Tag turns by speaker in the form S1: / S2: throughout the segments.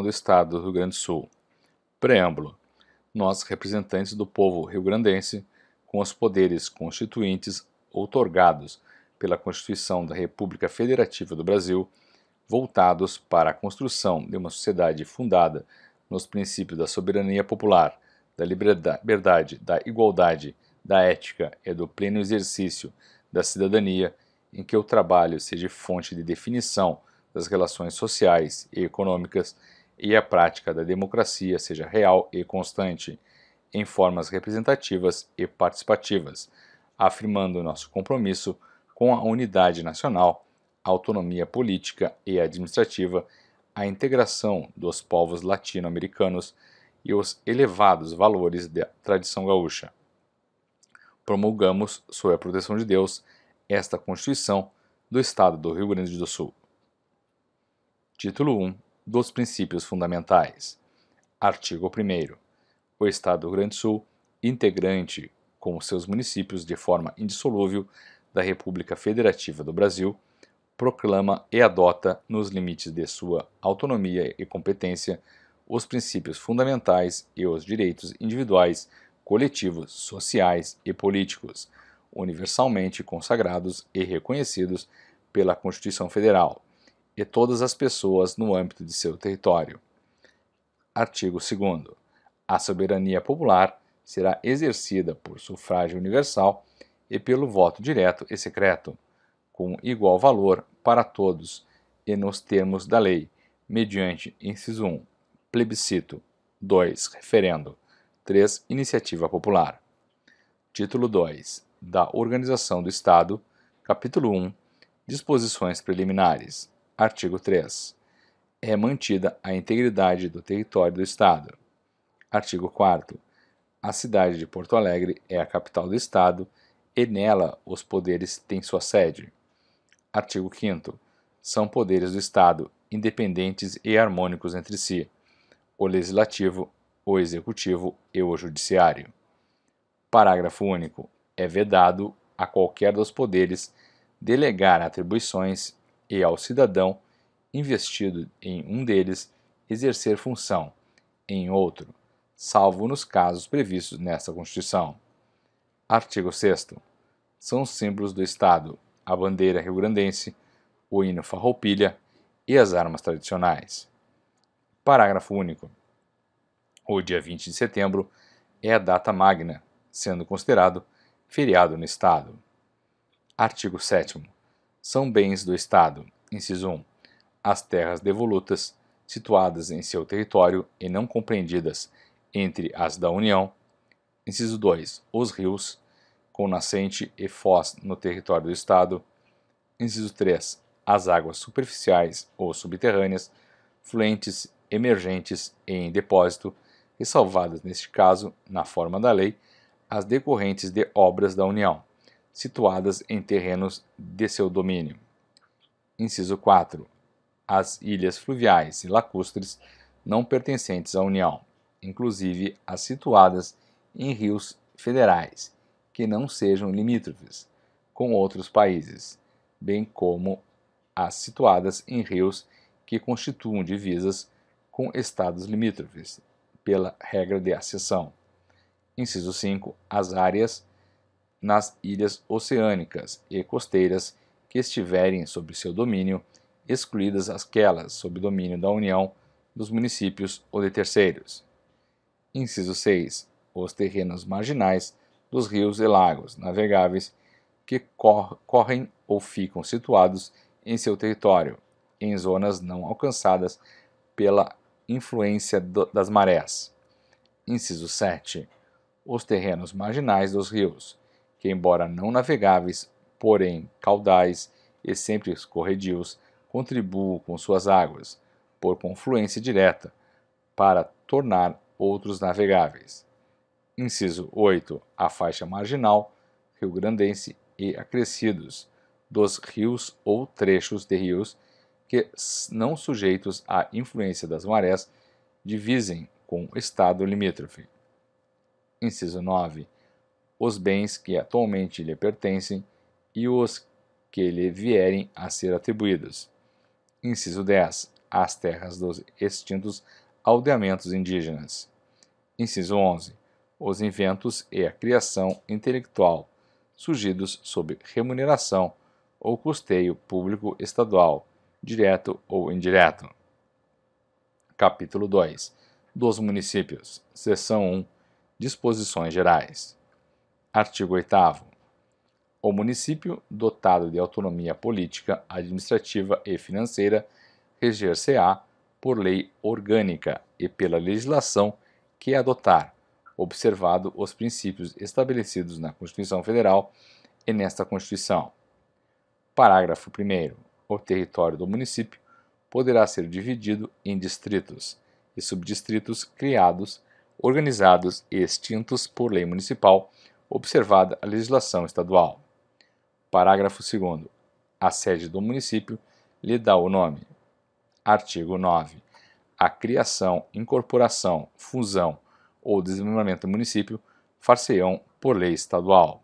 S1: do Estado do Rio Grande do Sul. Preâmbulo. Nós, representantes do povo rio-grandense, com os poderes constituintes outorgados pela Constituição da República Federativa do Brasil, voltados para a construção de uma sociedade fundada nos princípios da soberania popular, da liberdade, da igualdade, da ética e do pleno exercício da cidadania, em que o trabalho seja fonte de definição das relações sociais e econômicas e a prática da democracia seja real e constante, em formas representativas e participativas, afirmando nosso compromisso com a unidade nacional, a autonomia política e administrativa, a integração dos povos latino-americanos e os elevados valores da tradição gaúcha. Promulgamos, sob a proteção de Deus, esta Constituição do Estado do Rio Grande do Sul. Título 1 dos princípios fundamentais. Artigo 1. O Estado do Rio Grande do Sul, integrante com seus municípios de forma indissolúvel da República Federativa do Brasil, proclama e adota, nos limites de sua autonomia e competência, os princípios fundamentais e os direitos individuais, coletivos, sociais e políticos, universalmente consagrados e reconhecidos pela Constituição Federal e todas as pessoas no âmbito de seu território. Artigo 2. A soberania popular será exercida por sufrágio universal e pelo voto direto e secreto, com igual valor para todos e nos termos da lei, mediante inciso 1, plebiscito, 2, referendo, 3, iniciativa popular. Título 2 da Organização do Estado, capítulo 1, disposições preliminares. Artigo 3. É mantida a integridade do território do Estado. Artigo 4. A cidade de Porto Alegre é a capital do Estado e nela os poderes têm sua sede. Artigo 5. São poderes do Estado, independentes e harmônicos entre si: o Legislativo, o Executivo e o Judiciário. Parágrafo único. É vedado a qualquer dos poderes delegar atribuições e ao cidadão investido em um deles exercer função em outro, salvo nos casos previstos nesta Constituição. Artigo 6 São símbolos do Estado a bandeira rio-grandense, o hino farroupilha e as armas tradicionais. Parágrafo único. O dia 20 de setembro é a data magna, sendo considerado feriado no Estado. Artigo 7 são bens do Estado. Inciso 1. As terras devolutas, situadas em seu território e não compreendidas entre as da União. Inciso 2. Os rios, com nascente e foz no território do Estado. Inciso 3. As águas superficiais ou subterrâneas, fluentes, emergentes e em depósito, ressalvadas neste caso, na forma da lei, as decorrentes de obras da União situadas em terrenos de seu domínio. Inciso 4. As ilhas fluviais e lacustres não pertencentes à União, inclusive as situadas em rios federais, que não sejam limítrofes com outros países, bem como as situadas em rios que constituam divisas com estados limítrofes, pela regra de acessão. Inciso 5. As áreas nas ilhas oceânicas e costeiras que estiverem sob seu domínio, excluídas aquelas sob domínio da União, dos municípios ou de terceiros. Inciso 6. Os terrenos marginais dos rios e lagos navegáveis que cor correm ou ficam situados em seu território, em zonas não alcançadas pela influência das marés. Inciso 7. Os terrenos marginais dos rios, que, embora não navegáveis, porém caudais e sempre escorredios, contribuam com suas águas, por confluência direta, para tornar outros navegáveis. Inciso 8. A faixa marginal, rio-grandense e acrescidos, dos rios ou trechos de rios que, não sujeitos à influência das marés, divisem com o estado limítrofe. Inciso 9 os bens que atualmente lhe pertencem e os que lhe vierem a ser atribuídos. Inciso 10. As terras dos extintos aldeamentos indígenas. Inciso 11. Os inventos e a criação intelectual, surgidos sob remuneração ou custeio público estadual, direto ou indireto. Capítulo 2. Dos municípios. Seção 1. Disposições gerais. Artigo 8. O município, dotado de autonomia política, administrativa e financeira, reger-se-á por lei orgânica e pela legislação que adotar, observado os princípios estabelecidos na Constituição Federal e nesta Constituição. Parágrafo 1. O território do município poderá ser dividido em distritos e subdistritos criados, organizados e extintos por lei municipal observada a legislação estadual. Parágrafo 2. A sede do município lhe dá o nome. Artigo 9. A criação, incorporação, fusão ou desmembramento do município far-se-ão por lei estadual.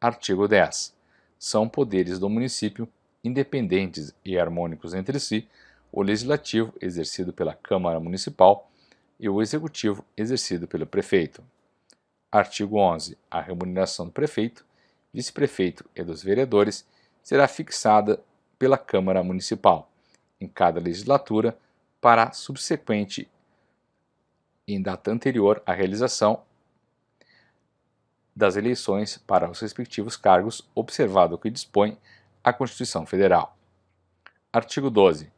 S1: Artigo 10. São poderes do município, independentes e harmônicos entre si, o legislativo, exercido pela Câmara Municipal, e o executivo, exercido pelo prefeito. Artigo 11. A remuneração do prefeito, vice-prefeito e dos vereadores será fixada pela Câmara Municipal, em cada legislatura, para a subsequente em data anterior à realização das eleições para os respectivos cargos, observado o que dispõe a Constituição Federal. Artigo 12.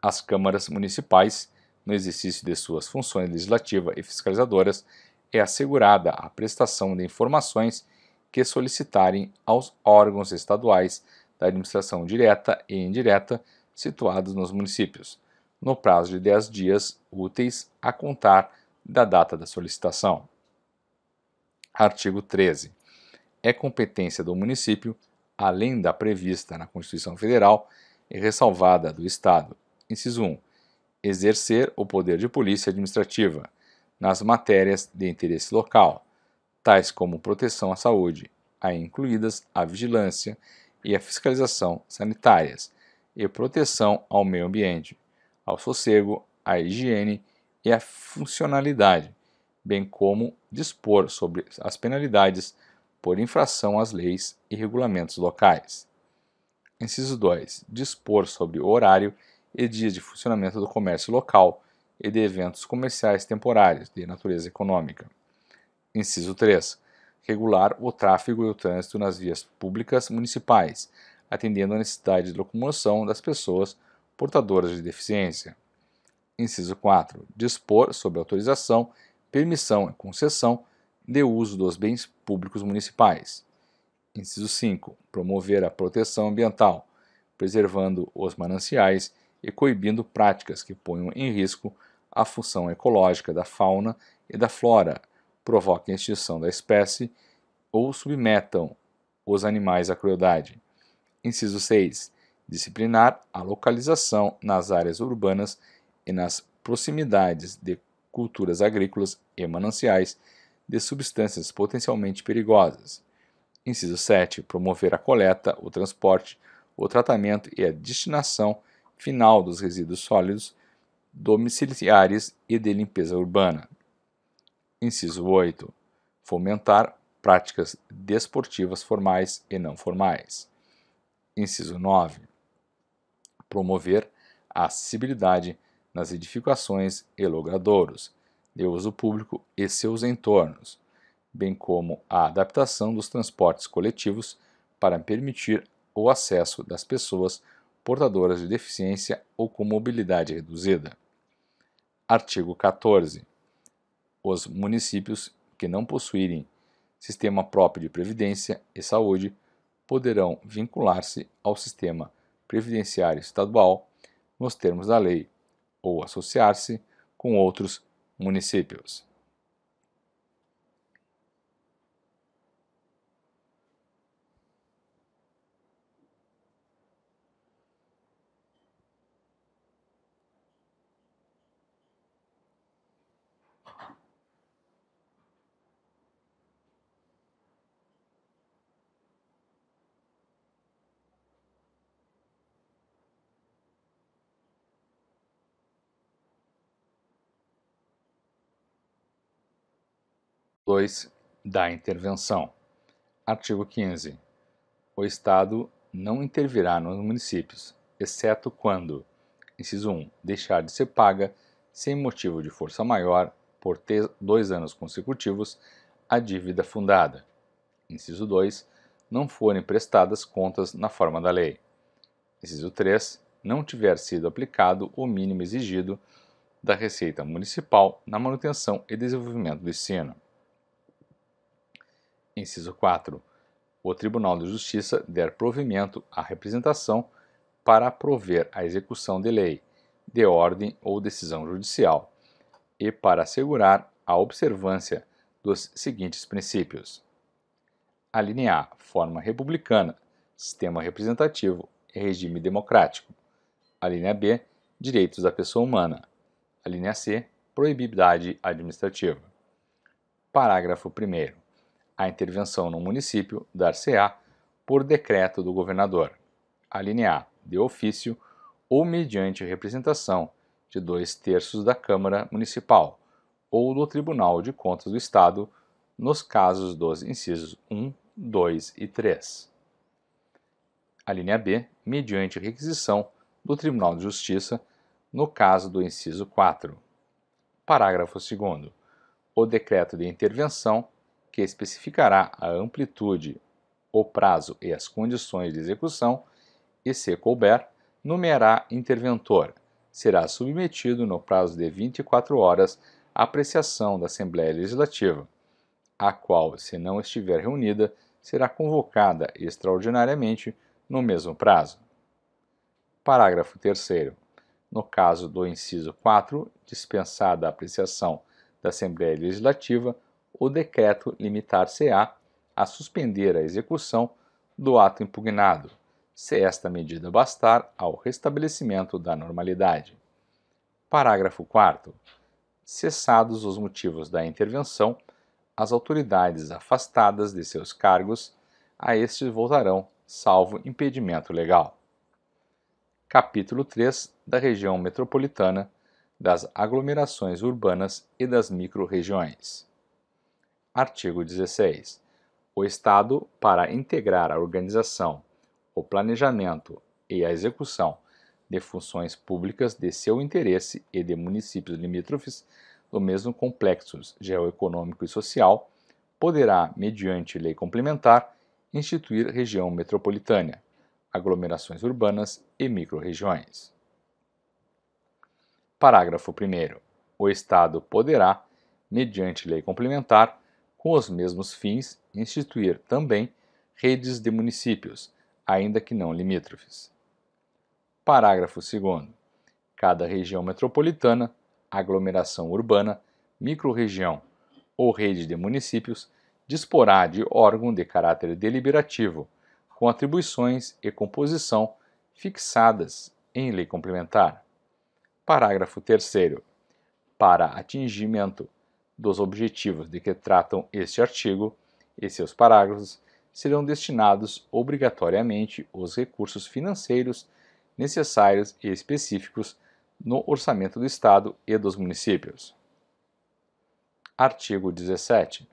S1: As câmaras municipais, no exercício de suas funções legislativa e fiscalizadoras, é assegurada a prestação de informações que solicitarem aos órgãos estaduais da administração direta e indireta situados nos municípios, no prazo de 10 dias úteis a contar da data da solicitação. Artigo 13. É competência do município, além da prevista na Constituição Federal e ressalvada do Estado. Inciso 1. Exercer o poder de polícia administrativa nas matérias de interesse local, tais como proteção à saúde, aí incluídas a vigilância e a fiscalização sanitárias, e proteção ao meio ambiente, ao sossego, à higiene e à funcionalidade, bem como dispor sobre as penalidades por infração às leis e regulamentos locais. Inciso 2. Dispor sobre o horário e dias de funcionamento do comércio local, e de eventos comerciais temporários de natureza econômica. Inciso 3. Regular o tráfego e o trânsito nas vias públicas municipais, atendendo à necessidade de locomoção das pessoas portadoras de deficiência. Inciso 4. Dispor sobre autorização, permissão e concessão de uso dos bens públicos municipais. Inciso 5. Promover a proteção ambiental, preservando os mananciais e coibindo práticas que ponham em risco a função ecológica da fauna e da flora, provoquem a extinção da espécie ou submetam os animais à crueldade. Inciso 6. Disciplinar a localização nas áreas urbanas e nas proximidades de culturas agrícolas e mananciais de substâncias potencialmente perigosas. Inciso 7. Promover a coleta, o transporte, o tratamento e a destinação final dos resíduos sólidos domiciliares e de limpeza urbana. Inciso 8. Fomentar práticas desportivas formais e não formais. Inciso 9. Promover a acessibilidade nas edificações e logradouros, de uso público e seus entornos, bem como a adaptação dos transportes coletivos para permitir o acesso das pessoas portadoras de deficiência ou com mobilidade reduzida. Artigo 14. Os municípios que não possuírem sistema próprio de previdência e saúde poderão vincular-se ao sistema previdenciário estadual nos termos da lei ou associar-se com outros municípios. 2 da intervenção. Artigo 15. O Estado não intervirá nos municípios, exceto quando: inciso 1. Deixar de ser paga, sem motivo de força maior, por dois anos consecutivos, a dívida fundada. Inciso 2. Não forem prestadas contas na forma da lei. Inciso 3. Não tiver sido aplicado o mínimo exigido da Receita Municipal na manutenção e desenvolvimento do ensino. Inciso 4. O Tribunal de Justiça der provimento à representação para prover a execução de lei, de ordem ou decisão judicial, e para assegurar a observância dos seguintes princípios: alínea A, forma republicana, sistema representativo e regime democrático. Alínea B, direitos da pessoa humana. Alínea C, proibidade administrativa. Parágrafo 1 a intervenção no município dar-se-á por decreto do governador. Alínea A. De ofício ou mediante representação de dois terços da Câmara Municipal ou do Tribunal de Contas do Estado, nos casos dos incisos 1, 2 e 3. Alínea B. Mediante requisição do Tribunal de Justiça, no caso do inciso 4. Parágrafo 2. O decreto de intervenção que especificará a amplitude, o prazo e as condições de execução e, se couber, nomeará interventor. Será submetido, no prazo de 24 horas, à apreciação da Assembleia Legislativa, a qual, se não estiver reunida, será convocada extraordinariamente no mesmo prazo. Parágrafo 3. No caso do inciso 4, dispensada a apreciação da Assembleia Legislativa, o decreto limitar-se-á a suspender a execução do ato impugnado, se esta medida bastar ao restabelecimento da normalidade. Parágrafo 4. Cessados os motivos da intervenção, as autoridades afastadas de seus cargos a estes voltarão, salvo impedimento legal. Capítulo 3 da região metropolitana, das aglomerações urbanas e das microrregiões. Artigo 16. O Estado, para integrar a organização, o planejamento e a execução de funções públicas de seu interesse e de municípios limítrofes do mesmo complexo geoeconômico e social, poderá, mediante lei complementar, instituir região metropolitana, aglomerações urbanas e microrregiões. Parágrafo 1. O Estado poderá, mediante lei complementar, com os mesmos fins, instituir também redes de municípios, ainda que não limítrofes. Parágrafo 2. Cada região metropolitana, aglomeração urbana, microrregião ou rede de municípios disporá de órgão de caráter deliberativo, com atribuições e composição fixadas em lei complementar. Parágrafo 3. Para atingimento dos objetivos de que tratam este artigo e seus parágrafos serão destinados obrigatoriamente os recursos financeiros necessários e específicos no orçamento do Estado e dos municípios. Artigo 17.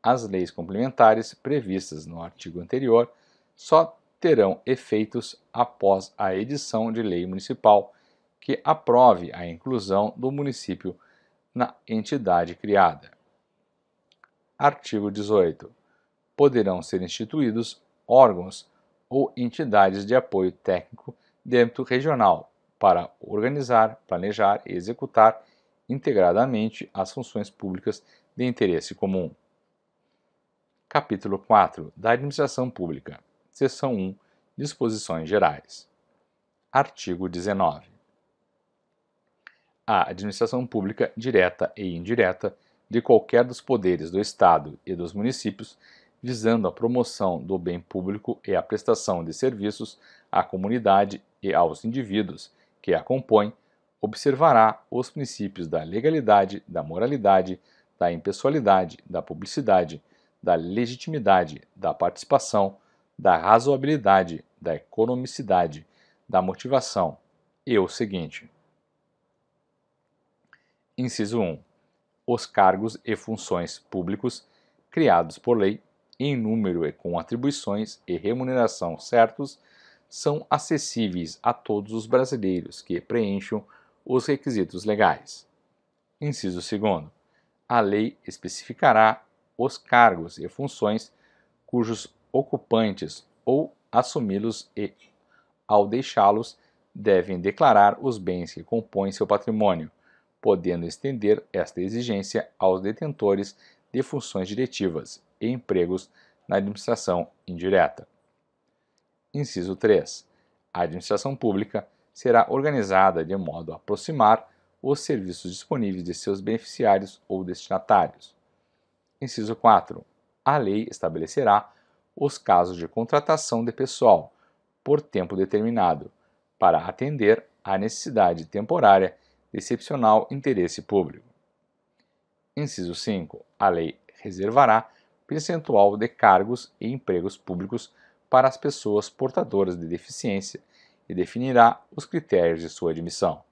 S1: As leis complementares previstas no artigo anterior só terão efeitos após a edição de lei municipal que aprove a inclusão do município na entidade criada. Artigo 18. Poderão ser instituídos órgãos ou entidades de apoio técnico de âmbito regional para organizar, planejar e executar integradamente as funções públicas de interesse comum. Capítulo 4 da Administração Pública, Seção 1 Disposições Gerais. Artigo 19 a administração pública direta e indireta de qualquer dos poderes do Estado e dos municípios, visando a promoção do bem público e a prestação de serviços à comunidade e aos indivíduos que a compõem, observará os princípios da legalidade, da moralidade, da impessoalidade, da publicidade, da legitimidade, da participação, da razoabilidade, da economicidade, da motivação e o seguinte. Inciso 1. Os cargos e funções públicos criados por lei, em número e com atribuições e remuneração certos, são acessíveis a todos os brasileiros que preencham os requisitos legais. Inciso 2. A lei especificará os cargos e funções cujos ocupantes ou assumi-los e, ao deixá-los, devem declarar os bens que compõem seu patrimônio, podendo estender esta exigência aos detentores de funções diretivas e empregos na administração indireta. Inciso 3. A administração pública será organizada de modo a aproximar os serviços disponíveis de seus beneficiários ou destinatários. Inciso 4. A lei estabelecerá os casos de contratação de pessoal por tempo determinado, para atender à necessidade temporária de excepcional interesse público. Inciso 5. A lei reservará percentual de cargos e empregos públicos para as pessoas portadoras de deficiência e definirá os critérios de sua admissão.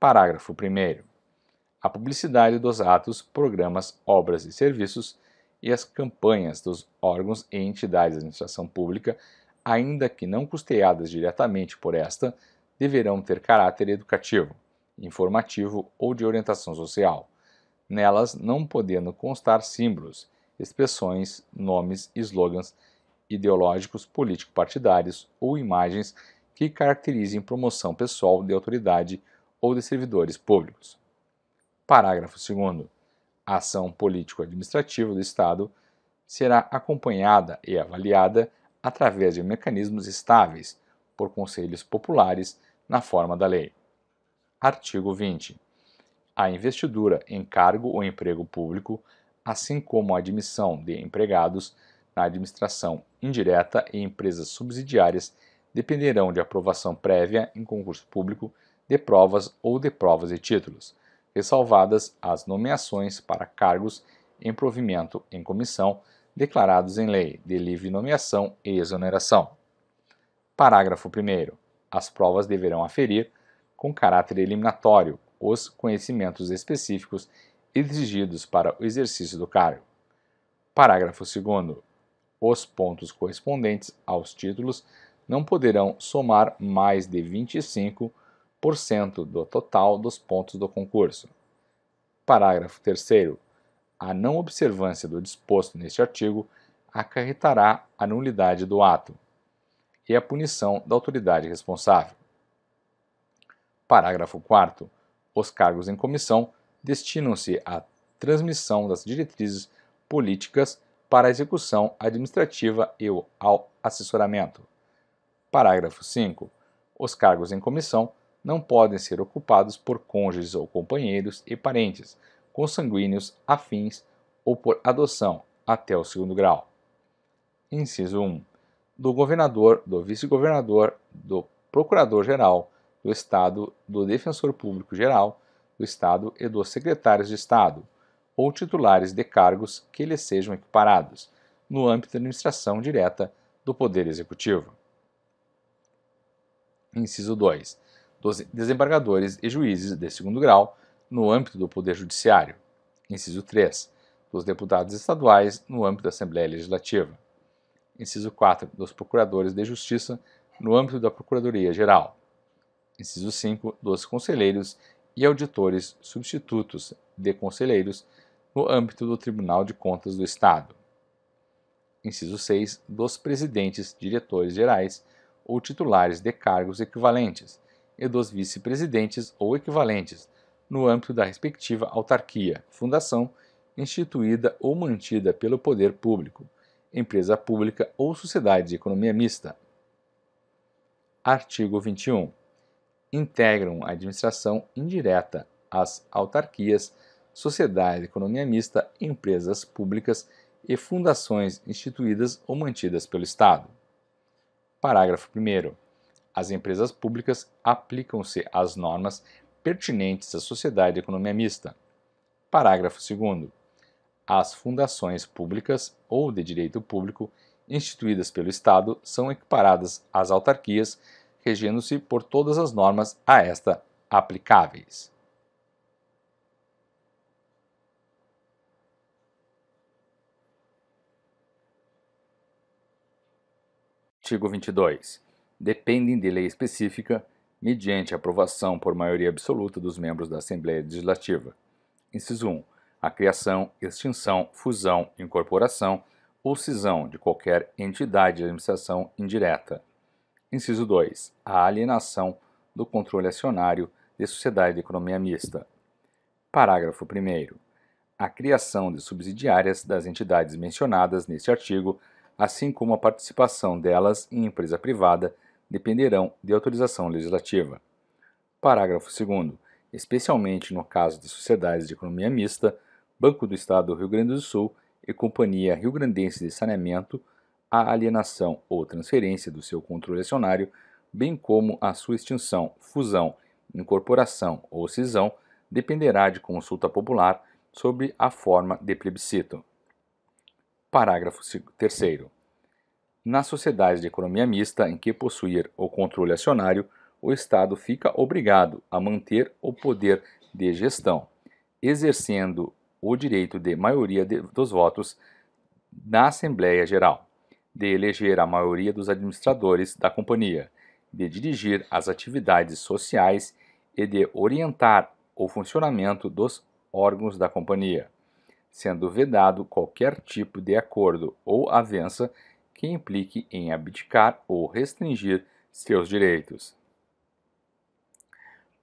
S1: Parágrafo 1. A publicidade dos atos, programas, obras e serviços e as campanhas dos órgãos e entidades da administração pública, ainda que não custeadas diretamente por esta, deverão ter caráter educativo, informativo ou de orientação social, nelas não podendo constar símbolos, expressões, nomes, slogans ideológicos, político-partidários ou imagens que caracterizem promoção pessoal de autoridade ou de servidores públicos. Parágrafo 2. A ação político-administrativa do Estado será acompanhada e avaliada através de mecanismos estáveis por conselhos populares na forma da lei. Artigo 20. A investidura em cargo ou emprego público, assim como a admissão de empregados na administração indireta e empresas subsidiárias, dependerão de aprovação prévia em concurso público de provas ou de provas e títulos, ressalvadas as nomeações para cargos em provimento em comissão declarados em lei de livre nomeação e exoneração. Parágrafo 1. As provas deverão aferir, com caráter eliminatório, os conhecimentos específicos exigidos para o exercício do cargo. Parágrafo 2. Os pontos correspondentes aos títulos não poderão somar mais de 25% do total dos pontos do concurso. Parágrafo 3. A não observância do disposto neste artigo acarretará a nulidade do ato e a punição da autoridade responsável. Parágrafo 4. Os cargos em comissão destinam-se à transmissão das diretrizes políticas para a execução administrativa e ao assessoramento. Parágrafo 5. Os cargos em comissão não podem ser ocupados por cônjuges ou companheiros e parentes, consanguíneos, afins ou por adoção, até o segundo grau. Inciso 1 do governador, do vice-governador, do procurador-geral, do Estado, do defensor público-geral, do Estado e dos secretários de Estado, ou titulares de cargos que lhes sejam equiparados, no âmbito da administração direta do Poder Executivo. Inciso 2. Dos desembargadores e juízes de segundo grau, no âmbito do Poder Judiciário. Inciso 3. Dos deputados estaduais, no âmbito da Assembleia Legislativa. Inciso 4. Dos procuradores de justiça no âmbito da Procuradoria Geral. Inciso 5. Dos conselheiros e auditores substitutos de conselheiros no âmbito do Tribunal de Contas do Estado. Inciso 6. Dos presidentes, diretores gerais ou titulares de cargos equivalentes e dos vice-presidentes ou equivalentes no âmbito da respectiva autarquia, fundação instituída ou mantida pelo poder público, empresa pública ou sociedade de economia mista. Artigo 21. Integram a administração indireta as autarquias, sociedades de economia mista, empresas públicas e fundações instituídas ou mantidas pelo Estado. Parágrafo 1. As empresas públicas aplicam-se às normas pertinentes à sociedade de economia mista. Parágrafo 2. As fundações públicas ou de direito público instituídas pelo Estado são equiparadas às autarquias, regendo-se por todas as normas a esta aplicáveis. Artigo 22. Dependem de lei específica, mediante aprovação por maioria absoluta dos membros da Assembleia Legislativa. Inciso 1 a criação, extinção, fusão, incorporação ou cisão de qualquer entidade de administração indireta. Inciso 2. A alienação do controle acionário de sociedade de economia mista. Parágrafo 1. A criação de subsidiárias das entidades mencionadas neste artigo, assim como a participação delas em empresa privada, dependerão de autorização legislativa. Parágrafo 2. Especialmente no caso de sociedades de economia mista, Banco do Estado do Rio Grande do Sul e Companhia Rio Grandense de Saneamento a alienação ou transferência do seu controle acionário, bem como a sua extinção, fusão, incorporação ou cisão, dependerá de consulta popular sobre a forma de plebiscito. Parágrafo 3. Nas sociedades de economia mista em que possuir o controle acionário, o Estado fica obrigado a manter o poder de gestão, exercendo o direito de maioria de, dos votos na Assembleia Geral, de eleger a maioria dos administradores da companhia, de dirigir as atividades sociais e de orientar o funcionamento dos órgãos da companhia, sendo vedado qualquer tipo de acordo ou avença que implique em abdicar ou restringir seus direitos.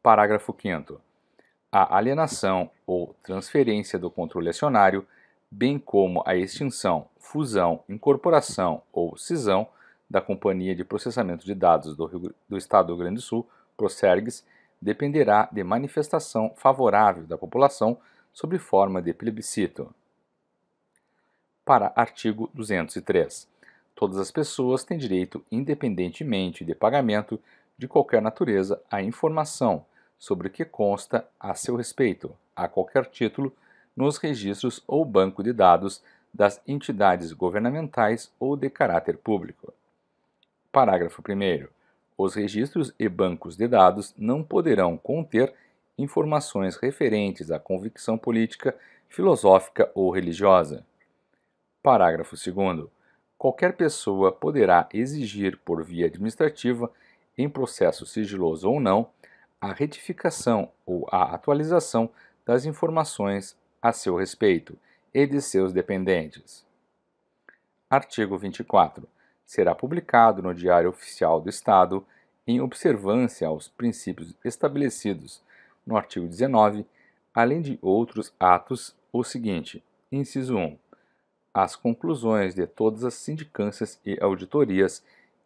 S1: Parágrafo 5 a alienação ou transferência do controle acionário, bem como a extinção, fusão, incorporação ou cisão da Companhia de Processamento de Dados do, Rio, do Estado do Rio Grande do Sul, Prosergs, dependerá de manifestação favorável da população sob forma de plebiscito. Para artigo 203. Todas as pessoas têm direito, independentemente de pagamento de qualquer natureza, à informação, sobre o que consta a seu respeito, a qualquer título, nos registros ou banco de dados das entidades governamentais ou de caráter público. Parágrafo 1. Os registros e bancos de dados não poderão conter informações referentes à convicção política, filosófica ou religiosa. Parágrafo 2. Qualquer pessoa poderá exigir, por via administrativa, em processo sigiloso ou não, a retificação ou a atualização das informações a seu respeito e de seus dependentes. Artigo 24. Será publicado no Diário Oficial do Estado em observância aos princípios estabelecidos no artigo 19, além de outros atos, o seguinte: inciso 1. As conclusões de todas as sindicâncias e auditorias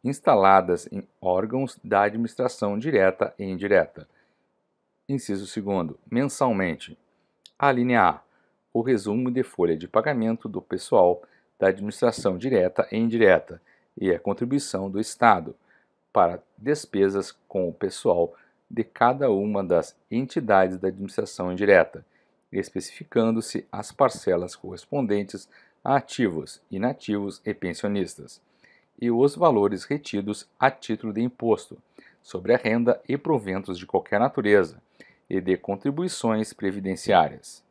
S1: instaladas em órgãos da administração direta e indireta. Inciso 2. Mensalmente. A linha A. O resumo de folha de pagamento do pessoal da administração direta e indireta e a contribuição do Estado para despesas com o pessoal de cada uma das entidades da administração indireta, especificando-se as parcelas correspondentes a ativos, inativos e pensionistas e os valores retidos a título de imposto sobre a renda e proventos de qualquer natureza e de contribuições previdenciárias.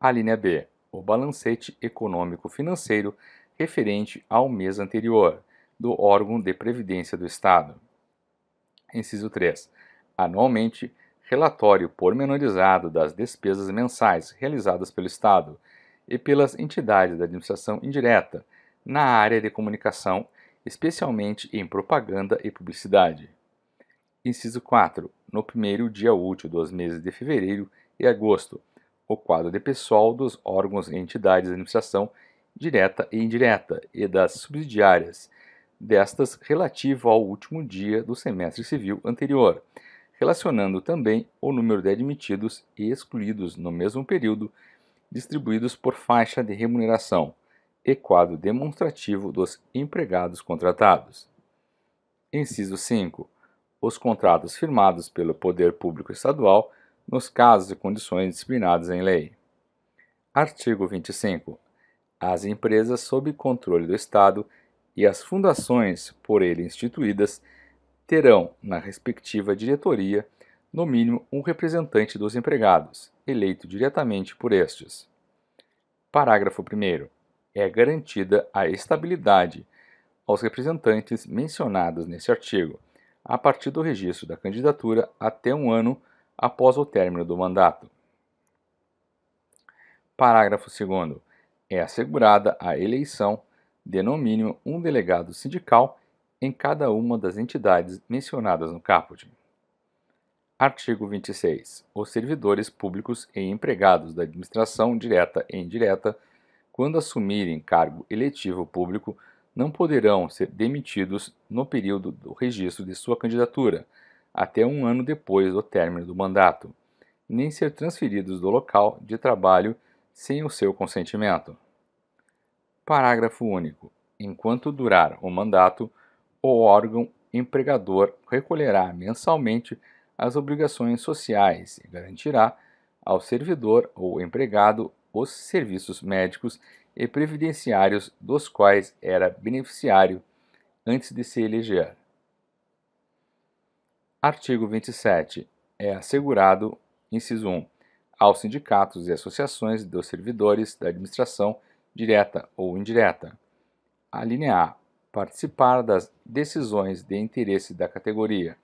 S1: A linha B. O balancete econômico financeiro referente ao mês anterior do órgão de previdência do Estado. Inciso 3. Anualmente, relatório pormenorizado das despesas mensais realizadas pelo Estado e pelas entidades da administração indireta na área de comunicação, especialmente em propaganda e publicidade. Inciso 4. No primeiro dia útil dos meses de fevereiro e agosto, o quadro de pessoal dos órgãos e entidades de administração direta e indireta e das subsidiárias, destas relativo ao último dia do semestre civil anterior, relacionando também o número de admitidos e excluídos no mesmo período, distribuídos por faixa de remuneração, e quadro demonstrativo dos empregados contratados. Inciso 5. Os contratos firmados pelo Poder Público Estadual nos casos e condições disciplinados em lei. Artigo 25. As empresas sob controle do Estado e as fundações por ele instituídas terão, na respectiva diretoria, no mínimo um representante dos empregados, eleito diretamente por estes. Parágrafo 1 é garantida a estabilidade aos representantes mencionados neste artigo, a partir do registro da candidatura até um ano após o término do mandato. Parágrafo 2. É assegurada a eleição de no mínimo um delegado sindical em cada uma das entidades mencionadas no caput. Artigo 26. Os servidores públicos e empregados da administração direta e indireta quando assumirem cargo eletivo público, não poderão ser demitidos no período do registro de sua candidatura, até um ano depois do término do mandato, nem ser transferidos do local de trabalho sem o seu consentimento. Parágrafo único. Enquanto durar o mandato, o órgão empregador recolherá mensalmente as obrigações sociais e garantirá ao servidor ou empregado os serviços médicos e previdenciários dos quais era beneficiário antes de se eleger. Artigo 27. É assegurado, inciso 1, aos sindicatos e associações dos servidores da administração direta ou indireta. A linha A. Participar das decisões de interesse da categoria.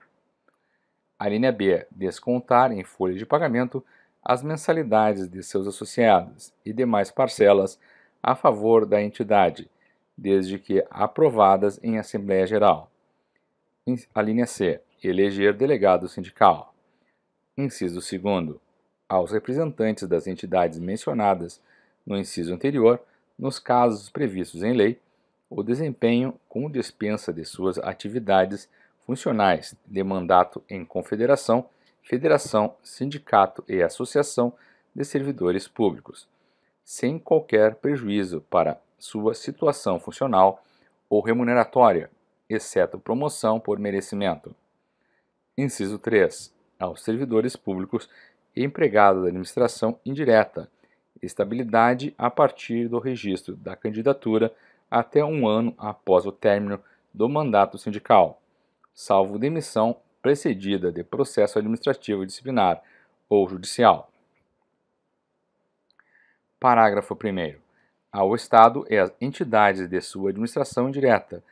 S1: A linha B. Descontar em folha de pagamento as mensalidades de seus associados e demais parcelas a favor da entidade, desde que aprovadas em Assembleia Geral. A linha C. Eleger delegado sindical. Inciso 2. Aos representantes das entidades mencionadas no inciso anterior, nos casos previstos em lei, o desempenho com dispensa de suas atividades funcionais de mandato em confederação federação, sindicato e associação de servidores públicos, sem qualquer prejuízo para sua situação funcional ou remuneratória, exceto promoção por merecimento. Inciso 3. Aos servidores públicos e empregados da administração indireta, estabilidade a partir do registro da candidatura até um ano após o término do mandato sindical, salvo demissão precedida de processo administrativo disciplinar ou judicial. Parágrafo 1. Ao Estado e às entidades de sua administração indireta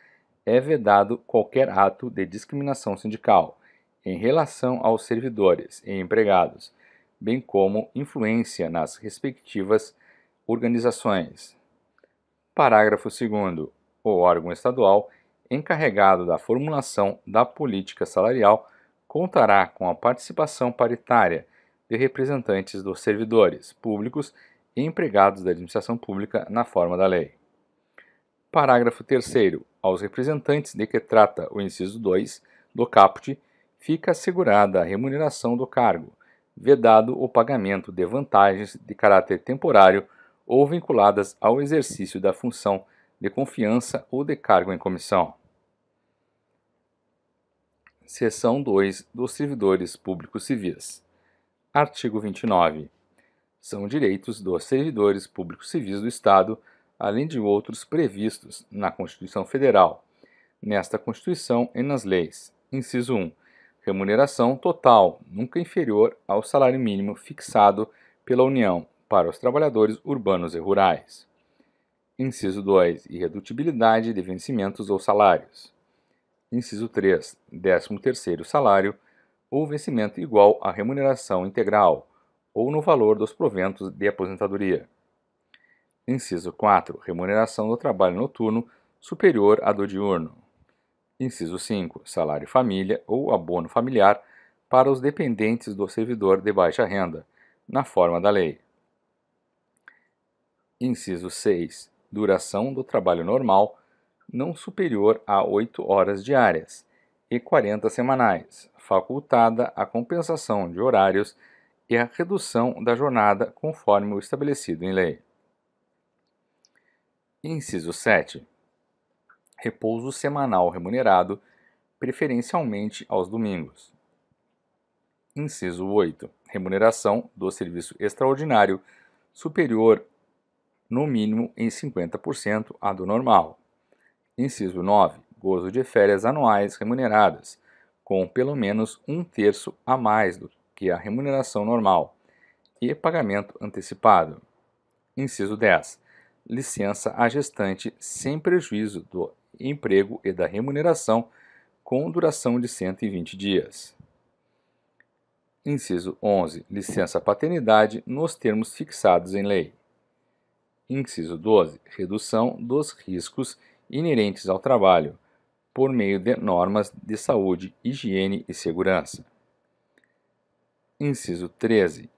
S1: é vedado qualquer ato de discriminação sindical em relação aos servidores e empregados, bem como influência nas respectivas organizações. Parágrafo 2. O órgão estadual encarregado da formulação da política salarial, contará com a participação paritária de representantes dos servidores públicos e empregados da administração pública na forma da lei. Parágrafo 3. Aos representantes de que trata o inciso 2 do caput, fica assegurada a remuneração do cargo, vedado o pagamento de vantagens de caráter temporário ou vinculadas ao exercício da função de confiança ou de cargo em comissão. Seção 2 dos servidores públicos civis. Artigo 29. São direitos dos servidores públicos civis do Estado, além de outros previstos na Constituição Federal, nesta Constituição e nas leis. Inciso 1. Remuneração total, nunca inferior ao salário mínimo fixado pela União para os trabalhadores urbanos e rurais. Inciso 2. Irredutibilidade de vencimentos ou salários. Inciso 3. 13 terceiro salário ou vencimento igual à remuneração integral ou no valor dos proventos de aposentadoria. Inciso 4. Remuneração do trabalho noturno superior à do diurno. Inciso 5. Salário família ou abono familiar para os dependentes do servidor de baixa renda, na forma da lei. Inciso 6 duração do trabalho normal não superior a 8 horas diárias e 40 semanais, facultada a compensação de horários e a redução da jornada conforme o estabelecido em lei. Inciso 7. Repouso semanal remunerado, preferencialmente aos domingos. Inciso 8. Remuneração do serviço extraordinário superior no mínimo em 50% a do normal. Inciso 9. Gozo de férias anuais remuneradas, com pelo menos um terço a mais do que a remuneração normal, e pagamento antecipado. Inciso 10. Licença à gestante sem prejuízo do emprego e da remuneração, com duração de 120 dias. Inciso 11. Licença paternidade nos termos fixados em lei. Inciso 12. Redução dos riscos inerentes ao trabalho, por meio de normas de saúde, higiene e segurança. Inciso 13.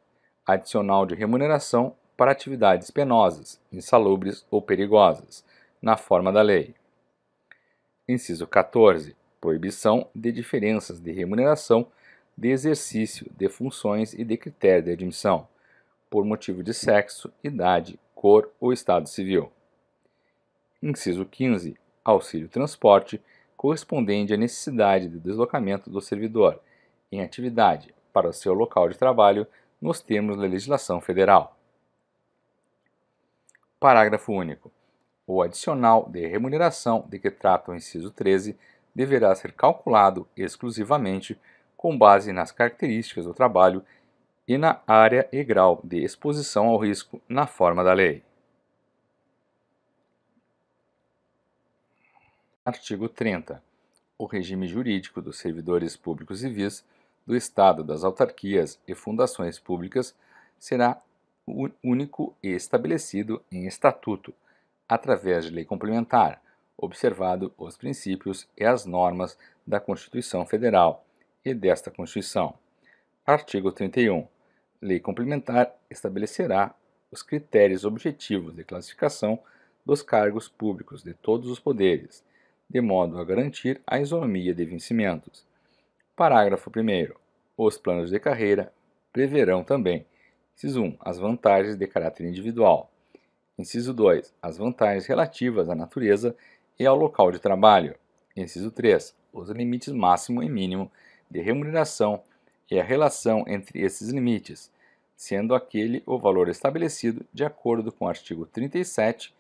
S1: Adicional de remuneração para atividades penosas, insalubres ou perigosas, na forma da lei. Inciso 14. Proibição de diferenças de remuneração de exercício de funções e de critério de admissão, por motivo de sexo, idade cor ou estado civil. Inciso 15. Auxílio transporte correspondente à necessidade de deslocamento do servidor em atividade para o seu local de trabalho nos termos da legislação federal. Parágrafo único. O adicional de remuneração de que trata o inciso 13 deverá ser calculado exclusivamente com base nas características do trabalho e na área e grau de exposição ao risco na forma da lei. Artigo 30. O regime jurídico dos servidores públicos civis do Estado, das autarquias e fundações públicas será único e estabelecido em estatuto, através de lei complementar, observado os princípios e as normas da Constituição Federal e desta Constituição. Artigo 31 lei complementar estabelecerá os critérios objetivos de classificação dos cargos públicos de todos os poderes, de modo a garantir a isonomia de vencimentos. Parágrafo 1. Os planos de carreira preverão também, inciso 1, as vantagens de caráter individual, inciso 2, as vantagens relativas à natureza e ao local de trabalho, inciso 3, os limites máximo e mínimo de remuneração é a relação entre esses limites, sendo aquele o valor estabelecido de acordo com o artigo 37,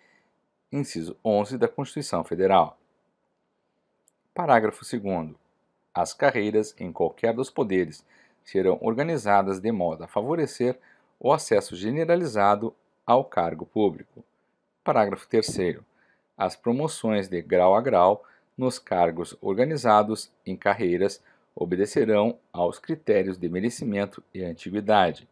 S1: inciso 11 da Constituição Federal. Parágrafo 2. As carreiras em qualquer dos poderes serão organizadas de modo a favorecer o acesso generalizado ao cargo público. Parágrafo 3. As promoções de grau a grau nos cargos organizados em carreiras obedecerão aos critérios de merecimento e antiguidade,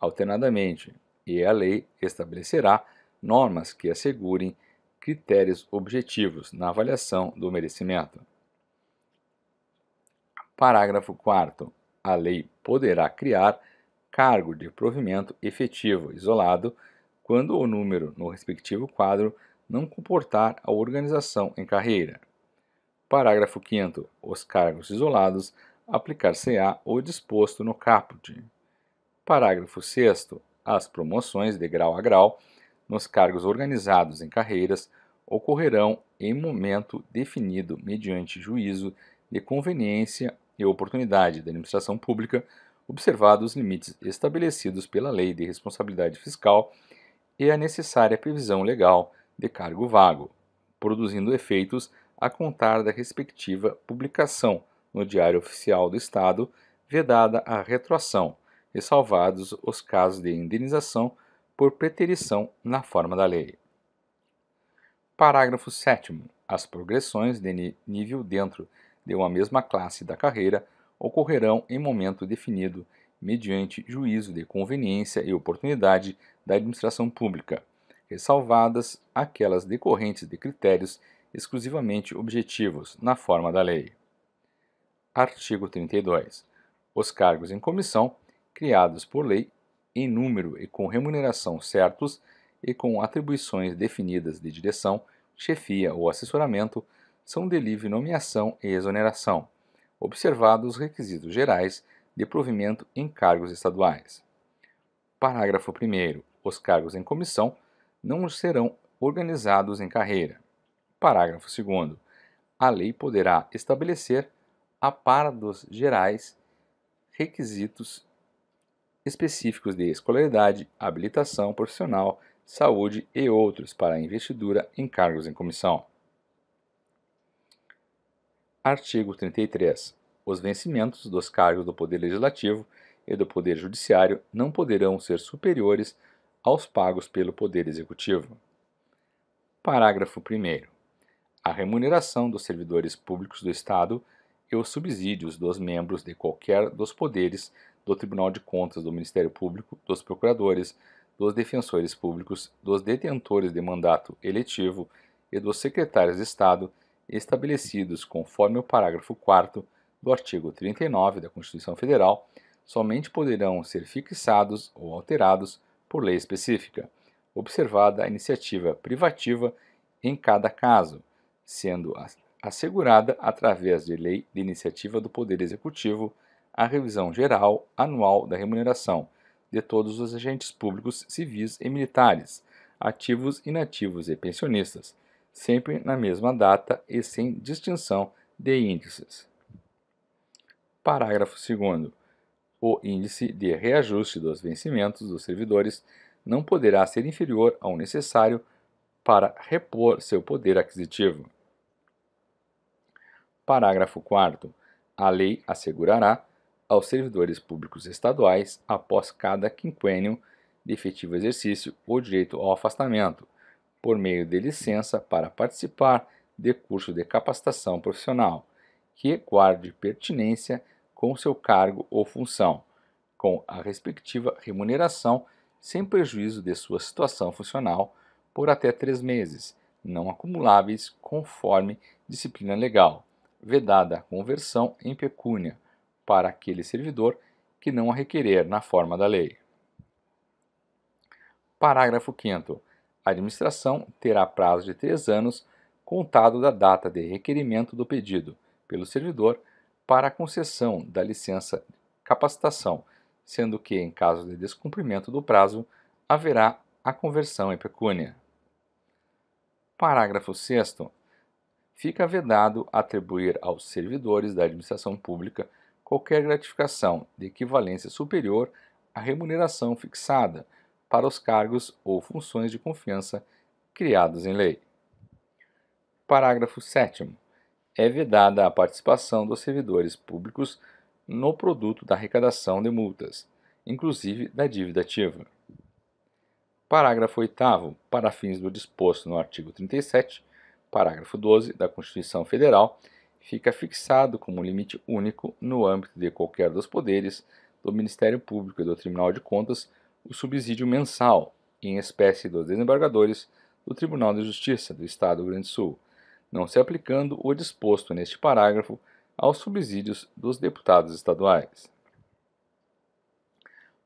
S1: alternadamente, e a lei estabelecerá normas que assegurem critérios objetivos na avaliação do merecimento. Parágrafo 4. A lei poderá criar cargo de provimento efetivo isolado quando o número no respectivo quadro não comportar a organização em carreira. Parágrafo 5. Os cargos isolados aplicar-se-á o disposto no caput. Parágrafo 6 As promoções de grau a grau nos cargos organizados em carreiras ocorrerão em momento definido mediante juízo de conveniência e oportunidade da administração pública, observados os limites estabelecidos pela Lei de Responsabilidade Fiscal e a necessária previsão legal de cargo vago, produzindo efeitos a contar da respectiva publicação, no Diário Oficial do Estado, vedada a retroação, e salvados os casos de indenização por preterição na forma da lei. Parágrafo 7. As progressões de nível dentro de uma mesma classe da carreira ocorrerão em momento definido, mediante juízo de conveniência e oportunidade da administração pública, ressalvadas aquelas decorrentes de critérios exclusivamente objetivos na forma da lei. Artigo 32. Os cargos em comissão, criados por lei, em número e com remuneração certos e com atribuições definidas de direção, chefia ou assessoramento, são de livre nomeação e exoneração, observados os requisitos gerais de provimento em cargos estaduais. Parágrafo 1. Os cargos em comissão não serão organizados em carreira. Parágrafo 2. A lei poderá estabelecer a par dos gerais requisitos específicos de escolaridade, habilitação profissional, saúde e outros para a investidura em cargos em comissão. Artigo 33. Os vencimentos dos cargos do Poder Legislativo e do Poder Judiciário não poderão ser superiores aos pagos pelo Poder Executivo. Parágrafo 1. A remuneração dos servidores públicos do Estado que os subsídios dos membros de qualquer dos poderes do Tribunal de Contas do Ministério Público, dos procuradores, dos defensores públicos, dos detentores de mandato eletivo e dos secretários de Estado, estabelecidos conforme o parágrafo 4 do artigo 39 da Constituição Federal, somente poderão ser fixados ou alterados por lei específica, observada a iniciativa privativa em cada caso, sendo assegurada através de lei de iniciativa do Poder Executivo a revisão geral anual da remuneração de todos os agentes públicos civis e militares, ativos, inativos e pensionistas, sempre na mesma data e sem distinção de índices. Parágrafo 2. O índice de reajuste dos vencimentos dos servidores não poderá ser inferior ao necessário para repor seu poder aquisitivo. Parágrafo 4. A lei assegurará aos servidores públicos estaduais, após cada quinquênio de efetivo exercício, o direito ao afastamento, por meio de licença para participar de curso de capacitação profissional, que guarde pertinência com seu cargo ou função, com a respectiva remuneração, sem prejuízo de sua situação funcional, por até três meses, não acumuláveis conforme disciplina legal vedada a conversão em pecúnia para aquele servidor que não a requerer na forma da lei. Parágrafo 5. A administração terá prazo de três anos contado da data de requerimento do pedido pelo servidor para a concessão da licença capacitação, sendo que, em caso de descumprimento do prazo, haverá a conversão em pecúnia. Parágrafo 6 fica vedado atribuir aos servidores da administração pública qualquer gratificação de equivalência superior à remuneração fixada para os cargos ou funções de confiança criados em lei. Parágrafo 7. É vedada a participação dos servidores públicos no produto da arrecadação de multas, inclusive da dívida ativa. Parágrafo 8. Para fins do disposto no artigo 37, parágrafo 12 da Constituição Federal, fica fixado como limite único no âmbito de qualquer dos poderes do Ministério Público e do Tribunal de Contas o subsídio mensal em espécie dos desembargadores do Tribunal de Justiça do Estado do Rio Grande do Sul, não se aplicando o disposto neste parágrafo aos subsídios dos deputados estaduais.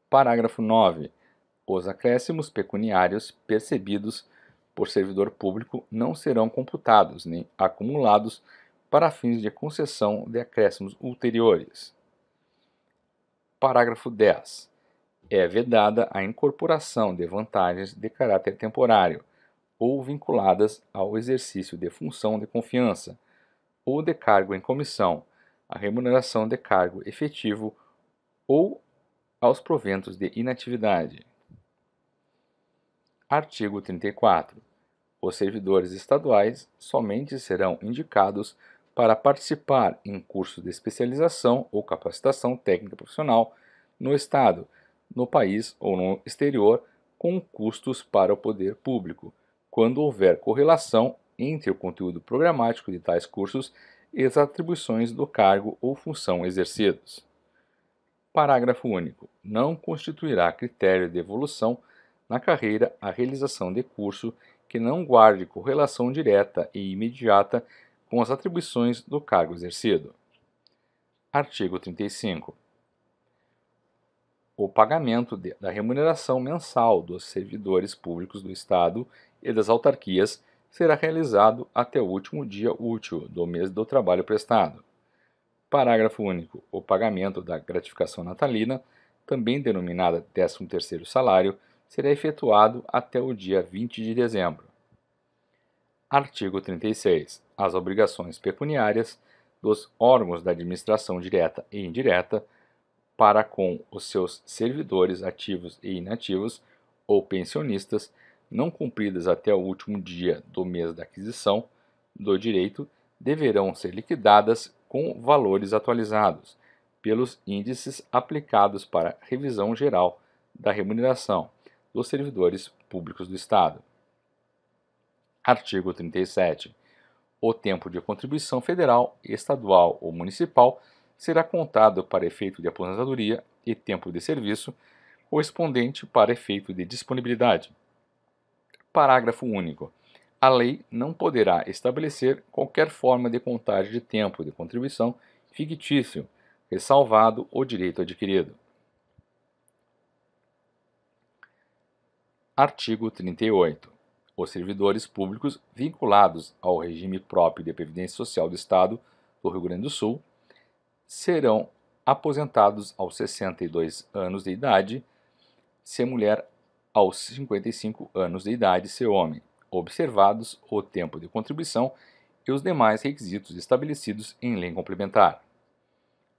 S1: Parágrafo 9. Os acréscimos pecuniários percebidos por servidor público não serão computados nem acumulados para fins de concessão de acréscimos ulteriores. Parágrafo 10. É vedada a incorporação de vantagens de caráter temporário ou vinculadas ao exercício de função de confiança ou de cargo em comissão, a remuneração de cargo efetivo ou aos proventos de inatividade. Artigo 34. Os servidores estaduais somente serão indicados para participar em cursos de especialização ou capacitação técnica profissional no Estado, no país ou no exterior, com custos para o poder público, quando houver correlação entre o conteúdo programático de tais cursos e as atribuições do cargo ou função exercidos. Parágrafo único. Não constituirá critério de evolução na carreira a realização de curso que não guarde correlação direta e imediata com as atribuições do cargo exercido. Artigo 35. O pagamento de, da remuneração mensal dos servidores públicos do Estado e das autarquias será realizado até o último dia útil do mês do trabalho prestado. Parágrafo único. O pagamento da gratificação natalina, também denominada 13º salário, será efetuado até o dia 20 de dezembro. Artigo 36. As obrigações pecuniárias dos órgãos da administração direta e indireta para com os seus servidores ativos e inativos ou pensionistas não cumpridas até o último dia do mês da aquisição do direito deverão ser liquidadas com valores atualizados pelos índices aplicados para revisão geral da remuneração, dos servidores públicos do Estado. Artigo 37. O tempo de contribuição federal, estadual ou municipal será contado para efeito de aposentadoria e tempo de serviço correspondente para efeito de disponibilidade. Parágrafo único. A lei não poderá estabelecer qualquer forma de contagem de tempo de contribuição fictício, ressalvado o direito adquirido. Artigo 38. Os servidores públicos vinculados ao regime próprio de Previdência Social do Estado do Rio Grande do Sul serão aposentados aos 62 anos de idade, se mulher aos 55 anos de idade, se homem, observados o tempo de contribuição e os demais requisitos estabelecidos em lei complementar.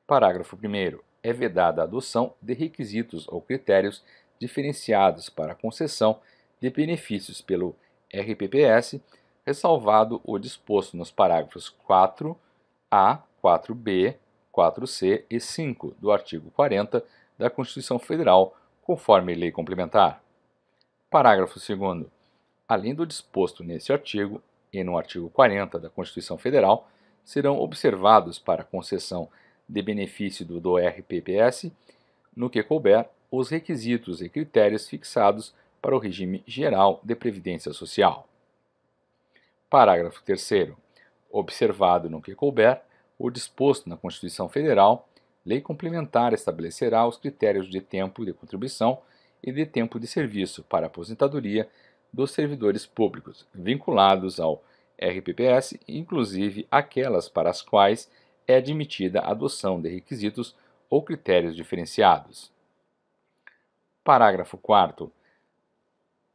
S1: Parágrafo 1. É vedada a adoção de requisitos ou critérios diferenciados para concessão de benefícios pelo RPPS, ressalvado o disposto nos parágrafos 4A, 4B, 4C e 5 do artigo 40 da Constituição Federal, conforme lei complementar. Parágrafo 2. Além do disposto neste artigo e no artigo 40 da Constituição Federal, serão observados para concessão de benefício do, do RPPS, no que couber, os requisitos e critérios fixados para o regime geral de previdência social. Parágrafo 3. Observado no que couber o disposto na Constituição Federal, lei complementar estabelecerá os critérios de tempo de contribuição e de tempo de serviço para a aposentadoria dos servidores públicos vinculados ao RPPS, inclusive aquelas para as quais é admitida a adoção de requisitos ou critérios diferenciados. Parágrafo 4.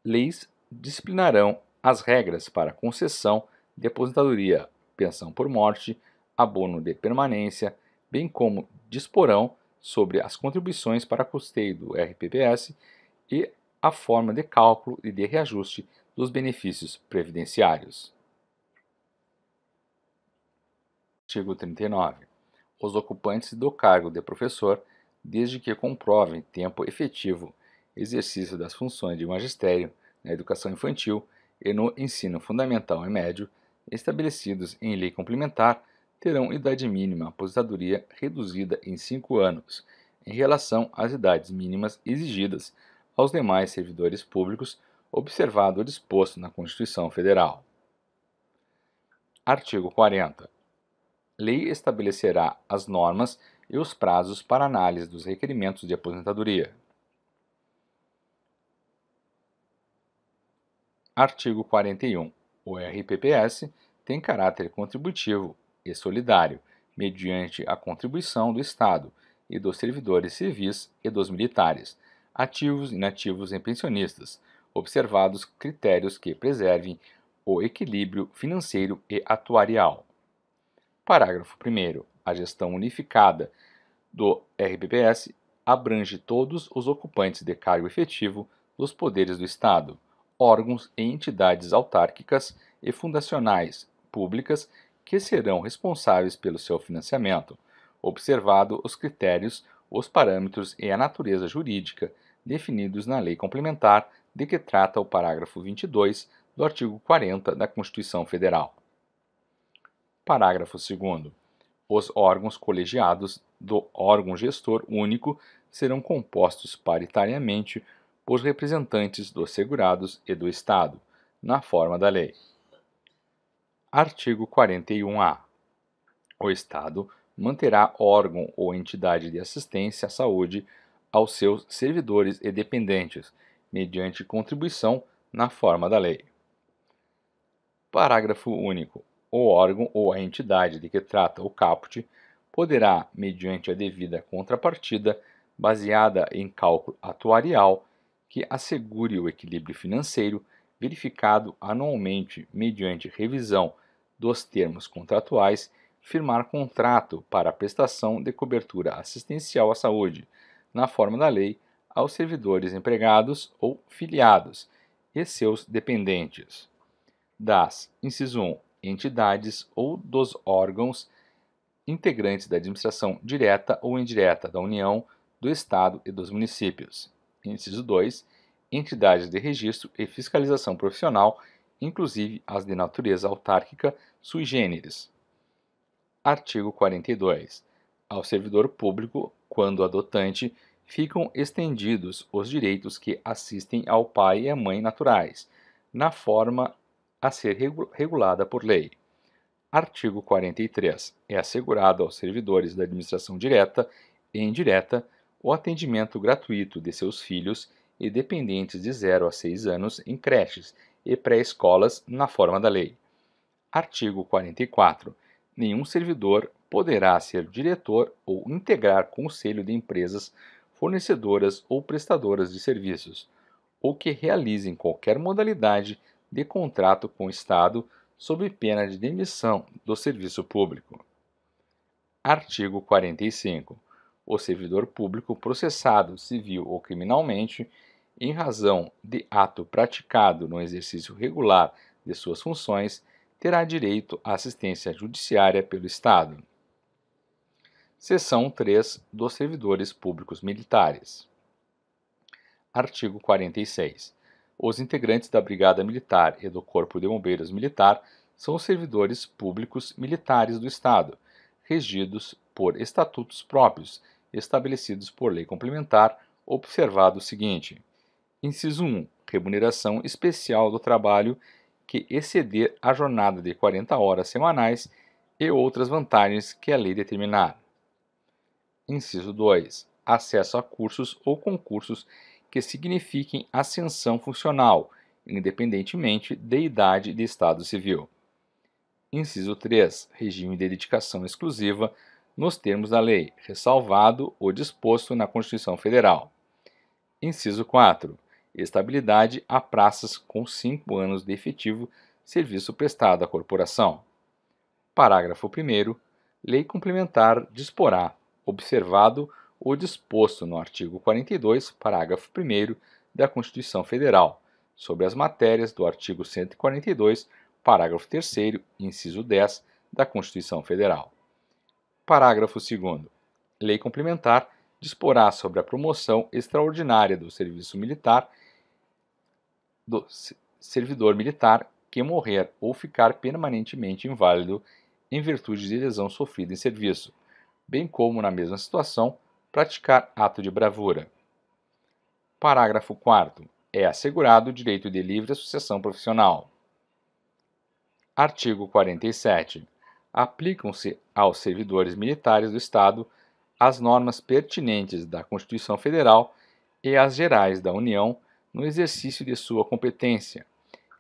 S1: Leis disciplinarão as regras para concessão de aposentadoria, pensão por morte, abono de permanência, bem como disporão sobre as contribuições para custeio do RPPS e a forma de cálculo e de reajuste dos benefícios previdenciários. Artigo 39. Os ocupantes do cargo de professor, desde que comprovem tempo efetivo exercício das funções de magistério na educação infantil e no ensino fundamental e médio, estabelecidos em lei complementar, terão idade mínima aposentadoria reduzida em cinco anos, em relação às idades mínimas exigidas aos demais servidores públicos, observado o disposto na Constituição Federal. Artigo 40. Lei estabelecerá as normas e os prazos para análise dos requerimentos de aposentadoria. Artigo 41. O RPPS tem caráter contributivo e solidário, mediante a contribuição do Estado e dos servidores civis e dos militares, ativos, inativos e pensionistas, observados critérios que preservem o equilíbrio financeiro e atuarial. Parágrafo 1. A gestão unificada do RPPS abrange todos os ocupantes de cargo efetivo dos poderes do Estado órgãos e entidades autárquicas e fundacionais públicas que serão responsáveis pelo seu financiamento, observado os critérios, os parâmetros e a natureza jurídica definidos na lei complementar de que trata o parágrafo 22 do artigo 40 da Constituição Federal. Parágrafo 2 os órgãos colegiados do órgão gestor único serão compostos paritariamente os representantes dos segurados e do Estado, na forma da lei. Artigo 41-A. O Estado manterá órgão ou entidade de assistência à saúde aos seus servidores e dependentes, mediante contribuição na forma da lei. Parágrafo único. O órgão ou a entidade de que trata o caput poderá, mediante a devida contrapartida, baseada em cálculo atuarial, que assegure o equilíbrio financeiro verificado anualmente mediante revisão dos termos contratuais, firmar contrato para a prestação de cobertura assistencial à saúde, na forma da lei, aos servidores empregados ou filiados e seus dependentes das, inciso 1, entidades ou dos órgãos integrantes da administração direta ou indireta da União, do Estado e dos municípios. Inciso 2. Entidades de registro e fiscalização profissional, inclusive as de natureza autárquica sui generis. Artigo 42. Ao servidor público, quando adotante, ficam estendidos os direitos que assistem ao pai e à mãe naturais, na forma a ser regulada por lei. Artigo 43. É assegurado aos servidores da administração direta e indireta o atendimento gratuito de seus filhos e dependentes de 0 a 6 anos em creches e pré-escolas na forma da lei. Artigo 44. Nenhum servidor poderá ser diretor ou integrar conselho de empresas fornecedoras ou prestadoras de serviços, ou que realizem qualquer modalidade de contrato com o Estado sob pena de demissão do serviço público. Artigo 45 o servidor público processado civil ou criminalmente em razão de ato praticado no exercício regular de suas funções terá direito à assistência judiciária pelo Estado. Seção 3 dos servidores públicos militares. Artigo 46. Os integrantes da Brigada Militar e do Corpo de Bombeiros Militar são os servidores públicos militares do Estado, regidos por estatutos próprios estabelecidos por lei complementar, observado o seguinte: inciso 1. Remuneração especial do trabalho que exceder a jornada de 40 horas semanais e outras vantagens que a lei determinar. Inciso 2. Acesso a cursos ou concursos que signifiquem ascensão funcional, independentemente de idade e de estado civil. Inciso 3. Regime de dedicação exclusiva nos termos da lei, ressalvado o disposto na Constituição Federal. Inciso 4. Estabilidade a praças com cinco anos de efetivo serviço prestado à corporação. Parágrafo 1. Lei complementar disporá, observado o disposto no artigo 42, parágrafo 1 da Constituição Federal, sobre as matérias do artigo 142, parágrafo 3, inciso 10 da Constituição Federal. Parágrafo 2. Lei complementar disporá sobre a promoção extraordinária do serviço militar do servidor militar que morrer ou ficar permanentemente inválido em virtude de lesão sofrida em serviço, bem como, na mesma situação, praticar ato de bravura. Parágrafo 4. É assegurado o direito de livre associação profissional. Artigo 47 aplicam-se aos servidores militares do Estado as normas pertinentes da Constituição Federal e as gerais da União no exercício de sua competência,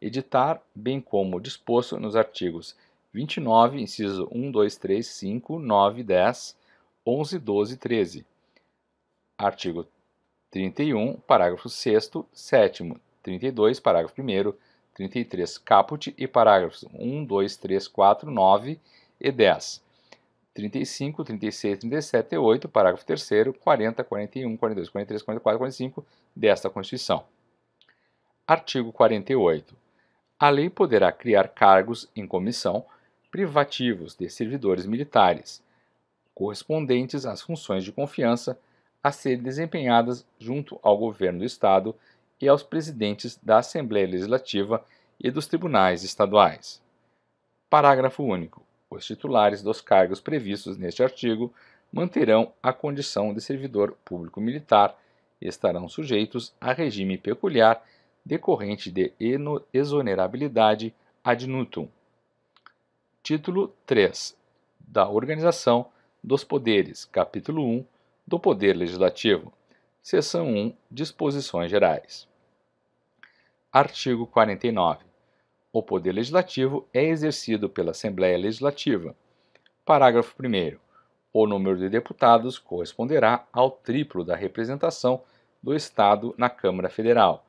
S1: editar, bem como disposto nos artigos 29, inciso 1, 2, 3, 5, 9, 10, 11, 12 e 13. Artigo 31, parágrafo 6, 7, 32, parágrafo 1, 33, caput e parágrafos 1, 2, 3, 4, 9 e 10. 35, 36, 37, e 8, parágrafo 3 40, 41, 42, 43, 44, 45 desta Constituição. Artigo 48. A lei poderá criar cargos em comissão privativos de servidores militares, correspondentes às funções de confiança a serem desempenhadas junto ao governo do Estado e aos presidentes da Assembleia Legislativa e dos tribunais estaduais. Parágrafo único. Os titulares dos cargos previstos neste artigo manterão a condição de servidor público militar e estarão sujeitos a regime peculiar decorrente de exonerabilidade ad nutum. Título 3 da Organização dos Poderes, capítulo 1 do Poder Legislativo, seção 1, Disposições Gerais. Artigo 49. O poder legislativo é exercido pela Assembleia Legislativa. Parágrafo 1. O número de deputados corresponderá ao triplo da representação do Estado na Câmara Federal,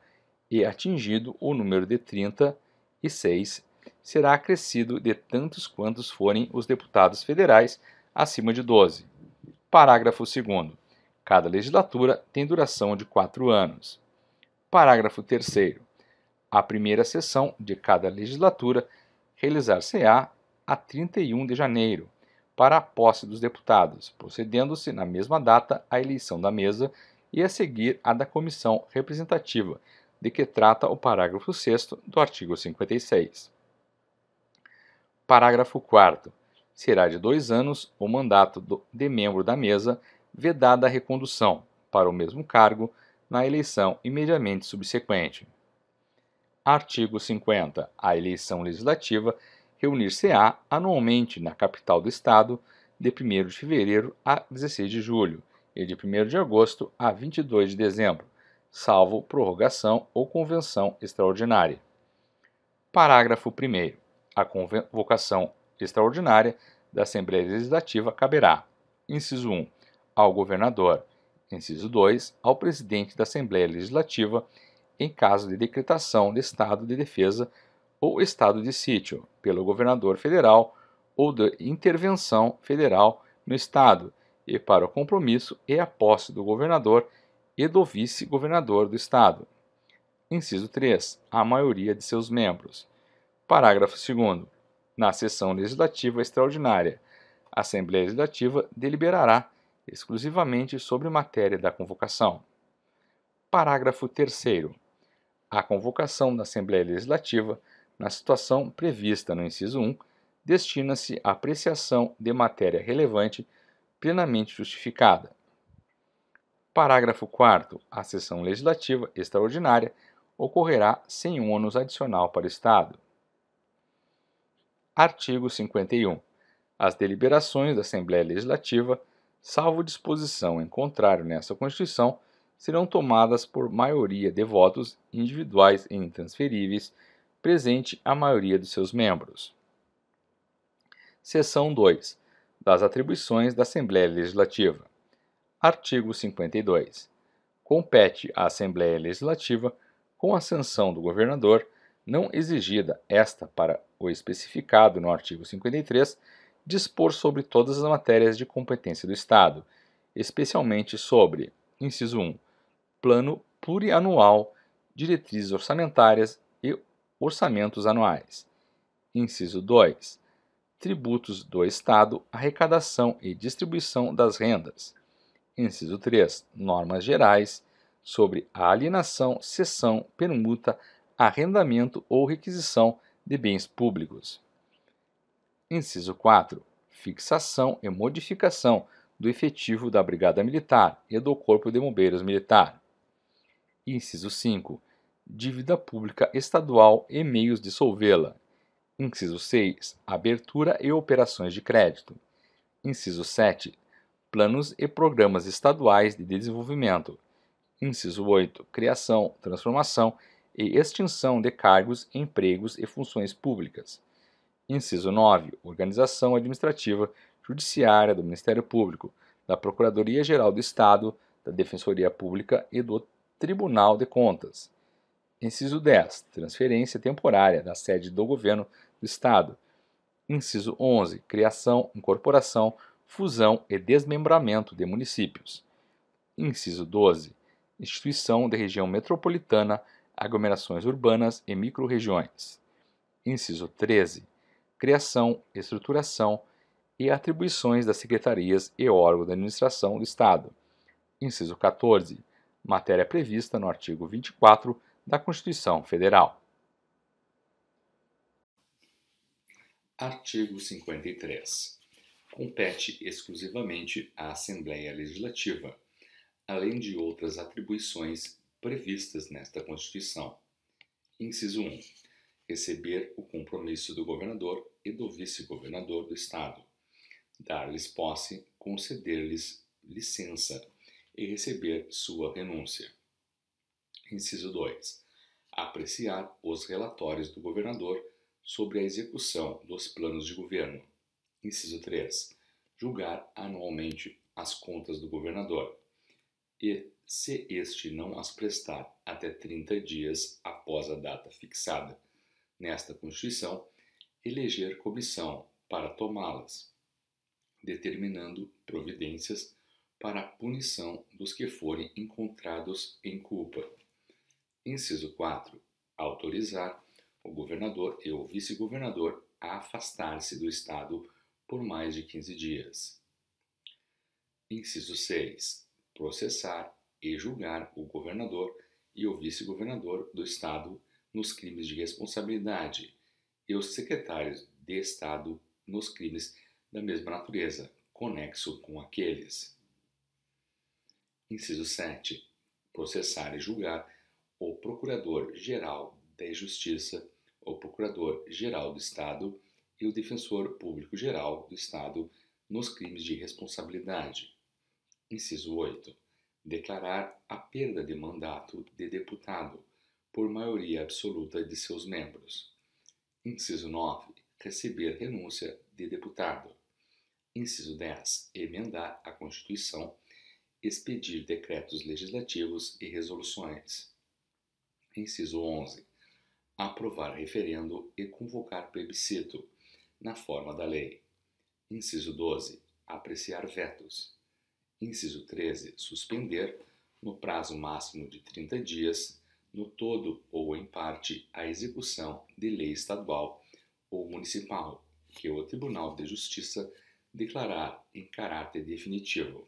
S1: e atingido o número de 36, será acrescido de tantos quantos forem os deputados federais acima de 12. Parágrafo 2. Cada legislatura tem duração de quatro anos. Parágrafo 3. A primeira sessão de cada legislatura realizar-se-á a 31 de janeiro, para a posse dos deputados, procedendo-se na mesma data à eleição da mesa e a seguir a da comissão representativa, de que trata o parágrafo 6 do artigo 56. Parágrafo 4. Será de dois anos o mandato de membro da mesa, vedada a recondução, para o mesmo cargo, na eleição imediatamente subsequente. Artigo 50. A eleição legislativa reunir-se-á anualmente na capital do Estado, de 1 de fevereiro a 16 de julho e de 1 de agosto a 22 de dezembro, salvo prorrogação ou convenção extraordinária. Parágrafo 1. A convocação extraordinária da Assembleia Legislativa caberá: inciso 1. Ao governador. Inciso 2. Ao presidente da Assembleia Legislativa em caso de decretação de estado de defesa ou estado de sítio pelo governador federal ou de intervenção federal no estado, e para o compromisso e a posse do governador e do vice-governador do estado. Inciso 3. A maioria de seus membros. Parágrafo 2. Na sessão legislativa extraordinária, a Assembleia Legislativa deliberará exclusivamente sobre matéria da convocação. Parágrafo 3. A convocação da Assembleia Legislativa, na situação prevista no inciso 1, destina-se à apreciação de matéria relevante plenamente justificada. Parágrafo 4. A sessão legislativa extraordinária ocorrerá sem ônus adicional para o Estado. Artigo 51. As deliberações da Assembleia Legislativa, salvo disposição em contrário nessa Constituição, serão tomadas por maioria de votos individuais e intransferíveis, presente a maioria dos seus membros. Seção 2. Das atribuições da Assembleia Legislativa. Artigo 52. Compete à Assembleia Legislativa, com a sanção do governador, não exigida esta para o especificado no artigo 53, dispor sobre todas as matérias de competência do Estado, especialmente sobre: inciso 1, plano plurianual, diretrizes orçamentárias e orçamentos anuais. Inciso 2. Tributos do Estado, arrecadação e distribuição das rendas. Inciso 3. Normas gerais sobre a alienação, cessão, permuta, arrendamento ou requisição de bens públicos. Inciso 4. Fixação e modificação do efetivo da Brigada Militar e do Corpo de Bombeiros Militar. Inciso 5. Dívida pública estadual e meios de solvê-la. Inciso 6. Abertura e operações de crédito. Inciso 7. Planos e programas estaduais de desenvolvimento. Inciso 8. Criação, transformação e extinção de cargos, empregos e funções públicas. Inciso 9. Organização administrativa judiciária do Ministério Público, da Procuradoria-Geral do Estado, da Defensoria Pública e do Tribunal de Contas. Inciso 10. Transferência temporária da sede do governo do Estado. Inciso 11. Criação, incorporação, fusão e desmembramento de municípios. Inciso 12. Instituição de região metropolitana, aglomerações urbanas e micro-regiões. Inciso 13. Criação, estruturação e atribuições das secretarias e órgãos da administração do Estado. Inciso 14 matéria prevista no artigo 24 da Constituição Federal. Artigo 53. Compete exclusivamente à Assembleia Legislativa, além de outras atribuições previstas nesta Constituição. Inciso 1. Receber o compromisso do governador e do vice-governador do Estado. Dar-lhes posse, conceder-lhes licença e receber sua renúncia. Inciso 2. Apreciar os relatórios do governador sobre a execução dos planos de governo. Inciso 3. Julgar anualmente as contas do governador. E, se este não as prestar até 30 dias após a data fixada nesta Constituição, eleger comissão para tomá-las, determinando providências para a punição dos que forem encontrados em culpa. Inciso 4. Autorizar o governador e o vice-governador a afastar-se do Estado por mais de 15 dias. Inciso 6. Processar e julgar o governador e o vice-governador do Estado nos crimes de responsabilidade e os secretários de Estado nos crimes da mesma natureza, conexo com aqueles. Inciso 7. Processar e julgar o Procurador-Geral da Justiça, o Procurador-Geral do Estado e o Defensor Público-Geral do Estado nos crimes de responsabilidade. Inciso 8. Declarar a perda de mandato de deputado por maioria absoluta de seus membros. Inciso 9. Receber renúncia de deputado. Inciso 10. Emendar a Constituição expedir decretos legislativos e resoluções. Inciso 11. Aprovar referendo e convocar plebiscito, na forma da lei. Inciso 12. Apreciar vetos. Inciso 13. Suspender, no prazo máximo de 30 dias, no todo ou em parte, a execução de lei estadual ou municipal que o Tribunal de Justiça declarar em caráter definitivo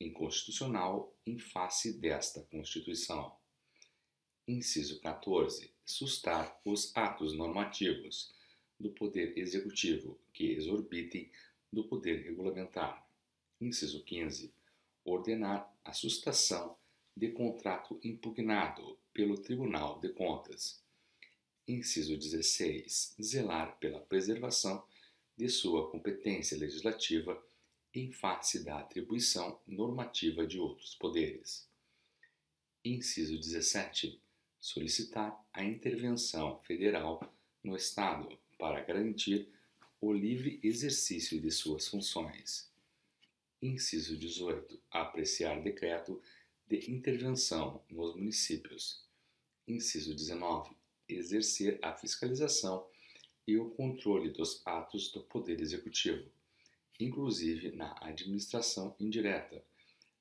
S1: inconstitucional em face desta Constituição. Inciso 14. Sustar os atos normativos do Poder Executivo que exorbitem do Poder Regulamentar. Inciso 15. Ordenar a sustação de contrato impugnado pelo Tribunal de Contas. Inciso 16. Zelar pela preservação de sua competência legislativa em face da atribuição normativa de outros poderes. Inciso 17. Solicitar a intervenção federal no Estado para garantir o livre exercício de suas funções. Inciso 18. Apreciar decreto de intervenção nos municípios. Inciso 19. Exercer a fiscalização e o controle dos atos do Poder Executivo inclusive na administração indireta,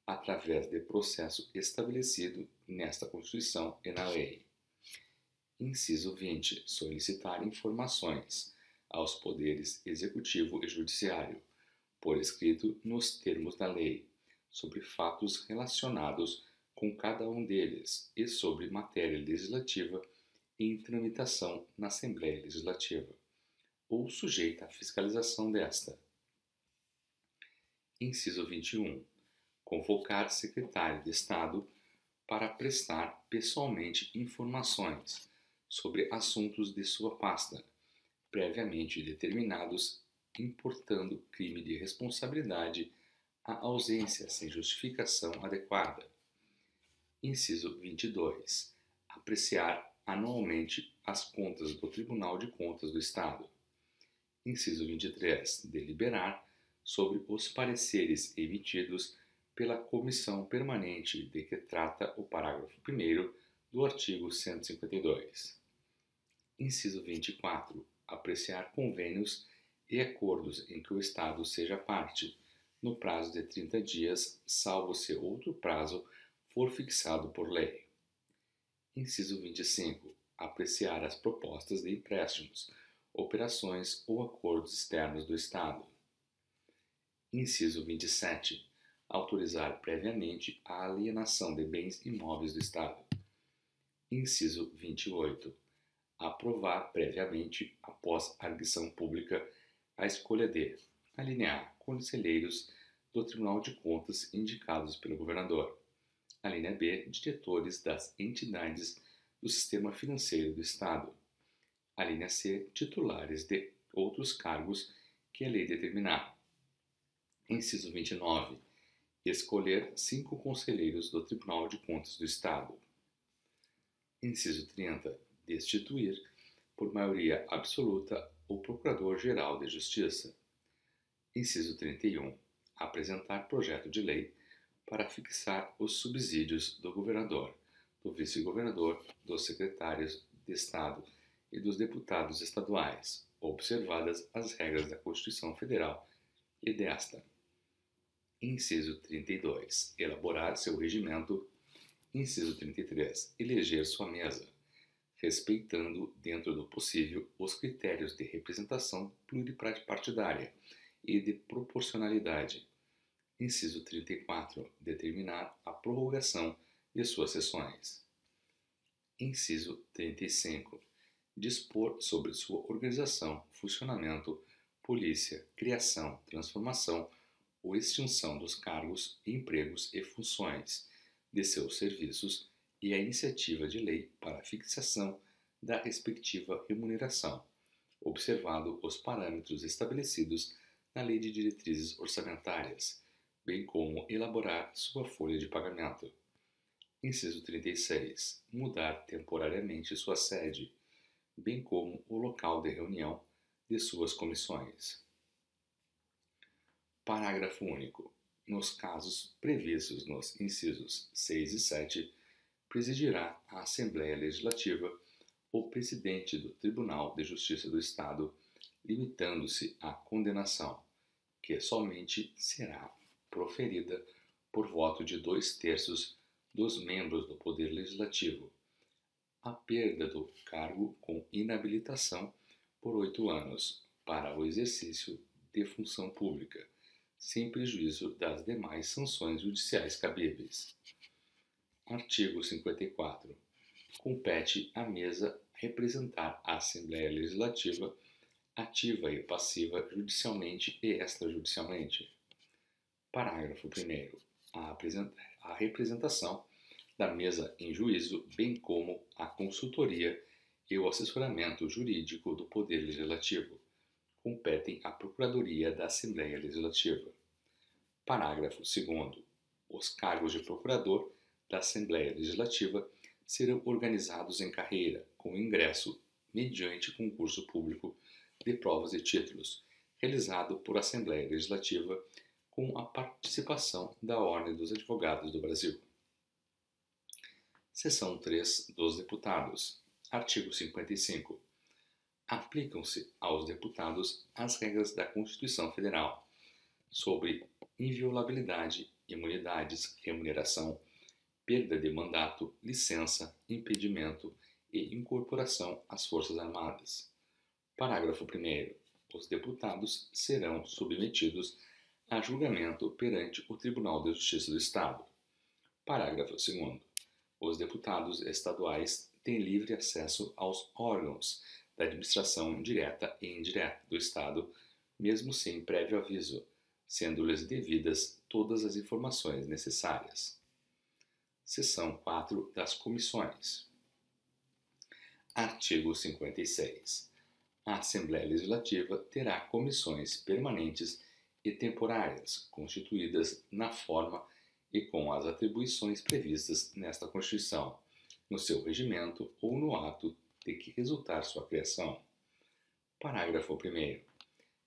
S1: através de processo estabelecido nesta Constituição e na lei. Inciso 20. Solicitar informações aos poderes executivo e judiciário, por escrito nos termos da lei, sobre fatos relacionados com cada um deles e sobre matéria legislativa em tramitação na Assembleia Legislativa, ou sujeita à fiscalização desta Inciso 21. Convocar secretário de Estado para prestar pessoalmente informações sobre assuntos de sua pasta, previamente determinados, importando crime de responsabilidade a ausência sem justificação adequada. Inciso 22. Apreciar anualmente as contas do Tribunal de Contas do Estado. Inciso 23. Deliberar sobre os pareceres emitidos pela comissão permanente de que trata o parágrafo 1 do artigo 152. Inciso 24. Apreciar convênios e acordos em que o Estado seja parte, no prazo de 30 dias, salvo se outro prazo for fixado por lei. Inciso 25. Apreciar as propostas de empréstimos, operações ou acordos externos do Estado. Inciso 27. Autorizar previamente a alienação de bens imóveis do Estado. Inciso 28. Aprovar previamente, após arguição pública, a escolha de alinear conselheiros do Tribunal de Contas indicados pelo governador. alínea B, diretores das entidades do sistema financeiro do Estado. alínea C, titulares de outros cargos que a lei determinar. Inciso 29. Escolher cinco conselheiros do Tribunal de Contas do Estado. Inciso 30. Destituir, por maioria absoluta, o Procurador-Geral de Justiça. Inciso 31. Apresentar projeto de lei para fixar os subsídios do governador, do vice-governador, dos secretários de Estado e dos deputados estaduais, observadas as regras da Constituição Federal e desta. Inciso 32. Elaborar seu regimento. Inciso 33. Eleger sua mesa, respeitando, dentro do possível, os critérios de representação pluripartidária e de proporcionalidade. Inciso 34. Determinar a prorrogação de suas sessões. Inciso 35. Dispor sobre sua organização, funcionamento, polícia, criação, transformação ou extinção dos cargos, empregos e funções de seus serviços e a iniciativa de lei para a fixação da respectiva remuneração, observado os parâmetros estabelecidos na Lei de Diretrizes Orçamentárias, bem como elaborar sua folha de pagamento. Inciso 36. Mudar temporariamente sua sede, bem como o local de reunião de suas comissões. Parágrafo único. Nos casos previstos nos incisos 6 e 7, presidirá a Assembleia Legislativa o presidente do Tribunal de Justiça do Estado, limitando-se à condenação, que somente será proferida por voto de dois terços dos membros do Poder Legislativo. A perda do cargo com inabilitação por oito anos para o exercício de função pública sem prejuízo das demais sanções judiciais cabíveis. Artigo 54. Compete à mesa representar a Assembleia Legislativa ativa e passiva judicialmente e extrajudicialmente. Parágrafo 1. A, representação da mesa em juízo, bem como a consultoria e o assessoramento jurídico do Poder Legislativo competem à Procuradoria da Assembleia Legislativa. Parágrafo 2. Os cargos de procurador da Assembleia Legislativa serão organizados em carreira, com ingresso, mediante concurso público de provas e títulos, realizado por Assembleia Legislativa, com a participação da Ordem dos Advogados do Brasil. Seção 3 dos Deputados. Artigo 55 aplicam-se aos deputados as regras da Constituição Federal sobre inviolabilidade, imunidades, remuneração, perda de mandato, licença, impedimento e incorporação às Forças Armadas. Parágrafo 1. Os deputados serão submetidos a julgamento perante o Tribunal de Justiça do Estado. Parágrafo 2. Os deputados estaduais têm livre acesso aos órgãos da administração direta e indireta do Estado, mesmo sem prévio aviso, sendo-lhes devidas todas as informações necessárias. Seção 4 das Comissões. Artigo 56. A Assembleia Legislativa terá comissões permanentes e temporárias, constituídas na forma e com as atribuições previstas nesta Constituição, no seu regimento ou no ato de que resultar sua criação. Parágrafo 1.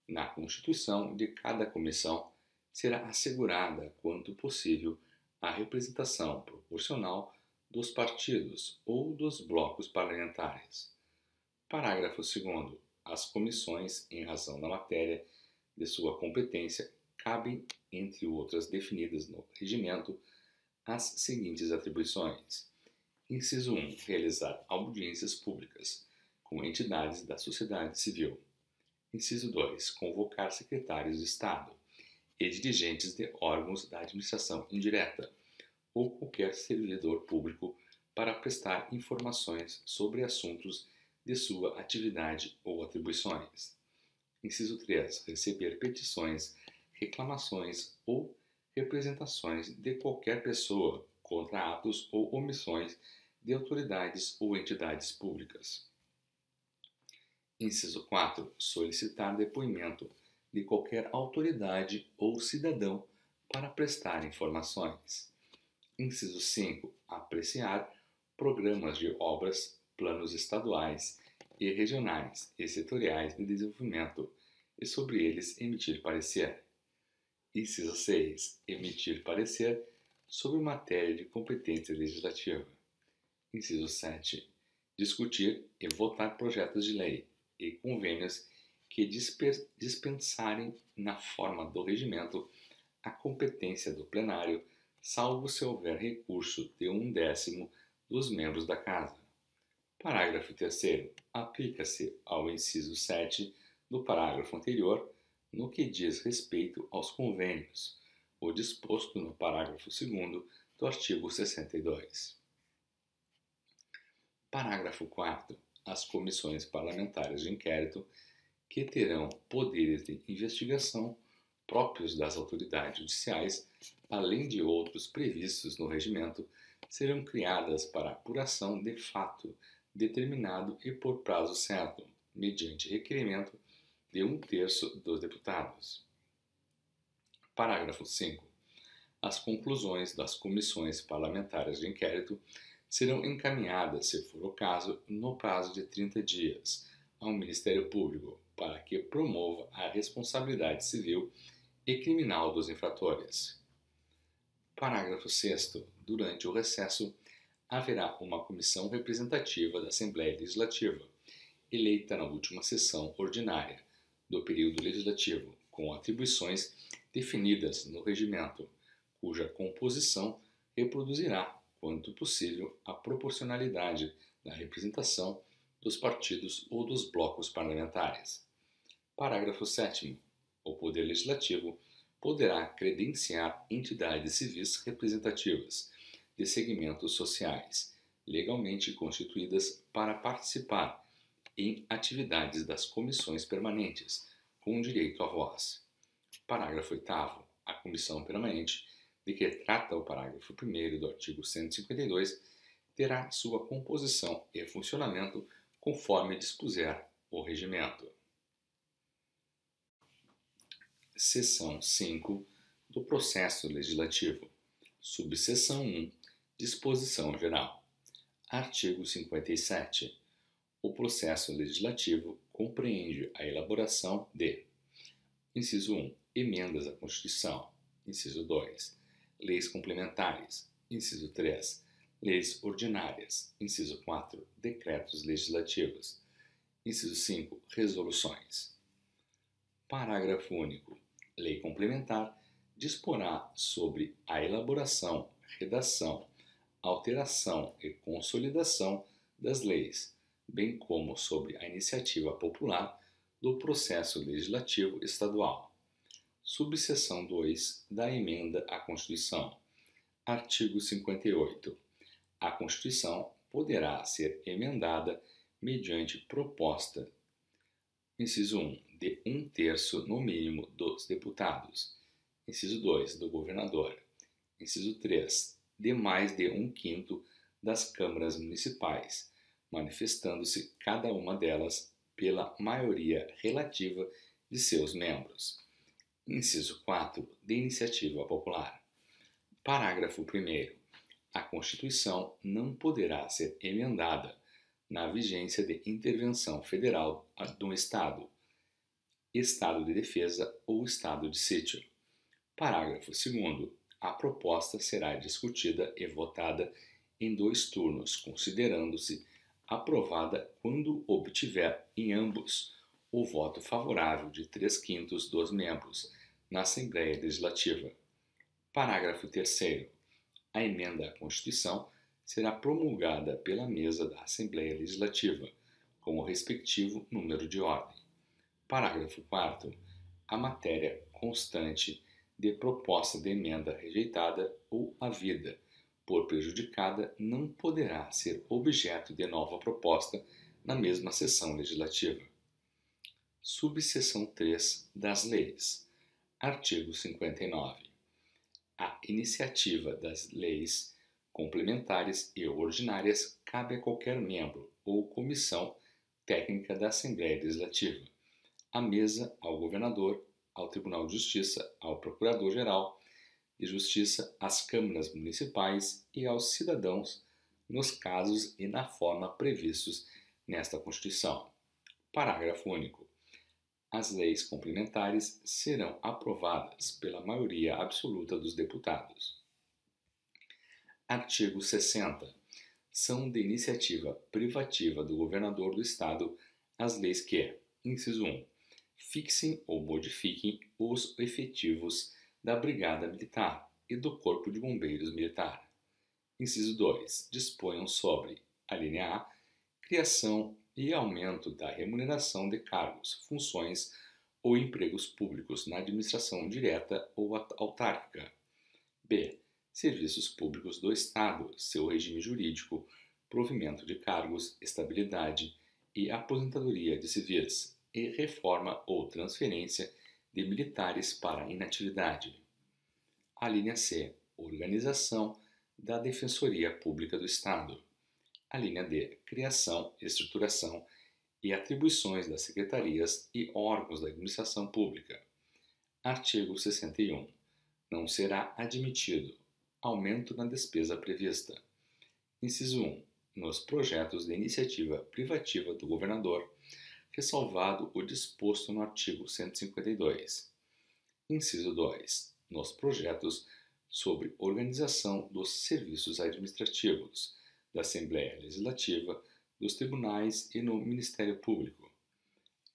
S1: Na constituição de cada comissão será assegurada, quanto possível, a representação proporcional dos partidos ou dos blocos parlamentares. Parágrafo 2. As comissões, em razão da matéria de sua competência, cabem, entre outras definidas no regimento, as seguintes atribuições: Inciso 1. Realizar audiências públicas com entidades da sociedade civil. Inciso 2. Convocar secretários de Estado e dirigentes de órgãos da administração indireta ou qualquer servidor público para prestar informações sobre assuntos de sua atividade ou atribuições. Inciso 3. Receber petições, reclamações ou representações de qualquer pessoa contra atos ou omissões de autoridades ou entidades públicas. Inciso 4. Solicitar depoimento de qualquer autoridade ou cidadão para prestar informações. Inciso 5. Apreciar programas de obras, planos estaduais e regionais e setoriais de desenvolvimento e sobre eles emitir parecer. Inciso 6. Emitir parecer sobre matéria de competência legislativa. Inciso 7. Discutir e votar projetos de lei e convênios que dispensarem, na forma do regimento, a competência do plenário, salvo se houver recurso de um décimo dos membros da Casa. Parágrafo 3. Aplica-se ao inciso 7 do parágrafo anterior no que diz respeito aos convênios, o disposto no parágrafo 2 do artigo 62. Parágrafo 4. As comissões parlamentares de inquérito, que terão poderes de investigação próprios das autoridades judiciais, além de outros previstos no regimento, serão criadas para apuração de fato determinado e por prazo certo, mediante requerimento de um terço dos deputados. Parágrafo 5. As conclusões das comissões parlamentares de inquérito serão encaminhadas, se for o caso, no prazo de 30 dias ao Ministério Público para que promova a responsabilidade civil e criminal dos infratores. Parágrafo 6. Durante o recesso, haverá uma comissão representativa da Assembleia Legislativa, eleita na última sessão ordinária do período legislativo, com atribuições definidas no regimento, cuja composição reproduzirá quanto possível, a proporcionalidade da representação dos partidos ou dos blocos parlamentares. Parágrafo 7. O Poder Legislativo poderá credenciar entidades civis representativas de segmentos sociais legalmente constituídas para participar em atividades das comissões permanentes, com direito à voz. Parágrafo 8. A Comissão Permanente de que trata o parágrafo 1 do artigo 152 terá sua composição e funcionamento conforme dispuser o regimento. Seção 5 do Processo Legislativo. Subseção 1 Disposição Geral. Artigo 57. O processo legislativo compreende a elaboração de: Inciso 1. Emendas à Constituição. Inciso 2 leis complementares, inciso 3, leis ordinárias, inciso 4, decretos legislativos, inciso 5, resoluções. Parágrafo único. Lei complementar disporá sobre a elaboração, redação, alteração e consolidação das leis, bem como sobre a iniciativa popular do processo legislativo estadual subseção 2 da Emenda à Constituição. Artigo 58. A Constituição poderá ser emendada mediante proposta, inciso 1, de um terço no mínimo dos deputados, inciso 2, do governador, inciso 3, de mais de um quinto das câmaras municipais, manifestando-se cada uma delas pela maioria relativa de seus membros. Inciso 4. De iniciativa popular. Parágrafo 1. A Constituição não poderá ser emendada na vigência de intervenção federal de um Estado, Estado de defesa ou Estado de sítio. Parágrafo 2. A proposta será discutida e votada em dois turnos, considerando-se aprovada quando obtiver em ambos o voto favorável de três quintos dos membros, na Assembleia Legislativa. Parágrafo 3. A emenda à Constituição será promulgada pela mesa da Assembleia Legislativa, com o respectivo número de ordem. Parágrafo 4. A matéria constante de proposta de emenda rejeitada ou havida por prejudicada não poderá ser objeto de nova proposta na mesma sessão legislativa. Subseção 3 das leis. Artigo 59. A iniciativa das leis complementares e ordinárias cabe a qualquer membro ou comissão técnica da Assembleia Legislativa, à mesa, ao governador, ao Tribunal de Justiça, ao Procurador-Geral de Justiça, às câmaras municipais e aos cidadãos nos casos e na forma previstos nesta Constituição. Parágrafo único as leis complementares serão aprovadas pela maioria absoluta dos deputados. Artigo 60. São de iniciativa privativa do governador do Estado as leis que, inciso 1, fixem ou modifiquem os efetivos da Brigada Militar e do Corpo de Bombeiros Militar. Inciso 2. Disponham sobre, alínea A, criação e aumento da remuneração de cargos, funções ou empregos públicos na administração direta ou autárquica. B. Serviços públicos do Estado, seu regime jurídico, provimento de cargos, estabilidade e aposentadoria de civis, e reforma ou transferência de militares para inatividade. A linha C. Organização da Defensoria Pública do Estado. A linha D, criação, estruturação e atribuições das secretarias e órgãos da administração pública. Artigo 61. Não será admitido aumento na despesa prevista. Inciso 1. Nos projetos de iniciativa privativa do governador, ressalvado o disposto no artigo 152. Inciso 2. Nos projetos sobre organização dos serviços administrativos, da Assembleia Legislativa, dos tribunais e no Ministério Público.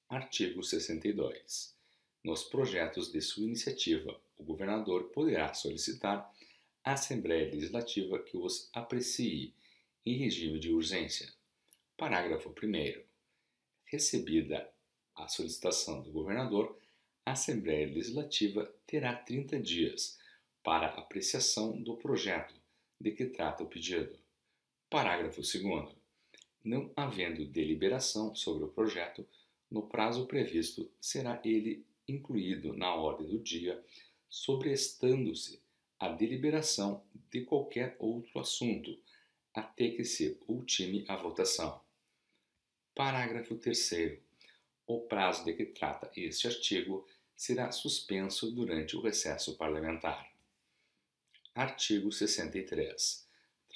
S1: Artigo 62. Nos projetos de sua iniciativa, o governador poderá solicitar à Assembleia Legislativa que os aprecie em regime de urgência. Parágrafo 1. Recebida a solicitação do governador, a Assembleia Legislativa terá 30 dias para apreciação do projeto de que trata o pedido. Parágrafo 2. Não havendo deliberação sobre o projeto, no prazo previsto, será ele incluído na ordem do dia, sobrestando-se a deliberação de qualquer outro assunto, até que se ultime a votação. Parágrafo 3. O prazo de que trata este artigo será suspenso durante o recesso parlamentar. Artigo 63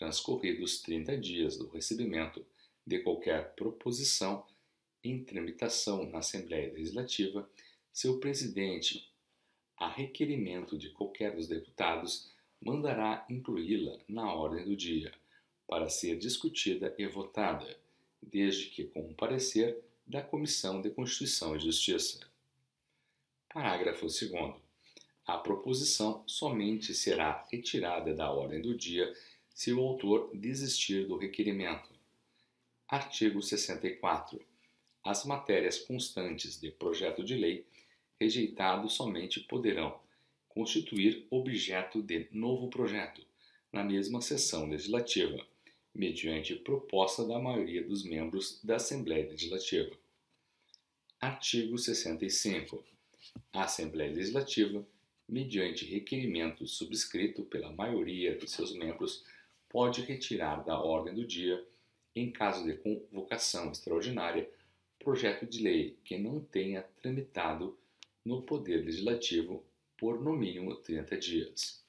S1: transcorridos 30 dias do recebimento de qualquer proposição em tramitação na Assembleia Legislativa, seu presidente, a requerimento de qualquer dos deputados, mandará incluí-la na ordem do dia, para ser discutida e votada, desde que com o parecer da Comissão de Constituição e Justiça. Parágrafo 2. A proposição somente será retirada da ordem do dia se o autor desistir do requerimento. Artigo 64. As matérias constantes de projeto de lei rejeitado somente poderão constituir objeto de novo projeto na mesma sessão legislativa, mediante proposta da maioria dos membros da Assembleia Legislativa. Artigo 65. A Assembleia Legislativa, mediante requerimento subscrito pela maioria de seus membros, pode retirar da ordem do dia, em caso de convocação extraordinária, projeto de lei que não tenha tramitado no Poder Legislativo por no mínimo 30 dias.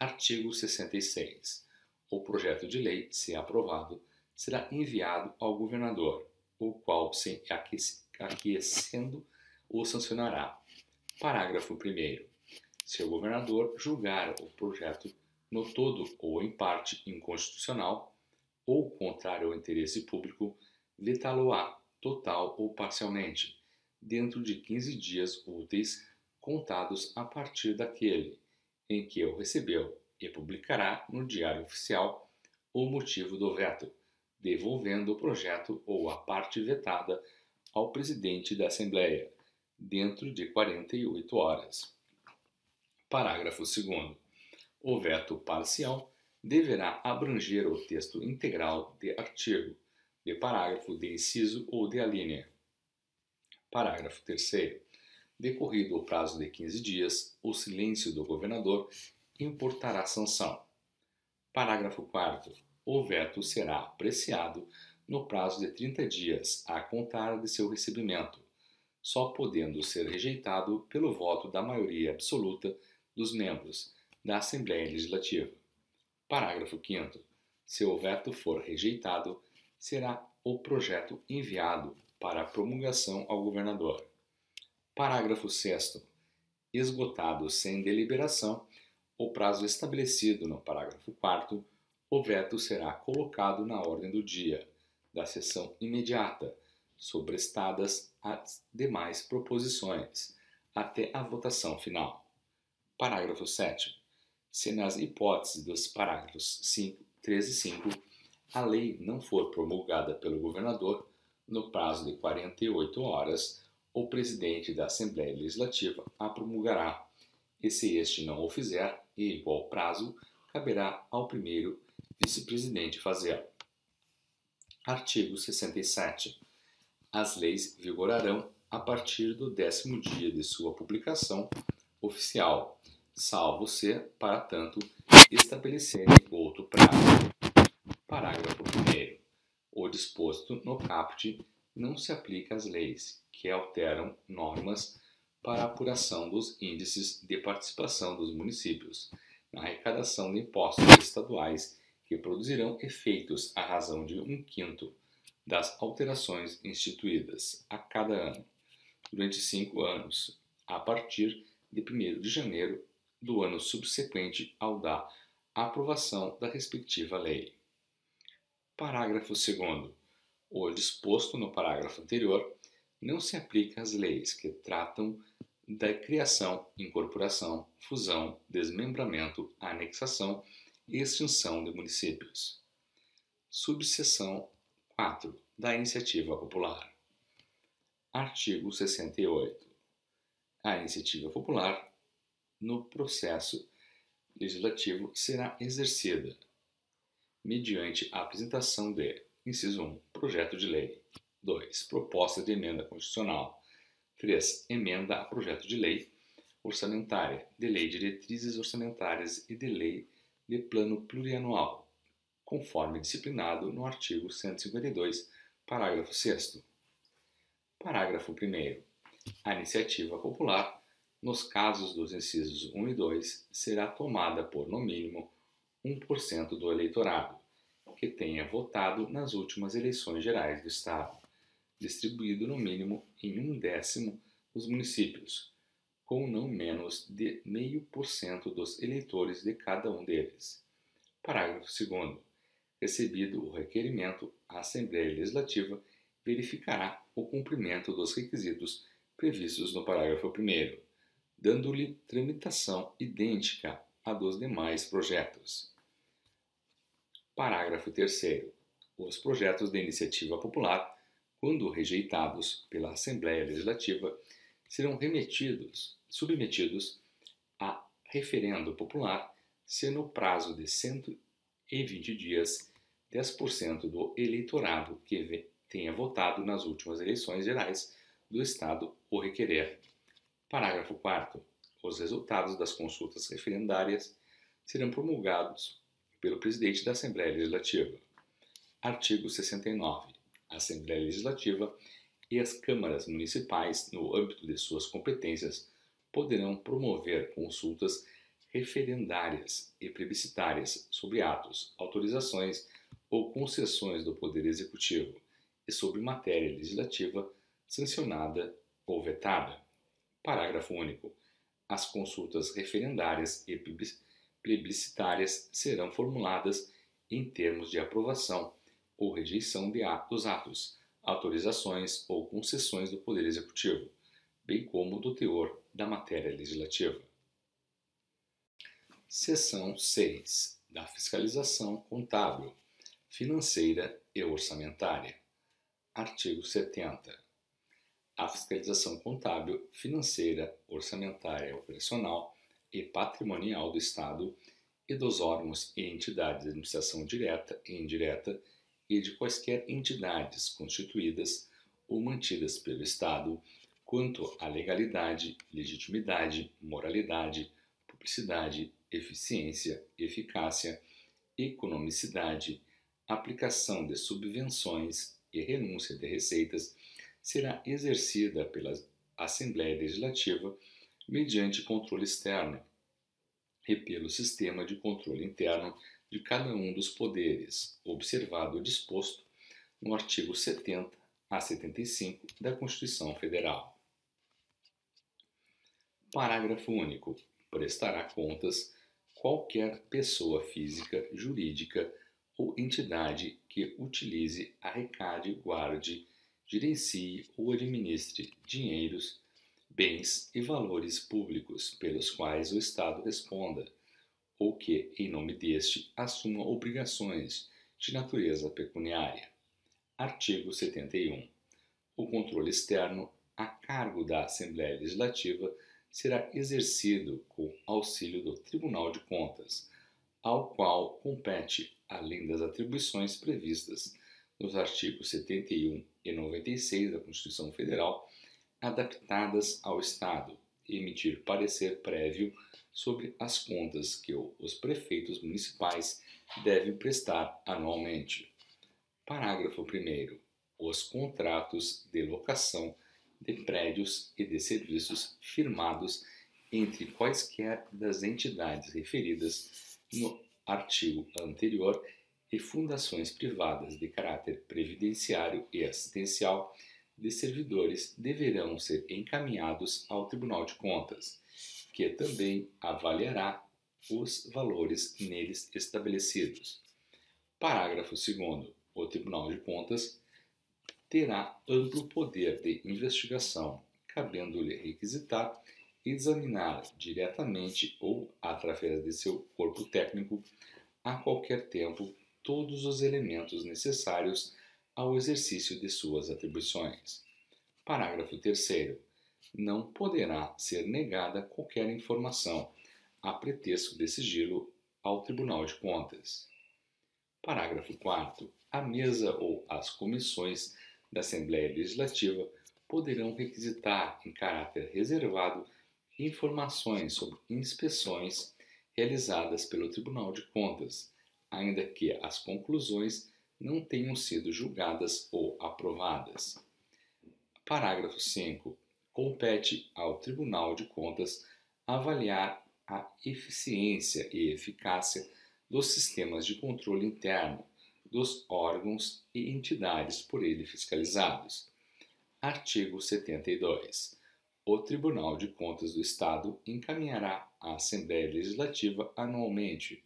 S1: Artigo 66. O projeto de lei, se aprovado, será enviado ao governador, o qual, se aquecendo, o sancionará. Parágrafo 1. Se o governador julgar o projeto no todo ou em parte inconstitucional, ou contrário ao interesse público, vetá-lo-á, total ou parcialmente, dentro de 15 dias úteis contados a partir daquele em que o recebeu e publicará no Diário Oficial o motivo do veto, devolvendo o projeto ou a parte vetada ao presidente da Assembleia, dentro de 48 horas. Parágrafo 2. O veto parcial deverá abranger o texto integral de artigo, de parágrafo, de inciso ou de alínea. Parágrafo 3. Decorrido o prazo de 15 dias, o silêncio do governador importará sanção. Parágrafo 4. O veto será apreciado no prazo de 30 dias a contar de seu recebimento, só podendo ser rejeitado pelo voto da maioria absoluta dos membros, da Assembleia Legislativa. Parágrafo 5. Se o veto for rejeitado, será o projeto enviado para promulgação ao governador. Parágrafo 6. Esgotado sem deliberação o prazo estabelecido no parágrafo 4, o veto será colocado na ordem do dia da sessão imediata, sobrestadas as demais proposições, até a votação final. Parágrafo 7 se nas hipóteses dos parágrafos 5, 13 e 5 a lei não for promulgada pelo governador no prazo de 48 horas, o presidente da Assembleia Legislativa a promulgará, e se este não o fizer, em igual prazo, caberá ao primeiro vice-presidente fazer. Artigo 67. As leis vigorarão a partir do décimo dia de sua publicação oficial salvo-se, para tanto, estabelecerem outro prazo. Parágrafo 1. O disposto no caput não se aplica às leis que alteram normas para apuração dos índices de participação dos municípios na arrecadação de impostos estaduais que produzirão efeitos à razão de um quinto das alterações instituídas a cada ano durante cinco anos, a partir de 1 de janeiro do ano subsequente ao da aprovação da respectiva lei. Parágrafo 2. O disposto no parágrafo anterior não se aplica às leis que tratam da criação, incorporação, fusão, desmembramento, anexação e extinção de municípios. Subseção 4 da Iniciativa Popular. Artigo 68. A Iniciativa Popular no processo legislativo será exercida mediante a apresentação de, inciso 1, projeto de lei, 2, proposta de emenda constitucional, 3, emenda a projeto de lei orçamentária, de lei de diretrizes orçamentárias e de lei de plano plurianual, conforme disciplinado no artigo 152, parágrafo 6 Parágrafo 1 A iniciativa popular nos casos dos incisos 1 e 2, será tomada por, no mínimo, 1% do eleitorado, que tenha votado nas últimas eleições gerais do Estado, distribuído no mínimo em um décimo dos municípios, com não menos de meio por cento dos eleitores de cada um deles. Parágrafo 2. Recebido o requerimento, a Assembleia Legislativa verificará o cumprimento dos requisitos previstos no parágrafo 1 dando-lhe tramitação idêntica a dos demais projetos. Parágrafo 3. Os projetos de iniciativa popular, quando rejeitados pela Assembleia Legislativa, serão remetidos, submetidos a referendo popular, se no prazo de 120 dias 10% do eleitorado que tenha votado nas últimas eleições gerais do Estado o requerer. Parágrafo 4. Os resultados das consultas referendárias serão promulgados pelo presidente da Assembleia Legislativa. Artigo 69. A Assembleia Legislativa e as câmaras municipais, no âmbito de suas competências, poderão promover consultas referendárias e plebiscitárias sobre atos, autorizações ou concessões do Poder Executivo e sobre matéria legislativa sancionada ou vetada. Parágrafo único. As consultas referendárias e plebiscitárias serão formuladas em termos de aprovação ou rejeição de atos, atos, autorizações ou concessões do Poder Executivo, bem como do teor da matéria legislativa. Seção 6 da Fiscalização Contábil, Financeira e Orçamentária. Artigo 70 a fiscalização contábil, financeira, orçamentária, operacional e patrimonial do Estado e dos órgãos e entidades de administração direta e indireta e de quaisquer entidades constituídas ou mantidas pelo Estado quanto à legalidade, legitimidade, moralidade, publicidade, eficiência, eficácia, economicidade, aplicação de subvenções e renúncia de receitas será exercida pela Assembleia Legislativa mediante controle externo e pelo sistema de controle interno de cada um dos poderes, observado o disposto no artigo 70 a 75 da Constituição Federal. Parágrafo único. Prestará contas qualquer pessoa física, jurídica ou entidade que utilize, arrecade, guarde, gerencie ou administre dinheiros, bens e valores públicos pelos quais o Estado responda, ou que, em nome deste, assuma obrigações de natureza pecuniária. Artigo 71. O controle externo a cargo da Assembleia Legislativa será exercido com auxílio do Tribunal de Contas, ao qual compete, além das atribuições previstas nos artigos 71 e 96 da Constituição Federal, adaptadas ao Estado, e emitir parecer prévio sobre as contas que os prefeitos municipais devem prestar anualmente. Parágrafo 1. Os contratos de locação de prédios e de serviços firmados entre quaisquer das entidades referidas no artigo anterior e fundações privadas de caráter previdenciário e assistencial de servidores deverão ser encaminhados ao Tribunal de Contas, que também avaliará os valores neles estabelecidos. Parágrafo 2. O Tribunal de Contas terá amplo poder de investigação, cabendo-lhe requisitar examinar diretamente ou através de seu corpo técnico a qualquer tempo todos os elementos necessários ao exercício de suas atribuições. Parágrafo 3. Não poderá ser negada qualquer informação a pretexto de sigilo ao Tribunal de Contas. Parágrafo 4. A mesa ou as comissões da Assembleia Legislativa poderão requisitar, em caráter reservado, informações sobre inspeções realizadas pelo Tribunal de Contas, ainda que as conclusões não tenham sido julgadas ou aprovadas. Parágrafo 5. Compete ao Tribunal de Contas avaliar a eficiência e eficácia dos sistemas de controle interno, dos órgãos e entidades por ele fiscalizados. Artigo 72. O Tribunal de Contas do Estado encaminhará à Assembleia Legislativa anualmente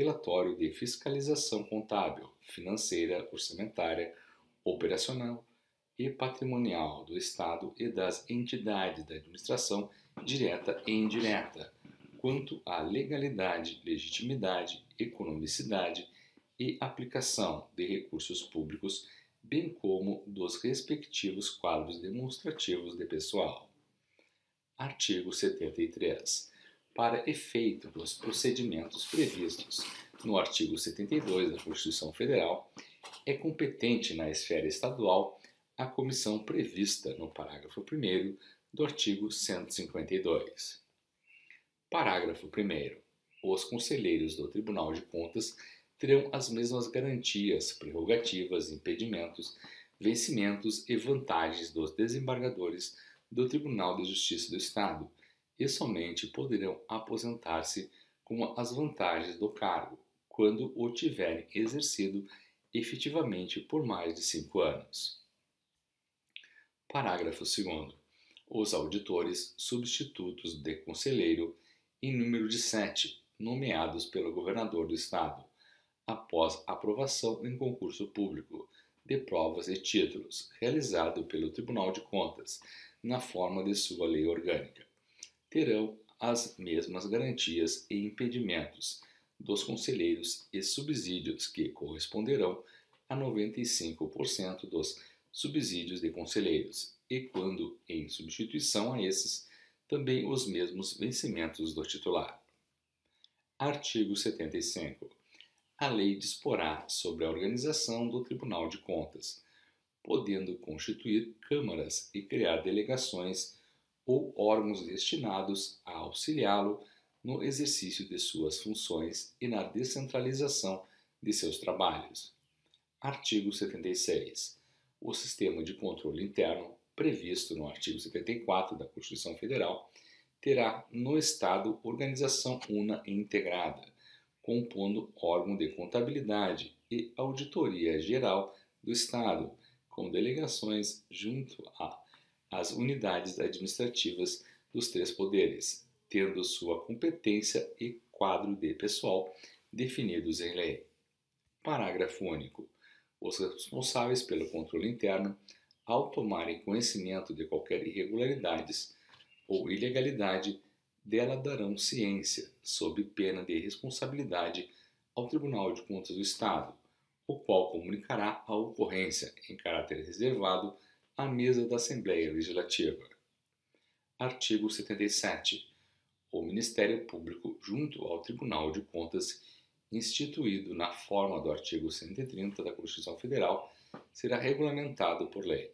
S1: relatório de fiscalização contábil, financeira, orçamentária, operacional e patrimonial do Estado e das entidades da administração direta e indireta, quanto à legalidade, legitimidade, economicidade e aplicação de recursos públicos, bem como dos respectivos quadros demonstrativos de pessoal. Artigo 73 para efeito dos procedimentos previstos no artigo 72 da Constituição Federal, é competente na esfera estadual a comissão prevista no parágrafo 1 do artigo 152. Parágrafo 1. Os conselheiros do Tribunal de Contas terão as mesmas garantias, prerrogativas, impedimentos, vencimentos e vantagens dos desembargadores do Tribunal de Justiça do Estado, e somente poderão aposentar-se com as vantagens do cargo, quando o tiverem exercido efetivamente por mais de cinco anos. Parágrafo 2. Os auditores substitutos de conselheiro, em número de sete, nomeados pelo governador do Estado, após aprovação em concurso público de provas e títulos, realizado pelo Tribunal de Contas, na forma de sua lei orgânica terão as mesmas garantias e impedimentos dos conselheiros e subsídios que corresponderão a 95% dos subsídios de conselheiros e quando em substituição a esses também os mesmos vencimentos do titular. Artigo 75. A lei disporá sobre a organização do Tribunal de Contas, podendo constituir câmaras e criar delegações ou órgãos destinados a auxiliá-lo no exercício de suas funções e na descentralização de seus trabalhos. Artigo 76. O sistema de controle interno previsto no artigo 74 da Constituição Federal terá no Estado organização una e integrada, compondo órgão de contabilidade e auditoria geral do Estado, com delegações junto a as unidades administrativas dos três poderes, tendo sua competência e quadro de pessoal definidos em lei. Parágrafo único. Os responsáveis pelo controle interno, ao tomarem conhecimento de qualquer irregularidades ou ilegalidade, dela darão ciência, sob pena de responsabilidade, ao Tribunal de Contas do Estado, o qual comunicará a ocorrência, em caráter reservado, à mesa da Assembleia Legislativa. Artigo 77. O Ministério Público, junto ao Tribunal de Contas, instituído na forma do artigo 130 da Constituição Federal, será regulamentado por lei.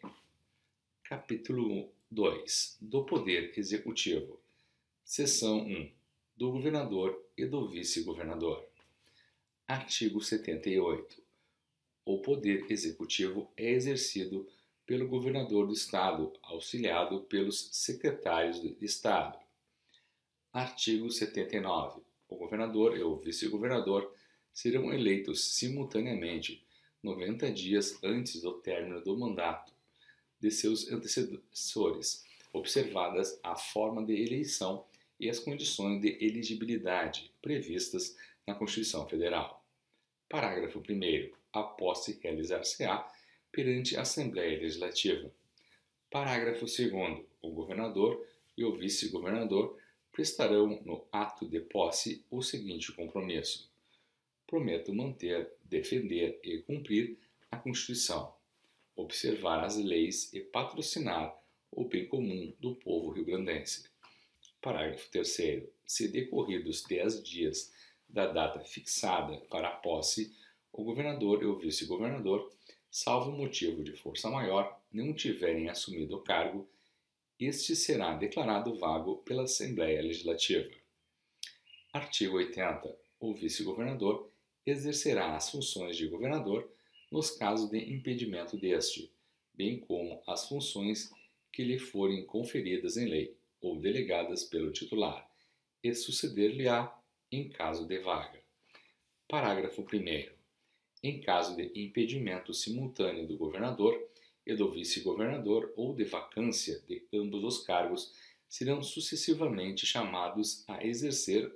S1: Capítulo 2. Do Poder Executivo. Seção 1. Do Governador e do Vice-Governador. Artigo 78. O Poder Executivo é exercido pelo governador do Estado, auxiliado pelos secretários de Estado. Artigo 79. O governador e o vice-governador serão eleitos simultaneamente, 90 dias antes do término do mandato de seus antecessores, observadas a forma de eleição e as condições de elegibilidade previstas na Constituição Federal. Parágrafo 1. A posse realizar-se-á perante a Assembleia Legislativa. Parágrafo 2. O governador e o vice-governador prestarão no ato de posse o seguinte compromisso: Prometo manter, defender e cumprir a Constituição, observar as leis e patrocinar o bem comum do povo rio-grandense. Parágrafo 3. Se decorridos 10 dias da data fixada para a posse, o governador e o vice-governador salvo motivo de força maior, não tiverem assumido o cargo, este será declarado vago pela Assembleia Legislativa. Artigo 80. O vice-governador exercerá as funções de governador nos casos de impedimento deste, bem como as funções que lhe forem conferidas em lei ou delegadas pelo titular, e suceder-lhe-á em caso de vaga. Parágrafo 1 em caso de impedimento simultâneo do governador e do vice-governador ou de vacância de ambos os cargos, serão sucessivamente chamados a exercer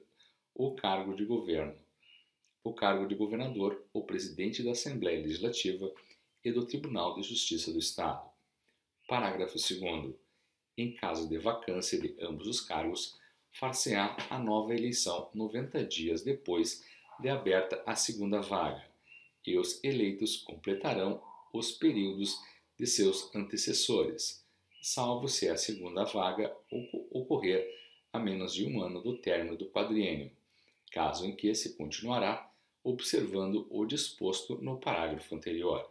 S1: o cargo de governo, o cargo de governador ou presidente da Assembleia Legislativa e do Tribunal de Justiça do Estado. Parágrafo 2 Em caso de vacância de ambos os cargos, far-se-á a nova eleição 90 dias depois de aberta a segunda vaga e os eleitos completarão os períodos de seus antecessores, salvo se a segunda vaga ocorrer a menos de um ano do término do quadriênio, caso em que se continuará observando o disposto no parágrafo anterior.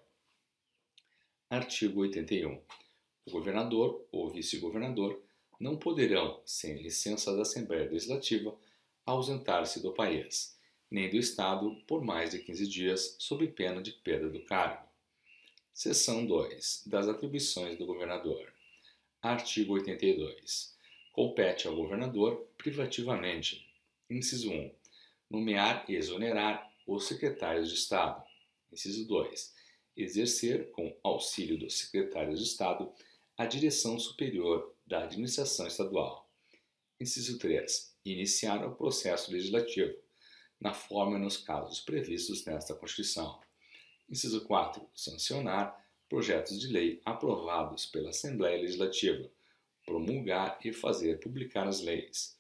S1: Artigo 81. O governador ou vice-governador não poderão, sem licença da Assembleia Legislativa, ausentar-se do país nem do Estado por mais de 15 dias, sob pena de perda do cargo. Seção 2. Das atribuições do governador. Artigo 82. Compete ao governador privativamente. Inciso 1. Nomear e exonerar os secretários de Estado. Inciso 2. Exercer, com auxílio dos secretários de Estado, a direção superior da administração estadual. Inciso 3. Iniciar o processo legislativo na forma e nos casos previstos nesta Constituição. Inciso 4. Sancionar projetos de lei aprovados pela Assembleia Legislativa, promulgar e fazer publicar as leis.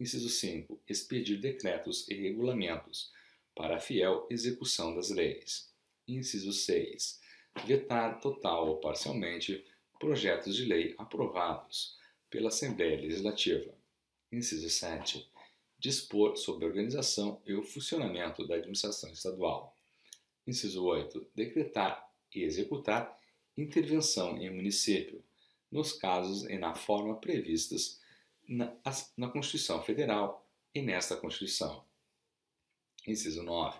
S1: Inciso 5. Expedir decretos e regulamentos para a fiel execução das leis. Inciso 6. Vetar total ou parcialmente projetos de lei aprovados pela Assembleia Legislativa. Inciso 7 dispor sobre a organização e o funcionamento da administração estadual. Inciso 8. Decretar e executar intervenção em município, nos casos e na forma previstas na, na Constituição Federal e nesta Constituição. Inciso 9.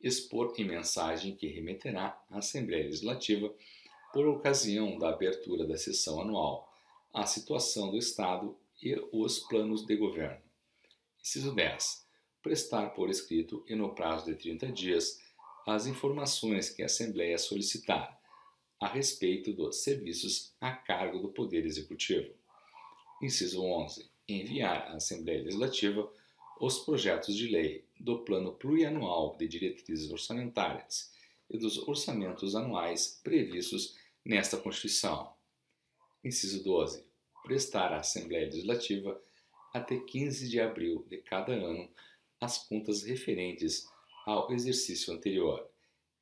S1: Expor em mensagem que remeterá à Assembleia Legislativa, por ocasião da abertura da sessão anual, a situação do Estado e os planos de governo. Inciso 10. Prestar por escrito e no prazo de 30 dias as informações que a Assembleia solicitar a respeito dos serviços a cargo do Poder Executivo. Inciso 11. Enviar à Assembleia Legislativa os projetos de lei do Plano Plurianual de Diretrizes Orçamentárias e dos orçamentos anuais previstos nesta Constituição. Inciso 12. Prestar à Assembleia Legislativa até 15 de abril de cada ano as contas referentes ao exercício anterior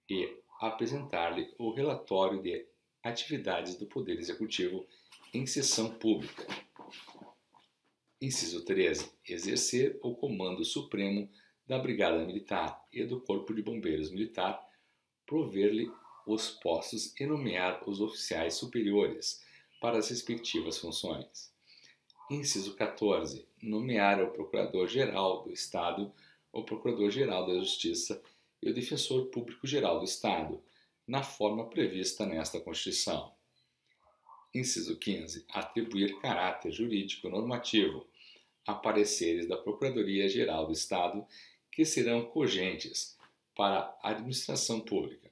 S1: e apresentar-lhe o relatório de atividades do Poder Executivo em sessão pública. Inciso 13. Exercer o comando supremo da Brigada Militar e do Corpo de Bombeiros Militar, prover-lhe os postos e nomear os oficiais superiores para as respectivas funções. Inciso 14. Nomear o Procurador-Geral do Estado, o Procurador-Geral da Justiça e o Defensor Público-Geral do Estado, na forma prevista nesta Constituição. Inciso 15. Atribuir caráter jurídico normativo a pareceres da Procuradoria-Geral do Estado que serão cogentes para a administração pública.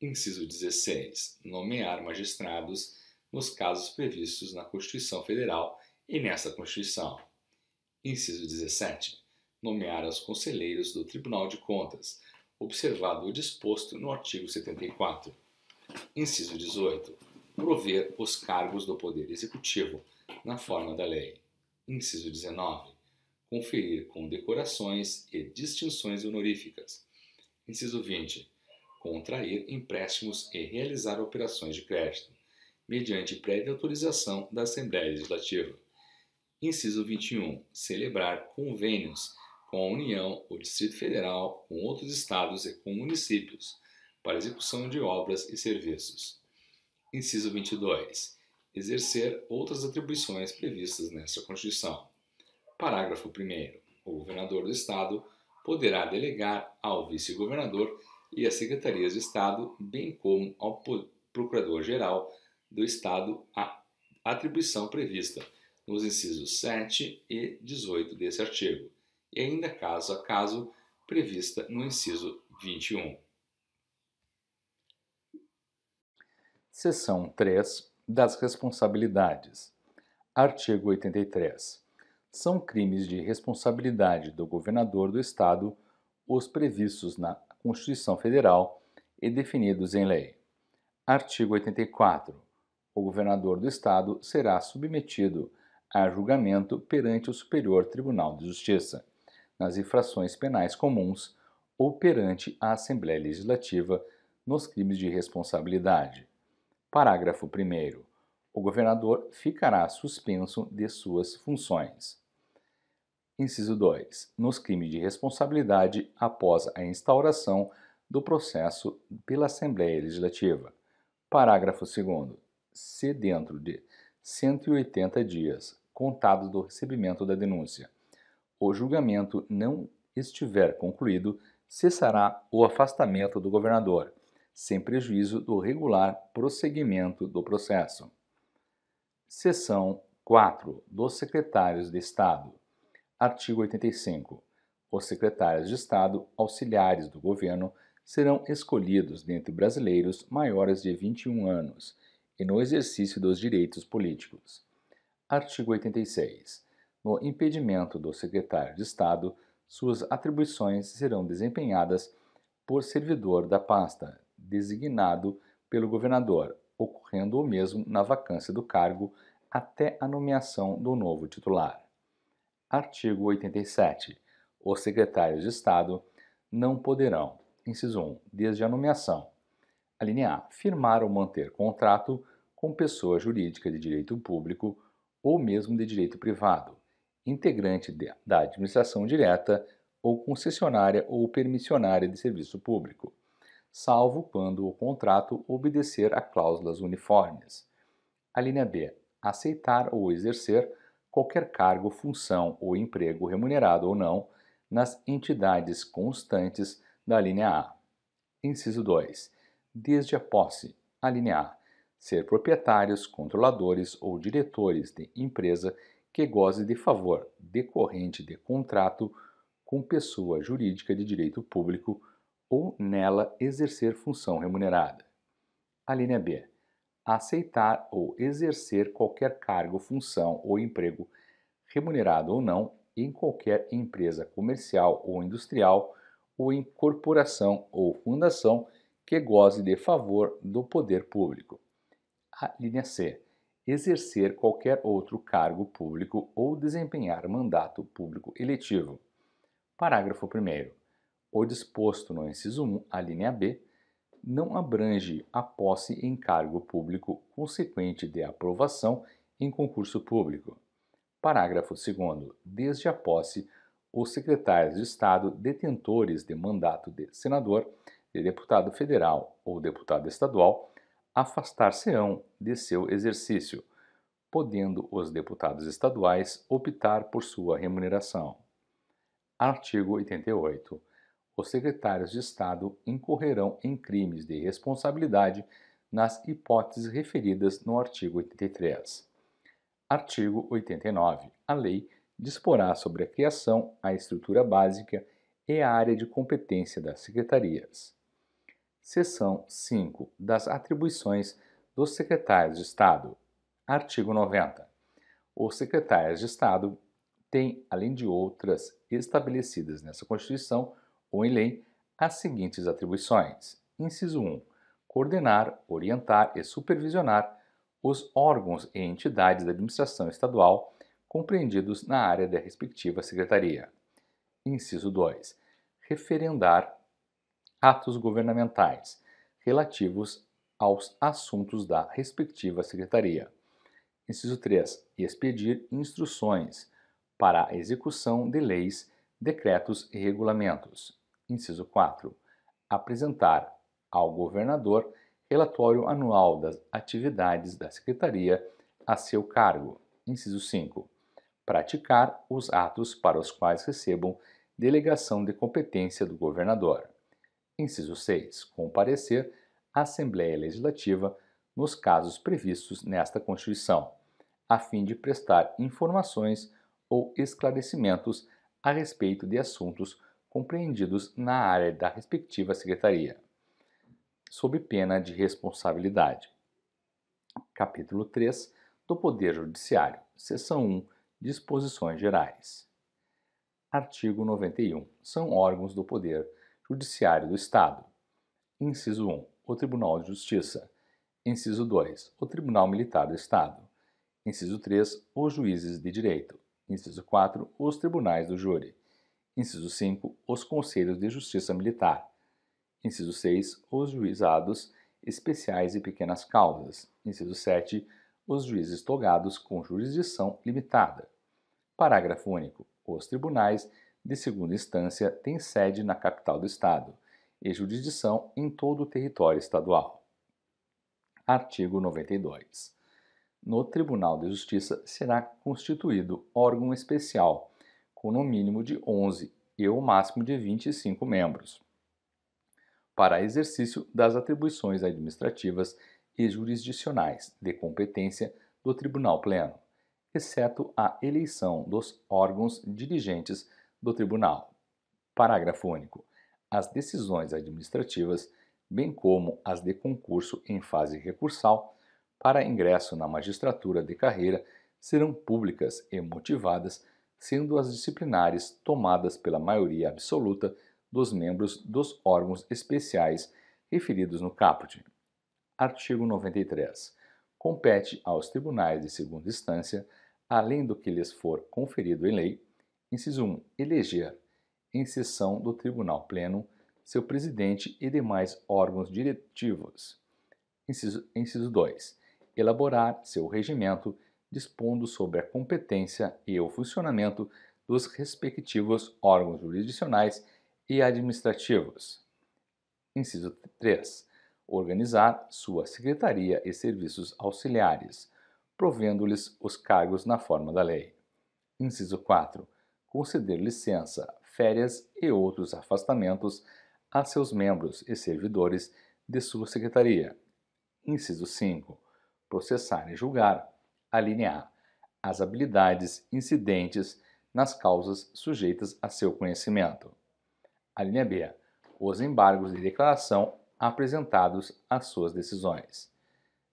S1: Inciso 16. Nomear magistrados nos casos previstos na Constituição Federal e nessa Constituição. Inciso 17. Nomear os conselheiros do Tribunal de Contas, observado o disposto no artigo 74. Inciso 18. Prover os cargos do Poder Executivo, na forma da lei. Inciso 19. Conferir condecorações e distinções honoríficas. Inciso 20. Contrair empréstimos e realizar operações de crédito, mediante prévia autorização da Assembleia Legislativa. Inciso 21. Celebrar convênios com a União, o Distrito Federal, com outros estados e com municípios para execução de obras e serviços. Inciso 22. Exercer outras atribuições previstas nesta Constituição. Parágrafo 1. O governador do Estado poderá delegar ao vice-governador e às secretarias de Estado, bem como ao Procurador-Geral do Estado, a atribuição prevista nos incisos 7 e 18 desse artigo, e ainda caso a caso prevista no inciso 21. Seção 3 das responsabilidades. Artigo 83. São crimes de responsabilidade do governador do Estado os previstos na Constituição Federal e definidos em lei. Artigo 84. O governador do Estado será submetido a julgamento perante o Superior Tribunal de Justiça, nas infrações penais comuns ou perante a Assembleia Legislativa nos crimes de responsabilidade. Parágrafo 1. O governador ficará suspenso de suas funções. Inciso 2. Nos crimes de responsabilidade após a instauração do processo pela Assembleia Legislativa. Parágrafo 2. Se dentro de 180 dias contados do recebimento da denúncia. O julgamento não estiver concluído, cessará o afastamento do governador, sem prejuízo do regular prosseguimento do processo. Seção 4. Dos secretários de Estado. Artigo 85. Os secretários de Estado auxiliares do governo serão escolhidos dentre brasileiros maiores de 21 anos e no exercício dos direitos políticos. Artigo 86. No impedimento do secretário de Estado, suas atribuições serão desempenhadas por servidor da pasta, designado pelo governador, ocorrendo o mesmo na vacância do cargo até a nomeação do novo titular. Artigo 87. Os secretários de Estado não poderão, inciso 1, desde a nomeação, alinear, A, firmar ou manter contrato com pessoa jurídica de direito público ou mesmo de direito privado, integrante de, da administração direta ou concessionária ou permissionária de serviço público, salvo quando o contrato obedecer a cláusulas uniformes. A linha B. Aceitar ou exercer qualquer cargo, função ou emprego remunerado ou não nas entidades constantes da linha A. Inciso 2. Desde a posse, a linha A ser proprietários, controladores ou diretores de empresa que goze de favor decorrente de contrato com pessoa jurídica de direito público ou nela exercer função remunerada. A linha B. Aceitar ou exercer qualquer cargo, função ou emprego, remunerado ou não, em qualquer empresa comercial ou industrial ou em corporação ou fundação que goze de favor do poder público. A linha C. Exercer qualquer outro cargo público ou desempenhar mandato público eletivo. Parágrafo 1. O disposto no inciso 1, a linha B, não abrange a posse em cargo público consequente de aprovação em concurso público. Parágrafo 2. Desde a posse, os secretários de Estado detentores de mandato de senador, de deputado federal ou deputado estadual afastar-se-ão de seu exercício, podendo os deputados estaduais optar por sua remuneração. Artigo 88. Os secretários de Estado incorrerão em crimes de responsabilidade nas hipóteses referidas no artigo 83. Artigo 89. A lei disporá sobre a criação, a estrutura básica e a área de competência das secretarias. Seção 5 das atribuições dos secretários de Estado. Artigo 90. Os secretários de Estado têm, além de outras estabelecidas nessa Constituição ou em lei, as seguintes atribuições: inciso 1. Coordenar, orientar e supervisionar os órgãos e entidades da administração estadual compreendidos na área da respectiva secretaria. Inciso 2. Referendar atos governamentais relativos aos assuntos da respectiva secretaria. Inciso 3. Expedir instruções para a execução de leis, decretos e regulamentos. Inciso 4. Apresentar ao governador relatório anual das atividades da secretaria a seu cargo. Inciso 5. Praticar os atos para os quais recebam delegação de competência do governador. Inciso 6. Comparecer à Assembleia Legislativa nos casos previstos nesta Constituição, a fim de prestar informações ou esclarecimentos a respeito de assuntos compreendidos na área da respectiva secretaria, sob pena de responsabilidade. Capítulo 3 do Poder Judiciário, Seção 1 Disposições Gerais. Artigo 91. São órgãos do Poder Judiciário Judiciário do Estado. Inciso 1. O Tribunal de Justiça. Inciso 2. O Tribunal Militar do Estado. Inciso 3. Os juízes de direito. Inciso 4. Os tribunais do júri. Inciso 5. Os conselhos de justiça militar. Inciso 6. Os juizados especiais e pequenas causas. Inciso 7. Os juízes togados com jurisdição limitada. Parágrafo único. Os tribunais de segunda instância tem sede na capital do Estado e jurisdição em todo o território estadual. Artigo 92. No Tribunal de Justiça será constituído órgão especial, com no mínimo de 11 e o máximo de 25 membros, para exercício das atribuições administrativas e jurisdicionais de competência do Tribunal Pleno, exceto a eleição dos órgãos dirigentes do Tribunal. Parágrafo único. As decisões administrativas, bem como as de concurso em fase recursal, para ingresso na magistratura de carreira serão públicas e motivadas, sendo as disciplinares tomadas pela maioria absoluta dos membros dos órgãos especiais referidos no caput. Artigo 93. Compete aos tribunais de segunda instância, além do que lhes for conferido em lei, Inciso 1. Eleger, em sessão do Tribunal Pleno, seu presidente e demais órgãos diretivos. Inciso, inciso 2. Elaborar seu regimento, dispondo sobre a competência e o funcionamento dos respectivos órgãos jurisdicionais e administrativos. Inciso 3. Organizar sua secretaria e serviços auxiliares, provendo-lhes os cargos na forma da lei. Inciso 4 conceder licença, férias e outros afastamentos a seus membros e servidores de sua secretaria. Inciso 5. Processar e julgar, a A, as habilidades incidentes nas causas sujeitas a seu conhecimento. A B, os embargos de declaração apresentados às suas decisões.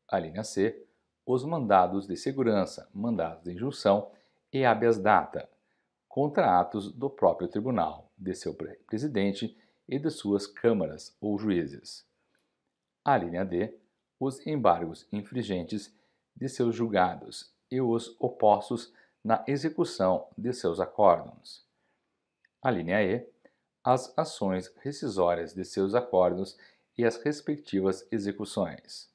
S1: A C, os mandados de segurança, mandados de injunção e habeas data contra atos do próprio tribunal, de seu presidente e de suas câmaras ou juízes. A linha D, os embargos infringentes de seus julgados e os opostos na execução de seus acórdons. A linha E, as ações rescisórias de seus acórdons e as respectivas execuções.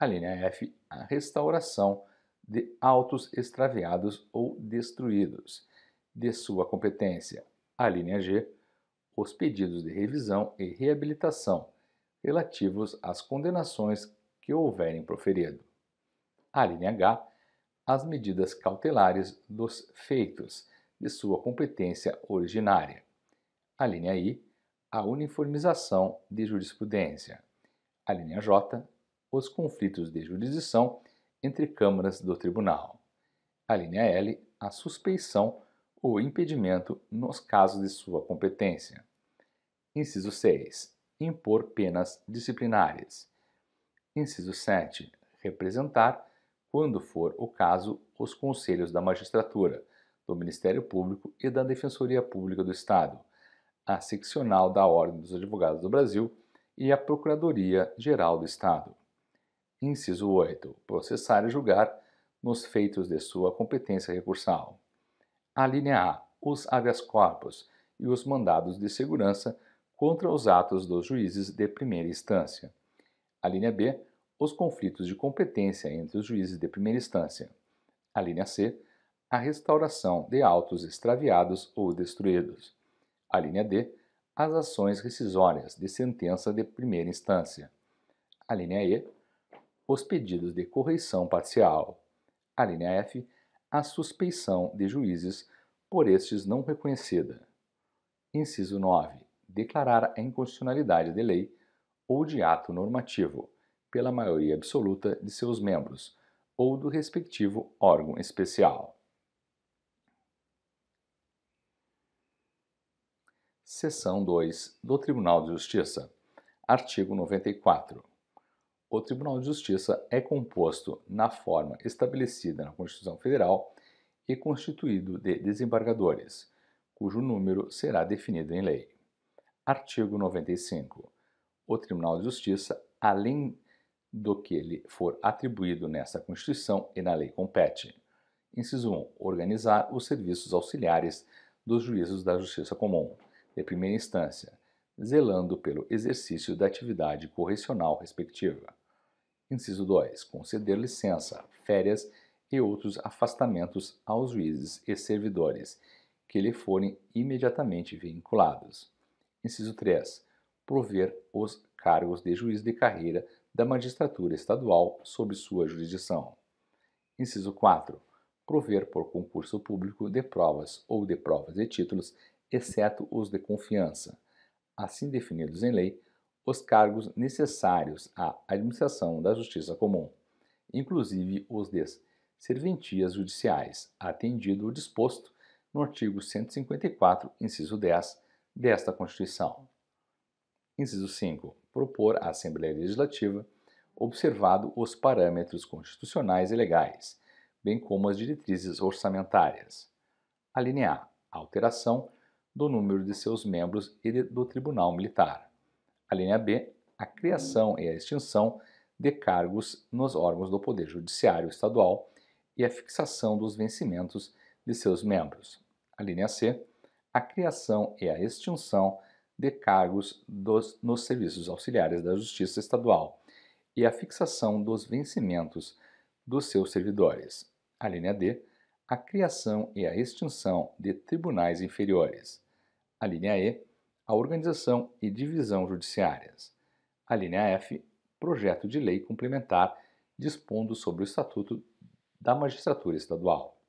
S1: A linha F, a restauração de autos extraviados ou destruídos de sua competência. A linha G, os pedidos de revisão e reabilitação relativos às condenações que houverem proferido. A linha H, as medidas cautelares dos feitos de sua competência originária. A linha I, a uniformização de jurisprudência. A linha J, os conflitos de jurisdição entre câmaras do tribunal. A linha L, a suspeição o impedimento nos casos de sua competência. Inciso 6. Impor penas disciplinares. Inciso 7. Representar, quando for o caso, os conselhos da magistratura, do Ministério Público e da Defensoria Pública do Estado, a seccional da Ordem dos Advogados do Brasil e a Procuradoria Geral do Estado. Inciso 8. Processar e julgar nos feitos de sua competência recursal. A linha A. Os habeas corpus e os mandados de segurança contra os atos dos juízes de primeira instância. A linha B. Os conflitos de competência entre os juízes de primeira instância. A linha C. A restauração de autos extraviados ou destruídos. A linha D. As ações rescisórias de sentença de primeira instância. A linha E. Os pedidos de correição parcial. A linha F a suspeição de juízes por estes não reconhecida. Inciso 9. Declarar a inconstitucionalidade de lei ou de ato normativo, pela maioria absoluta de seus membros ou do respectivo órgão especial. Seção 2 do Tribunal de Justiça. Artigo 94. O Tribunal de Justiça é composto na forma estabelecida na Constituição Federal e constituído de desembargadores, cujo número será definido em lei. Artigo 95. O Tribunal de Justiça, além do que lhe for atribuído nessa Constituição e na lei compete. Inciso 1. Organizar os serviços auxiliares dos juízos da Justiça Comum, de primeira instância, zelando pelo exercício da atividade correcional respectiva. Inciso 2. Conceder licença, férias e outros afastamentos aos juízes e servidores que lhe forem imediatamente vinculados. Inciso 3. Prover os cargos de juiz de carreira da magistratura estadual sob sua jurisdição. Inciso 4. Prover por concurso público de provas ou de provas e títulos, exceto os de confiança, assim definidos em lei, os cargos necessários à administração da justiça comum, inclusive os de serventias judiciais, atendido o disposto no artigo 154, inciso 10 desta Constituição. Inciso 5. Propor à Assembleia Legislativa, observado os parâmetros constitucionais e legais, bem como as diretrizes orçamentárias. Alínea A. Alteração do número de seus membros e do Tribunal Militar. A linha B, a criação e a extinção de cargos nos órgãos do Poder Judiciário Estadual e a fixação dos vencimentos de seus membros. A linha C, a criação e a extinção de cargos dos, nos serviços auxiliares da Justiça Estadual e a fixação dos vencimentos dos seus servidores. A linha D, a criação e a extinção de tribunais inferiores. A linha E, a organização e divisão judiciárias. A linha F, projeto de lei complementar dispondo sobre o Estatuto da Magistratura Estadual.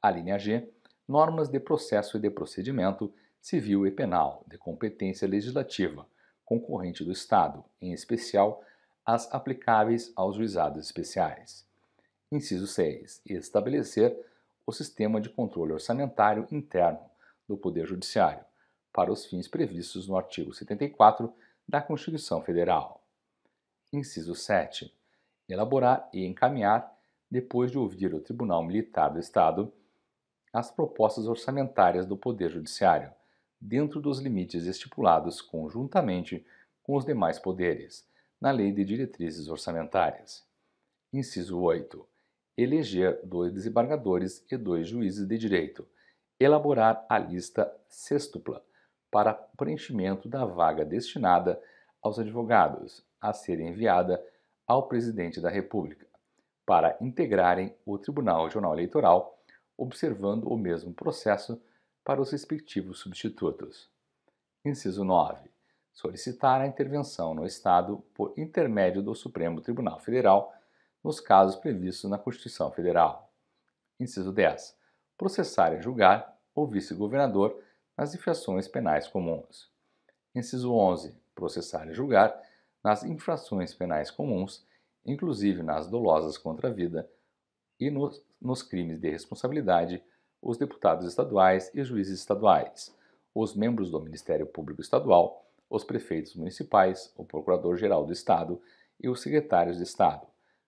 S1: A linha G, normas de processo e de procedimento civil e penal de competência legislativa concorrente do Estado, em especial as aplicáveis aos juizados especiais. Inciso 6. Estabelecer o sistema de controle orçamentário interno do Poder Judiciário, para os fins previstos no artigo 74 da Constituição Federal. Inciso 7. Elaborar e encaminhar, depois de ouvir o Tribunal Militar do Estado, as propostas orçamentárias do Poder Judiciário, dentro dos limites estipulados conjuntamente com os demais poderes, na Lei de Diretrizes Orçamentárias. Inciso 8. Eleger dois desembargadores e dois juízes de direito. Elaborar a lista sextupla para preenchimento da vaga destinada aos advogados, a ser enviada ao presidente da República, para integrarem o Tribunal Regional Eleitoral, observando o mesmo processo para os respectivos substitutos. Inciso 9. Solicitar a intervenção no Estado por intermédio do Supremo Tribunal Federal nos casos previstos na Constituição Federal. Inciso 10. Processar e julgar o vice-governador nas infrações penais comuns. Inciso 11. Processar e julgar nas infrações penais comuns, inclusive nas dolosas contra a vida e nos, nos crimes de responsabilidade, os deputados estaduais e juízes estaduais, os membros do Ministério Público Estadual, os prefeitos municipais, o Procurador-Geral do Estado e os secretários de Estado,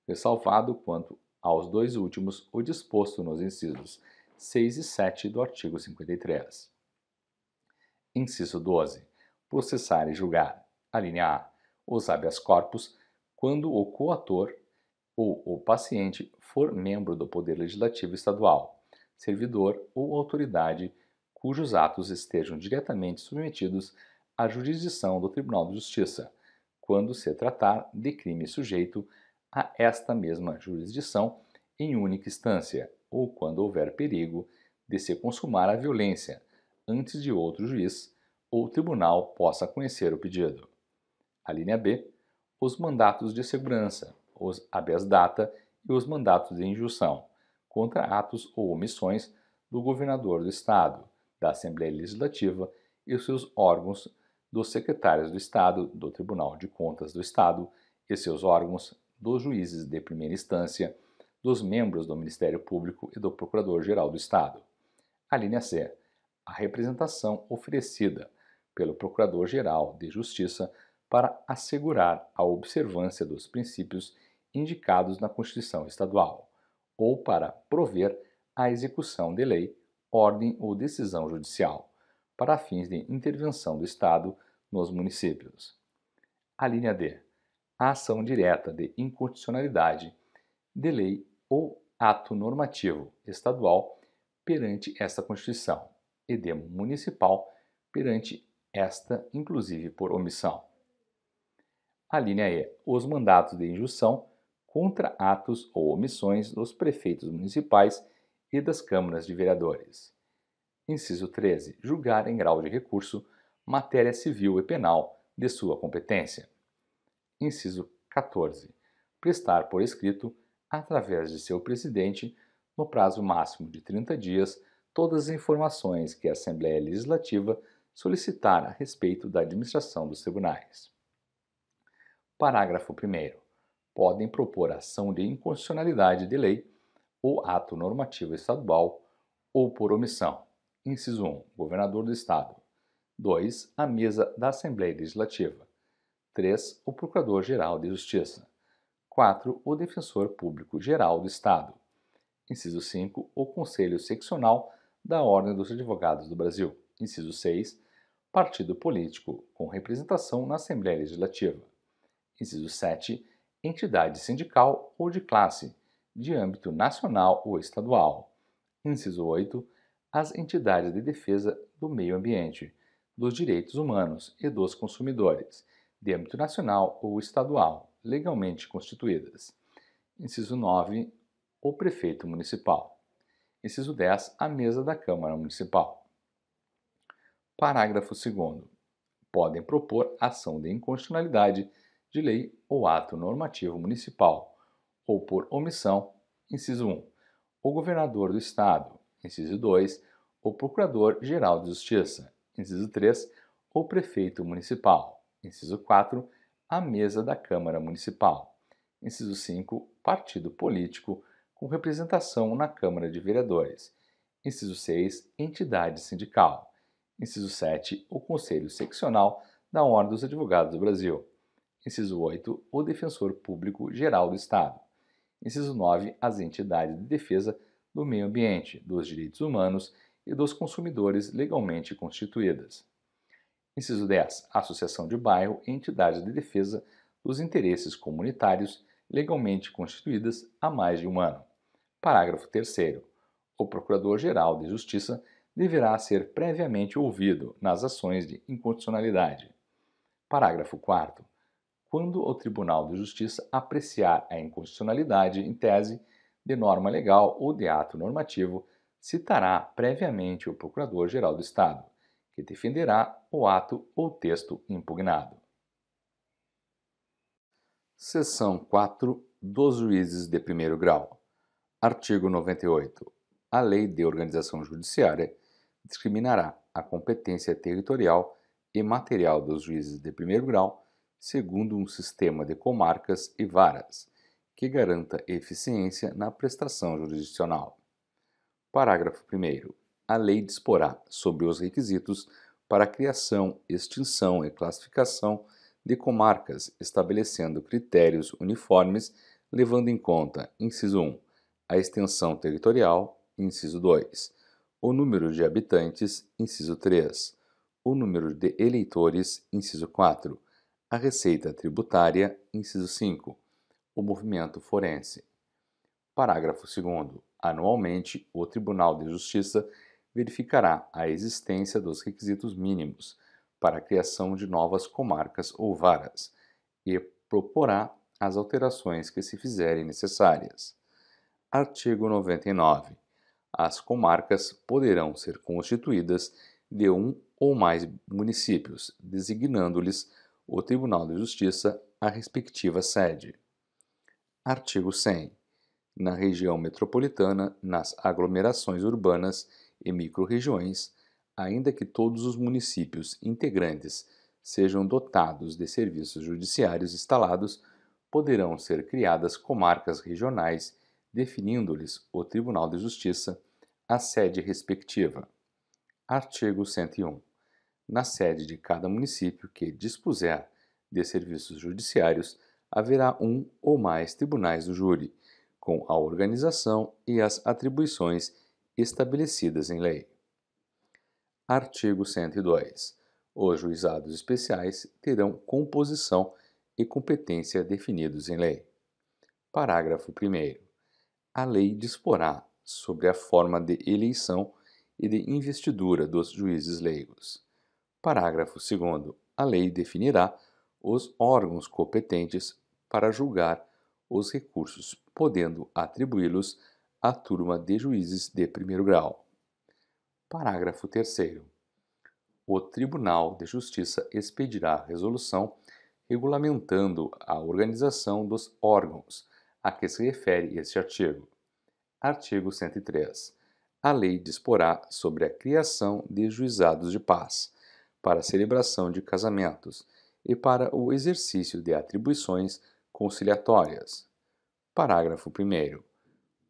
S1: ressalvado quanto aos dois últimos o disposto nos incisos 6 e 7 do artigo 53. Inciso 12. Processar e julgar. A linha A. Os habeas corpus, quando o coator ou o paciente for membro do Poder Legislativo Estadual, servidor ou autoridade cujos atos estejam diretamente submetidos à jurisdição do Tribunal de Justiça, quando se tratar de crime sujeito a esta mesma jurisdição em única instância, ou quando houver perigo de se consumar a violência antes de outro juiz ou tribunal possa conhecer o pedido. A linha B, os mandatos de segurança, os habeas data e os mandatos de injunção contra atos ou omissões do governador do estado, da Assembleia Legislativa e seus órgãos, dos secretários do estado, do Tribunal de Contas do estado e seus órgãos, dos juízes de primeira instância, dos membros do Ministério Público e do Procurador-Geral do Estado. A linha C a representação oferecida pelo Procurador-Geral de Justiça para assegurar a observância dos princípios indicados na Constituição Estadual, ou para prover a execução de lei, ordem ou decisão judicial, para fins de intervenção do Estado nos municípios. A linha D. A ação direta de inconstitucionalidade de lei ou ato normativo estadual perante esta Constituição, edemo municipal perante esta, inclusive por omissão. A linha E. Os mandatos de injunção contra atos ou omissões dos prefeitos municipais e das câmaras de vereadores. Inciso 13. Julgar em grau de recurso matéria civil e penal de sua competência. Inciso 14. Prestar por escrito, através de seu presidente, no prazo máximo de 30 dias, todas as informações que a Assembleia Legislativa solicitar a respeito da administração dos tribunais. Parágrafo 1. Podem propor ação de inconstitucionalidade de lei ou ato normativo estadual ou por omissão. Inciso 1. Governador do Estado. 2. A mesa da Assembleia Legislativa. 3. O Procurador-Geral de Justiça. 4. O Defensor Público Geral do Estado. Inciso 5. O Conselho Seccional da Ordem dos Advogados do Brasil, inciso 6, partido político com representação na Assembleia Legislativa, inciso 7, entidade sindical ou de classe, de âmbito nacional ou estadual, inciso 8, as entidades de defesa do meio ambiente, dos direitos humanos e dos consumidores, de âmbito nacional ou estadual, legalmente constituídas. Inciso 9, o prefeito municipal. Inciso 10. A mesa da Câmara Municipal. Parágrafo 2. Podem propor ação de inconstitucionalidade de lei ou ato normativo municipal, ou por omissão, inciso 1, o governador do Estado, inciso 2, o procurador-geral de Justiça, inciso 3, o prefeito municipal, inciso 4, a mesa da Câmara Municipal, inciso 5, partido político, com representação na Câmara de Vereadores. Inciso 6, entidade sindical. Inciso 7, o Conselho Seccional da Ordem dos Advogados do Brasil. Inciso 8, o Defensor Público Geral do Estado. Inciso 9, as entidades de defesa do meio ambiente, dos direitos humanos e dos consumidores legalmente constituídas. Inciso 10, associação de bairro e entidade de defesa dos interesses comunitários legalmente constituídas há mais de um ano. Parágrafo 3. O Procurador-Geral de Justiça deverá ser previamente ouvido nas ações de inconstitucionalidade. Parágrafo 4. Quando o Tribunal de Justiça apreciar a inconstitucionalidade em tese de norma legal ou de ato normativo, citará previamente o Procurador-Geral do Estado, que defenderá o ato ou texto impugnado. Seção 4 dos Juízes de Primeiro Grau. Artigo 98. A Lei de Organização Judiciária discriminará a competência territorial e material dos juízes de primeiro grau segundo um sistema de comarcas e varas, que garanta eficiência na prestação jurisdicional. Parágrafo 1. A lei disporá sobre os requisitos para a criação, extinção e classificação de comarcas, estabelecendo critérios uniformes, levando em conta, inciso 1, a extensão territorial, inciso 2, o número de habitantes, inciso 3, o número de eleitores, inciso 4, a receita tributária, inciso 5, o movimento forense. Parágrafo 2. Anualmente, o Tribunal de Justiça verificará a existência dos requisitos mínimos para a criação de novas comarcas ou varas e proporá as alterações que se fizerem necessárias. Artigo 99. As comarcas poderão ser constituídas de um ou mais municípios, designando-lhes o Tribunal de Justiça a respectiva sede. Artigo 100. Na região metropolitana, nas aglomerações urbanas e microrregiões, ainda que todos os municípios integrantes sejam dotados de serviços judiciários instalados, poderão ser criadas comarcas regionais, definindo-lhes o Tribunal de Justiça, a sede respectiva. Artigo 101. Na sede de cada município que dispuser de serviços judiciários, haverá um ou mais tribunais do júri, com a organização e as atribuições estabelecidas em lei. Artigo 102. Os juizados especiais terão composição e competência definidos em lei. Parágrafo 1. A lei disporá sobre a forma de eleição e de investidura dos juízes leigos. Parágrafo 2. A lei definirá os órgãos competentes para julgar os recursos, podendo atribuí-los à turma de juízes de primeiro grau. Parágrafo 3. O Tribunal de Justiça expedirá resolução regulamentando a organização dos órgãos a que se refere este artigo. Artigo 103. A lei disporá sobre a criação de juizados de paz para a celebração de casamentos e para o exercício de atribuições conciliatórias. Parágrafo 1.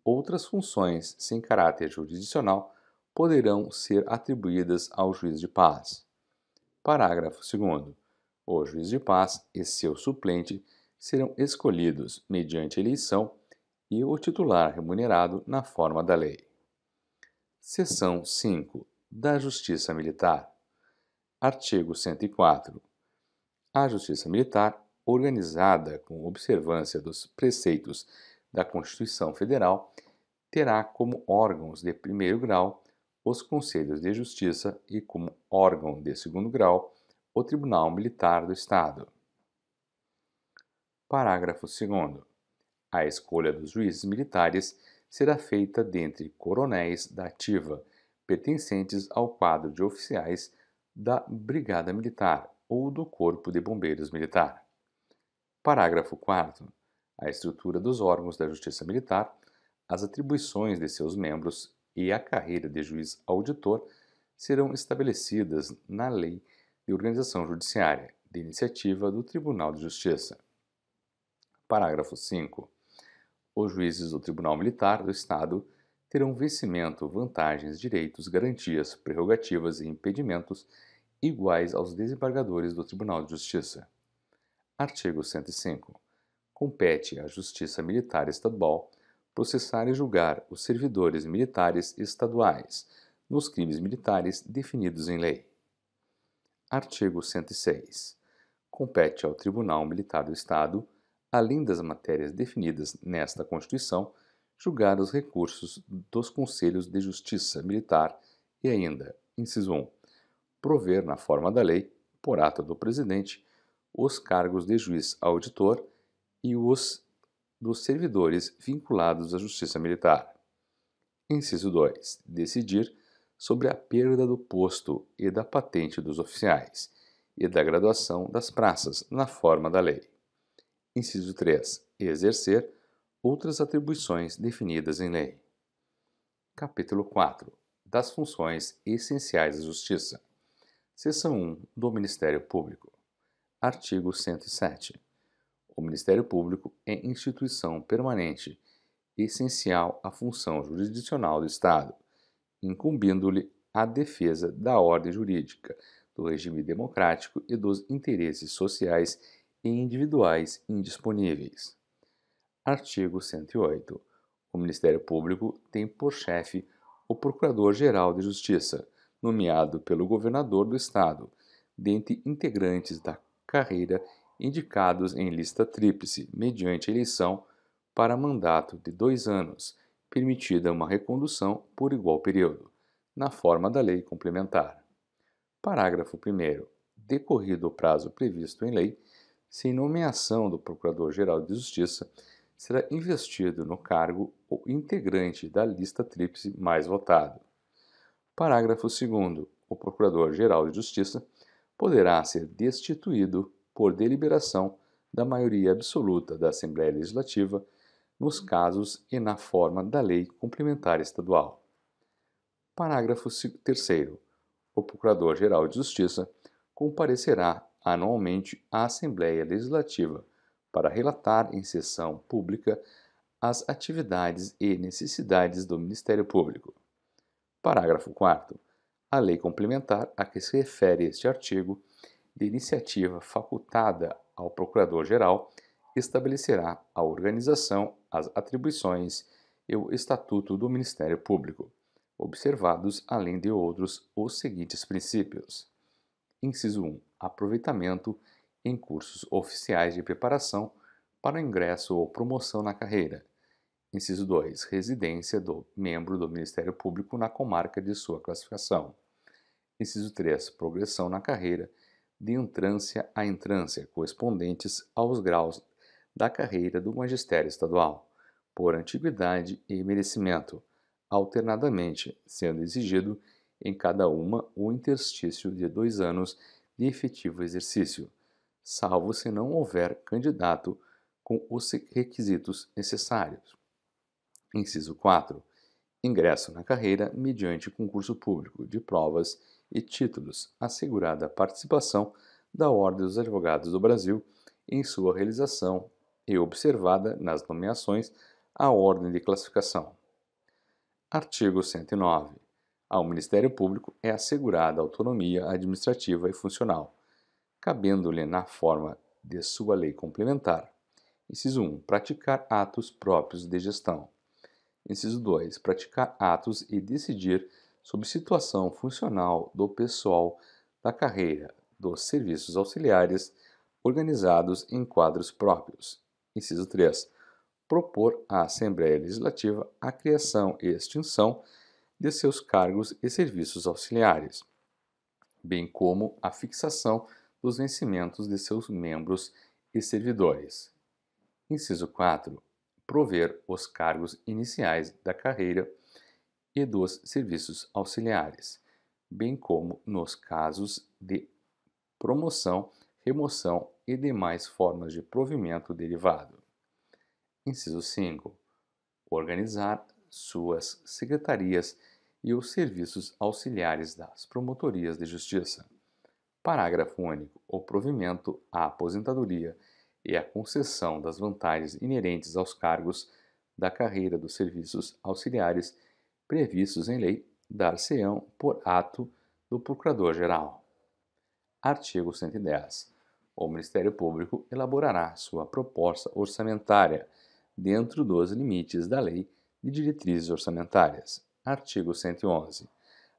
S1: Outras funções sem caráter jurisdicional poderão ser atribuídas ao juiz de paz. Parágrafo 2. O juiz de paz e seu suplente serão escolhidos mediante eleição e o titular remunerado na forma da lei. Seção 5. Da Justiça Militar. Artigo 104. A Justiça Militar, organizada com observância dos preceitos da Constituição Federal, terá como órgãos de primeiro grau os Conselhos de Justiça e, como órgão de segundo grau, o Tribunal Militar do Estado. Parágrafo 2. A escolha dos juízes militares será feita dentre coronéis da ativa, pertencentes ao quadro de oficiais da Brigada Militar ou do Corpo de Bombeiros Militar. Parágrafo 4. A estrutura dos órgãos da Justiça Militar, as atribuições de seus membros e a carreira de juiz auditor serão estabelecidas na Lei de Organização Judiciária, de iniciativa do Tribunal de Justiça. Parágrafo 5. Os juízes do Tribunal Militar do Estado terão vencimento, vantagens, direitos, garantias, prerrogativas e impedimentos iguais aos desembargadores do Tribunal de Justiça. Artigo 105. Compete à Justiça Militar Estadual processar e julgar os servidores militares estaduais nos crimes militares definidos em lei. Artigo 106. Compete ao Tribunal Militar do Estado, além das matérias definidas nesta Constituição, julgar os recursos dos Conselhos de Justiça Militar e ainda, inciso 1, prover na forma da lei, por ato do presidente, os cargos de juiz auditor e os dos servidores vinculados à Justiça Militar. Inciso 2. Decidir sobre a perda do posto e da patente dos oficiais e da graduação das praças na forma da lei. Inciso 3. Exercer outras atribuições definidas em lei. Capítulo 4. Das funções essenciais da Justiça. Seção 1 do Ministério Público. Artigo 107. O Ministério Público é instituição permanente, essencial à função jurisdicional do Estado, incumbindo-lhe a defesa da ordem jurídica, do regime democrático e dos interesses sociais e individuais indisponíveis. Artigo 108. O Ministério Público tem por chefe o Procurador-Geral de Justiça, nomeado pelo governador do Estado, dentre integrantes da carreira indicados em lista tríplice mediante eleição para mandato de dois anos, permitida uma recondução por igual período, na forma da lei complementar. Parágrafo 1. Decorrido o prazo previsto em lei, sem nomeação do Procurador-Geral de Justiça, será investido no cargo o integrante da lista tríplice mais votado. Parágrafo 2. O Procurador-Geral de Justiça poderá ser destituído por deliberação da maioria absoluta da Assembleia Legislativa, nos casos e na forma da lei complementar estadual. Parágrafo 3. O Procurador-Geral de Justiça comparecerá anualmente à Assembleia Legislativa para relatar em sessão pública as atividades e necessidades do Ministério Público. Parágrafo 4. A lei complementar a que se refere este artigo de iniciativa facultada ao Procurador-Geral, estabelecerá a organização, as atribuições e o Estatuto do Ministério Público, observados, além de outros, os seguintes princípios: Inciso 1. Aproveitamento em cursos oficiais de preparação para o ingresso ou promoção na carreira. Inciso 2. Residência do membro do Ministério Público na comarca de sua classificação. Inciso 3. Progressão na carreira de entrância a entrância, correspondentes aos graus da carreira do magistério estadual, por antiguidade e merecimento, alternadamente, sendo exigido em cada uma o interstício de dois anos de efetivo exercício, salvo se não houver candidato com os requisitos necessários. Inciso 4. Ingresso na carreira mediante concurso público de provas e e títulos, assegurada a participação da Ordem dos Advogados do Brasil em sua realização e observada nas nomeações a ordem de classificação. Artigo 109. Ao Ministério Público é assegurada autonomia administrativa e funcional, cabendo-lhe na forma de sua lei complementar. Inciso 1. Praticar atos próprios de gestão. Inciso 2. Praticar atos e decidir sobre situação funcional do pessoal da carreira dos serviços auxiliares organizados em quadros próprios. Inciso 3. Propor à Assembleia Legislativa a criação e extinção de seus cargos e serviços auxiliares, bem como a fixação dos vencimentos de seus membros e servidores. Inciso 4. Prover os cargos iniciais da carreira e dos serviços auxiliares, bem como nos casos de promoção, remoção e demais formas de provimento derivado. Inciso 5. Organizar suas secretarias e os serviços auxiliares das promotorias de justiça. Parágrafo único. O provimento à aposentadoria e a concessão das vantagens inerentes aos cargos da carreira dos serviços auxiliares previstos em lei, dar-se-ão por ato do Procurador-Geral. Artigo 110. O Ministério Público elaborará sua proposta orçamentária dentro dos limites da Lei de Diretrizes Orçamentárias. Artigo 111.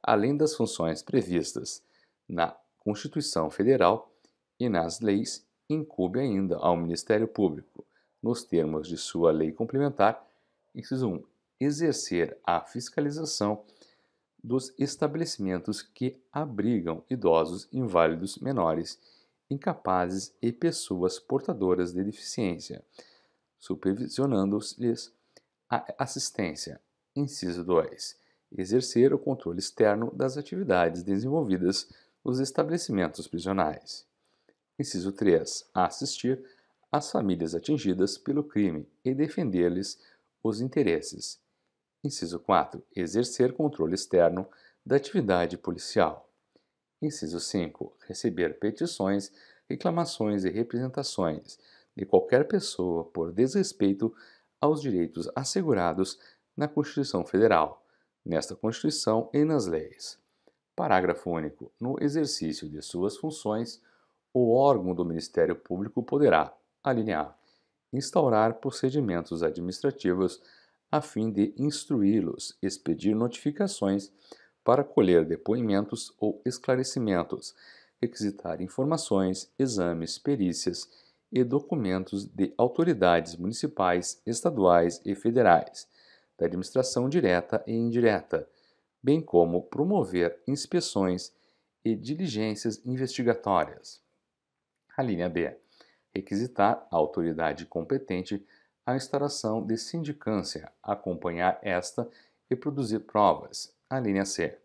S1: Além das funções previstas na Constituição Federal e nas leis, incube ainda ao Ministério Público, nos termos de sua lei complementar, inciso 1 exercer a fiscalização dos estabelecimentos que abrigam idosos inválidos menores, incapazes e pessoas portadoras de deficiência, supervisionando-lhes a assistência. Inciso 2. Exercer o controle externo das atividades desenvolvidas nos estabelecimentos prisionais. Inciso 3. Assistir às famílias atingidas pelo crime e defender-lhes os interesses Inciso 4. Exercer controle externo da atividade policial. Inciso 5. Receber petições, reclamações e representações de qualquer pessoa por desrespeito aos direitos assegurados na Constituição Federal, nesta Constituição e nas leis. Parágrafo único. No exercício de suas funções, o órgão do Ministério Público poderá, alínea instaurar procedimentos administrativos a fim de instruí-los, expedir notificações para colher depoimentos ou esclarecimentos, requisitar informações, exames, perícias e documentos de autoridades municipais, estaduais e federais, da administração direta e indireta, bem como promover inspeções e diligências investigatórias. A linha B. Requisitar a autoridade competente a instalação de sindicância, acompanhar esta e produzir provas. A linha C.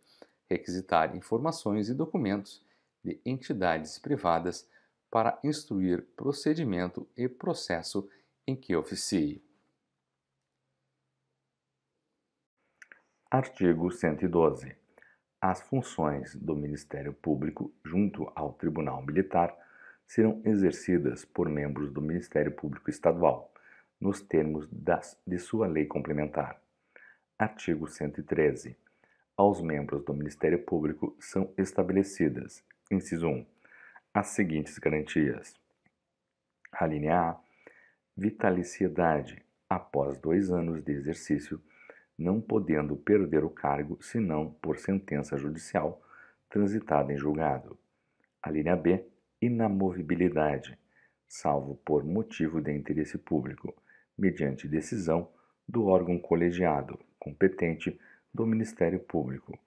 S1: Requisitar informações e documentos de entidades privadas para instruir procedimento e processo em que oficie. Artigo 112. As funções do Ministério Público junto ao Tribunal Militar serão exercidas por membros do Ministério Público Estadual, nos termos das, de sua lei complementar. Artigo 113. Aos membros do Ministério Público são estabelecidas, inciso 1, as seguintes garantias. A linha A. Vitaliciedade após dois anos de exercício, não podendo perder o cargo senão por sentença judicial transitada em julgado. A linha B. Inamovibilidade, salvo por motivo de interesse público mediante decisão do órgão colegiado competente do Ministério Público,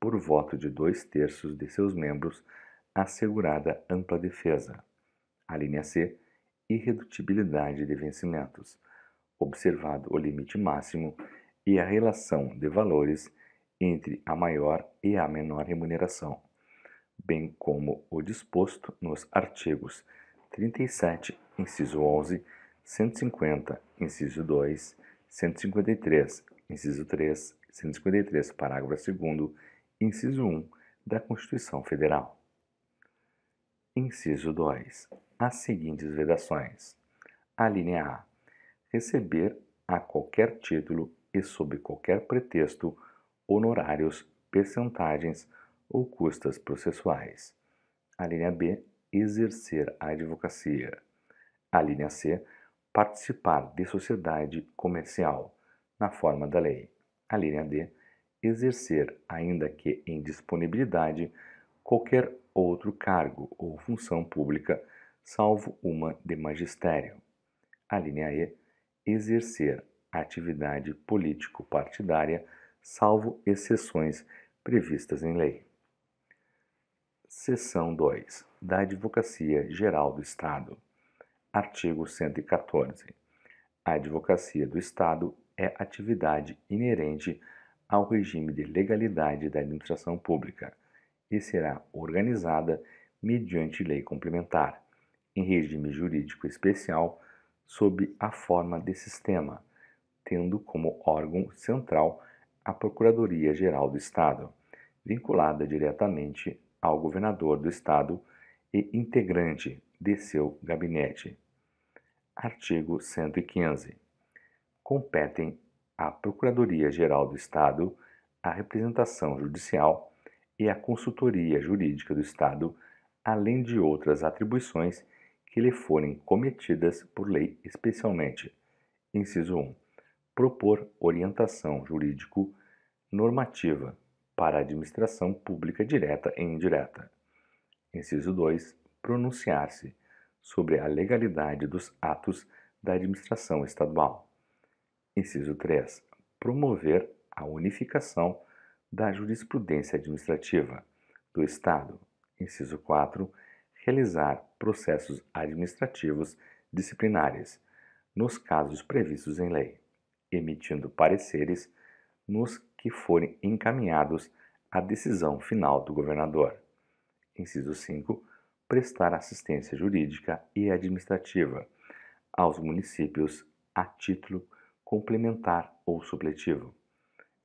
S1: por voto de dois terços de seus membros, assegurada ampla defesa. A linha C, irredutibilidade de vencimentos, observado o limite máximo e a relação de valores entre a maior e a menor remuneração, bem como o disposto nos artigos 37, inciso 11 150, inciso 2, 153, inciso 3, 153, parágrafo 2, inciso 1 da Constituição Federal. Inciso 2. As seguintes vedações: a linha A. Receber a qualquer título e sob qualquer pretexto honorários, percentagens ou custas processuais. A linha B. Exercer a advocacia. A linha C participar de sociedade comercial, na forma da lei. A linha D, exercer, ainda que em disponibilidade, qualquer outro cargo ou função pública, salvo uma de magistério. A linha E, exercer atividade político-partidária, salvo exceções previstas em lei. Seção 2. Da Advocacia Geral do Estado. Artigo 114. A advocacia do Estado é atividade inerente ao regime de legalidade da administração pública e será organizada mediante lei complementar, em regime jurídico especial, sob a forma de sistema, tendo como órgão central a Procuradoria-Geral do Estado, vinculada diretamente ao governador do Estado e integrante de seu gabinete. Artigo 115. Competem à Procuradoria-Geral do Estado, à representação judicial e à consultoria jurídica do Estado, além de outras atribuições que lhe forem cometidas por lei, especialmente: inciso 1. Propor orientação jurídico-normativa para a administração pública direta e indireta. Inciso 2 pronunciar-se sobre a legalidade dos atos da administração estadual. Inciso 3. Promover a unificação da jurisprudência administrativa do Estado. Inciso 4. Realizar processos administrativos disciplinares, nos casos previstos em lei, emitindo pareceres nos que forem encaminhados à decisão final do governador. Inciso 5 prestar assistência jurídica e administrativa aos municípios a título complementar ou supletivo.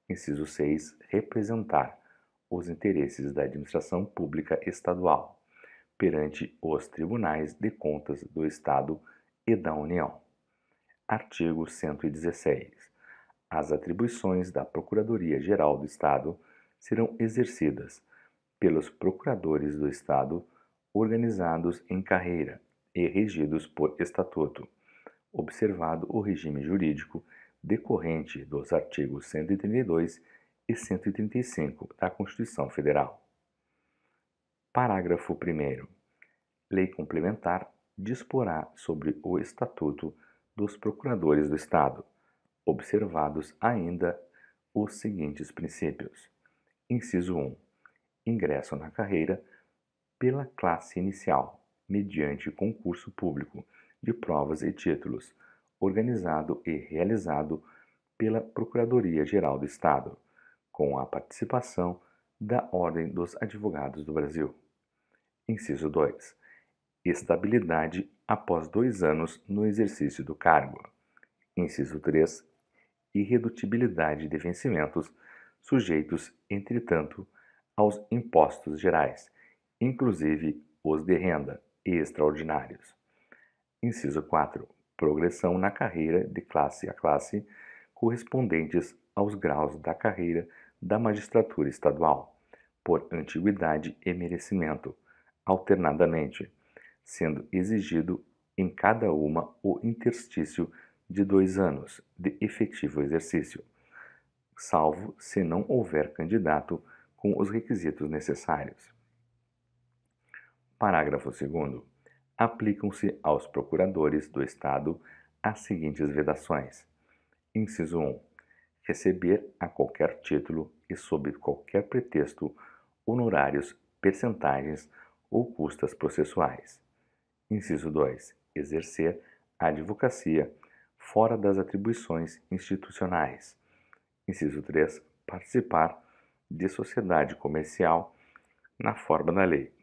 S1: Inciso 6. Representar os interesses da administração pública estadual perante os tribunais de contas do Estado e da União. Artigo 116. As atribuições da Procuradoria-Geral do Estado serão exercidas pelos procuradores do Estado organizados em carreira e regidos por estatuto, observado o regime jurídico decorrente dos artigos 132 e 135 da Constituição Federal. Parágrafo 1. Lei complementar disporá sobre o Estatuto dos Procuradores do Estado, observados ainda os seguintes princípios: Inciso 1. Ingresso na carreira pela classe inicial, mediante concurso público de provas e títulos, organizado e realizado pela Procuradoria-Geral do Estado, com a participação da Ordem dos Advogados do Brasil. Inciso 2. Estabilidade após dois anos no exercício do cargo. Inciso 3. Irredutibilidade de vencimentos, sujeitos, entretanto, aos impostos gerais inclusive os de renda e extraordinários. Inciso 4. Progressão na carreira de classe a classe correspondentes aos graus da carreira da magistratura estadual, por antiguidade e merecimento, alternadamente, sendo exigido em cada uma o interstício de dois anos de efetivo exercício, salvo se não houver candidato com os requisitos necessários. Parágrafo 2. Aplicam-se aos procuradores do Estado as seguintes vedações: Inciso 1. Receber a qualquer título e sob qualquer pretexto honorários, percentagens ou custas processuais. Inciso 2. Exercer a advocacia fora das atribuições institucionais. Inciso 3. Participar de sociedade comercial na forma da lei.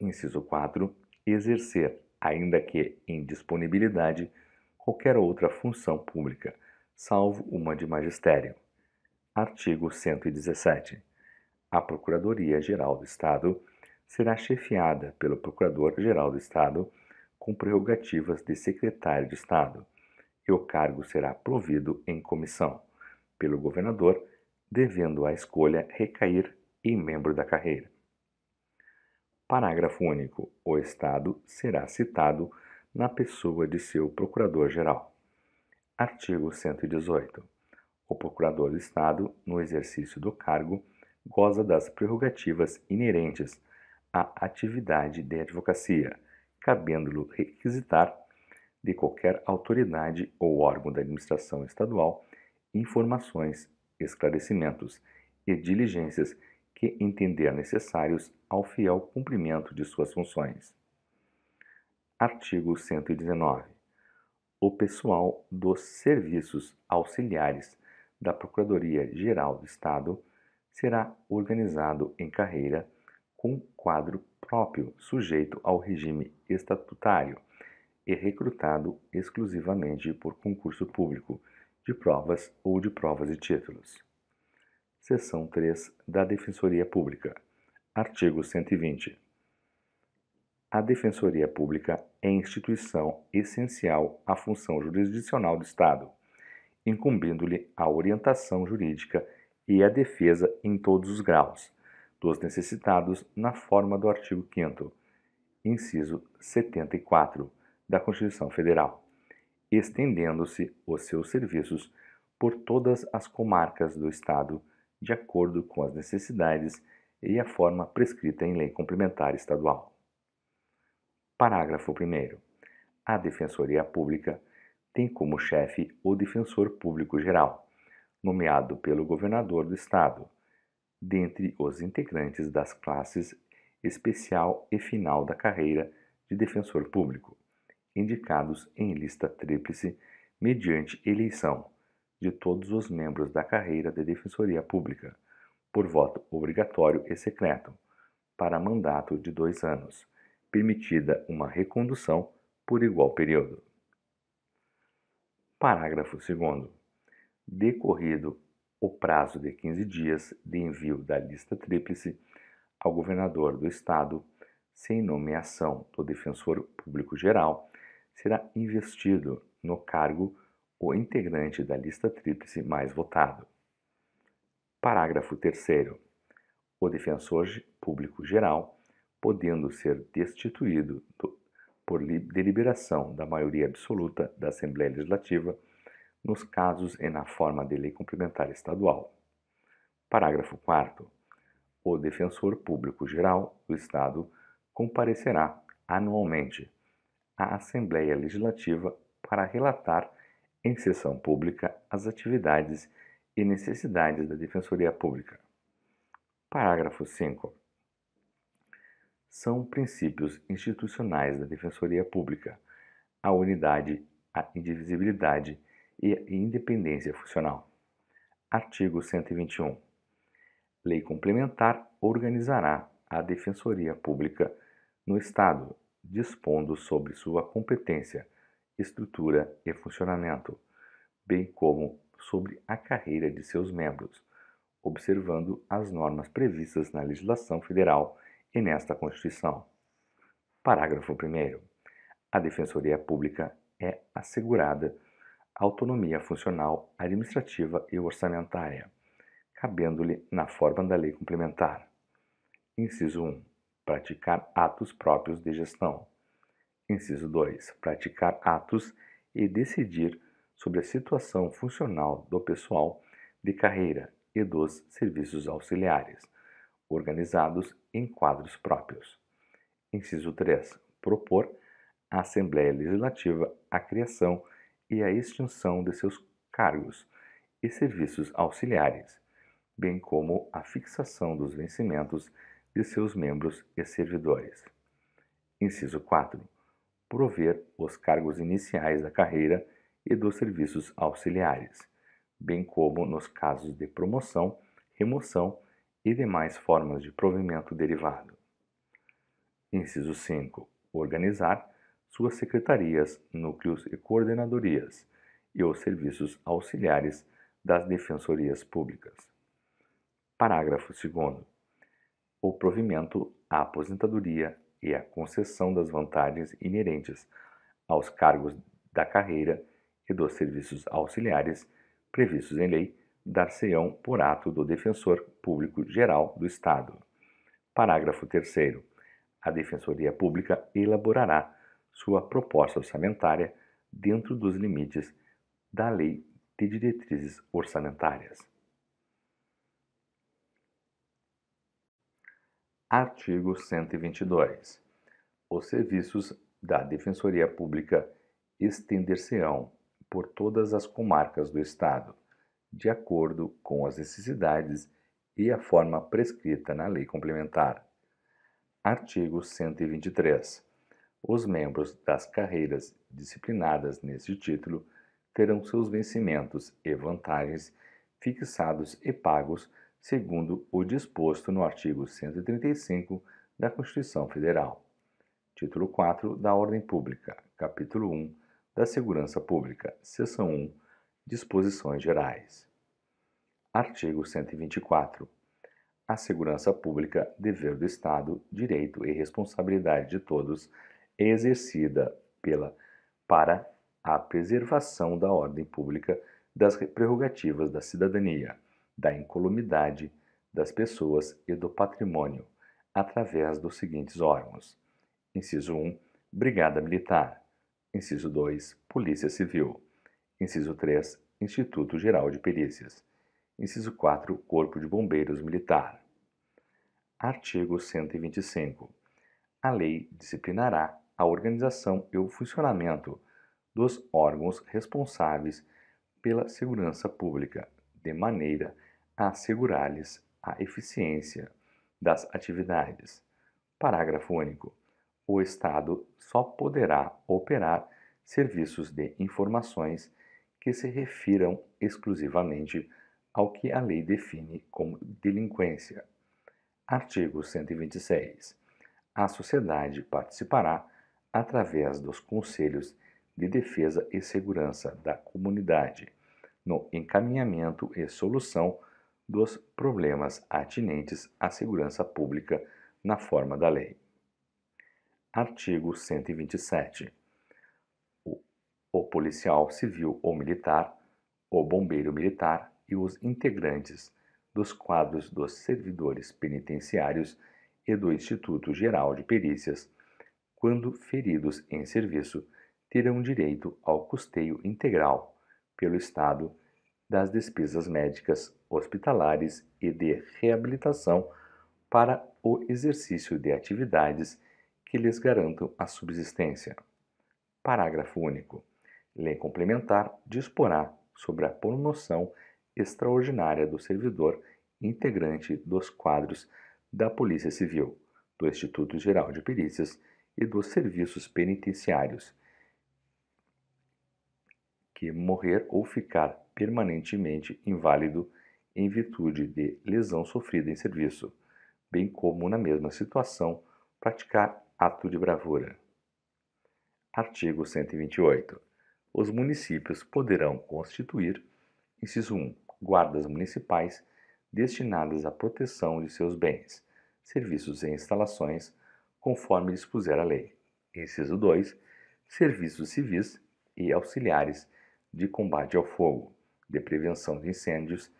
S1: Inciso 4. Exercer, ainda que em disponibilidade, qualquer outra função pública, salvo uma de magistério. Artigo 117. A Procuradoria-Geral do Estado será chefiada pelo Procurador-Geral do Estado com prerrogativas de secretário de Estado, e o cargo será provido em comissão pelo governador, devendo a escolha recair em membro da carreira. Parágrafo único. O Estado será citado na pessoa de seu Procurador-Geral. Artigo 118. O Procurador do Estado, no exercício do cargo, goza das prerrogativas inerentes à atividade de advocacia, cabendo-lhe requisitar de qualquer autoridade ou órgão da administração estadual informações, esclarecimentos e diligências que entender necessários ao fiel cumprimento de suas funções. Artigo 119. O pessoal dos serviços auxiliares da Procuradoria-Geral do Estado será organizado em carreira com quadro próprio sujeito ao regime estatutário e recrutado exclusivamente por concurso público de provas ou de provas e títulos seção 3 da Defensoria Pública. Artigo 120. A Defensoria Pública é instituição essencial à função jurisdicional do Estado, incumbindo-lhe a orientação jurídica e a defesa em todos os graus dos necessitados na forma do artigo 5 inciso 74 da Constituição Federal, estendendo-se os seus serviços por todas as comarcas do Estado de acordo com as necessidades e a forma prescrita em lei complementar estadual. Parágrafo 1. A Defensoria Pública tem como chefe o Defensor Público Geral, nomeado pelo Governador do Estado, dentre os integrantes das classes especial e final da carreira de Defensor Público, indicados em lista tríplice mediante eleição de todos os membros da carreira de Defensoria Pública, por voto obrigatório e secreto, para mandato de dois anos, permitida uma recondução por igual período. Parágrafo 2. Decorrido o prazo de 15 dias de envio da lista tríplice ao governador do Estado, sem nomeação do defensor público geral, será investido no cargo o integrante da lista tríplice mais votado. Parágrafo 3. O defensor público geral, podendo ser destituído do, por deliberação da maioria absoluta da Assembleia Legislativa, nos casos e na forma de lei complementar estadual. Parágrafo 4. O defensor público geral do Estado comparecerá anualmente à Assembleia Legislativa para relatar em sessão pública as atividades e necessidades da Defensoria Pública. Parágrafo 5. São princípios institucionais da Defensoria Pública a unidade, a indivisibilidade e a independência funcional. Artigo 121. Lei complementar organizará a Defensoria Pública no Estado, dispondo sobre sua competência estrutura e funcionamento, bem como sobre a carreira de seus membros, observando as normas previstas na legislação federal e nesta Constituição. Parágrafo 1. A Defensoria Pública é assegurada autonomia funcional, administrativa e orçamentária, cabendo-lhe na forma da lei complementar. Inciso 1. Praticar atos próprios de gestão. Inciso 2. Praticar atos e decidir sobre a situação funcional do pessoal de carreira e dos serviços auxiliares, organizados em quadros próprios. Inciso 3. Propor à Assembleia Legislativa a criação e a extinção de seus cargos e serviços auxiliares, bem como a fixação dos vencimentos de seus membros e servidores. Inciso 4 prover os cargos iniciais da carreira e dos serviços auxiliares, bem como nos casos de promoção, remoção e demais formas de provimento derivado. Inciso 5. Organizar suas secretarias, núcleos e coordenadorias e os serviços auxiliares das defensorias públicas. Parágrafo 2. O provimento à aposentadoria e a concessão das vantagens inerentes aos cargos da carreira e dos serviços auxiliares previstos em lei dar-se-ão por ato do Defensor Público Geral do Estado. Parágrafo 3 A Defensoria Pública elaborará sua proposta orçamentária dentro dos limites da Lei de Diretrizes Orçamentárias. Artigo 122. Os serviços da Defensoria Pública estender-se-ão por todas as comarcas do Estado, de acordo com as necessidades e a forma prescrita na lei complementar. Artigo 123. Os membros das carreiras disciplinadas neste título terão seus vencimentos e vantagens fixados e pagos segundo o disposto no artigo 135 da Constituição Federal. Título 4 da Ordem Pública, capítulo 1 da Segurança Pública, seção 1, disposições gerais. Artigo 124. A segurança pública, dever do Estado, direito e responsabilidade de todos, é exercida pela para a preservação da ordem pública das prerrogativas da cidadania, da incolumidade das pessoas e do patrimônio, através dos seguintes órgãos: Inciso 1, Brigada Militar. Inciso 2, Polícia Civil. Inciso 3, Instituto Geral de Perícias. Inciso 4, Corpo de Bombeiros Militar. Artigo 125. A lei disciplinará a organização e o funcionamento dos órgãos responsáveis pela segurança pública, de maneira a assegurar-lhes a eficiência das atividades. Parágrafo único. O Estado só poderá operar serviços de informações que se refiram exclusivamente ao que a lei define como delinquência. Artigo 126. A sociedade participará, através dos conselhos de defesa e segurança da comunidade, no encaminhamento e solução dos problemas atinentes à segurança pública na forma da lei. Artigo 127. O, o policial civil ou militar, o bombeiro militar e os integrantes dos quadros dos servidores penitenciários e do Instituto Geral de Perícias, quando feridos em serviço, terão direito ao custeio integral pelo Estado das despesas médicas, hospitalares e de reabilitação para o exercício de atividades que lhes garantam a subsistência. Parágrafo único. Lei complementar disporá sobre a promoção extraordinária do servidor integrante dos quadros da Polícia Civil, do Instituto Geral de Perícias e dos Serviços Penitenciários, que morrer ou ficar permanentemente inválido em virtude de lesão sofrida em serviço, bem como, na mesma situação, praticar ato de bravura. Artigo 128. Os municípios poderão constituir, inciso 1, guardas municipais destinadas à proteção de seus bens, serviços e instalações, conforme dispuser a lei. Inciso 2, serviços civis e auxiliares de combate ao fogo de prevenção de incêndios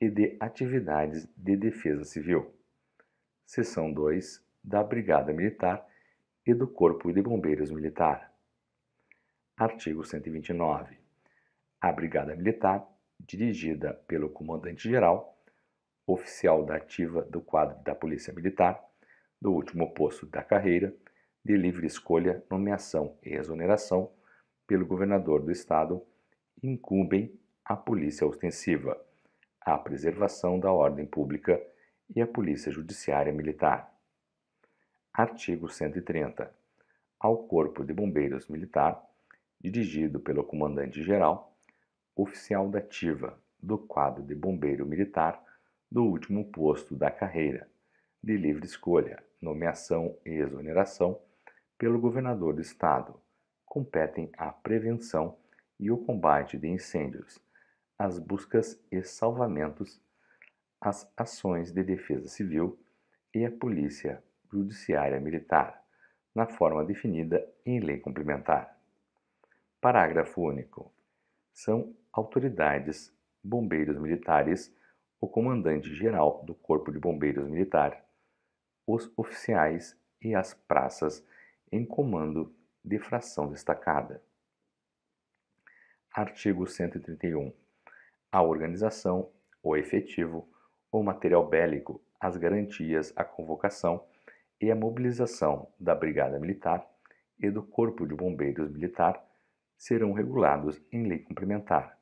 S1: e de atividades de defesa civil. Seção 2 da Brigada Militar e do Corpo de Bombeiros Militar. Artigo 129. A Brigada Militar, dirigida pelo Comandante-Geral, oficial da ativa do quadro da Polícia Militar, do último posto da carreira, de livre escolha, nomeação e exoneração pelo governador do Estado, incumbem a polícia ostensiva, a preservação da ordem pública e a polícia judiciária militar. Artigo 130. Ao Corpo de Bombeiros Militar, dirigido pelo comandante-geral, oficial da ativa do quadro de bombeiro militar do último posto da carreira, de livre escolha, nomeação e exoneração pelo governador do estado, competem a prevenção e o combate de incêndios as buscas e salvamentos, as ações de defesa civil e a polícia judiciária militar, na forma definida em lei complementar. Parágrafo único. São autoridades, bombeiros militares, o comandante-geral do Corpo de Bombeiros Militar, os oficiais e as praças em comando de fração destacada. Artigo 131. A organização, o efetivo, o material bélico, as garantias a convocação e a mobilização da Brigada Militar e do Corpo de Bombeiros Militar serão regulados em lei complementar,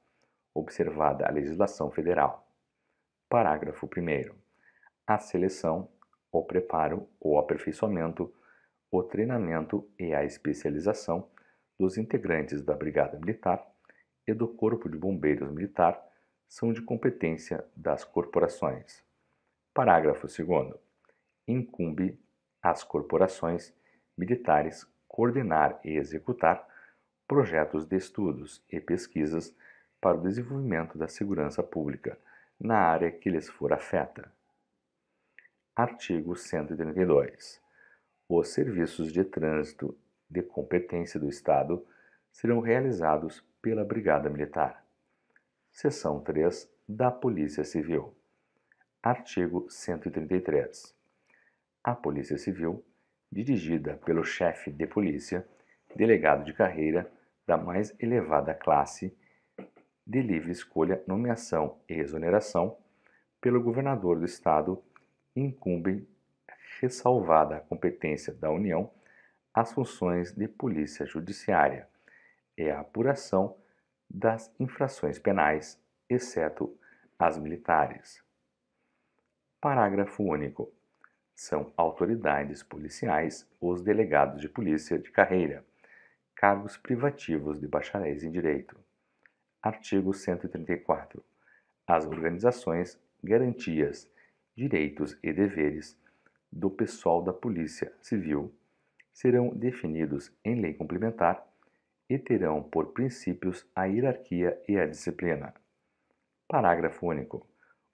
S1: observada a legislação federal. Parágrafo 1. A seleção, o preparo o aperfeiçoamento, o treinamento e a especialização dos integrantes da Brigada Militar e do Corpo de Bombeiros Militar são de competência das corporações. Parágrafo 2. Incumbe às corporações militares coordenar e executar projetos de estudos e pesquisas para o desenvolvimento da segurança pública na área que lhes for afeta. Artigo 132. Os serviços de trânsito de competência do Estado serão realizados pela Brigada Militar. Seção 3 da Polícia Civil. Artigo 133. A Polícia Civil, dirigida pelo chefe de polícia, delegado de carreira da mais elevada classe, de livre escolha, nomeação e exoneração, pelo governador do Estado, incumbem, ressalvada a competência da União, as funções de polícia judiciária e é a apuração das infrações penais, exceto as militares. Parágrafo único. São autoridades policiais os delegados de polícia de carreira, cargos privativos de bacharéis em direito. Artigo 134. As organizações, garantias, direitos e deveres do pessoal da Polícia Civil serão definidos em lei complementar e terão por princípios a hierarquia e a disciplina. Parágrafo único.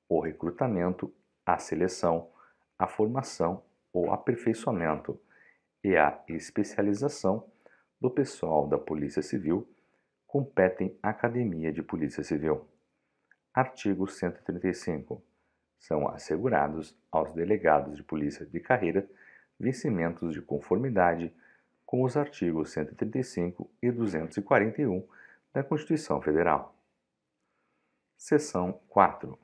S1: O recrutamento, a seleção, a formação ou aperfeiçoamento e a especialização do pessoal da Polícia Civil competem à Academia de Polícia Civil. Artigo 135. São assegurados aos delegados de polícia de carreira vencimentos de conformidade com os artigos 135 e 241 da Constituição Federal. Seção 4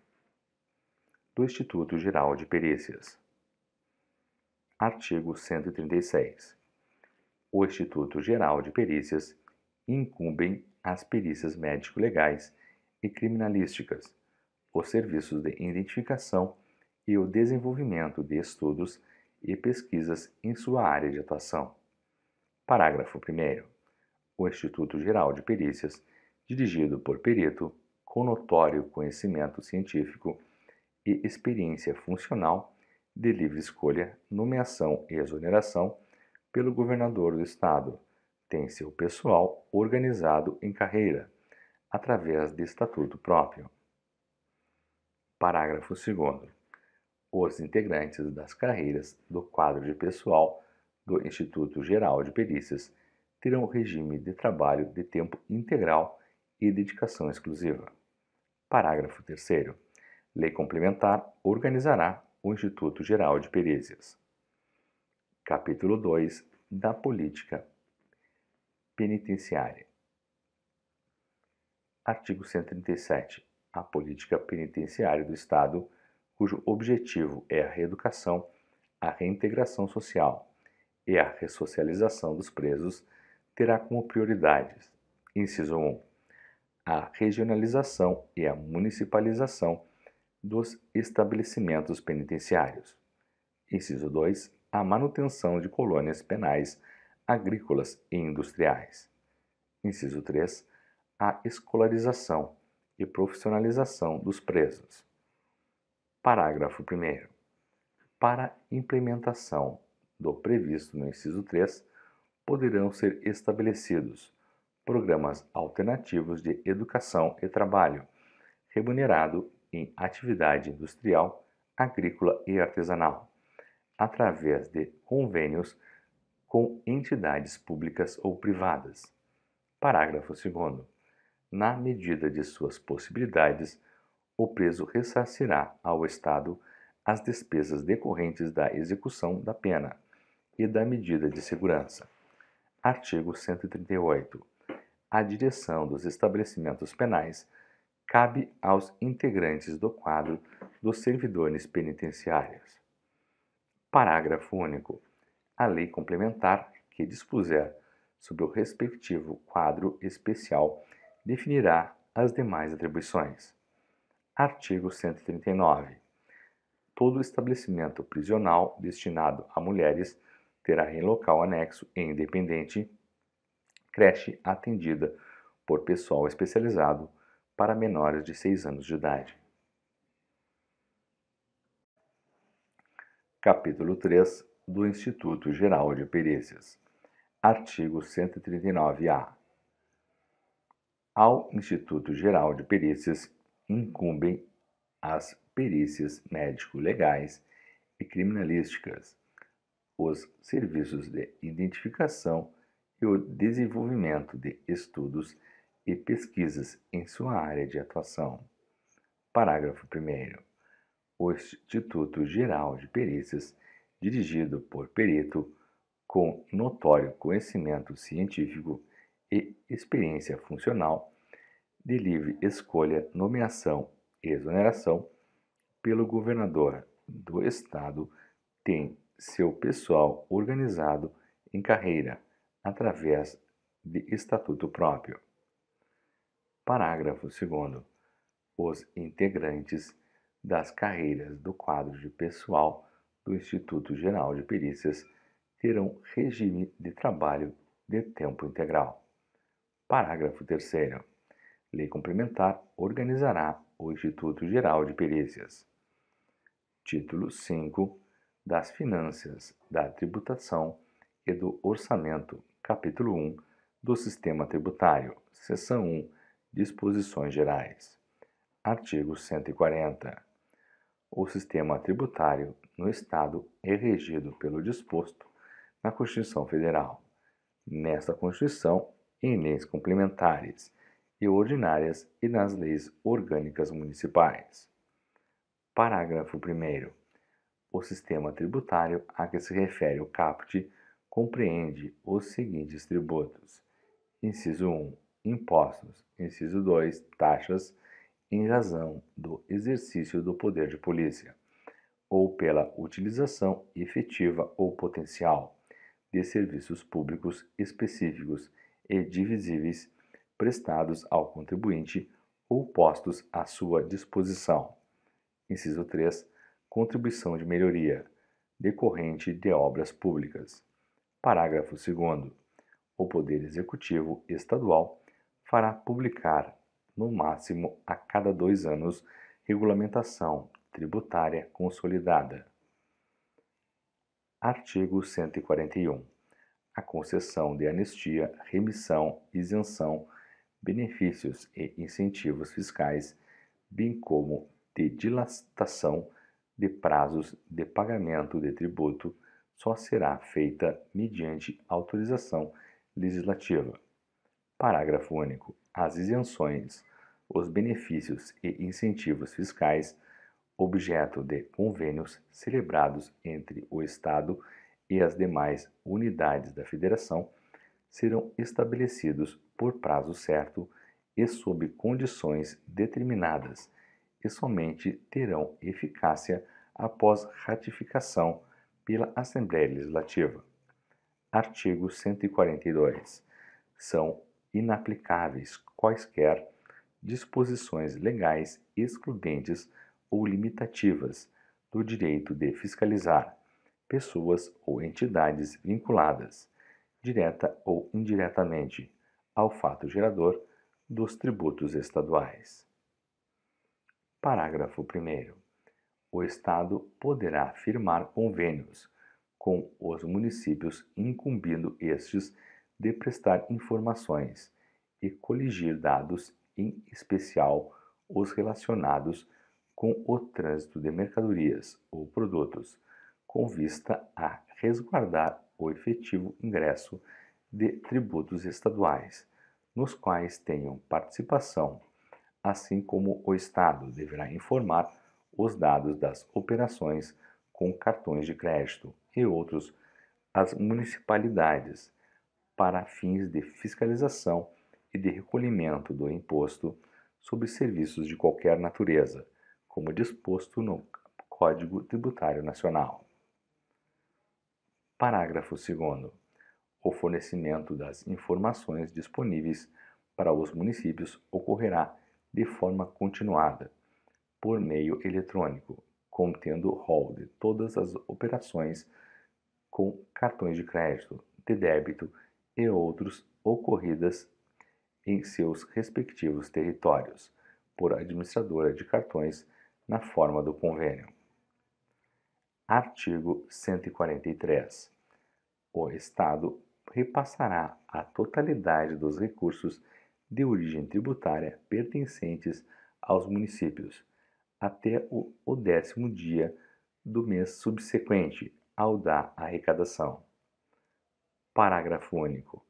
S1: do Instituto Geral de Perícias. Artigo 136. O Instituto Geral de Perícias incumbem as perícias médico-legais e criminalísticas, os serviços de identificação e o desenvolvimento de estudos e pesquisas em sua área de atuação. Parágrafo 1. O Instituto Geral de Perícias, dirigido por perito com notório conhecimento científico e experiência funcional, de livre escolha, nomeação e exoneração pelo governador do Estado, tem seu pessoal organizado em carreira, através de estatuto próprio. Parágrafo 2. Os integrantes das carreiras do quadro de pessoal do Instituto Geral de Perícias terão regime de trabalho de tempo integral e dedicação exclusiva. Parágrafo 3. Lei complementar organizará o Instituto Geral de Perícias. Capítulo 2 da Política Penitenciária. Artigo 137. A política penitenciária do Estado, cujo objetivo é a reeducação, a reintegração social, e a ressocialização dos presos terá como prioridades: inciso 1, a regionalização e a municipalização dos estabelecimentos penitenciários. Inciso 2, a manutenção de colônias penais agrícolas e industriais. Inciso 3, a escolarização e profissionalização dos presos. Parágrafo 1. Para implementação do previsto no inciso 3, poderão ser estabelecidos programas alternativos de educação e trabalho, remunerado em atividade industrial, agrícola e artesanal, através de convênios com entidades públicas ou privadas. Parágrafo 2. Na medida de suas possibilidades, o preso ressarcirá ao Estado as despesas decorrentes da execução da pena e da medida de segurança. Artigo 138. A direção dos estabelecimentos penais cabe aos integrantes do quadro dos servidores penitenciários. Parágrafo único. A lei complementar que dispuser sobre o respectivo quadro especial definirá as demais atribuições. Artigo 139. Todo estabelecimento prisional destinado a mulheres terá em local anexo e independente creche atendida por pessoal especializado para menores de 6 anos de idade. Capítulo 3 do Instituto Geral de Perícias. Artigo 139-A. Ao Instituto Geral de Perícias incumbem as perícias médico-legais e criminalísticas, os serviços de identificação e o desenvolvimento de estudos e pesquisas em sua área de atuação. Parágrafo 1. O Instituto Geral de Perícias, dirigido por perito com notório conhecimento científico e experiência funcional, de livre escolha, nomeação e exoneração pelo governador do Estado, tem seu pessoal organizado em carreira através de estatuto próprio. Parágrafo 2. Os integrantes das carreiras do quadro de pessoal do Instituto Geral de Perícias terão regime de trabalho de tempo integral. Parágrafo 3. Lei complementar organizará o Instituto Geral de Perícias. Título 5 das Finanças, da Tributação e do Orçamento, capítulo 1 do Sistema Tributário, seção 1, Disposições Gerais. Artigo 140. O sistema tributário no Estado é regido pelo disposto na Constituição Federal. Nesta Constituição, em leis complementares e ordinárias e nas leis orgânicas municipais. Parágrafo 1. O sistema tributário a que se refere o CAPT compreende os seguintes tributos: inciso 1, impostos, inciso 2, taxas em razão do exercício do poder de polícia ou pela utilização efetiva ou potencial de serviços públicos específicos e divisíveis prestados ao contribuinte ou postos à sua disposição. Inciso 3 contribuição de melhoria decorrente de obras públicas. Parágrafo 2. O Poder Executivo Estadual fará publicar, no máximo a cada dois anos, regulamentação tributária consolidada. Artigo 141. A concessão de anistia, remissão, isenção, benefícios e incentivos fiscais, bem como de dilatação de prazos de pagamento de tributo só será feita mediante autorização legislativa. Parágrafo único. As isenções, os benefícios e incentivos fiscais objeto de convênios celebrados entre o Estado e as demais unidades da Federação serão estabelecidos por prazo certo e sob condições determinadas e somente terão eficácia após ratificação pela Assembleia Legislativa. Artigo 142. São inaplicáveis quaisquer disposições legais excludentes ou limitativas do direito de fiscalizar pessoas ou entidades vinculadas, direta ou indiretamente, ao fato gerador dos tributos estaduais. Parágrafo 1. O Estado poderá firmar convênios com os municípios, incumbindo estes de prestar informações e coligir dados, em especial os relacionados com o trânsito de mercadorias ou produtos, com vista a resguardar o efetivo ingresso de tributos estaduais, nos quais tenham participação assim como o Estado deverá informar os dados das operações com cartões de crédito e outros às municipalidades para fins de fiscalização e de recolhimento do imposto sobre serviços de qualquer natureza, como disposto no Código Tributário Nacional. Parágrafo 2. O fornecimento das informações disponíveis para os municípios ocorrerá de forma continuada, por meio eletrônico, contendo o de todas as operações com cartões de crédito, de débito e outros ocorridas em seus respectivos territórios, por administradora de cartões na forma do convênio. Artigo 143. O Estado repassará a totalidade dos recursos de origem tributária pertencentes aos municípios, até o, o décimo dia do mês subsequente ao da arrecadação. Parágrafo único.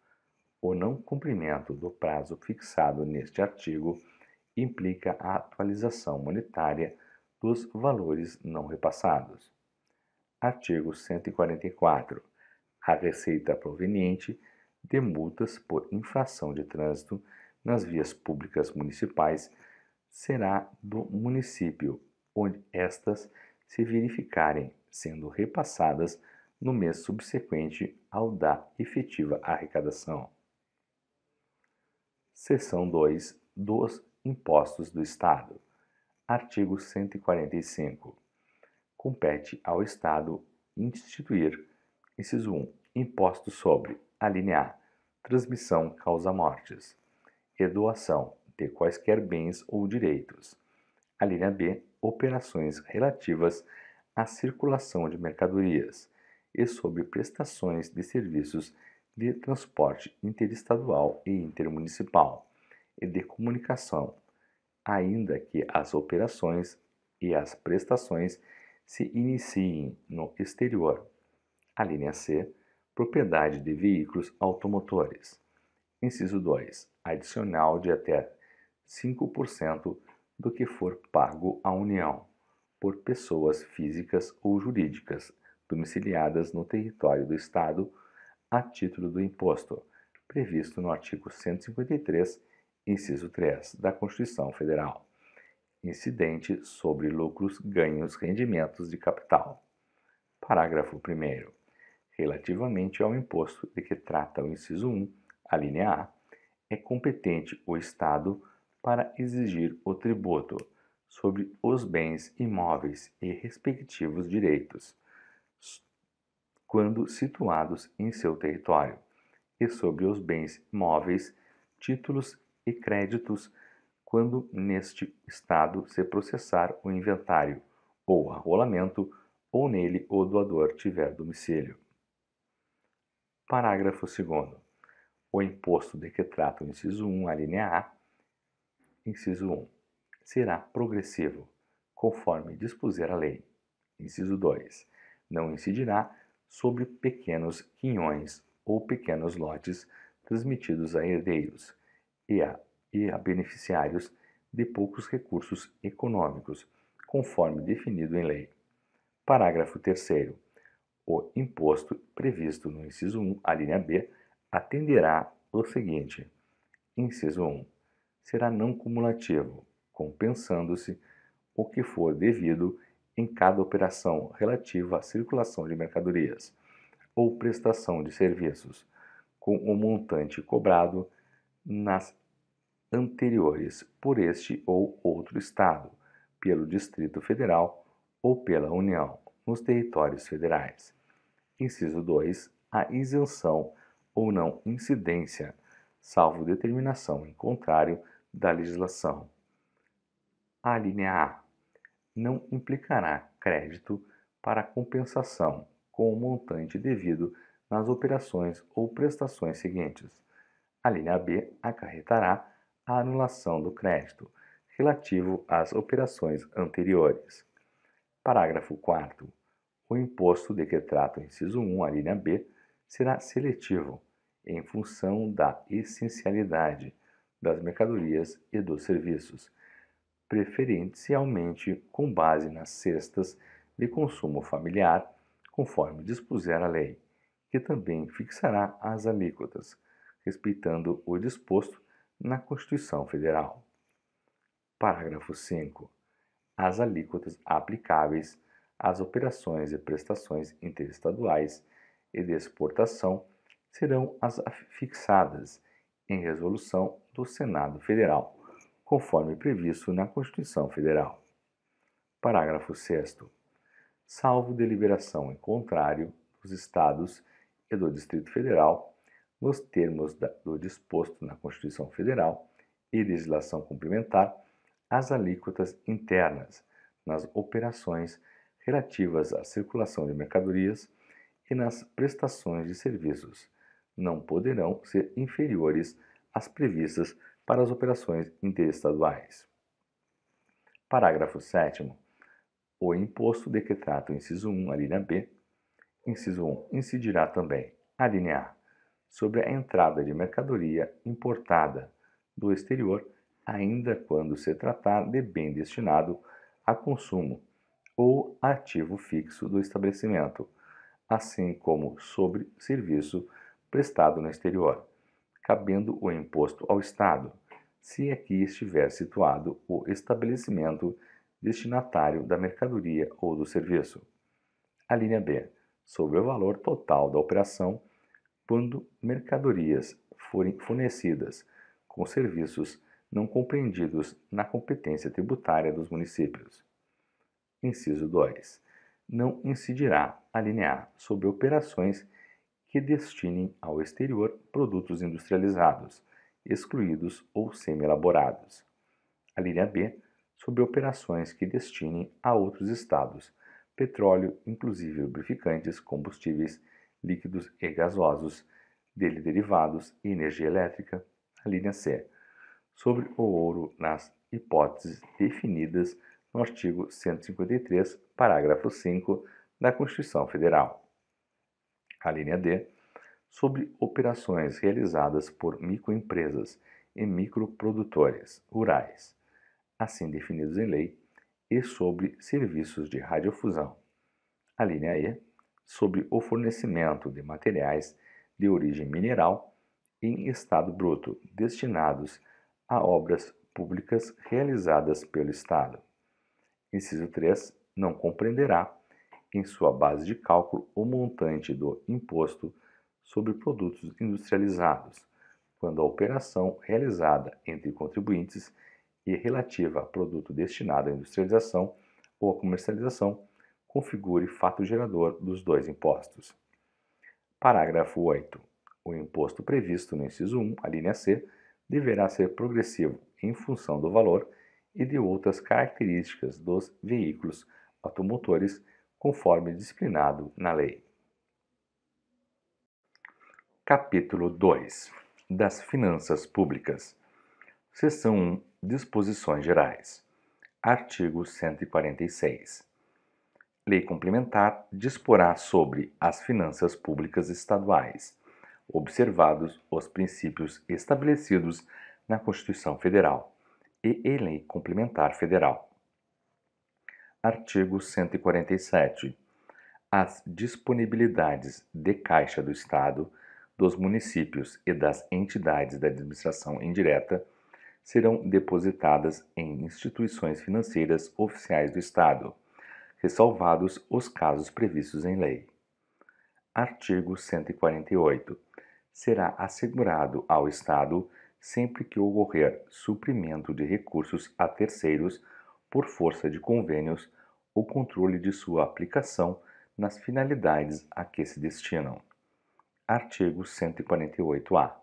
S1: O não cumprimento do prazo fixado neste artigo implica a atualização monetária dos valores não repassados. Artigo 144. A receita proveniente de multas por infração de trânsito nas vias públicas municipais será do município, onde estas se verificarem, sendo repassadas no mês subsequente ao da efetiva arrecadação. Seção 2 dos Impostos do Estado. Artigo 145. Compete ao Estado instituir, inciso 1, imposto sobre, alínea A, transmissão causa mortes, e doação de quaisquer bens ou direitos. A linha B, operações relativas à circulação de mercadorias e sobre prestações de serviços de transporte interestadual e intermunicipal e de comunicação, ainda que as operações e as prestações se iniciem no exterior. A linha C, propriedade de veículos automotores. Inciso 2 adicional de até 5% do que for pago à União por pessoas físicas ou jurídicas domiciliadas no território do Estado a título do imposto, previsto no artigo 153, inciso 3 da Constituição Federal, incidente sobre lucros, ganhos, rendimentos de capital. Parágrafo 1. Relativamente ao imposto de que trata o inciso 1, a linha A, é competente o Estado para exigir o tributo sobre os bens imóveis e respectivos direitos, quando situados em seu território, e sobre os bens imóveis, títulos e créditos, quando neste Estado se processar o inventário ou arrolamento, ou nele o doador tiver domicílio. Parágrafo 2 o imposto de que trata o inciso 1, a linha A, inciso 1, será progressivo, conforme dispuser a lei. Inciso 2, não incidirá sobre pequenos quinhões ou pequenos lotes transmitidos a herdeiros e a, e a beneficiários de poucos recursos econômicos, conforme definido em lei. Parágrafo 3 o imposto previsto no inciso 1, a linha B, atenderá o seguinte: inciso 1. Será não cumulativo, compensando-se o que for devido em cada operação relativa à circulação de mercadorias ou prestação de serviços, com o montante cobrado nas anteriores por este ou outro Estado, pelo Distrito Federal ou pela União, nos territórios federais. Inciso 2. A isenção ou não incidência, salvo determinação em contrário da legislação. A linha A não implicará crédito para compensação com o montante devido nas operações ou prestações seguintes. A linha B acarretará a anulação do crédito relativo às operações anteriores. Parágrafo 4 o imposto de que trata o inciso 1, a linha B, será seletivo, em função da essencialidade das mercadorias e dos serviços, preferencialmente com base nas cestas de consumo familiar, conforme dispuser a lei, que também fixará as alíquotas, respeitando o disposto na Constituição Federal. Parágrafo 5. As alíquotas aplicáveis às operações e prestações interestaduais e de exportação serão as fixadas em resolução do Senado Federal, conforme previsto na Constituição Federal. Parágrafo 6. Salvo deliberação em contrário dos Estados e do Distrito Federal, nos termos da, do disposto na Constituição Federal e legislação complementar, as alíquotas internas nas operações relativas à circulação de mercadorias e nas prestações de serviços, não poderão ser inferiores às previstas para as operações interestaduais. Parágrafo 7. O imposto de que trata o inciso 1, a linha B, inciso 1, incidirá também, a linha A, sobre a entrada de mercadoria importada do exterior, ainda quando se tratar de bem destinado a consumo ou ativo fixo do estabelecimento assim como sobre serviço prestado no exterior, cabendo o imposto ao Estado, se aqui é estiver situado o estabelecimento destinatário da mercadoria ou do serviço. A linha B, sobre o valor total da operação, quando mercadorias forem fornecidas com serviços não compreendidos na competência tributária dos municípios. Inciso 2. Não incidirá Alínea A. Sobre operações que destinem ao exterior produtos industrializados, excluídos ou semi-elaborados. Alínea B. Sobre operações que destinem a outros estados petróleo, inclusive lubrificantes, combustíveis líquidos e gasosos, dele derivados e energia elétrica. A linha C. Sobre o ouro nas hipóteses definidas no artigo 153, parágrafo 5 da Constituição Federal. A linha D, sobre operações realizadas por microempresas e microprodutores rurais, assim definidos em lei, e sobre serviços de radiofusão. A linha E, sobre o fornecimento de materiais de origem mineral em estado bruto destinados a obras públicas realizadas pelo Estado. Inciso 3. Não compreenderá em sua base de cálculo o montante do imposto sobre produtos industrializados, quando a operação realizada entre contribuintes e relativa a produto destinado à industrialização ou à comercialização configure fato gerador dos dois impostos. Parágrafo 8. O imposto previsto no inciso 1, a linha C, deverá ser progressivo em função do valor e de outras características dos veículos automotores conforme disciplinado na lei. Capítulo 2 das Finanças Públicas. Seção 1 Disposições Gerais. Artigo 146. Lei complementar disporá sobre as finanças públicas estaduais, observados os princípios estabelecidos na Constituição Federal e em Lei Complementar Federal. Artigo 147. As disponibilidades de caixa do Estado, dos municípios e das entidades da administração indireta serão depositadas em instituições financeiras oficiais do Estado, ressalvados os casos previstos em lei. Artigo 148. Será assegurado ao Estado, sempre que ocorrer suprimento de recursos a terceiros por força de convênios, o controle de sua aplicação nas finalidades a que se destinam. Artigo 148-A.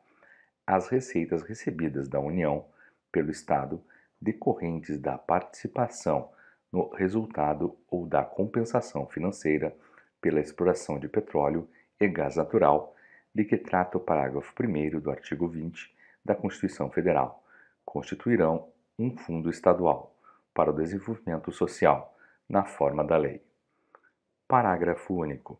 S1: As receitas recebidas da União pelo Estado decorrentes da participação no resultado ou da compensação financeira pela exploração de petróleo e gás natural, de que trata o parágrafo 1 do artigo 20 da Constituição Federal, constituirão um fundo estadual para o desenvolvimento social, na forma da lei. Parágrafo único.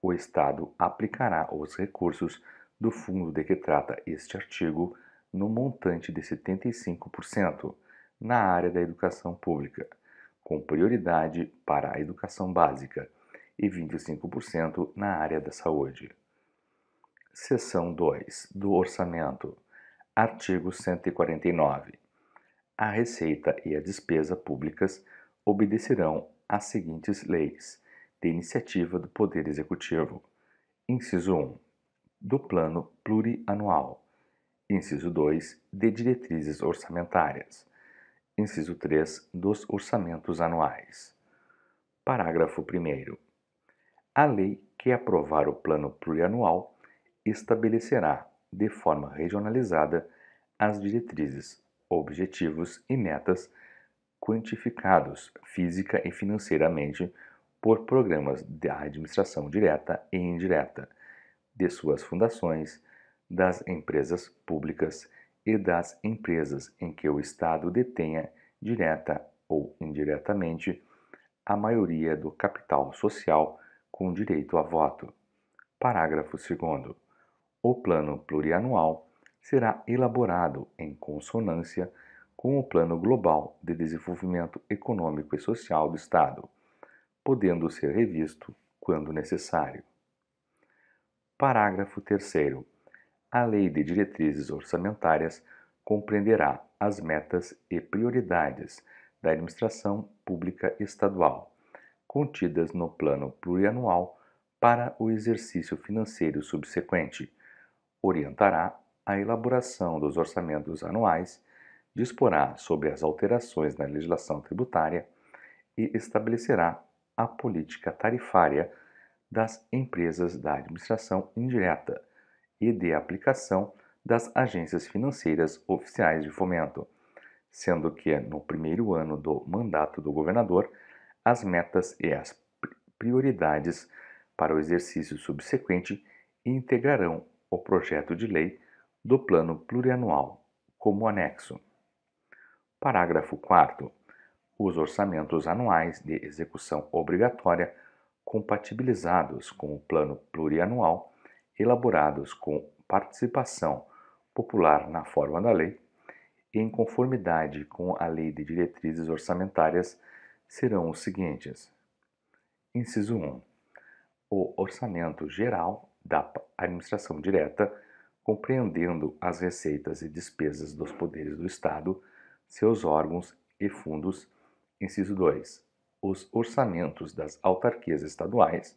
S1: O Estado aplicará os recursos do fundo de que trata este artigo no montante de 75% na área da educação pública, com prioridade para a educação básica, e 25% na área da saúde. Seção 2 do Orçamento, artigo 149 a receita e a despesa públicas obedecerão às seguintes leis de iniciativa do Poder Executivo: inciso 1, do Plano Plurianual, inciso 2, de diretrizes orçamentárias, inciso 3, dos orçamentos anuais. Parágrafo 1. A lei que aprovar o Plano Plurianual estabelecerá, de forma regionalizada, as diretrizes objetivos e metas quantificados física e financeiramente por programas da administração direta e indireta, de suas fundações, das empresas públicas e das empresas em que o Estado detenha direta ou indiretamente a maioria do capital social com direito a voto. Parágrafo 2. O plano plurianual será elaborado em consonância com o Plano Global de Desenvolvimento Econômico e Social do Estado, podendo ser revisto quando necessário. Parágrafo 3. A Lei de Diretrizes Orçamentárias compreenderá as metas e prioridades da administração pública estadual, contidas no Plano Plurianual para o exercício financeiro subsequente. Orientará a elaboração dos orçamentos anuais, disporá sobre as alterações na legislação tributária e estabelecerá a política tarifária das empresas da administração indireta e de aplicação das agências financeiras oficiais de fomento, sendo que no primeiro ano do mandato do governador, as metas e as prioridades para o exercício subsequente integrarão o projeto de lei do Plano Plurianual, como anexo. Parágrafo 4. Os orçamentos anuais de execução obrigatória compatibilizados com o Plano Plurianual, elaborados com participação popular na forma da lei, em conformidade com a Lei de Diretrizes Orçamentárias, serão os seguintes: Inciso 1. O orçamento geral da administração direta compreendendo as receitas e despesas dos poderes do Estado, seus órgãos e fundos, inciso 2, os orçamentos das autarquias estaduais,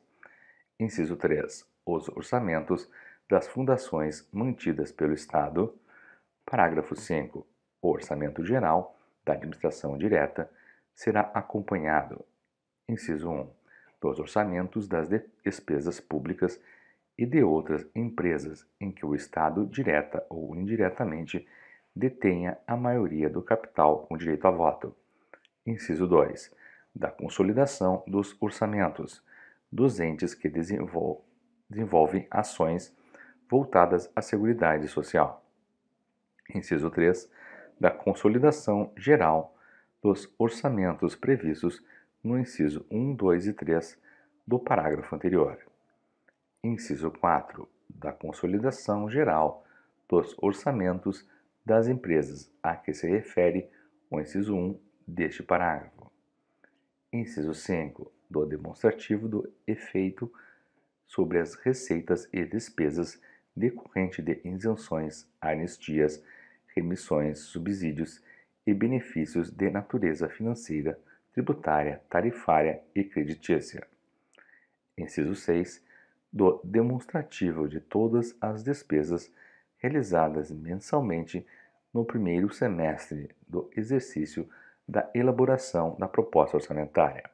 S1: inciso 3, os orçamentos das fundações mantidas pelo Estado, parágrafo 5, o orçamento geral da administração direta será acompanhado, inciso 1, dos orçamentos das despesas públicas e de outras empresas em que o Estado, direta ou indiretamente, detenha a maioria do capital com direito a voto. Inciso 2. Da consolidação dos orçamentos dos entes que desenvol desenvolvem ações voltadas à Seguridade Social. Inciso 3. Da consolidação geral dos orçamentos previstos no inciso 1, 2 e 3 do parágrafo anterior inciso 4, da consolidação geral dos orçamentos das empresas a que se refere o inciso 1 deste parágrafo. Inciso 5, do demonstrativo do efeito sobre as receitas e despesas decorrente de isenções, anistias, remissões, subsídios e benefícios de natureza financeira, tributária, tarifária e creditícia. Inciso 6 do demonstrativo de todas as despesas realizadas mensalmente no primeiro semestre do exercício da elaboração da proposta orçamentária.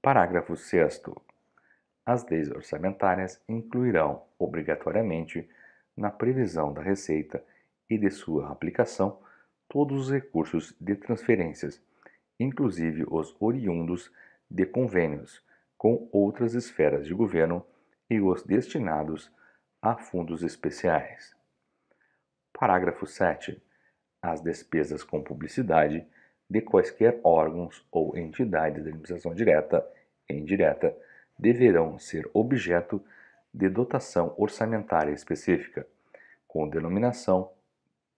S1: Parágrafo 6. As leis orçamentárias incluirão, obrigatoriamente, na previsão da receita e de sua aplicação, todos os recursos de transferências, inclusive os oriundos de convênios com outras esferas de governo e os destinados a fundos especiais. Parágrafo 7. As despesas com publicidade de quaisquer órgãos ou entidades de administração direta e indireta deverão ser objeto de dotação orçamentária específica, com denominação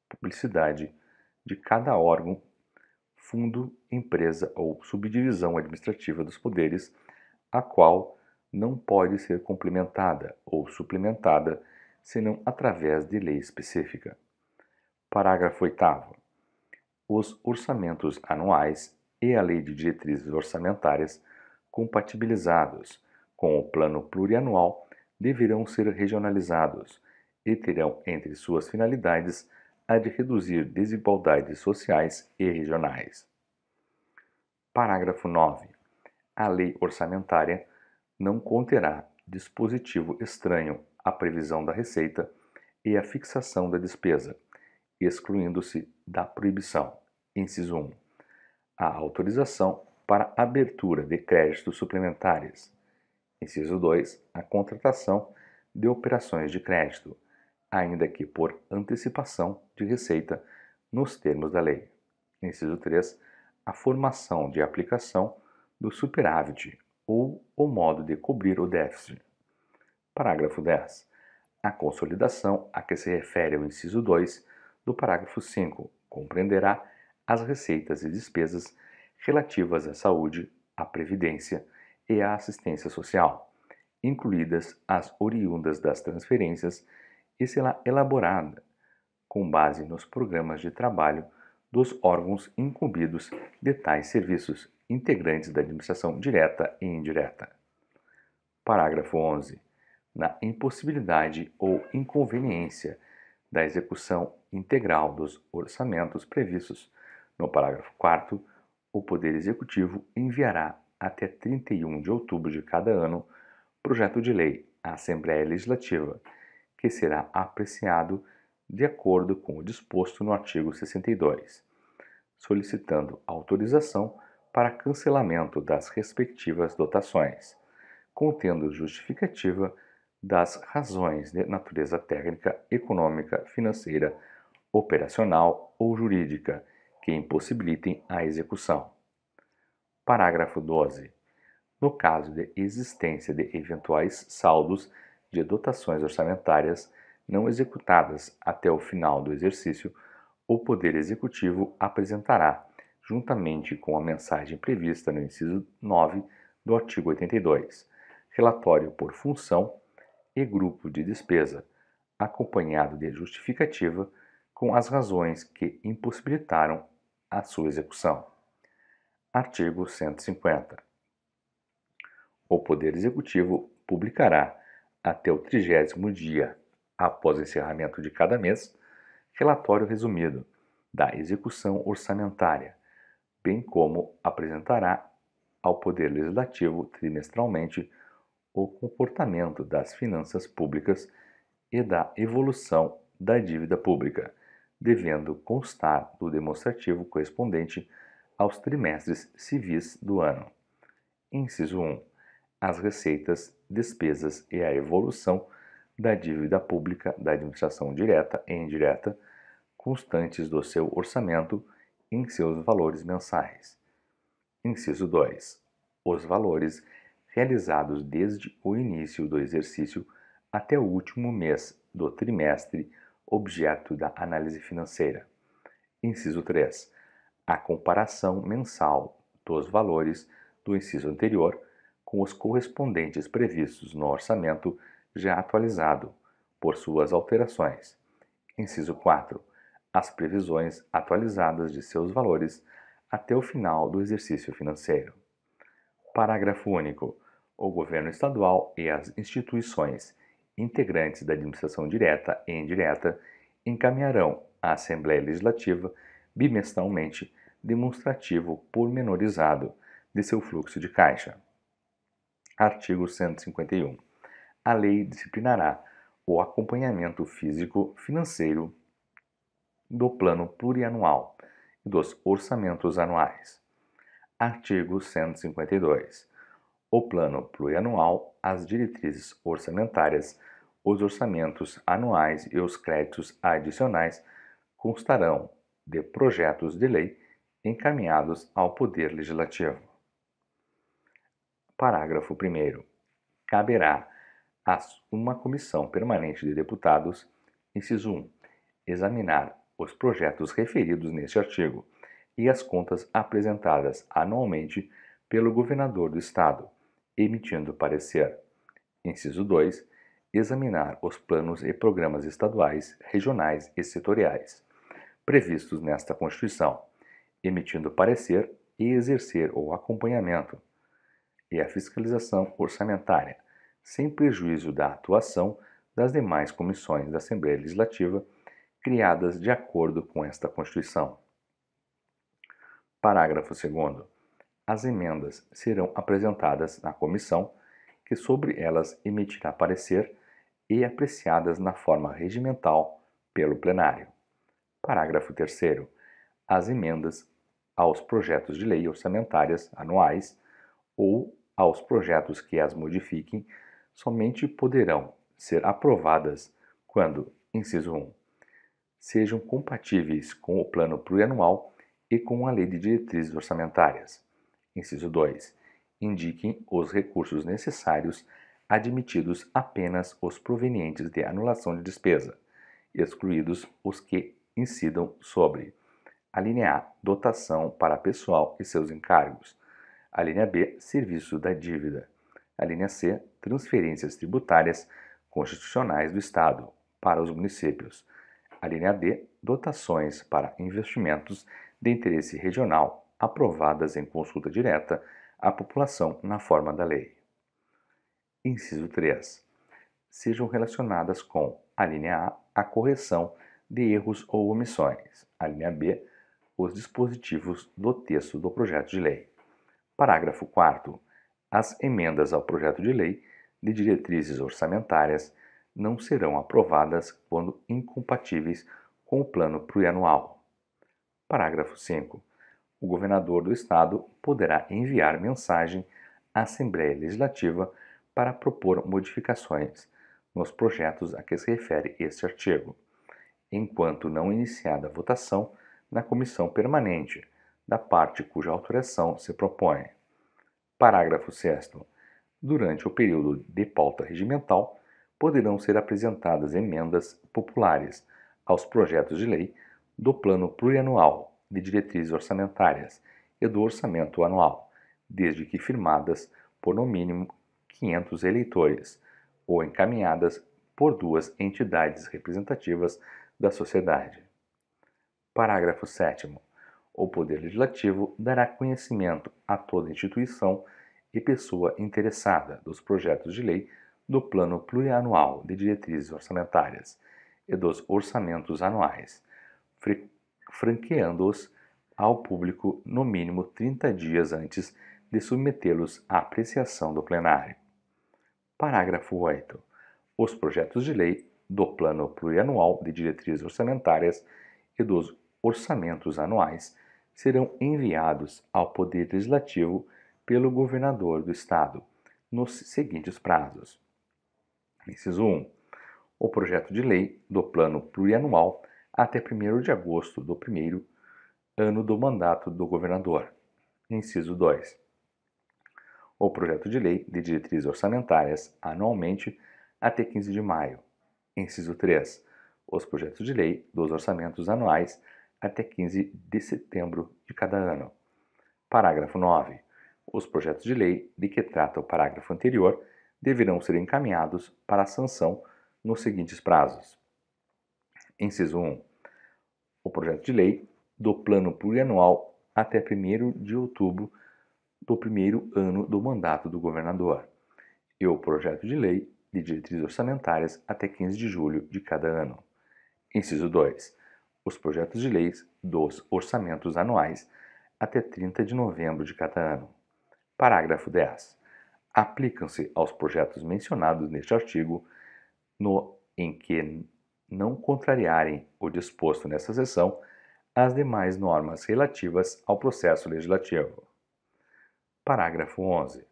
S1: publicidade de cada órgão, fundo, empresa ou subdivisão administrativa dos poderes, a qual não pode ser complementada ou suplementada senão através de lei específica. Parágrafo 8. Os orçamentos anuais e a Lei de Diretrizes Orçamentárias compatibilizados com o Plano Plurianual deverão ser regionalizados e terão entre suas finalidades a de reduzir desigualdades sociais e regionais. Parágrafo 9. A lei orçamentária não conterá dispositivo estranho à previsão da receita e à fixação da despesa, excluindo-se da proibição. Inciso 1. A autorização para abertura de créditos suplementares. Inciso 2. A contratação de operações de crédito, ainda que por antecipação de receita nos termos da lei. Inciso 3. A formação de aplicação do superávit ou o modo de cobrir o déficit. Parágrafo 10. A consolidação a que se refere o inciso 2 do parágrafo 5 compreenderá as receitas e despesas relativas à saúde, à previdência e à assistência social, incluídas as oriundas das transferências, e será elaborada com base nos programas de trabalho dos órgãos incumbidos de tais serviços integrantes da administração direta e indireta. Parágrafo 11. Na impossibilidade ou inconveniência da execução integral dos orçamentos previstos no parágrafo 4, o Poder Executivo enviará até 31 de outubro de cada ano projeto de lei à Assembleia Legislativa, que será apreciado de acordo com o disposto no artigo 62, solicitando autorização para cancelamento das respectivas dotações, contendo justificativa das razões de natureza técnica, econômica, financeira, operacional ou jurídica que impossibilitem a execução. Parágrafo 12. No caso de existência de eventuais saldos de dotações orçamentárias não executadas até o final do exercício, o Poder Executivo apresentará juntamente com a mensagem prevista no inciso 9 do artigo 82, relatório por função e grupo de despesa, acompanhado de justificativa com as razões que impossibilitaram a sua execução. Artigo 150. O Poder Executivo publicará, até o trigésimo dia após encerramento de cada mês, relatório resumido da execução orçamentária bem como apresentará ao Poder Legislativo trimestralmente o comportamento das finanças públicas e da evolução da dívida pública, devendo constar do demonstrativo correspondente aos trimestres civis do ano. Inciso 1. As receitas, despesas e a evolução da dívida pública da administração direta e indireta, constantes do seu orçamento, em seus valores mensais. Inciso 2. Os valores realizados desde o início do exercício até o último mês do trimestre objeto da análise financeira. Inciso 3. A comparação mensal dos valores do inciso anterior com os correspondentes previstos no orçamento já atualizado, por suas alterações. Inciso 4 as previsões atualizadas de seus valores até o final do exercício financeiro. Parágrafo único. O governo estadual e as instituições integrantes da administração direta e indireta encaminharão à Assembleia Legislativa bimestralmente demonstrativo pormenorizado de seu fluxo de caixa. Artigo 151. A lei disciplinará o acompanhamento físico, financeiro do Plano Plurianual e dos Orçamentos Anuais. Artigo 152. O Plano Plurianual, as diretrizes orçamentárias, os orçamentos anuais e os créditos adicionais constarão de projetos de lei encaminhados ao Poder Legislativo. Parágrafo 1. Caberá a uma comissão permanente de deputados, inciso 1, examinar os projetos referidos neste artigo e as contas apresentadas anualmente pelo governador do Estado, emitindo parecer. Inciso 2. Examinar os planos e programas estaduais, regionais e setoriais previstos nesta Constituição, emitindo parecer e exercer o acompanhamento e a fiscalização orçamentária, sem prejuízo da atuação das demais comissões da Assembleia Legislativa criadas de acordo com esta Constituição. Parágrafo 2. As emendas serão apresentadas na comissão, que sobre elas emitirá parecer e apreciadas na forma regimental pelo plenário. Parágrafo 3. As emendas aos projetos de lei orçamentárias anuais ou aos projetos que as modifiquem somente poderão ser aprovadas quando, inciso 1, sejam compatíveis com o plano plurianual e com a lei de diretrizes orçamentárias. Inciso 2. Indiquem os recursos necessários, admitidos apenas os provenientes de anulação de despesa, excluídos os que incidam sobre a linha A, dotação para pessoal e seus encargos, a linha B, serviço da dívida, a linha C, transferências tributárias constitucionais do Estado para os municípios, a linha D, dotações para investimentos de interesse regional aprovadas em consulta direta à população na forma da lei. Inciso 3. Sejam relacionadas com a linha A, a correção de erros ou omissões. A linha B, os dispositivos do texto do projeto de lei. Parágrafo 4. As emendas ao projeto de lei de diretrizes orçamentárias não serão aprovadas quando incompatíveis com o plano plurianual. Parágrafo 5. O governador do estado poderá enviar mensagem à Assembleia Legislativa para propor modificações nos projetos a que se refere este artigo, enquanto não iniciada a votação na comissão permanente da parte cuja alteração se propõe. Parágrafo 6. Durante o período de pauta regimental, poderão ser apresentadas emendas populares aos projetos de lei do Plano Plurianual de Diretrizes Orçamentárias e do Orçamento Anual, desde que firmadas por no mínimo 500 eleitores ou encaminhadas por duas entidades representativas da sociedade. Parágrafo 7. O Poder Legislativo dará conhecimento a toda instituição e pessoa interessada dos projetos de lei do Plano Plurianual de Diretrizes Orçamentárias e dos Orçamentos Anuais, franqueando-os ao público no mínimo 30 dias antes de submetê-los à apreciação do plenário. Parágrafo 8. Os projetos de lei do Plano Plurianual de Diretrizes Orçamentárias e dos Orçamentos Anuais serão enviados ao Poder Legislativo pelo Governador do Estado nos seguintes prazos: Inciso 1. O projeto de lei do plano plurianual até 1 de agosto do primeiro ano do mandato do governador. Inciso 2. O projeto de lei de diretrizes orçamentárias anualmente até 15 de maio. Inciso 3. Os projetos de lei dos orçamentos anuais até 15 de setembro de cada ano. Parágrafo 9. Os projetos de lei de que trata o parágrafo anterior deverão ser encaminhados para a sanção nos seguintes prazos. Inciso 1. O projeto de lei do plano plurianual até 1 de outubro do primeiro ano do mandato do governador e o projeto de lei de diretrizes orçamentárias até 15 de julho de cada ano. Inciso 2. Os projetos de leis dos orçamentos anuais até 30 de novembro de cada ano. Parágrafo 10 aplicam-se aos projetos mencionados neste artigo, no em que não contrariarem o disposto nesta seção as demais normas relativas ao processo legislativo. Parágrafo 11.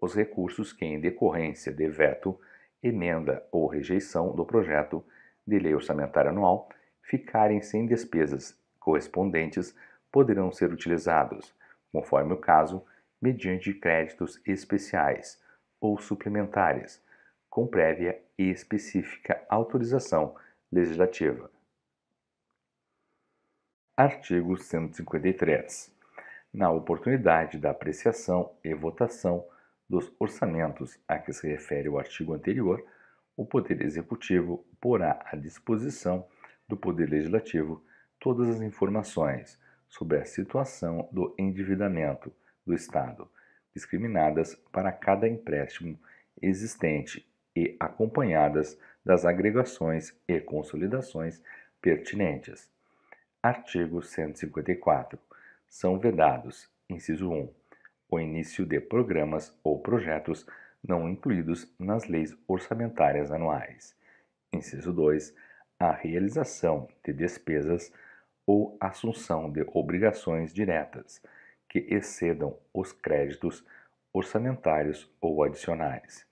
S1: Os recursos que, em decorrência de veto, emenda ou rejeição do projeto de lei orçamentária anual ficarem sem despesas correspondentes poderão ser utilizados, conforme o caso, mediante créditos especiais ou suplementares, com prévia e específica autorização legislativa. Artigo 153. Na oportunidade da apreciação e votação dos orçamentos a que se refere o artigo anterior, o Poder Executivo porá à disposição do Poder Legislativo todas as informações sobre a situação do endividamento, do Estado, discriminadas para cada empréstimo existente e acompanhadas das agregações e consolidações pertinentes. Artigo 154. São vedados, inciso 1, o início de programas ou projetos não incluídos nas leis orçamentárias anuais. Inciso 2, a realização de despesas ou assunção de obrigações diretas que excedam os créditos orçamentários ou adicionais.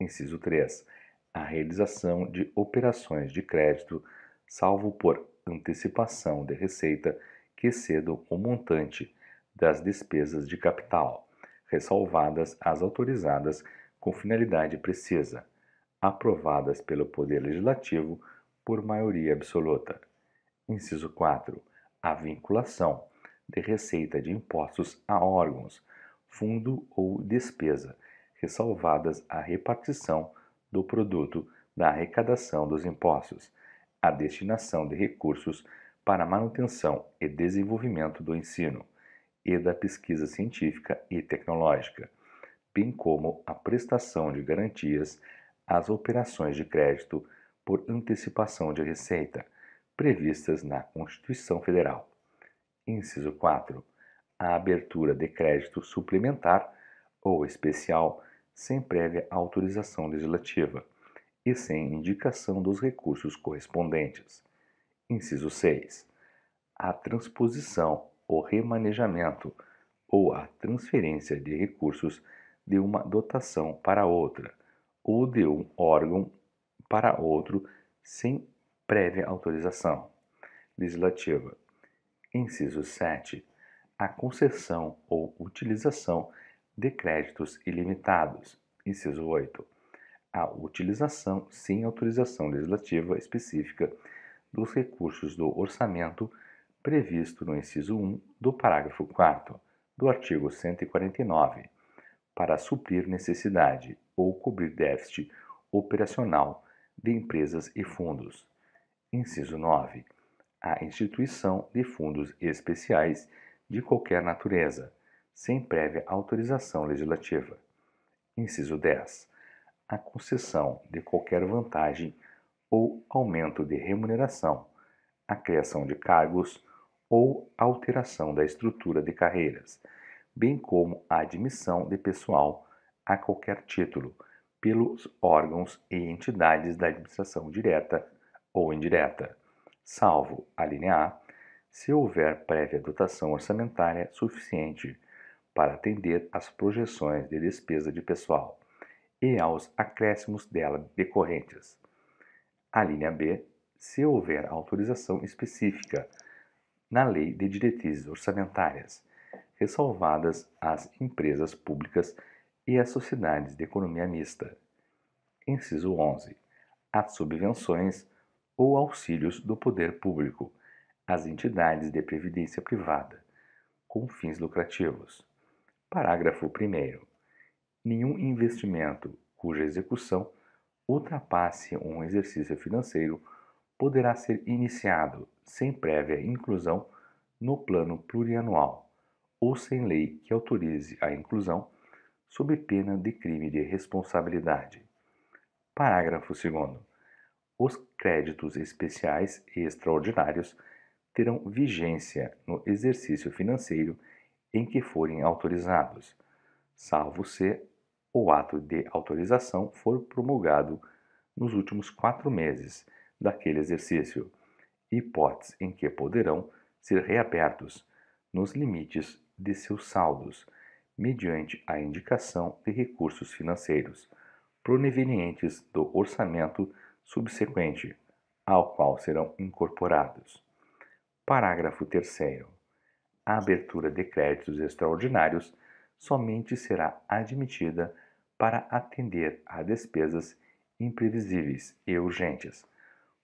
S1: Inciso 3. A realização de operações de crédito, salvo por antecipação de receita que excedam o montante das despesas de capital, ressalvadas as autorizadas com finalidade precisa, aprovadas pelo Poder Legislativo por maioria absoluta. Inciso 4. A vinculação de receita de impostos a órgãos, fundo ou despesa, ressalvadas a repartição do produto da arrecadação dos impostos, a destinação de recursos para manutenção e desenvolvimento do ensino e da pesquisa científica e tecnológica, bem como a prestação de garantias às operações de crédito por antecipação de receita previstas na Constituição Federal. Inciso 4. A abertura de crédito suplementar ou especial sem prévia autorização legislativa e sem indicação dos recursos correspondentes. Inciso 6. A transposição ou remanejamento ou a transferência de recursos de uma dotação para outra ou de um órgão para outro sem prévia autorização legislativa. Inciso 7. A concessão ou utilização de créditos ilimitados. Inciso 8. A utilização sem autorização legislativa específica dos recursos do orçamento previsto no inciso 1 do parágrafo 4 do artigo 149 para suprir necessidade ou cobrir déficit operacional de empresas e fundos. Inciso 9 a instituição de fundos especiais de qualquer natureza, sem prévia autorização legislativa. Inciso 10. A concessão de qualquer vantagem ou aumento de remuneração, a criação de cargos ou alteração da estrutura de carreiras, bem como a admissão de pessoal a qualquer título pelos órgãos e entidades da administração direta ou indireta salvo, a linha A, se houver prévia dotação orçamentária suficiente para atender às projeções de despesa de pessoal e aos acréscimos dela decorrentes. A linha B, se houver autorização específica na Lei de Diretrizes Orçamentárias, ressalvadas as empresas públicas e as sociedades de economia mista. Inciso 11. As subvenções ou auxílios do poder público às entidades de previdência privada, com fins lucrativos. Parágrafo 1. Nenhum investimento cuja execução ultrapasse um exercício financeiro poderá ser iniciado sem prévia inclusão no plano plurianual ou sem lei que autorize a inclusão sob pena de crime de responsabilidade. Parágrafo 2. Os créditos especiais e extraordinários terão vigência no exercício financeiro em que forem autorizados, salvo se o ato de autorização for promulgado nos últimos quatro meses daquele exercício, hipótese em que poderão ser reabertos nos limites de seus saldos, mediante a indicação de recursos financeiros provenientes do orçamento subsequente, ao qual serão incorporados. Parágrafo 3. A abertura de créditos extraordinários somente será admitida para atender a despesas imprevisíveis e urgentes,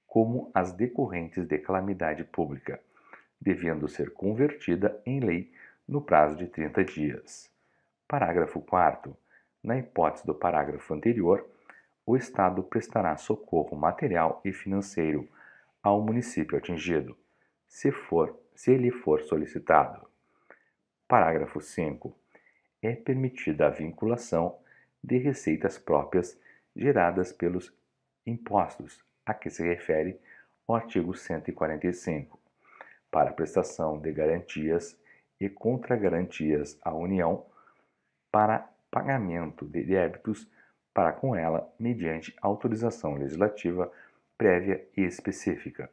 S1: como as decorrentes de calamidade pública, devendo ser convertida em lei no prazo de 30 dias. Parágrafo 4. Na hipótese do parágrafo anterior, o Estado prestará socorro material e financeiro ao município atingido, se, for, se ele for solicitado. Parágrafo 5. É permitida a vinculação de receitas próprias geradas pelos impostos, a que se refere o artigo 145, para prestação de garantias e contra garantias à União para pagamento de débitos para com ela mediante autorização legislativa prévia e específica.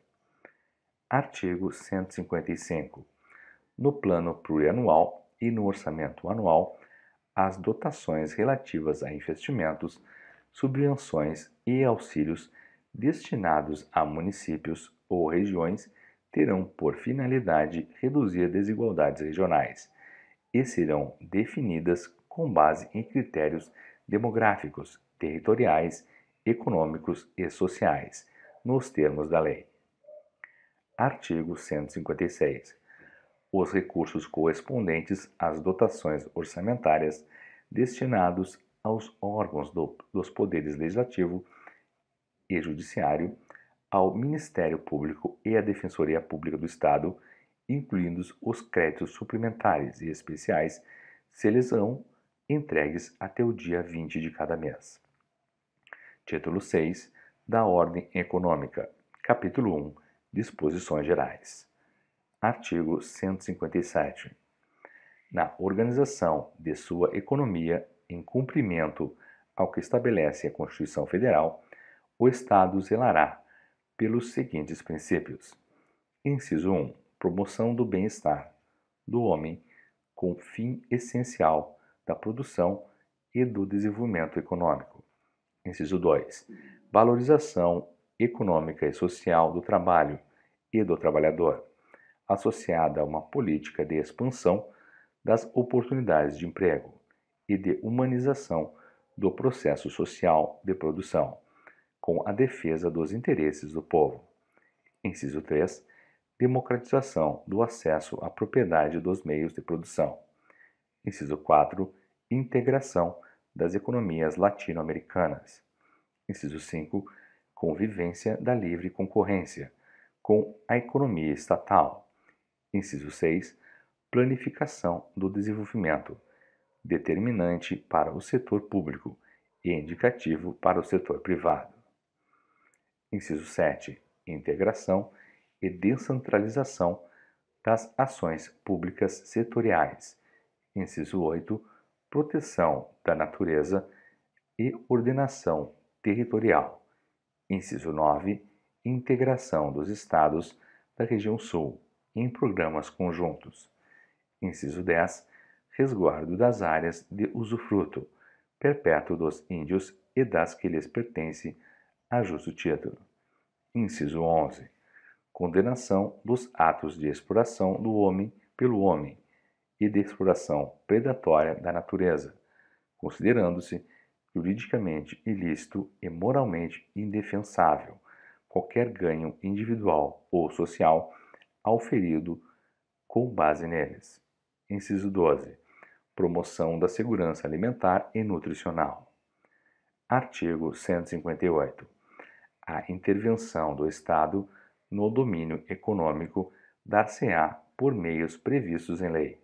S1: Artigo 155. No plano plurianual e no orçamento anual, as dotações relativas a investimentos, subvenções e auxílios destinados a municípios ou regiões terão por finalidade reduzir desigualdades regionais e serão definidas com base em critérios demográficos, territoriais, econômicos e sociais, nos termos da lei. Artigo 156. Os recursos correspondentes às dotações orçamentárias destinados aos órgãos do, dos poderes legislativo e judiciário, ao Ministério Público e à Defensoria Pública do Estado, incluindo os créditos suplementares e especiais, se lesão entregues até o dia 20 de cada mês. Título 6 da Ordem Econômica, Capítulo 1 Disposições Gerais. Artigo 157. Na organização de sua economia em cumprimento ao que estabelece a Constituição Federal, o Estado zelará pelos seguintes princípios: Inciso 1. Promoção do bem-estar do homem, com fim essencial da produção e do desenvolvimento econômico. Inciso 2. Valorização econômica e social do trabalho e do trabalhador, associada a uma política de expansão das oportunidades de emprego e de humanização do processo social de produção, com a defesa dos interesses do povo. Inciso 3. Democratização do acesso à propriedade dos meios de produção. Inciso 4. Integração das economias latino-americanas. Inciso 5. Convivência da livre concorrência com a economia estatal. Inciso 6. Planificação do desenvolvimento, determinante para o setor público e indicativo para o setor privado. Inciso 7. Integração e descentralização das ações públicas setoriais inciso 8, proteção da natureza e ordenação territorial, inciso 9, integração dos estados da região sul em programas conjuntos, inciso 10, resguardo das áreas de usufruto perpétuo dos índios e das que lhes pertence a justo título. Inciso 11. Condenação dos atos de exploração do homem pelo homem e de exploração predatória da natureza, considerando-se juridicamente ilícito e moralmente indefensável qualquer ganho individual ou social auferido com base neles. Inciso 12. Promoção da segurança alimentar e nutricional. Artigo 158. A intervenção do Estado no domínio econômico dar-se-á por meios previstos em lei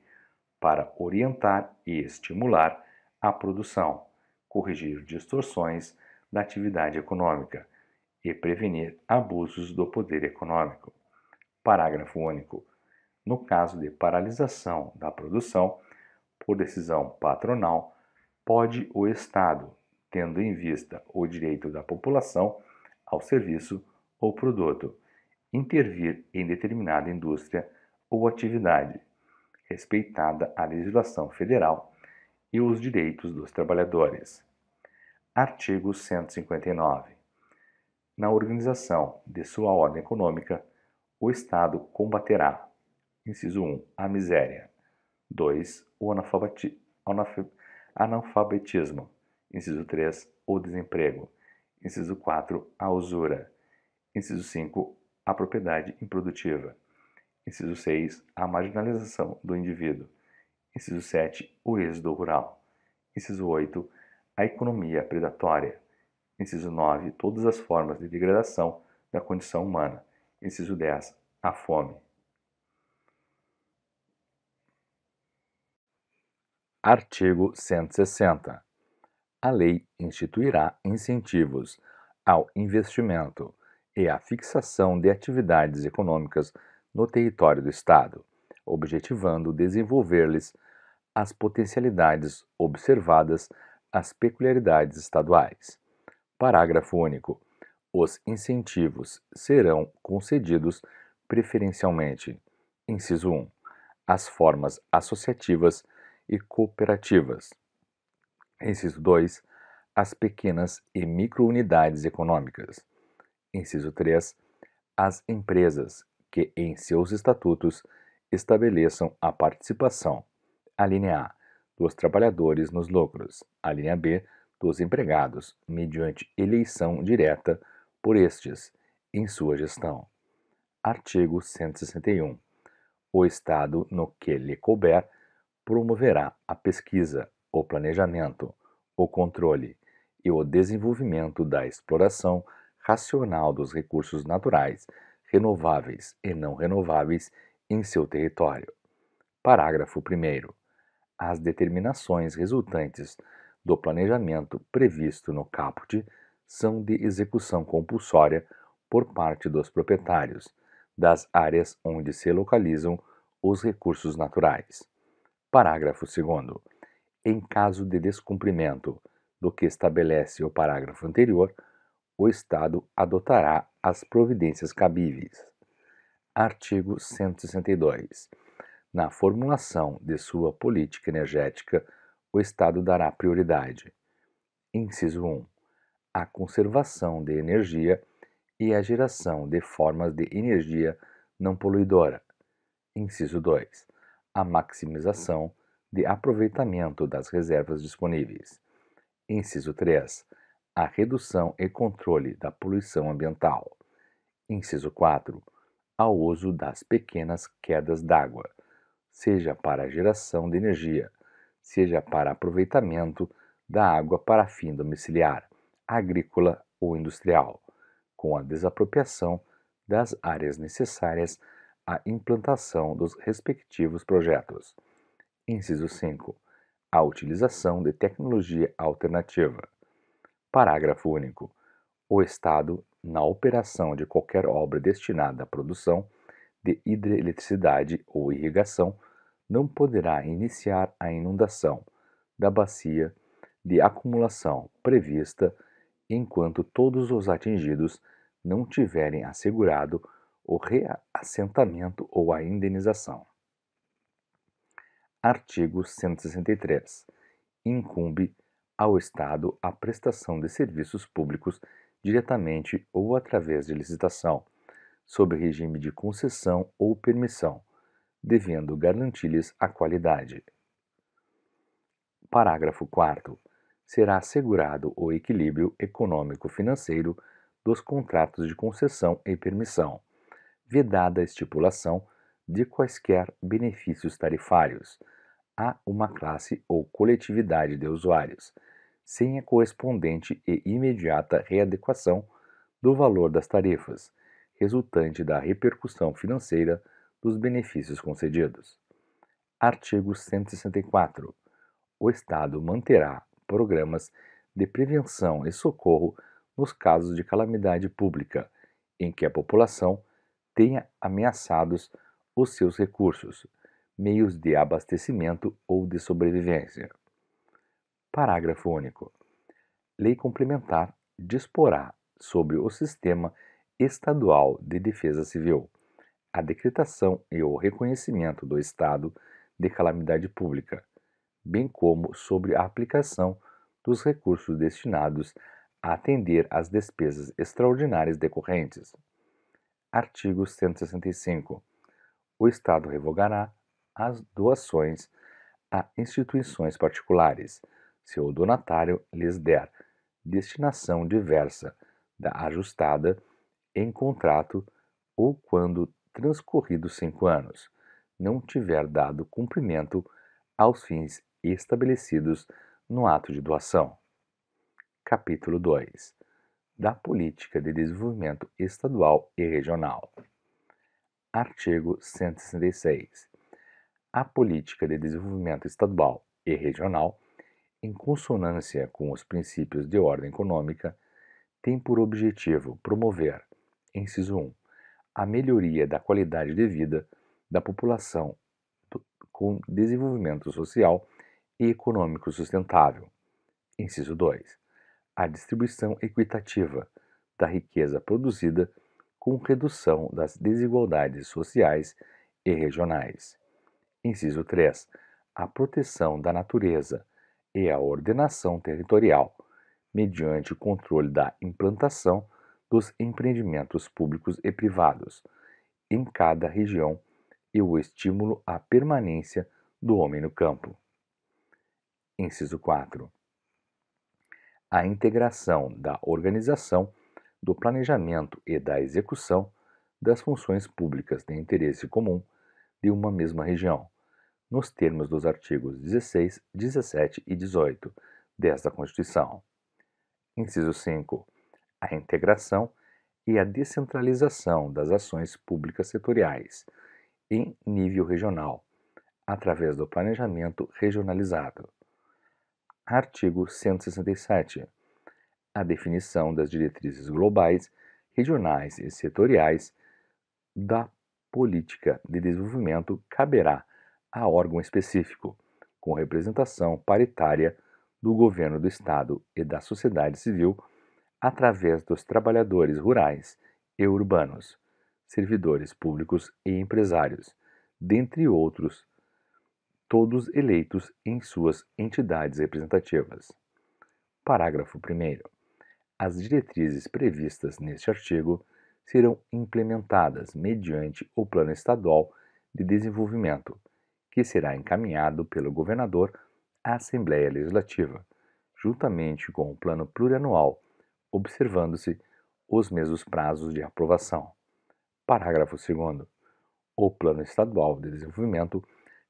S1: para orientar e estimular a produção, corrigir distorções da atividade econômica e prevenir abusos do poder econômico. Parágrafo único. No caso de paralisação da produção por decisão patronal, pode o Estado, tendo em vista o direito da população ao serviço ou produto, intervir em determinada indústria ou atividade, respeitada a legislação federal e os direitos dos trabalhadores. Artigo 159. Na organização de sua ordem econômica, o Estado combaterá: inciso 1, a miséria; 2, o analfabetismo; inciso 3, o desemprego; inciso 4, a usura; inciso 5, a propriedade improdutiva; Inciso 6. A marginalização do indivíduo. Inciso 7. O êxodo rural. Inciso 8. A economia predatória. Inciso 9. Todas as formas de degradação da condição humana. Inciso 10. A fome. Artigo 160. A lei instituirá incentivos ao investimento e à fixação de atividades econômicas no território do Estado, objetivando desenvolver-lhes as potencialidades observadas as peculiaridades estaduais. Parágrafo único. Os incentivos serão concedidos preferencialmente: inciso 1. As formas associativas e cooperativas. Inciso 2. As pequenas e microunidades econômicas. Inciso 3. As empresas que em seus estatutos estabeleçam a participação, a linha A, dos trabalhadores nos lucros, a linha B, dos empregados, mediante eleição direta por estes, em sua gestão. Artigo 161. O Estado, no que lhe couber, promoverá a pesquisa, o planejamento, o controle e o desenvolvimento da exploração racional dos recursos naturais renováveis e não renováveis em seu território. Parágrafo 1. As determinações resultantes do planejamento previsto no caput são de execução compulsória por parte dos proprietários das áreas onde se localizam os recursos naturais. Parágrafo 2. Em caso de descumprimento do que estabelece o parágrafo anterior, o Estado adotará as providências cabíveis. Artigo 162. Na formulação de sua política energética, o Estado dará prioridade. Inciso 1. A conservação de energia e a geração de formas de energia não poluidora. Inciso 2. A maximização de aproveitamento das reservas disponíveis. Inciso 3 a redução e controle da poluição ambiental. Inciso 4. Ao uso das pequenas quedas d'água, seja para geração de energia, seja para aproveitamento da água para fim domiciliar, agrícola ou industrial, com a desapropriação das áreas necessárias à implantação dos respectivos projetos. Inciso 5. A utilização de tecnologia alternativa Parágrafo único. O Estado, na operação de qualquer obra destinada à produção de hidroeletricidade ou irrigação, não poderá iniciar a inundação da bacia de acumulação prevista enquanto todos os atingidos não tiverem assegurado o reassentamento ou a indenização. Artigo 163. Incumbe ao Estado a prestação de serviços públicos diretamente ou através de licitação, sob regime de concessão ou permissão, devendo garantir-lhes a qualidade. Parágrafo 4. Será assegurado o equilíbrio econômico-financeiro dos contratos de concessão e permissão, vedada a estipulação de quaisquer benefícios tarifários a uma classe ou coletividade de usuários, sem a correspondente e imediata readequação do valor das tarifas, resultante da repercussão financeira dos benefícios concedidos. Artigo 164. O Estado manterá programas de prevenção e socorro nos casos de calamidade pública em que a população tenha ameaçados os seus recursos, meios de abastecimento ou de sobrevivência. Parágrafo único. Lei complementar disporá sobre o sistema estadual de defesa civil, a decretação e o reconhecimento do estado de calamidade pública, bem como sobre a aplicação dos recursos destinados a atender às despesas extraordinárias decorrentes. Artigo 165. O Estado revogará as doações a instituições particulares, se o donatário lhes der destinação diversa da ajustada em contrato ou quando transcorridos cinco anos não tiver dado cumprimento aos fins estabelecidos no ato de doação. Capítulo 2 Da Política de Desenvolvimento Estadual e Regional. Artigo 166 a política de desenvolvimento estadual e regional, em consonância com os princípios de ordem econômica, tem por objetivo promover, inciso 1, a melhoria da qualidade de vida da população com desenvolvimento social e econômico sustentável. Inciso 2. A distribuição equitativa da riqueza produzida com redução das desigualdades sociais e regionais. Inciso 3. A proteção da natureza e a ordenação territorial, mediante o controle da implantação dos empreendimentos públicos e privados em cada região e o estímulo à permanência do homem no campo. Inciso 4. A integração da organização, do planejamento e da execução das funções públicas de interesse comum de uma mesma região, nos termos dos artigos 16, 17 e 18 desta Constituição. Inciso 5. A integração e a descentralização das ações públicas setoriais em nível regional, através do planejamento regionalizado. Artigo 167. A definição das diretrizes globais, regionais e setoriais da política de desenvolvimento caberá a órgão específico, com representação paritária do governo do Estado e da sociedade civil, através dos trabalhadores rurais e urbanos, servidores públicos e empresários, dentre outros, todos eleitos em suas entidades representativas. Parágrafo 1. As diretrizes previstas neste artigo serão implementadas mediante o Plano Estadual de Desenvolvimento, que será encaminhado pelo governador à Assembleia Legislativa, juntamente com o Plano Plurianual, observando-se os mesmos prazos de aprovação. Parágrafo 2. O Plano Estadual de Desenvolvimento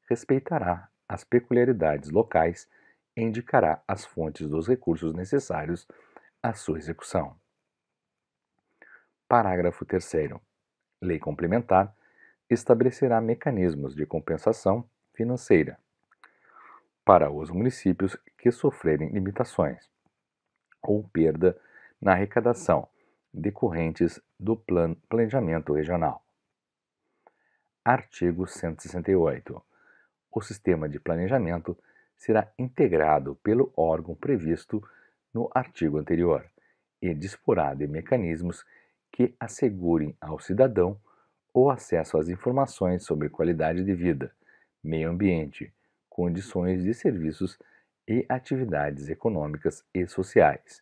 S1: respeitará as peculiaridades locais e indicará as fontes dos recursos necessários à sua execução. Parágrafo 3. Lei complementar estabelecerá mecanismos de compensação financeira para os municípios que sofrerem limitações ou perda na arrecadação decorrentes do plan planejamento regional. Artigo 168. O sistema de planejamento será integrado pelo órgão previsto no artigo anterior e disporá de mecanismos que assegurem ao cidadão o acesso às informações sobre qualidade de vida, meio ambiente, condições de serviços e atividades econômicas e sociais,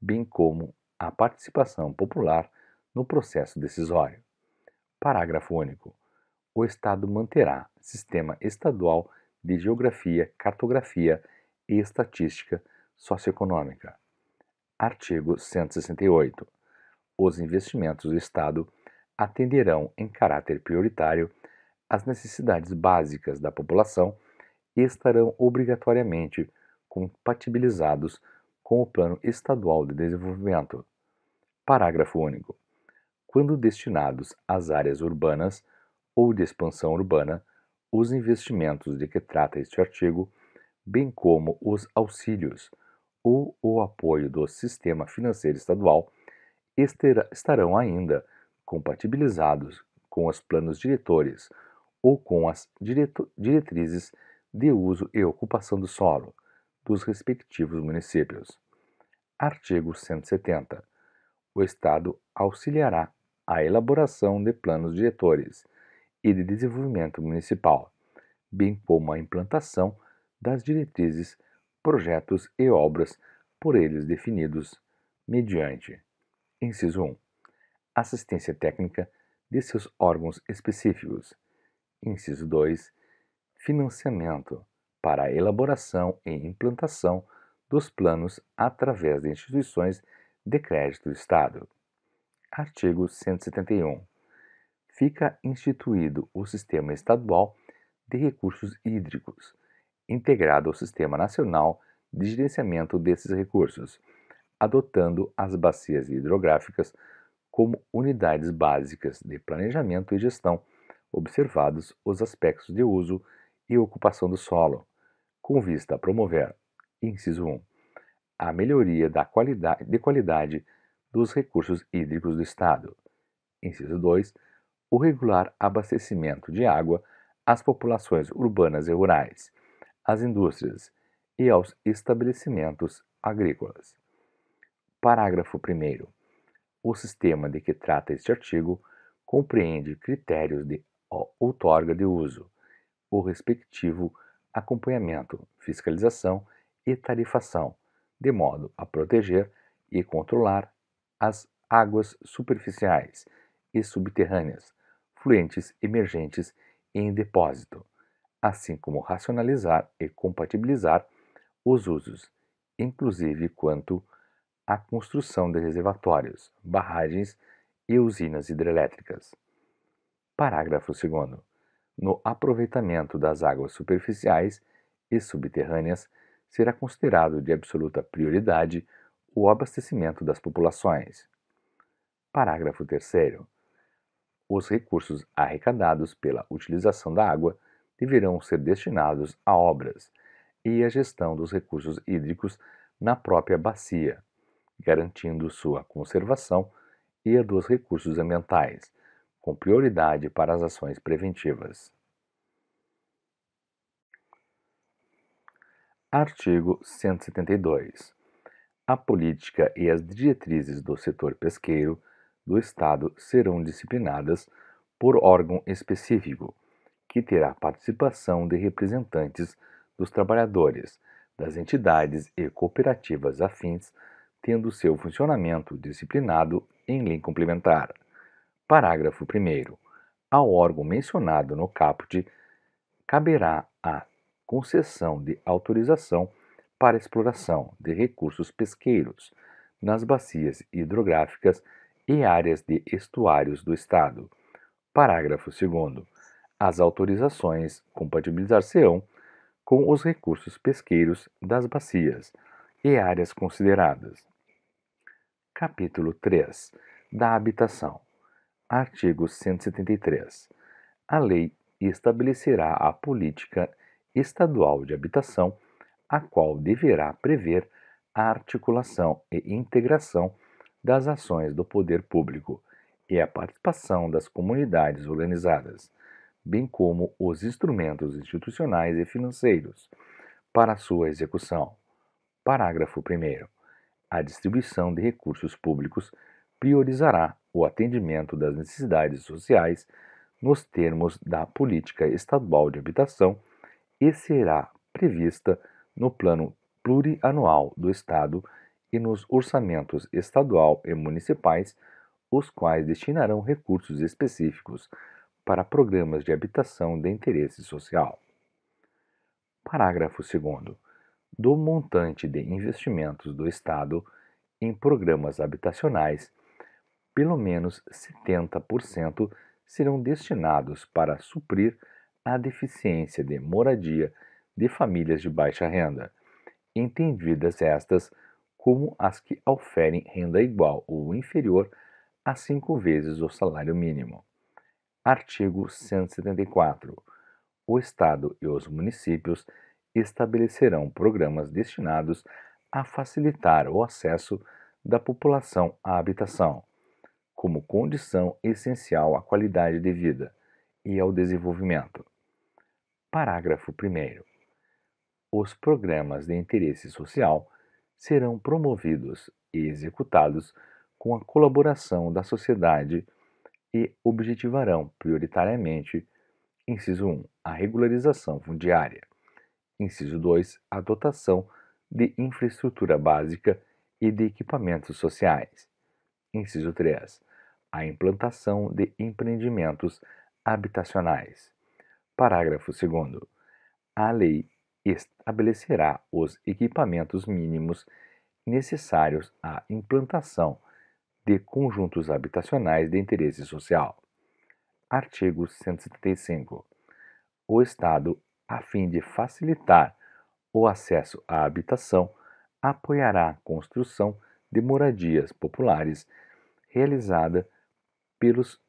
S1: bem como a participação popular no processo decisório. Parágrafo único. O Estado manterá sistema estadual de geografia, cartografia e estatística socioeconômica. Artigo 168 os investimentos do Estado atenderão em caráter prioritário às necessidades básicas da população e estarão obrigatoriamente compatibilizados com o Plano Estadual de Desenvolvimento. Parágrafo único. Quando destinados às áreas urbanas ou de expansão urbana, os investimentos de que trata este artigo, bem como os auxílios ou o apoio do sistema financeiro estadual, estarão ainda compatibilizados com os planos diretores ou com as diretrizes de uso e ocupação do solo dos respectivos municípios. Artigo 170. O Estado auxiliará a elaboração de planos diretores e de desenvolvimento municipal, bem como a implantação das diretrizes, projetos e obras por eles definidos mediante Inciso 1. Assistência técnica de seus órgãos específicos. Inciso 2. Financiamento para a elaboração e implantação dos planos através de instituições de crédito do Estado. Artigo 171. Fica instituído o Sistema Estadual de Recursos Hídricos, integrado ao Sistema Nacional de Gerenciamento desses Recursos adotando as bacias hidrográficas como unidades básicas de planejamento e gestão, observados os aspectos de uso e ocupação do solo, com vista a promover, inciso 1, a melhoria da qualidade, de qualidade dos recursos hídricos do Estado, inciso 2, o regular abastecimento de água às populações urbanas e rurais, às indústrias e aos estabelecimentos agrícolas. Parágrafo 1. O sistema de que trata este artigo compreende critérios de outorga de uso, o respectivo acompanhamento, fiscalização e tarifação, de modo a proteger e controlar as águas superficiais e subterrâneas, fluentes emergentes em depósito, assim como racionalizar e compatibilizar os usos, inclusive quanto a construção de reservatórios, barragens e usinas hidrelétricas. Parágrafo 2. No aproveitamento das águas superficiais e subterrâneas, será considerado de absoluta prioridade o abastecimento das populações. Parágrafo 3. Os recursos arrecadados pela utilização da água deverão ser destinados a obras e à gestão dos recursos hídricos na própria bacia, garantindo sua conservação e a dos recursos ambientais, com prioridade para as ações preventivas. Artigo 172. A política e as diretrizes do setor pesqueiro do Estado serão disciplinadas por órgão específico, que terá participação de representantes dos trabalhadores, das entidades e cooperativas afins tendo seu funcionamento disciplinado em lei complementar. Parágrafo 1. Ao órgão mencionado no caput, caberá a concessão de autorização para exploração de recursos pesqueiros nas bacias hidrográficas e áreas de estuários do Estado. Parágrafo 2. As autorizações compatibilizar-se-ão com os recursos pesqueiros das bacias e áreas consideradas capítulo 3 da Habitação, artigo 173. A lei estabelecerá a política estadual de habitação, a qual deverá prever a articulação e integração das ações do poder público e a participação das comunidades organizadas, bem como os instrumentos institucionais e financeiros para sua execução. Parágrafo 1 a distribuição de recursos públicos priorizará o atendimento das necessidades sociais nos termos da Política Estadual de Habitação e será prevista no Plano Plurianual do Estado e nos orçamentos estadual e municipais, os quais destinarão recursos específicos para programas de habitação de interesse social. Parágrafo 2 do montante de investimentos do Estado em programas habitacionais, pelo menos 70% serão destinados para suprir a deficiência de moradia de famílias de baixa renda, entendidas estas como as que oferem renda igual ou inferior a cinco vezes o salário mínimo. Artigo 174. O Estado e os municípios estabelecerão programas destinados a facilitar o acesso da população à habitação, como condição essencial à qualidade de vida e ao desenvolvimento. Parágrafo 1. Os programas de interesse social serão promovidos e executados com a colaboração da sociedade e objetivarão prioritariamente, inciso 1, a regularização fundiária. Inciso 2. A dotação de infraestrutura básica e de equipamentos sociais. Inciso 3. A implantação de empreendimentos habitacionais. Parágrafo 2. A lei estabelecerá os equipamentos mínimos necessários à implantação de conjuntos habitacionais de interesse social. Artigo 175. O Estado a fim de facilitar o acesso à habitação, apoiará a construção de moradias populares realizada pelos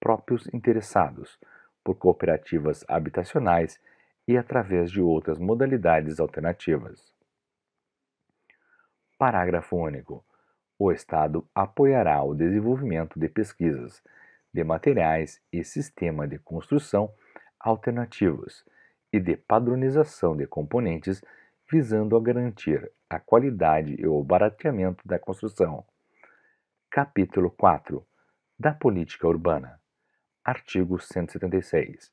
S1: próprios interessados, por cooperativas habitacionais e através de outras modalidades alternativas. Parágrafo único. O Estado apoiará o desenvolvimento de pesquisas, de materiais e sistema de construção alternativos e de padronização de componentes visando a garantir a qualidade e o barateamento da construção. Capítulo 4 da Política Urbana. Artigo 176.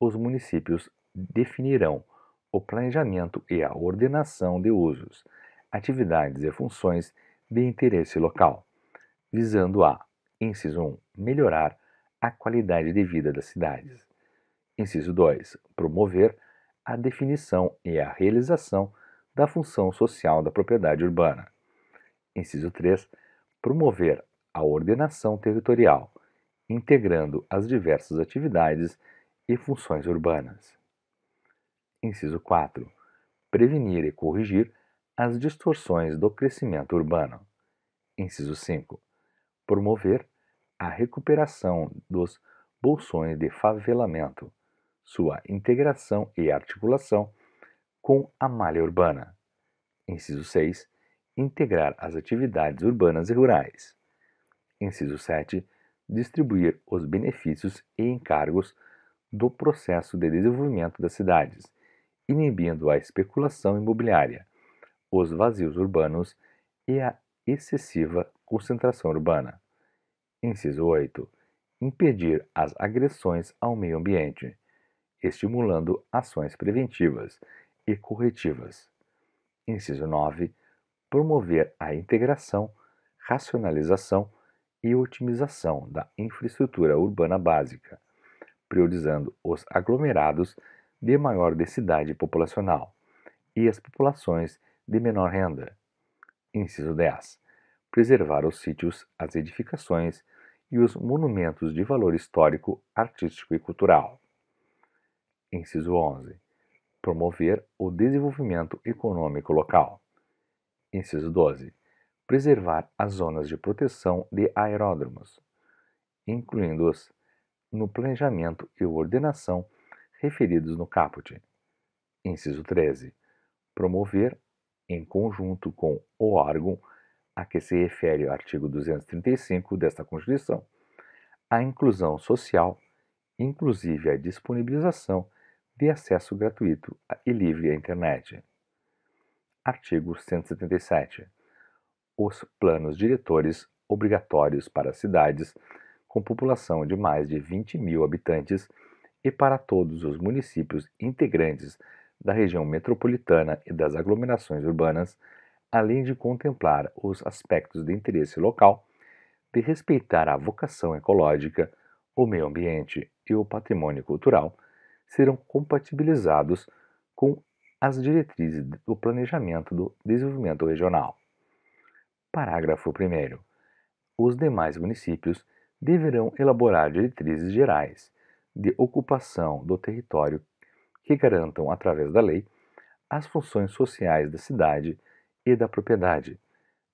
S1: Os municípios definirão o planejamento e a ordenação de usos, atividades e funções de interesse local, visando a, inciso 1, melhorar a qualidade de vida das cidades. Inciso 2. Promover a definição e a realização da função social da propriedade urbana. Inciso 3. Promover a ordenação territorial, integrando as diversas atividades e funções urbanas. Inciso 4. Prevenir e corrigir as distorções do crescimento urbano. Inciso 5. Promover a recuperação dos bolsões de favelamento, sua integração e articulação com a malha urbana. Inciso 6. Integrar as atividades urbanas e rurais. Inciso 7. Distribuir os benefícios e encargos do processo de desenvolvimento das cidades, inibindo a especulação imobiliária, os vazios urbanos e a excessiva concentração urbana. Inciso 8. Impedir as agressões ao meio ambiente estimulando ações preventivas e corretivas. Inciso 9. Promover a integração, racionalização e otimização da infraestrutura urbana básica, priorizando os aglomerados de maior densidade populacional e as populações de menor renda. Inciso 10. Preservar os sítios, as edificações e os monumentos de valor histórico, artístico e cultural. Inciso 11. Promover o desenvolvimento econômico local. Inciso 12. Preservar as zonas de proteção de aeródromos, incluindo-os no planejamento e ordenação referidos no caput. Inciso 13. Promover, em conjunto com o órgão a que se refere o artigo 235 desta Constituição, a inclusão social, inclusive a disponibilização de acesso gratuito e livre à internet. Artigo 177. Os planos diretores obrigatórios para cidades com população de mais de 20 mil habitantes e para todos os municípios integrantes da região metropolitana e das aglomerações urbanas, além de contemplar os aspectos de interesse local, de respeitar a vocação ecológica, o meio ambiente e o patrimônio cultural serão compatibilizados com as diretrizes do Planejamento do Desenvolvimento Regional. Parágrafo 1. Os demais municípios deverão elaborar diretrizes gerais de ocupação do território que garantam, através da lei, as funções sociais da cidade e da propriedade,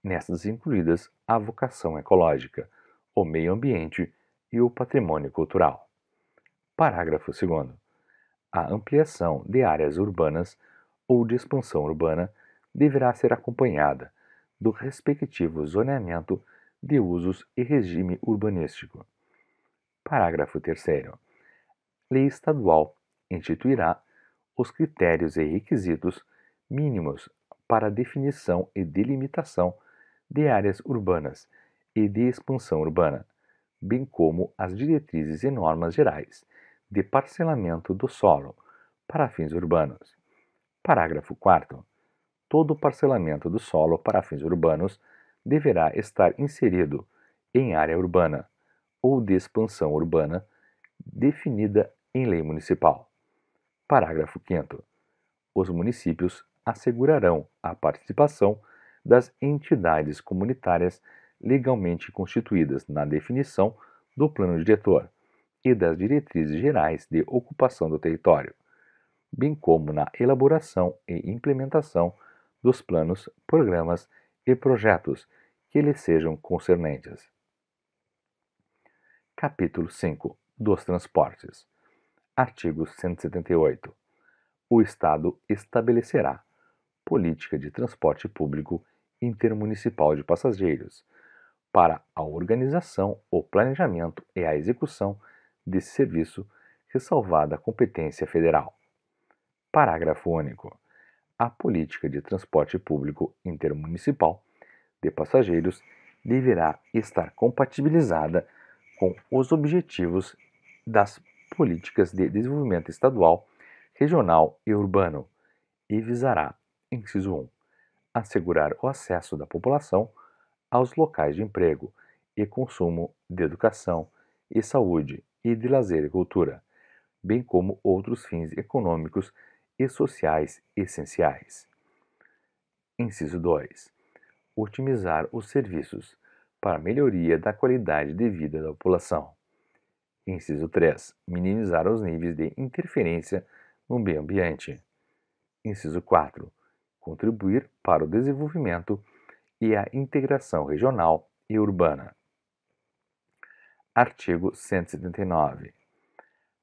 S1: nessas incluídas a vocação ecológica, o meio ambiente e o patrimônio cultural. Parágrafo 2 a ampliação de áreas urbanas ou de expansão urbana deverá ser acompanhada do respectivo zoneamento de usos e regime urbanístico. Parágrafo 3. Lei estadual instituirá os critérios e requisitos mínimos para definição e delimitação de áreas urbanas e de expansão urbana, bem como as diretrizes e normas gerais de parcelamento do solo para fins urbanos. Parágrafo 4. Todo parcelamento do solo para fins urbanos deverá estar inserido em área urbana ou de expansão urbana definida em lei municipal. Parágrafo 5. Os municípios assegurarão a participação das entidades comunitárias legalmente constituídas na definição do plano diretor, e das diretrizes gerais de ocupação do território, bem como na elaboração e implementação dos planos, programas e projetos que lhe sejam concernentes. Capítulo 5 dos Transportes. Artigo 178. O Estado estabelecerá política de transporte público intermunicipal de passageiros para a organização, o planejamento e a execução desse serviço, ressalvada a competência federal. Parágrafo único. A política de transporte público intermunicipal de passageiros deverá estar compatibilizada com os objetivos das políticas de desenvolvimento estadual, regional e urbano e visará, inciso 1, assegurar o acesso da população aos locais de emprego e consumo de educação e saúde e de lazer e cultura, bem como outros fins econômicos e sociais essenciais. Inciso 2. Otimizar os serviços para melhoria da qualidade de vida da população. Inciso 3. Minimizar os níveis de interferência no meio ambiente. Inciso 4. Contribuir para o desenvolvimento e a integração regional e urbana. Artigo 179.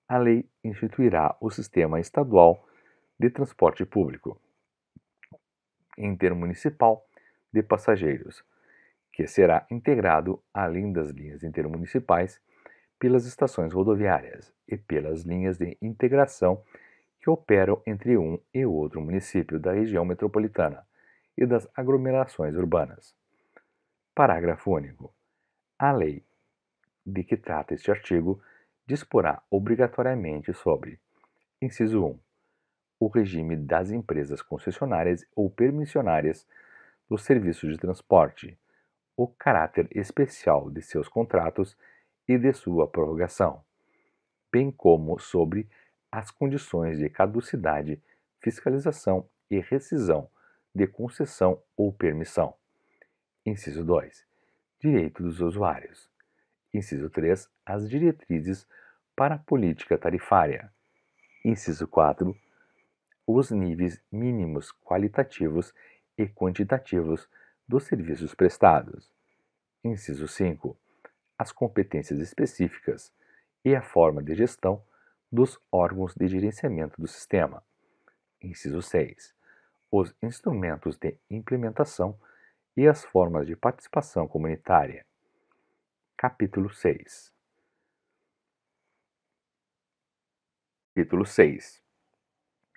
S1: A lei instituirá o sistema estadual de transporte público intermunicipal de passageiros, que será integrado além das linhas intermunicipais pelas estações rodoviárias e pelas linhas de integração que operam entre um e outro município da região metropolitana e das aglomerações urbanas. Parágrafo único. A lei de que trata este artigo disporá obrigatoriamente sobre: inciso 1. O regime das empresas concessionárias ou permissionárias dos serviços de transporte, o caráter especial de seus contratos e de sua prorrogação, bem como sobre as condições de caducidade, fiscalização e rescisão de concessão ou permissão. Inciso 2. Direito dos usuários. Inciso 3. As diretrizes para a política tarifária. Inciso 4. Os níveis mínimos qualitativos e quantitativos dos serviços prestados. Inciso 5. As competências específicas e a forma de gestão dos órgãos de gerenciamento do sistema. Inciso 6. Os instrumentos de implementação e as formas de participação comunitária. Capítulo 6 Capítulo 6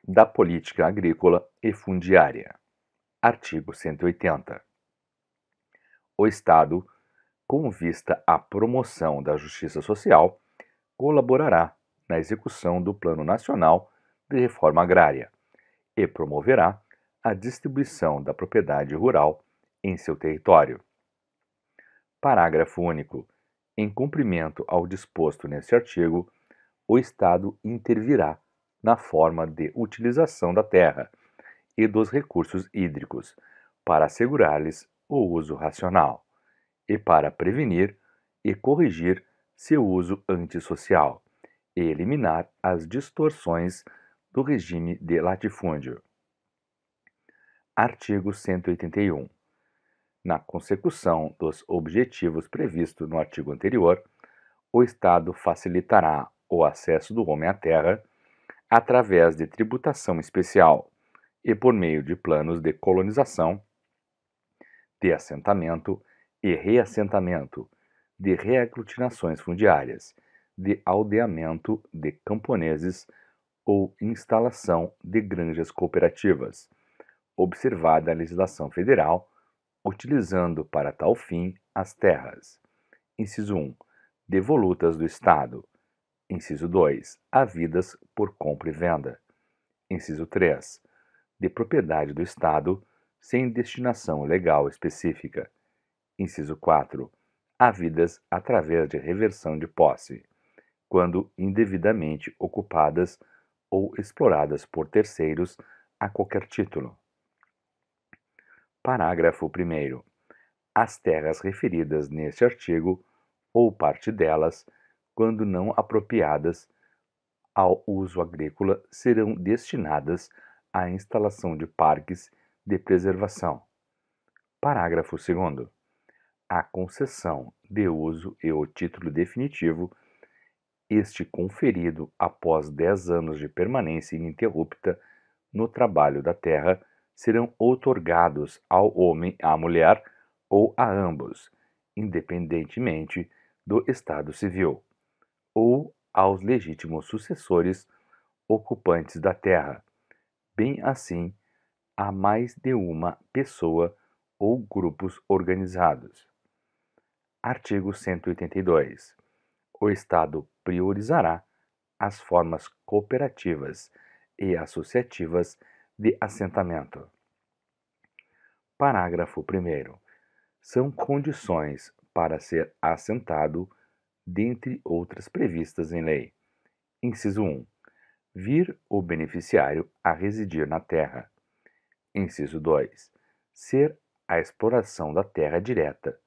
S1: Da Política Agrícola e Fundiária Artigo 180 O Estado, com vista à promoção da justiça social, colaborará na execução do Plano Nacional de Reforma Agrária e promoverá a distribuição da propriedade rural em seu território. Parágrafo único. Em cumprimento ao disposto neste artigo, o Estado intervirá na forma de utilização da terra e dos recursos hídricos para assegurar-lhes o uso racional e para prevenir e corrigir seu uso antissocial e eliminar as distorções do regime de latifúndio. Artigo 181 na consecução dos objetivos previstos no artigo anterior, o Estado facilitará o acesso do homem à terra através de tributação especial e por meio de planos de colonização, de assentamento e reassentamento, de reaglutinações fundiárias, de aldeamento de camponeses ou instalação de granjas cooperativas, observada a legislação federal utilizando para tal fim as terras. Inciso 1. Devolutas do Estado. Inciso 2. Havidas por compra e venda. Inciso 3. De propriedade do Estado sem destinação legal específica. Inciso 4. Havidas através de reversão de posse, quando indevidamente ocupadas ou exploradas por terceiros a qualquer título. Parágrafo 1. As terras referidas neste artigo, ou parte delas, quando não apropriadas ao uso agrícola, serão destinadas à instalação de parques de preservação. Parágrafo 2. A concessão de uso e o título definitivo, este conferido após 10 anos de permanência ininterrupta no trabalho da terra, serão outorgados ao homem, à mulher ou a ambos, independentemente do estado civil, ou aos legítimos sucessores ocupantes da terra, bem assim a mais de uma pessoa ou grupos organizados. Artigo 182. O Estado priorizará as formas cooperativas e associativas de assentamento. Parágrafo 1. São condições para ser assentado, dentre outras previstas em lei. Inciso 1. Vir o beneficiário a residir na terra. Inciso 2. Ser a exploração da terra direta,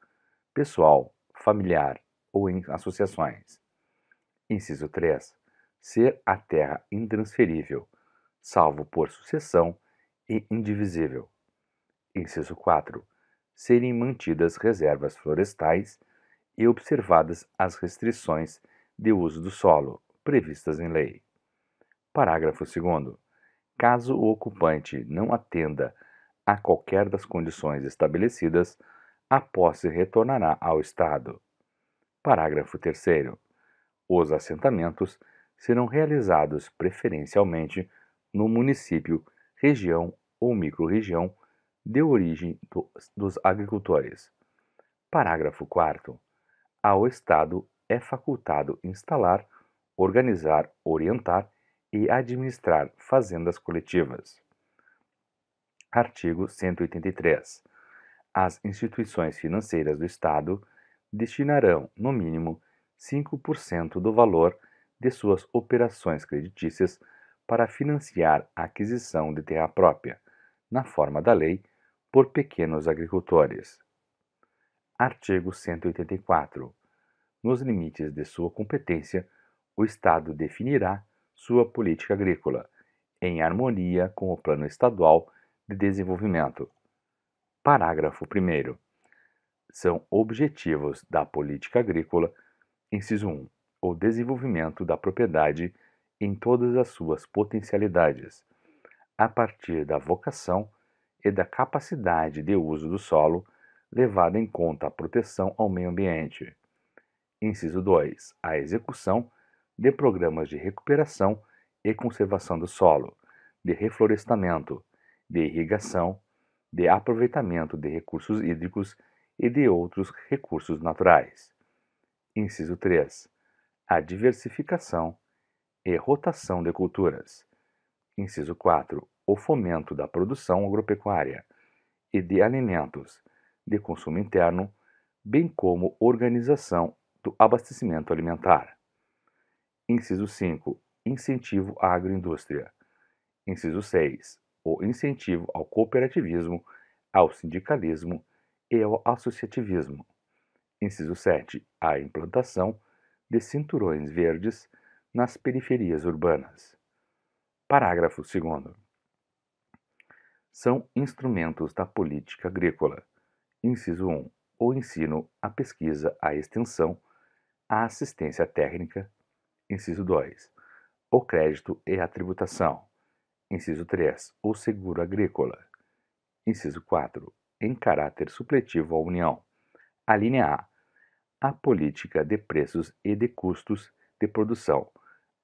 S1: pessoal, familiar ou em associações. Inciso 3. Ser a terra intransferível salvo por sucessão, e indivisível. Inciso 4. Serem mantidas reservas florestais e observadas as restrições de uso do solo previstas em lei. Parágrafo 2. Caso o ocupante não atenda a qualquer das condições estabelecidas, a posse retornará ao Estado. Parágrafo 3. Os assentamentos serão realizados preferencialmente no município, região ou microrregião de origem do, dos agricultores. Parágrafo 4. Ao Estado é facultado instalar, organizar, orientar e administrar fazendas coletivas. Artigo 183. As instituições financeiras do Estado destinarão, no mínimo, 5% do valor de suas operações creditícias para financiar a aquisição de terra própria, na forma da lei, por pequenos agricultores. Artigo 184. Nos limites de sua competência, o Estado definirá sua política agrícola, em harmonia com o Plano Estadual de Desenvolvimento. Parágrafo 1. São objetivos da política agrícola, inciso 1, o desenvolvimento da propriedade em todas as suas potencialidades, a partir da vocação e da capacidade de uso do solo, levada em conta a proteção ao meio ambiente. Inciso 2. A execução de programas de recuperação e conservação do solo, de reflorestamento, de irrigação, de aproveitamento de recursos hídricos e de outros recursos naturais. Inciso 3. A diversificação e rotação de culturas. Inciso 4. O fomento da produção agropecuária e de alimentos de consumo interno, bem como organização do abastecimento alimentar. Inciso 5. Incentivo à agroindústria. Inciso 6. O incentivo ao cooperativismo, ao sindicalismo e ao associativismo. Inciso 7. A implantação de cinturões verdes nas periferias urbanas. Parágrafo 2. São instrumentos da política agrícola. Inciso 1. O ensino, a pesquisa, a extensão, a assistência técnica. Inciso 2. O crédito e a tributação. Inciso 3. O seguro agrícola. Inciso 4. Em caráter supletivo à União. A linha A. A política de preços e de custos de produção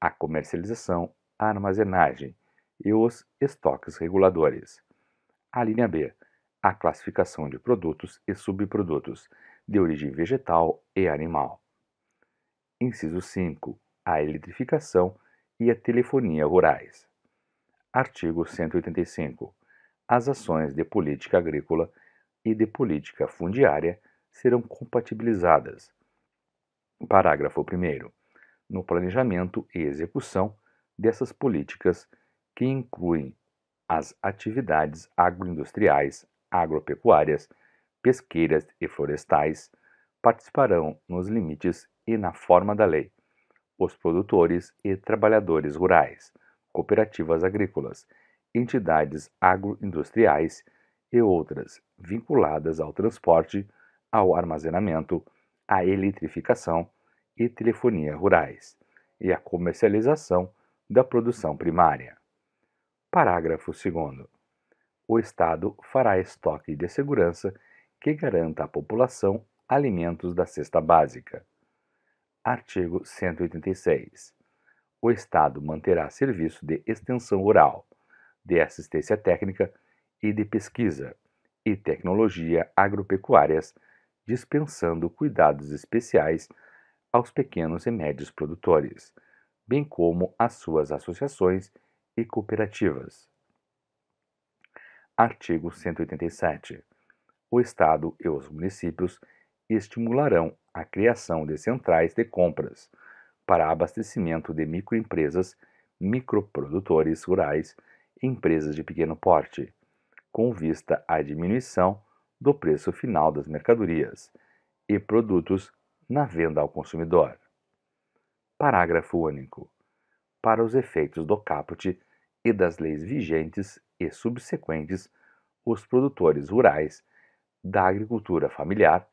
S1: a comercialização, a armazenagem e os estoques reguladores. A linha B, a classificação de produtos e subprodutos de origem vegetal e animal. Inciso 5. A eletrificação e a telefonia rurais. Artigo 185. As ações de política agrícola e de política fundiária serão compatibilizadas. Parágrafo 1 no planejamento e execução dessas políticas, que incluem as atividades agroindustriais, agropecuárias, pesqueiras e florestais, participarão nos limites e na forma da lei os produtores e trabalhadores rurais, cooperativas agrícolas, entidades agroindustriais e outras vinculadas ao transporte, ao armazenamento, à eletrificação, e telefonia rurais e a comercialização da produção primária. Parágrafo 2. O Estado fará estoque de segurança que garanta à população alimentos da cesta básica. Artigo 186. O Estado manterá serviço de extensão rural, de assistência técnica e de pesquisa e tecnologia agropecuárias, dispensando cuidados especiais aos pequenos e médios produtores, bem como às suas associações e cooperativas. Artigo 187. O Estado e os municípios estimularão a criação de centrais de compras para abastecimento de microempresas, microprodutores rurais e empresas de pequeno porte, com vista à diminuição do preço final das mercadorias e produtos na venda ao consumidor. Parágrafo único. Para os efeitos do caput e das leis vigentes e subsequentes, os produtores rurais da agricultura familiar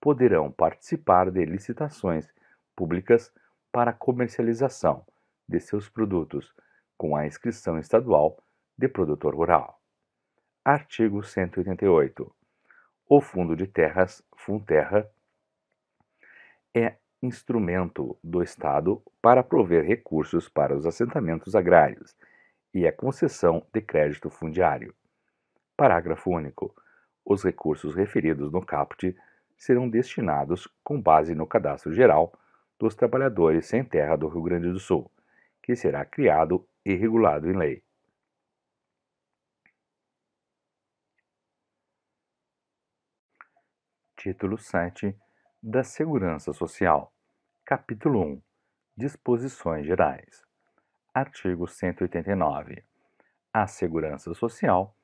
S1: poderão participar de licitações públicas para comercialização de seus produtos com a inscrição estadual de produtor rural. Artigo 188. O Fundo de Terras, Funterra, é instrumento do Estado para prover recursos para os assentamentos agrários e a concessão de crédito fundiário. Parágrafo único. Os recursos referidos no caput serão destinados com base no Cadastro Geral dos Trabalhadores sem Terra do Rio Grande do Sul, que será criado e regulado em lei. Título 7 da Segurança Social. Capítulo 1 Disposições Gerais. Artigo 189. A Segurança Social,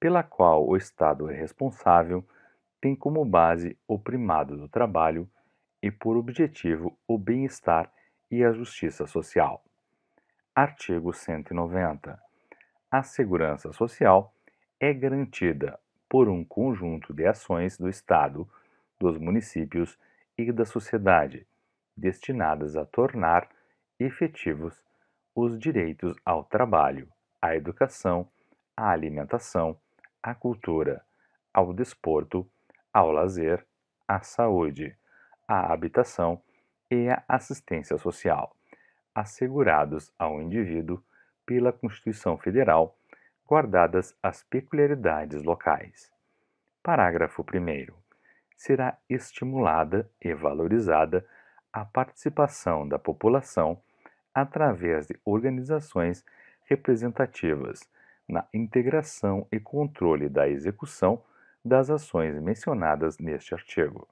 S1: pela qual o Estado é responsável, tem como base o primado do trabalho e por objetivo o bem-estar e a justiça social. Artigo 190. A segurança social é garantida por um conjunto de ações do Estado, dos municípios e da sociedade, destinadas a tornar efetivos os direitos ao trabalho, à educação, à alimentação, à cultura, ao desporto, ao lazer, à saúde, à habitação e à assistência social, assegurados ao indivíduo pela Constituição Federal, guardadas as peculiaridades locais. Parágrafo 1 será estimulada e valorizada a participação da população através de organizações representativas na integração e controle da execução das ações mencionadas neste artigo.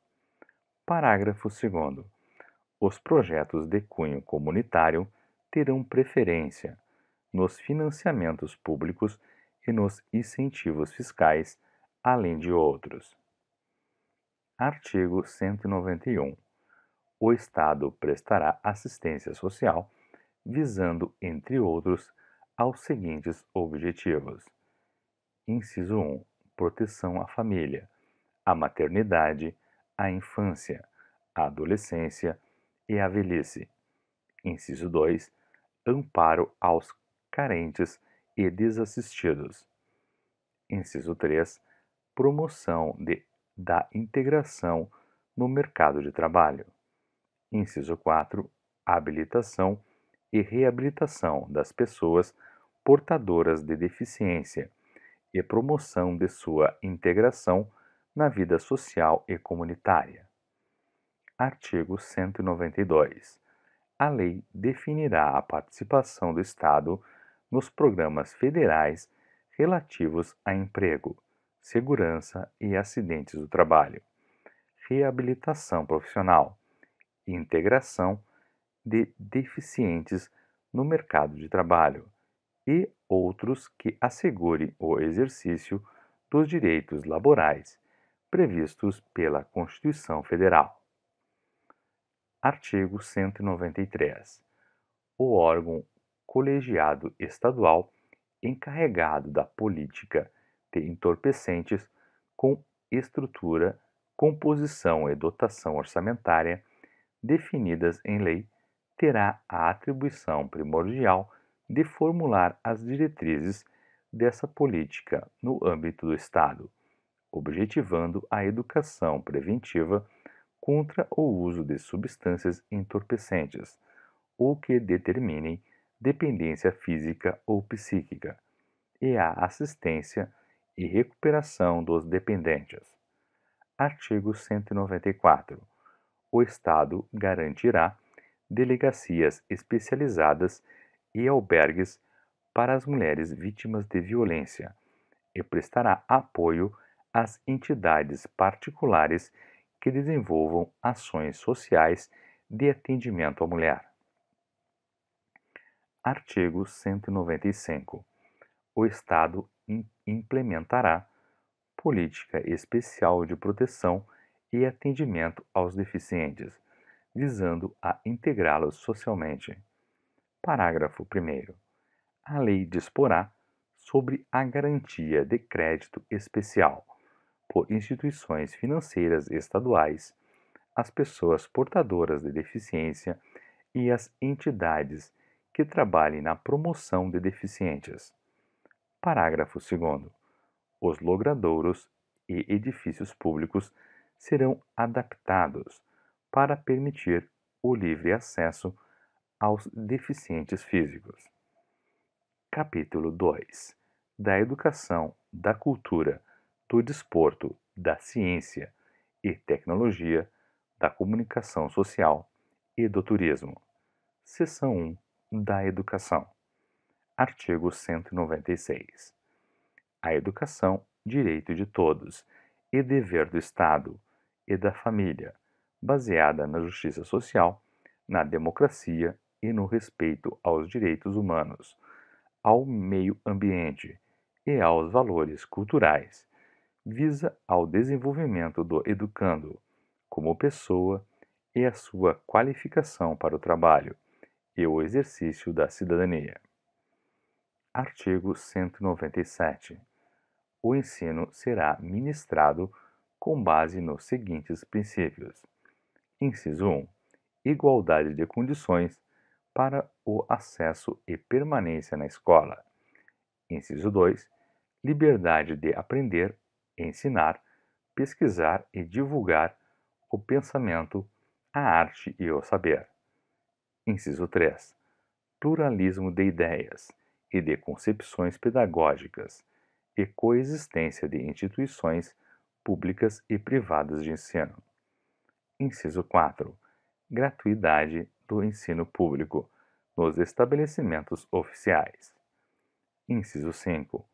S1: Parágrafo 2. Os projetos de cunho comunitário terão preferência nos financiamentos públicos e nos incentivos fiscais, além de outros. Artigo 191. O Estado prestará assistência social visando, entre outros, aos seguintes objetivos: Inciso 1. Proteção à família, à maternidade, à infância, à adolescência e à velhice. Inciso 2. Amparo aos carentes e desassistidos. Inciso 3. Promoção de da integração no mercado de trabalho. Inciso 4. Habilitação e reabilitação das pessoas portadoras de deficiência e promoção de sua integração na vida social e comunitária. Artigo 192. A lei definirá a participação do Estado nos programas federais relativos a emprego segurança e acidentes do trabalho, reabilitação profissional, integração de deficientes no mercado de trabalho e outros que assegure o exercício dos direitos laborais previstos pela Constituição Federal. Artigo 193. O órgão colegiado estadual encarregado da política entorpecentes com estrutura, composição e dotação orçamentária definidas em lei, terá a atribuição primordial de formular as diretrizes dessa política no âmbito do Estado, objetivando a educação preventiva contra o uso de substâncias entorpecentes ou que determinem dependência física ou psíquica, e a assistência e recuperação dos dependentes. Artigo 194. O Estado garantirá delegacias especializadas e albergues para as mulheres vítimas de violência e prestará apoio às entidades particulares que desenvolvam ações sociais de atendimento à mulher. Artigo 195. O Estado implementará política especial de proteção e atendimento aos deficientes, visando a integrá-los socialmente. Parágrafo 1. A lei disporá sobre a garantia de crédito especial por instituições financeiras estaduais, as pessoas portadoras de deficiência e as entidades que trabalhem na promoção de deficientes. Parágrafo 2. Os logradouros e edifícios públicos serão adaptados para permitir o livre acesso aos deficientes físicos. Capítulo 2 Da educação, da cultura, do desporto, da ciência e tecnologia, da comunicação social e do turismo. Seção 1 da educação. Artigo 196. A educação, direito de todos, e dever do Estado e da família, baseada na justiça social, na democracia e no respeito aos direitos humanos, ao meio ambiente e aos valores culturais, visa ao desenvolvimento do educando como pessoa e a sua qualificação para o trabalho e o exercício da cidadania. Artigo 197. O ensino será ministrado com base nos seguintes princípios: Inciso 1. Igualdade de condições para o acesso e permanência na escola. Inciso 2. Liberdade de aprender, ensinar, pesquisar e divulgar o pensamento, a arte e o saber. Inciso 3. Pluralismo de ideias e de concepções pedagógicas e coexistência de instituições públicas e privadas de ensino. Inciso 4. Gratuidade do ensino público nos estabelecimentos oficiais. Inciso 5.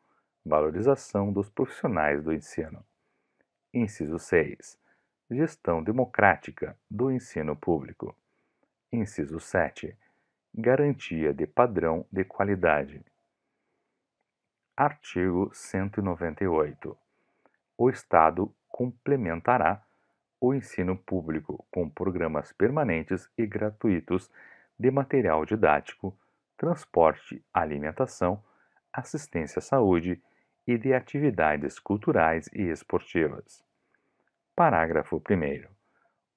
S1: Valorização dos profissionais do ensino. Inciso 6. Gestão democrática do ensino público. Inciso 7 garantia de padrão de qualidade. Artigo 198. O Estado complementará o ensino público com programas permanentes e gratuitos de material didático, transporte, alimentação, assistência à saúde e de atividades culturais e esportivas. Parágrafo 1.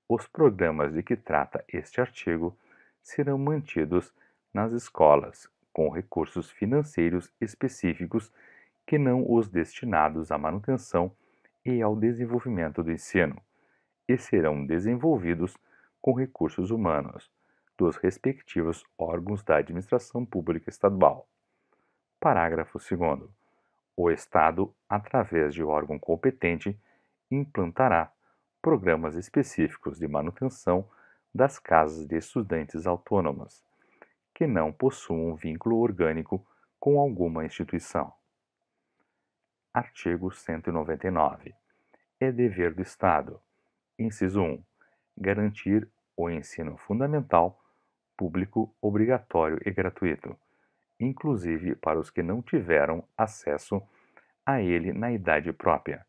S1: Os programas de que trata este artigo serão mantidos nas escolas, com recursos financeiros específicos que não os destinados à manutenção e ao desenvolvimento do ensino, e serão desenvolvidos com recursos humanos dos respectivos órgãos da administração pública estadual. Parágrafo 2. O Estado, através de órgão competente, implantará programas específicos de manutenção das casas de estudantes autônomas, que não possuam vínculo orgânico com alguma instituição. Artigo 199. É dever do Estado, inciso 1, garantir o ensino fundamental, público, obrigatório e gratuito, inclusive para os que não tiveram acesso a ele na idade própria.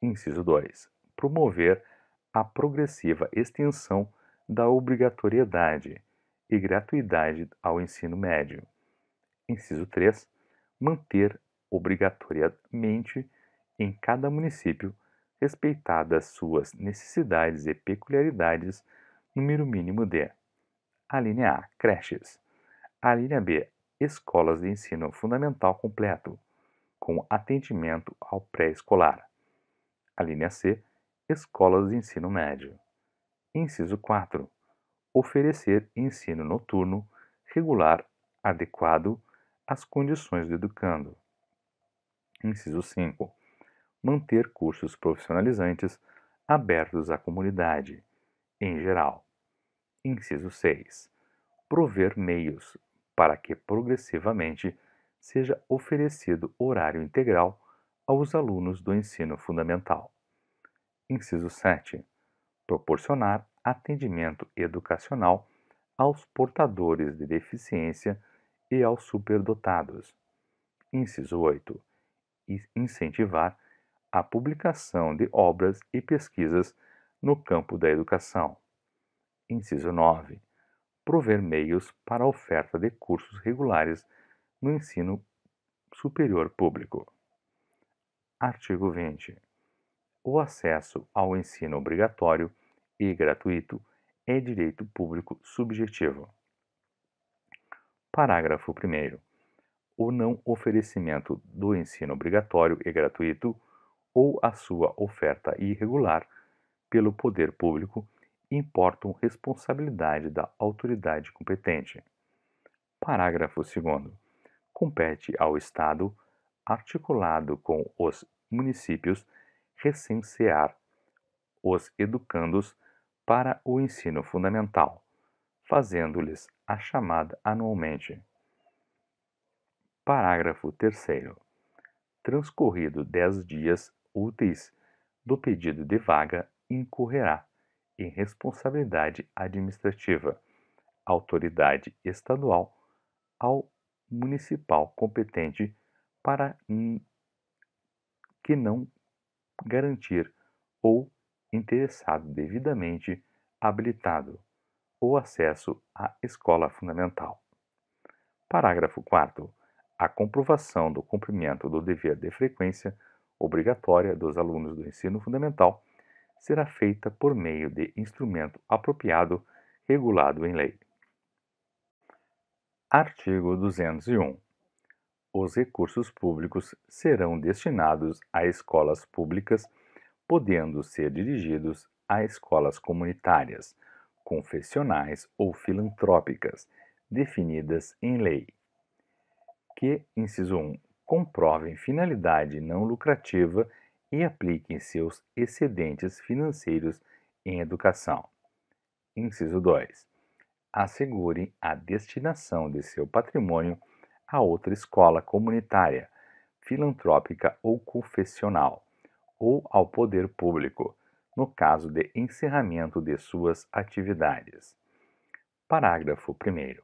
S1: Inciso 2. Promover a progressiva extensão da obrigatoriedade e gratuidade ao ensino médio. Inciso 3. Manter obrigatoriamente em cada município, respeitadas suas necessidades e peculiaridades, número mínimo de a linha A, creches. A linha B, escolas de ensino fundamental completo, com atendimento ao pré-escolar. A linha C, escolas de ensino médio. Inciso 4. Oferecer ensino noturno regular adequado às condições do educando. Inciso 5. Manter cursos profissionalizantes abertos à comunidade, em geral. Inciso 6. Prover meios para que progressivamente seja oferecido horário integral aos alunos do ensino fundamental. Inciso 7 proporcionar atendimento educacional aos portadores de deficiência e aos superdotados. Inciso 8. Incentivar a publicação de obras e pesquisas no campo da educação. Inciso 9. Prover meios para a oferta de cursos regulares no ensino superior público. Artigo 20. O acesso ao ensino obrigatório e gratuito é direito público subjetivo. Parágrafo 1. O não oferecimento do ensino obrigatório e gratuito ou a sua oferta irregular pelo poder público importam responsabilidade da autoridade competente. Parágrafo 2. Compete ao Estado, articulado com os municípios, recensear os educandos para o ensino fundamental, fazendo-lhes a chamada anualmente. Parágrafo 3. Transcorrido dez dias úteis do pedido de vaga, incorrerá em responsabilidade administrativa autoridade estadual ao municipal competente para que não garantir ou interessado devidamente habilitado ou acesso à escola fundamental. Parágrafo 4. A comprovação do cumprimento do dever de frequência obrigatória dos alunos do ensino fundamental será feita por meio de instrumento apropriado regulado em lei. Artigo 201. Os recursos públicos serão destinados a escolas públicas podendo ser dirigidos a escolas comunitárias, confessionais ou filantrópicas, definidas em lei. Que, inciso 1, comprovem finalidade não lucrativa e apliquem seus excedentes financeiros em educação. Inciso 2. Assegurem a destinação de seu patrimônio a outra escola comunitária, filantrópica ou confessional ou ao poder público, no caso de encerramento de suas atividades. Parágrafo 1.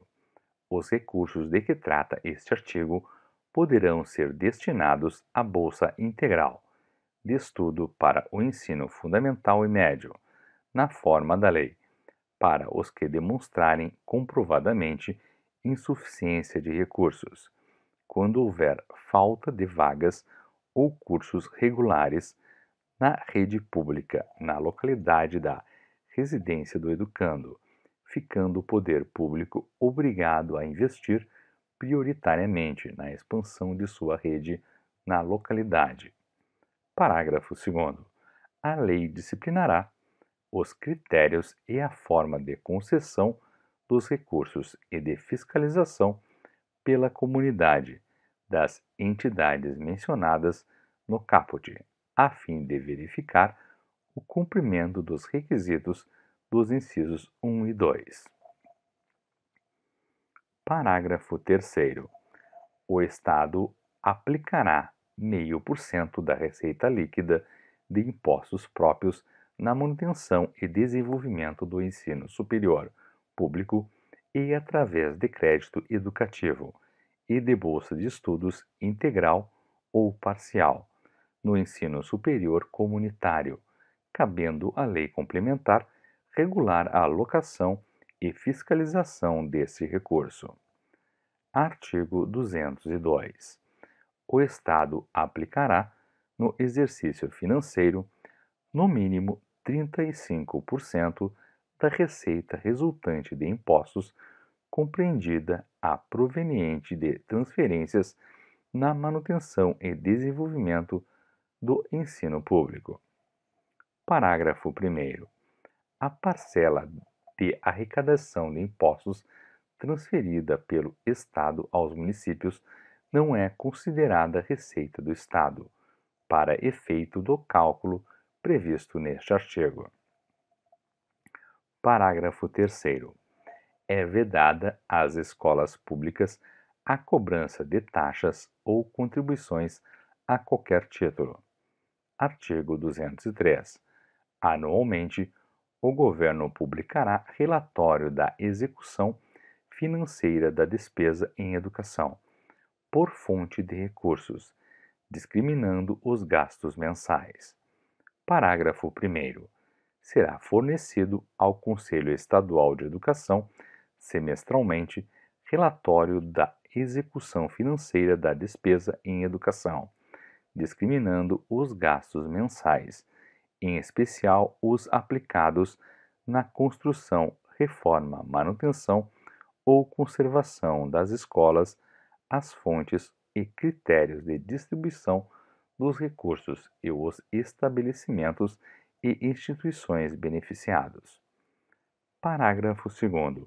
S1: Os recursos de que trata este artigo poderão ser destinados à Bolsa Integral de Estudo para o Ensino Fundamental e Médio, na forma da lei, para os que demonstrarem comprovadamente insuficiência de recursos, quando houver falta de vagas ou cursos regulares na rede pública, na localidade da residência do educando, ficando o poder público obrigado a investir prioritariamente na expansão de sua rede na localidade. Parágrafo 2. A lei disciplinará os critérios e a forma de concessão dos recursos e de fiscalização pela comunidade das entidades mencionadas no caput a fim de verificar o cumprimento dos requisitos dos incisos 1 e 2. Parágrafo 3. O Estado aplicará 0,5% da receita líquida de impostos próprios na manutenção e desenvolvimento do ensino superior público e através de crédito educativo e de bolsa de estudos integral ou parcial no ensino superior comunitário, cabendo à lei complementar regular a alocação e fiscalização desse recurso. Artigo 202. O Estado aplicará, no exercício financeiro, no mínimo 35% da receita resultante de impostos compreendida a proveniente de transferências na manutenção e desenvolvimento do ensino público. Parágrafo 1. A parcela de arrecadação de impostos transferida pelo Estado aos municípios não é considerada receita do Estado, para efeito do cálculo previsto neste artigo. Parágrafo 3. É vedada às escolas públicas a cobrança de taxas ou contribuições a qualquer título. Artigo 203. Anualmente, o governo publicará relatório da execução financeira da despesa em educação, por fonte de recursos, discriminando os gastos mensais. Parágrafo 1. Será fornecido ao Conselho Estadual de Educação, semestralmente, relatório da execução financeira da despesa em educação discriminando os gastos mensais, em especial os aplicados na construção, reforma, manutenção ou conservação das escolas, as fontes e critérios de distribuição dos recursos e os estabelecimentos e instituições beneficiados. Parágrafo 2.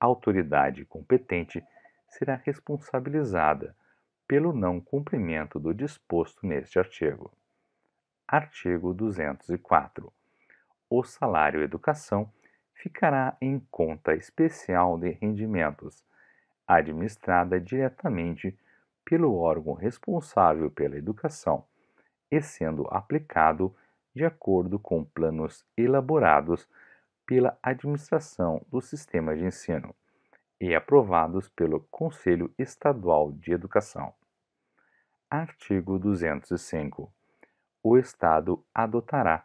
S1: A autoridade competente será responsabilizada pelo não cumprimento do disposto neste artigo. Artigo 204. O salário educação ficará em conta especial de rendimentos, administrada diretamente pelo órgão responsável pela educação e sendo aplicado de acordo com planos elaborados pela administração do sistema de ensino e aprovados pelo Conselho Estadual de Educação. Artigo 205. O Estado adotará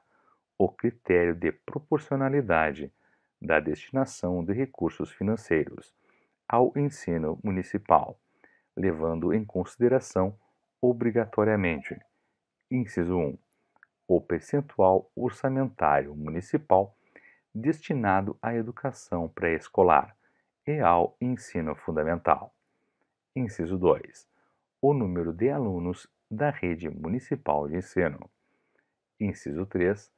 S1: o critério de proporcionalidade da destinação de recursos financeiros ao ensino municipal, levando em consideração obrigatoriamente: inciso 1, o percentual orçamentário municipal destinado à educação pré-escolar, e ao ensino fundamental. Inciso 2. O número de alunos da rede municipal de ensino. Inciso 3.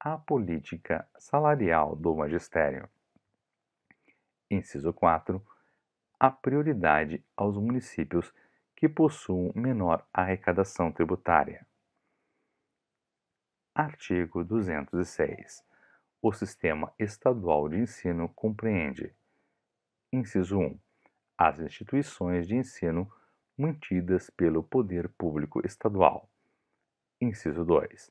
S1: A política salarial do magistério. Inciso 4. A prioridade aos municípios que possuam menor arrecadação tributária. Artigo 206. O sistema estadual de ensino compreende Inciso 1. As instituições de ensino mantidas pelo poder público estadual. Inciso 2.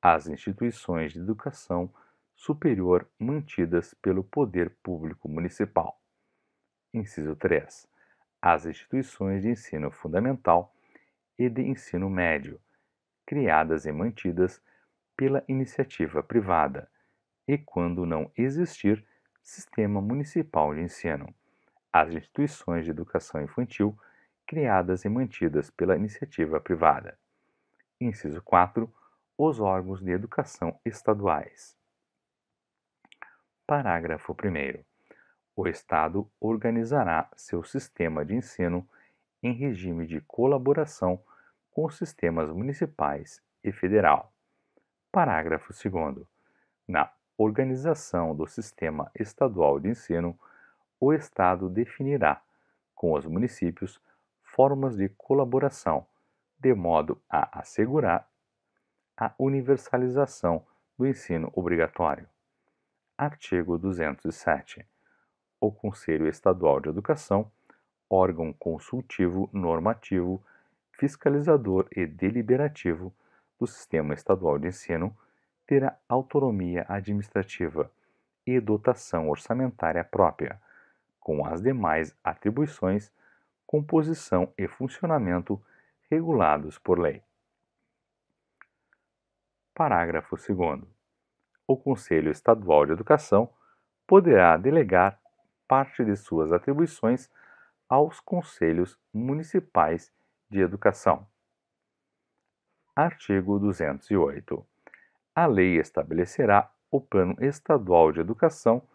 S1: As instituições de educação superior mantidas pelo poder público municipal. Inciso 3. As instituições de ensino fundamental e de ensino médio, criadas e mantidas pela iniciativa privada, e quando não existir, sistema municipal de ensino às instituições de educação infantil criadas e mantidas pela iniciativa privada. Inciso 4. Os órgãos de educação estaduais. Parágrafo 1. O Estado organizará seu sistema de ensino em regime de colaboração com os sistemas municipais e federal. Parágrafo 2. Na organização do sistema estadual de ensino, o Estado definirá, com os municípios, formas de colaboração, de modo a assegurar a universalização do ensino obrigatório. Artigo 207. O Conselho Estadual de Educação, órgão consultivo, normativo, fiscalizador e deliberativo do Sistema Estadual de Ensino, terá autonomia administrativa e dotação orçamentária própria com as demais atribuições, composição e funcionamento regulados por lei. Parágrafo 2. O Conselho Estadual de Educação poderá delegar parte de suas atribuições aos Conselhos Municipais de Educação. Artigo 208. A lei estabelecerá o Plano Estadual de Educação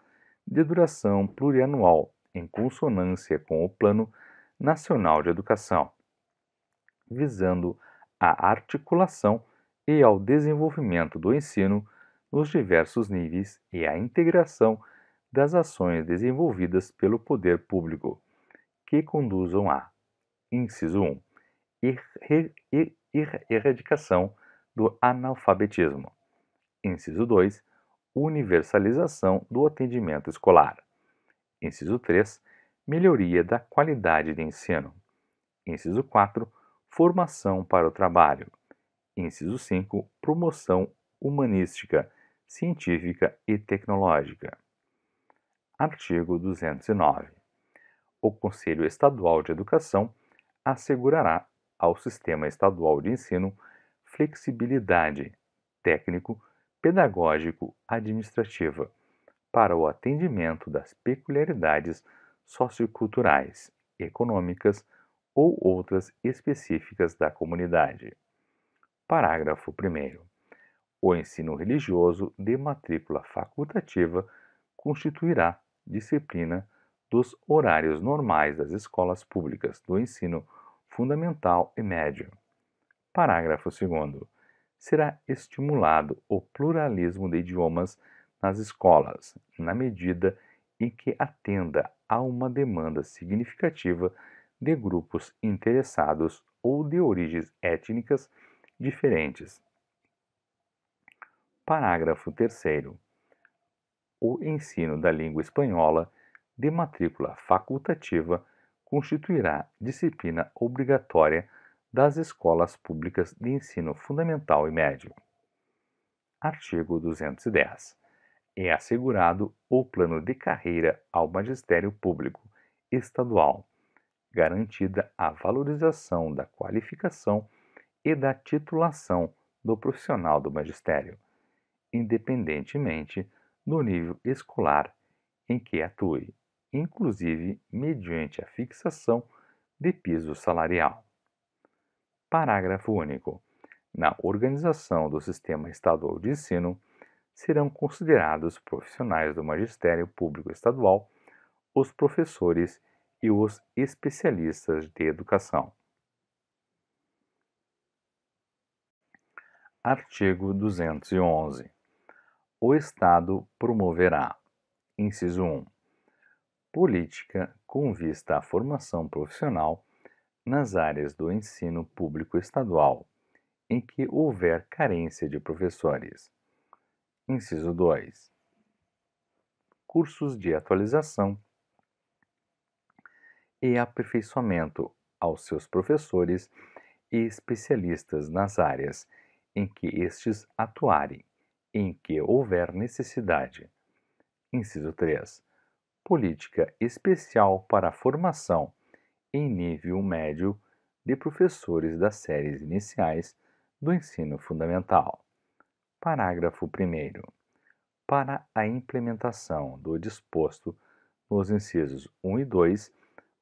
S1: de duração plurianual em consonância com o Plano Nacional de Educação, visando à articulação e ao desenvolvimento do ensino nos diversos níveis e à integração das ações desenvolvidas pelo poder público, que conduzam a: inciso 1, er-, er-, erradicação do analfabetismo, inciso 2, universalização do atendimento escolar, Inciso 3. Melhoria da qualidade de ensino. Inciso 4. Formação para o trabalho. Inciso 5. Promoção humanística, científica e tecnológica. Artigo 209. O Conselho Estadual de Educação assegurará ao sistema estadual de ensino flexibilidade técnico, pedagógico, administrativa para o atendimento das peculiaridades socioculturais, econômicas ou outras específicas da comunidade. Parágrafo 1. O ensino religioso de matrícula facultativa constituirá disciplina dos horários normais das escolas públicas do ensino fundamental e médio. Parágrafo 2. Será estimulado o pluralismo de idiomas nas escolas, na medida em que atenda a uma demanda significativa de grupos interessados ou de origens étnicas diferentes. Parágrafo 3. O ensino da língua espanhola de matrícula facultativa constituirá disciplina obrigatória das escolas públicas de ensino fundamental e médio. Artigo 210 é assegurado o plano de carreira ao magistério público estadual, garantida a valorização da qualificação e da titulação do profissional do magistério, independentemente do nível escolar em que atue, inclusive mediante a fixação de piso salarial. Parágrafo único. Na organização do sistema estadual de ensino, serão considerados profissionais do magistério público estadual os professores e os especialistas de educação. Artigo 211. O Estado promoverá, inciso 1, política com vista à formação profissional nas áreas do ensino público estadual, em que houver carência de professores. Inciso 2. Cursos de atualização e aperfeiçoamento aos seus professores e especialistas nas áreas em que estes atuarem, em que houver necessidade. Inciso 3. Política especial para a formação em nível médio de professores das séries iniciais do ensino fundamental. Parágrafo 1. Para a implementação do disposto nos incisos 1 e 2,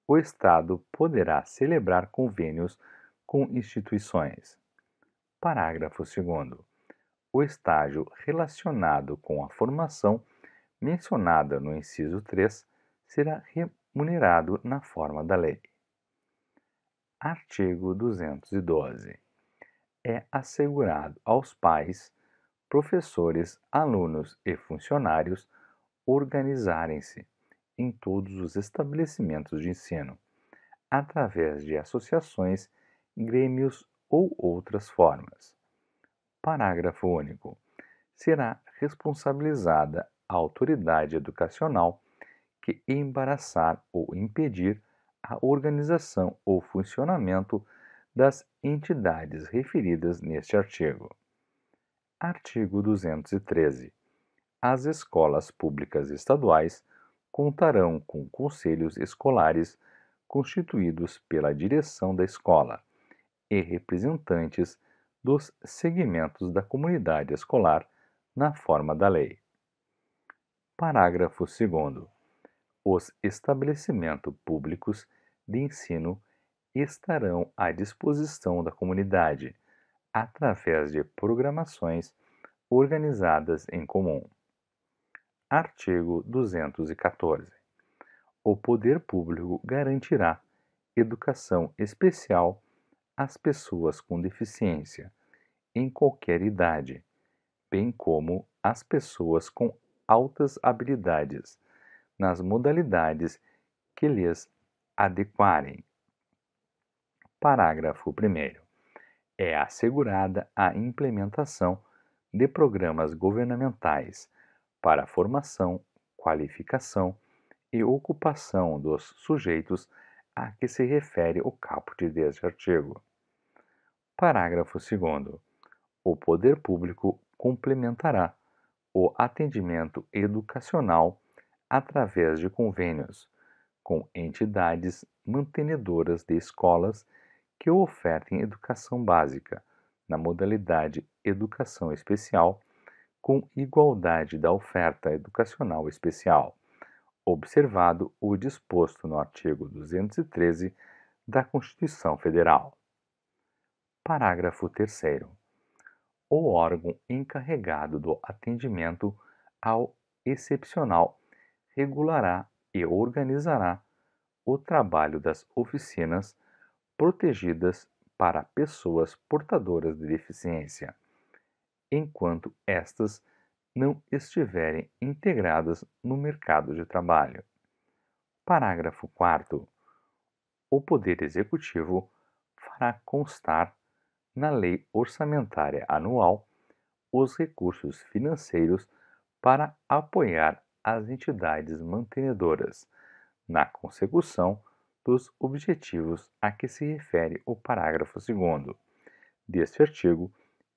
S1: o Estado poderá celebrar convênios com instituições. Parágrafo 2. O estágio relacionado com a formação mencionada no inciso 3 será remunerado na forma da lei. Artigo 212. É assegurado aos pais professores, alunos e funcionários organizarem-se em todos os estabelecimentos de ensino, através de associações, grêmios ou outras formas. Parágrafo único. Será responsabilizada a autoridade educacional que embaraçar ou impedir a organização ou funcionamento das entidades referidas neste artigo. Artigo 213. As escolas públicas estaduais contarão com conselhos escolares constituídos pela direção da escola e representantes dos segmentos da comunidade escolar na forma da lei. Parágrafo 2. Os estabelecimentos públicos de ensino estarão à disposição da comunidade através de programações organizadas em comum. Artigo 214. O poder público garantirá educação especial às pessoas com deficiência, em qualquer idade, bem como às pessoas com altas habilidades, nas modalidades que lhes adequarem. Parágrafo 1 é assegurada a implementação de programas governamentais para a formação, qualificação e ocupação dos sujeitos a que se refere o caput deste artigo. Parágrafo 2. O poder público complementará o atendimento educacional através de convênios com entidades mantenedoras de escolas que ofertem educação básica na modalidade educação especial com igualdade da oferta educacional especial, observado o disposto no artigo 213 da Constituição Federal. Parágrafo 3 O órgão encarregado do atendimento ao excepcional regulará e organizará o trabalho das oficinas protegidas para pessoas portadoras de deficiência, enquanto estas não estiverem integradas no mercado de trabalho. Parágrafo 4. O Poder Executivo fará constar na Lei Orçamentária Anual os recursos financeiros para apoiar as entidades mantenedoras na consecução dos objetivos a que se refere o parágrafo 2 deste artigo,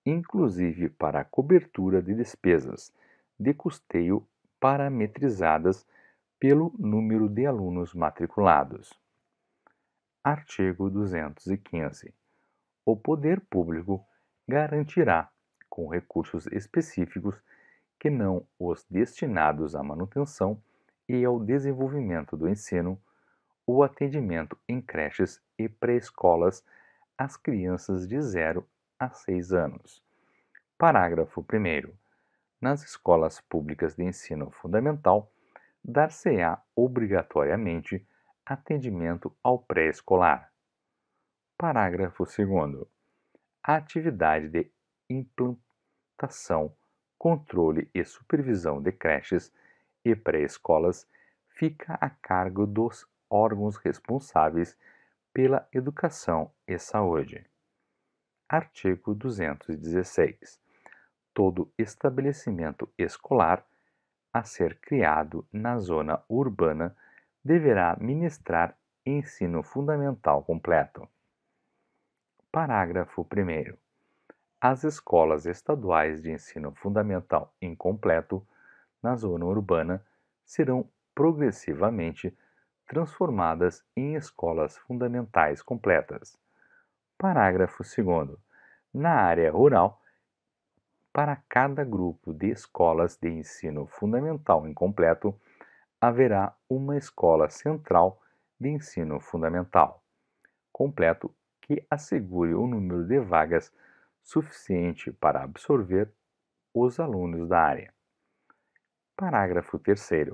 S1: inclusive para a cobertura de despesas de custeio parametrizadas pelo número de alunos matriculados. Artigo 215. O poder público garantirá, com recursos específicos que não os destinados à manutenção e ao desenvolvimento do ensino, o atendimento em creches e pré-escolas às crianças de 0 a 6 anos. Parágrafo 1. Nas escolas públicas de ensino fundamental, dar-se-á obrigatoriamente atendimento ao pré-escolar. Parágrafo 2. A atividade de implantação, controle e supervisão de creches e pré-escolas fica a cargo dos órgãos responsáveis pela educação e saúde. Artigo 216. Todo estabelecimento escolar a ser criado na zona urbana deverá ministrar ensino fundamental completo. Parágrafo 1. As escolas estaduais de ensino fundamental incompleto na zona urbana serão progressivamente transformadas em escolas fundamentais completas. Parágrafo 2. Na área rural, para cada grupo de escolas de ensino fundamental incompleto, haverá uma escola central de ensino fundamental completo que assegure o número de vagas suficiente para absorver os alunos da área. Parágrafo 3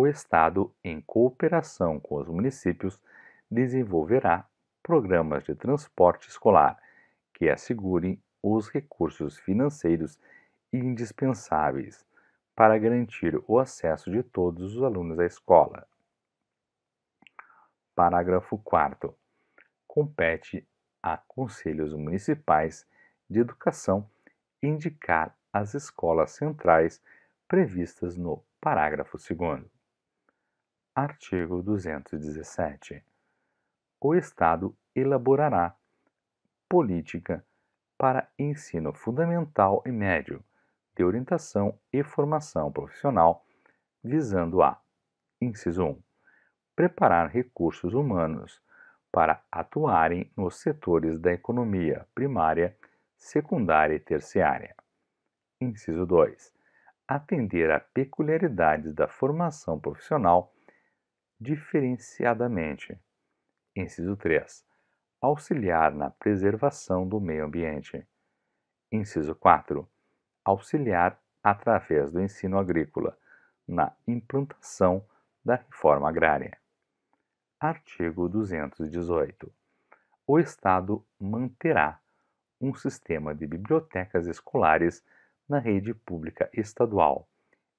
S1: o Estado, em cooperação com os municípios, desenvolverá programas de transporte escolar que assegurem os recursos financeiros indispensáveis para garantir o acesso de todos os alunos à escola. Parágrafo 4. Compete a conselhos municipais de educação indicar as escolas centrais previstas no parágrafo 2. Artigo 217. O Estado elaborará política para ensino fundamental e médio de orientação e formação profissional, visando a: inciso 1. Preparar recursos humanos para atuarem nos setores da economia primária, secundária e terciária. Inciso 2. Atender a peculiaridades da formação profissional diferenciadamente. Inciso 3. Auxiliar na preservação do meio ambiente. Inciso 4. Auxiliar através do ensino agrícola na implantação da reforma agrária. Artigo 218. O Estado manterá um sistema de bibliotecas escolares na rede pública estadual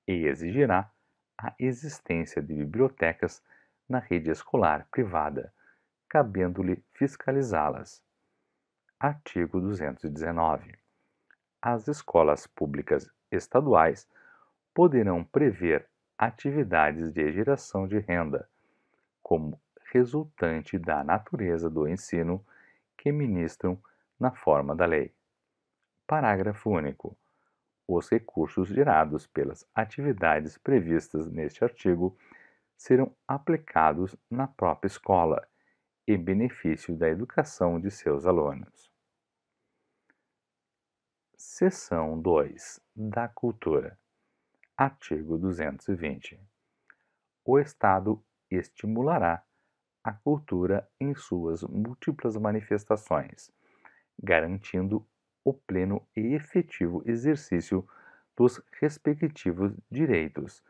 S1: e exigirá a existência de bibliotecas na rede escolar privada, cabendo-lhe fiscalizá-las. Artigo 219. As escolas públicas estaduais poderão prever atividades de geração de renda, como resultante da natureza do ensino que ministram na forma da lei. Parágrafo único. Os recursos gerados pelas atividades previstas neste artigo serão aplicados na própria escola, em benefício da educação de seus alunos. Seção 2 da Cultura Artigo 220 O Estado estimulará a cultura em suas múltiplas manifestações, garantindo o pleno e efetivo exercício dos respectivos direitos,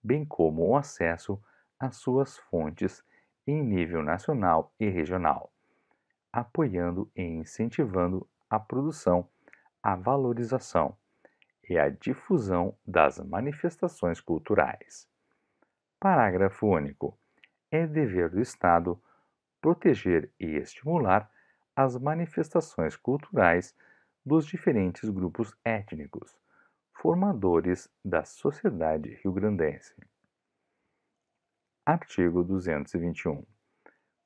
S1: bem como o acesso a as suas fontes em nível nacional e regional, apoiando e incentivando a produção, a valorização e a difusão das manifestações culturais. Parágrafo único. É dever do Estado proteger e estimular as manifestações culturais dos diferentes grupos étnicos, formadores da sociedade riograndense artigo 221,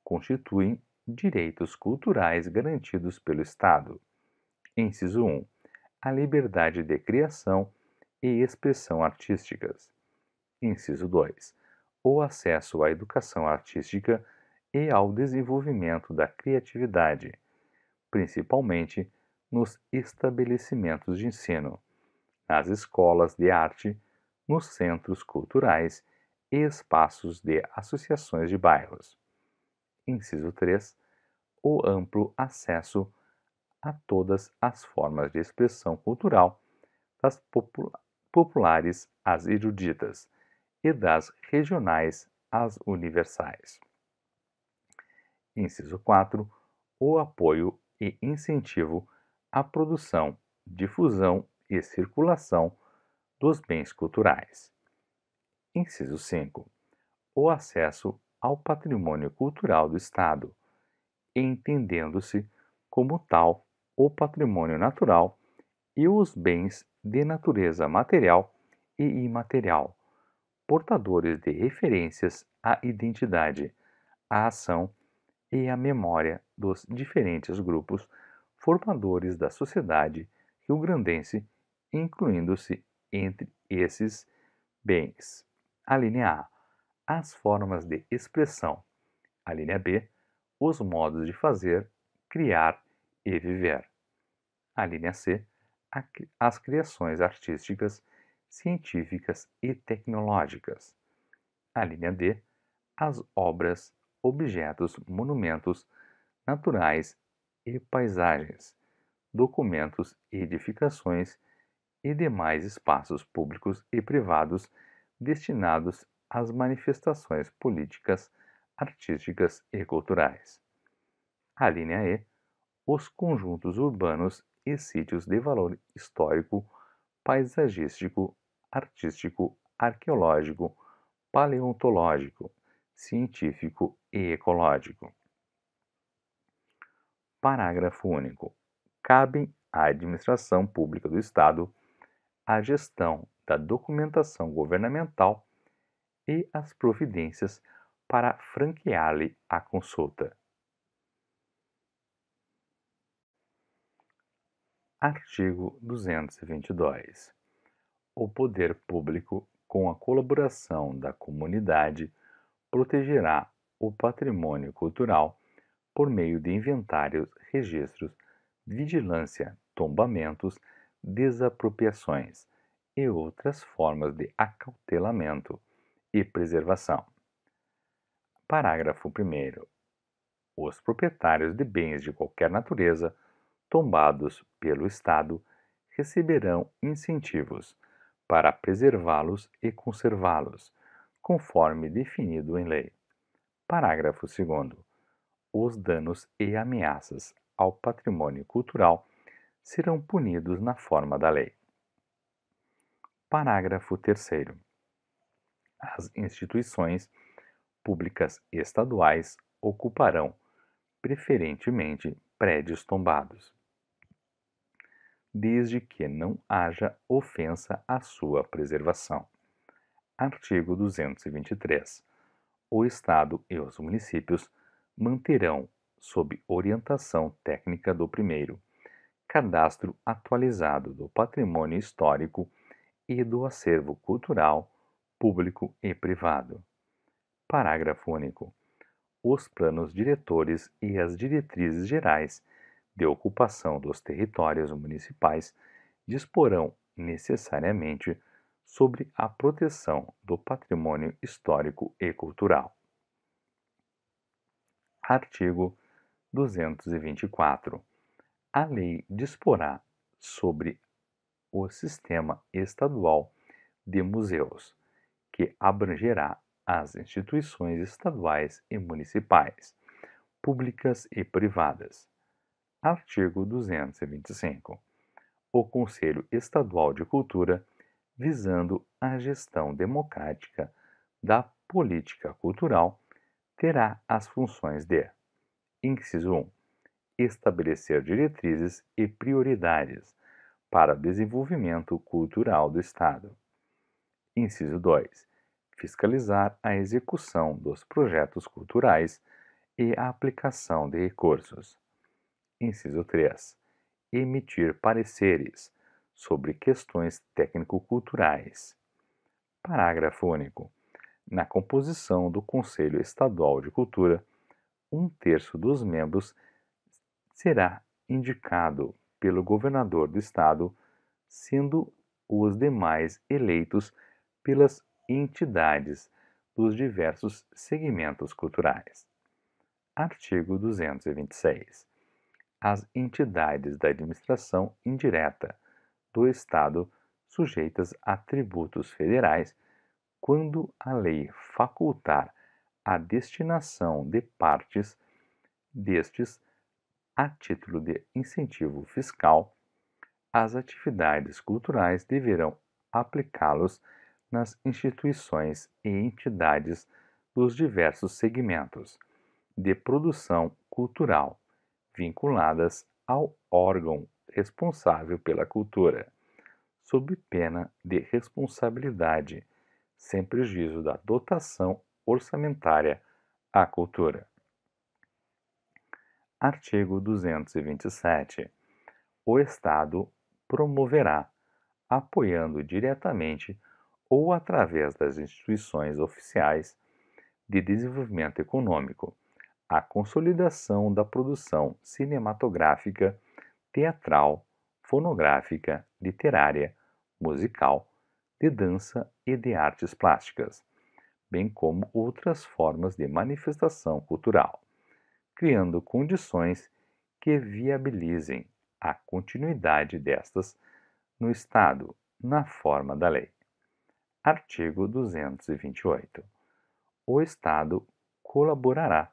S1: constituem direitos culturais garantidos pelo Estado. Inciso 1. A liberdade de criação e expressão artísticas. Inciso 2. O acesso à educação artística e ao desenvolvimento da criatividade, principalmente nos estabelecimentos de ensino, nas escolas de arte, nos centros culturais e espaços de associações de bairros. Inciso 3. O amplo acesso a todas as formas de expressão cultural, das popula populares às eruditas e das regionais às universais. Inciso 4. O apoio e incentivo à produção, difusão e circulação dos bens culturais. Inciso 5. O acesso ao patrimônio cultural do Estado, entendendo-se como tal o patrimônio natural e os bens de natureza material e imaterial, portadores de referências à identidade, à ação e à memória dos diferentes grupos formadores da sociedade rio-grandense, incluindo-se entre esses bens. A linha A, as formas de expressão. A linha B, os modos de fazer, criar e viver. A linha C, as criações artísticas, científicas e tecnológicas. A linha D, as obras, objetos, monumentos naturais e paisagens, documentos, edificações e demais espaços públicos e privados destinados às manifestações políticas, artísticas e culturais. A linha E, os conjuntos urbanos e sítios de valor histórico, paisagístico, artístico, arqueológico, paleontológico, científico e ecológico. Parágrafo único. Cabem à administração pública do Estado a gestão da documentação governamental e as providências para franquear-lhe a consulta. Artigo 222. O poder público, com a colaboração da comunidade, protegerá o patrimônio cultural por meio de inventários, registros, vigilância, tombamentos, desapropriações e outras formas de acautelamento e preservação. Parágrafo 1. Os proprietários de bens de qualquer natureza tombados pelo Estado receberão incentivos para preservá-los e conservá-los, conforme definido em lei. Parágrafo 2. Os danos e ameaças ao patrimônio cultural serão punidos na forma da lei. Parágrafo 3. As instituições públicas estaduais ocuparão, preferentemente, prédios tombados, desde que não haja ofensa à sua preservação. Artigo 223. O Estado e os municípios manterão, sob orientação técnica do primeiro, cadastro atualizado do patrimônio histórico e do acervo cultural, público e privado. Parágrafo único. Os planos diretores e as diretrizes gerais de ocupação dos territórios municipais disporão necessariamente sobre a proteção do patrimônio histórico e cultural. Artigo 224 a lei disporá sobre o sistema estadual de museus, que abrangerá as instituições estaduais e municipais, públicas e privadas. Artigo 225. O Conselho Estadual de Cultura, visando a gestão democrática da política cultural, terá as funções de: inciso 1 estabelecer diretrizes e prioridades para o desenvolvimento cultural do Estado. Inciso 2. Fiscalizar a execução dos projetos culturais e a aplicação de recursos. Inciso 3. Emitir pareceres sobre questões técnico-culturais. Parágrafo único. Na composição do Conselho Estadual de Cultura, um terço dos membros será indicado pelo governador do estado, sendo os demais eleitos pelas entidades dos diversos segmentos culturais. Artigo 226. As entidades da administração indireta do Estado sujeitas a tributos federais, quando a lei facultar a destinação de partes destes a título de incentivo fiscal, as atividades culturais deverão aplicá-los nas instituições e entidades dos diversos segmentos de produção cultural vinculadas ao órgão responsável pela cultura, sob pena de responsabilidade, sem prejuízo da dotação orçamentária à cultura. Artigo 227. O Estado promoverá, apoiando diretamente ou através das instituições oficiais de desenvolvimento econômico, a consolidação da produção cinematográfica, teatral, fonográfica, literária, musical, de dança e de artes plásticas, bem como outras formas de manifestação cultural criando condições que viabilizem a continuidade destas no Estado, na forma da lei. Artigo 228. O Estado colaborará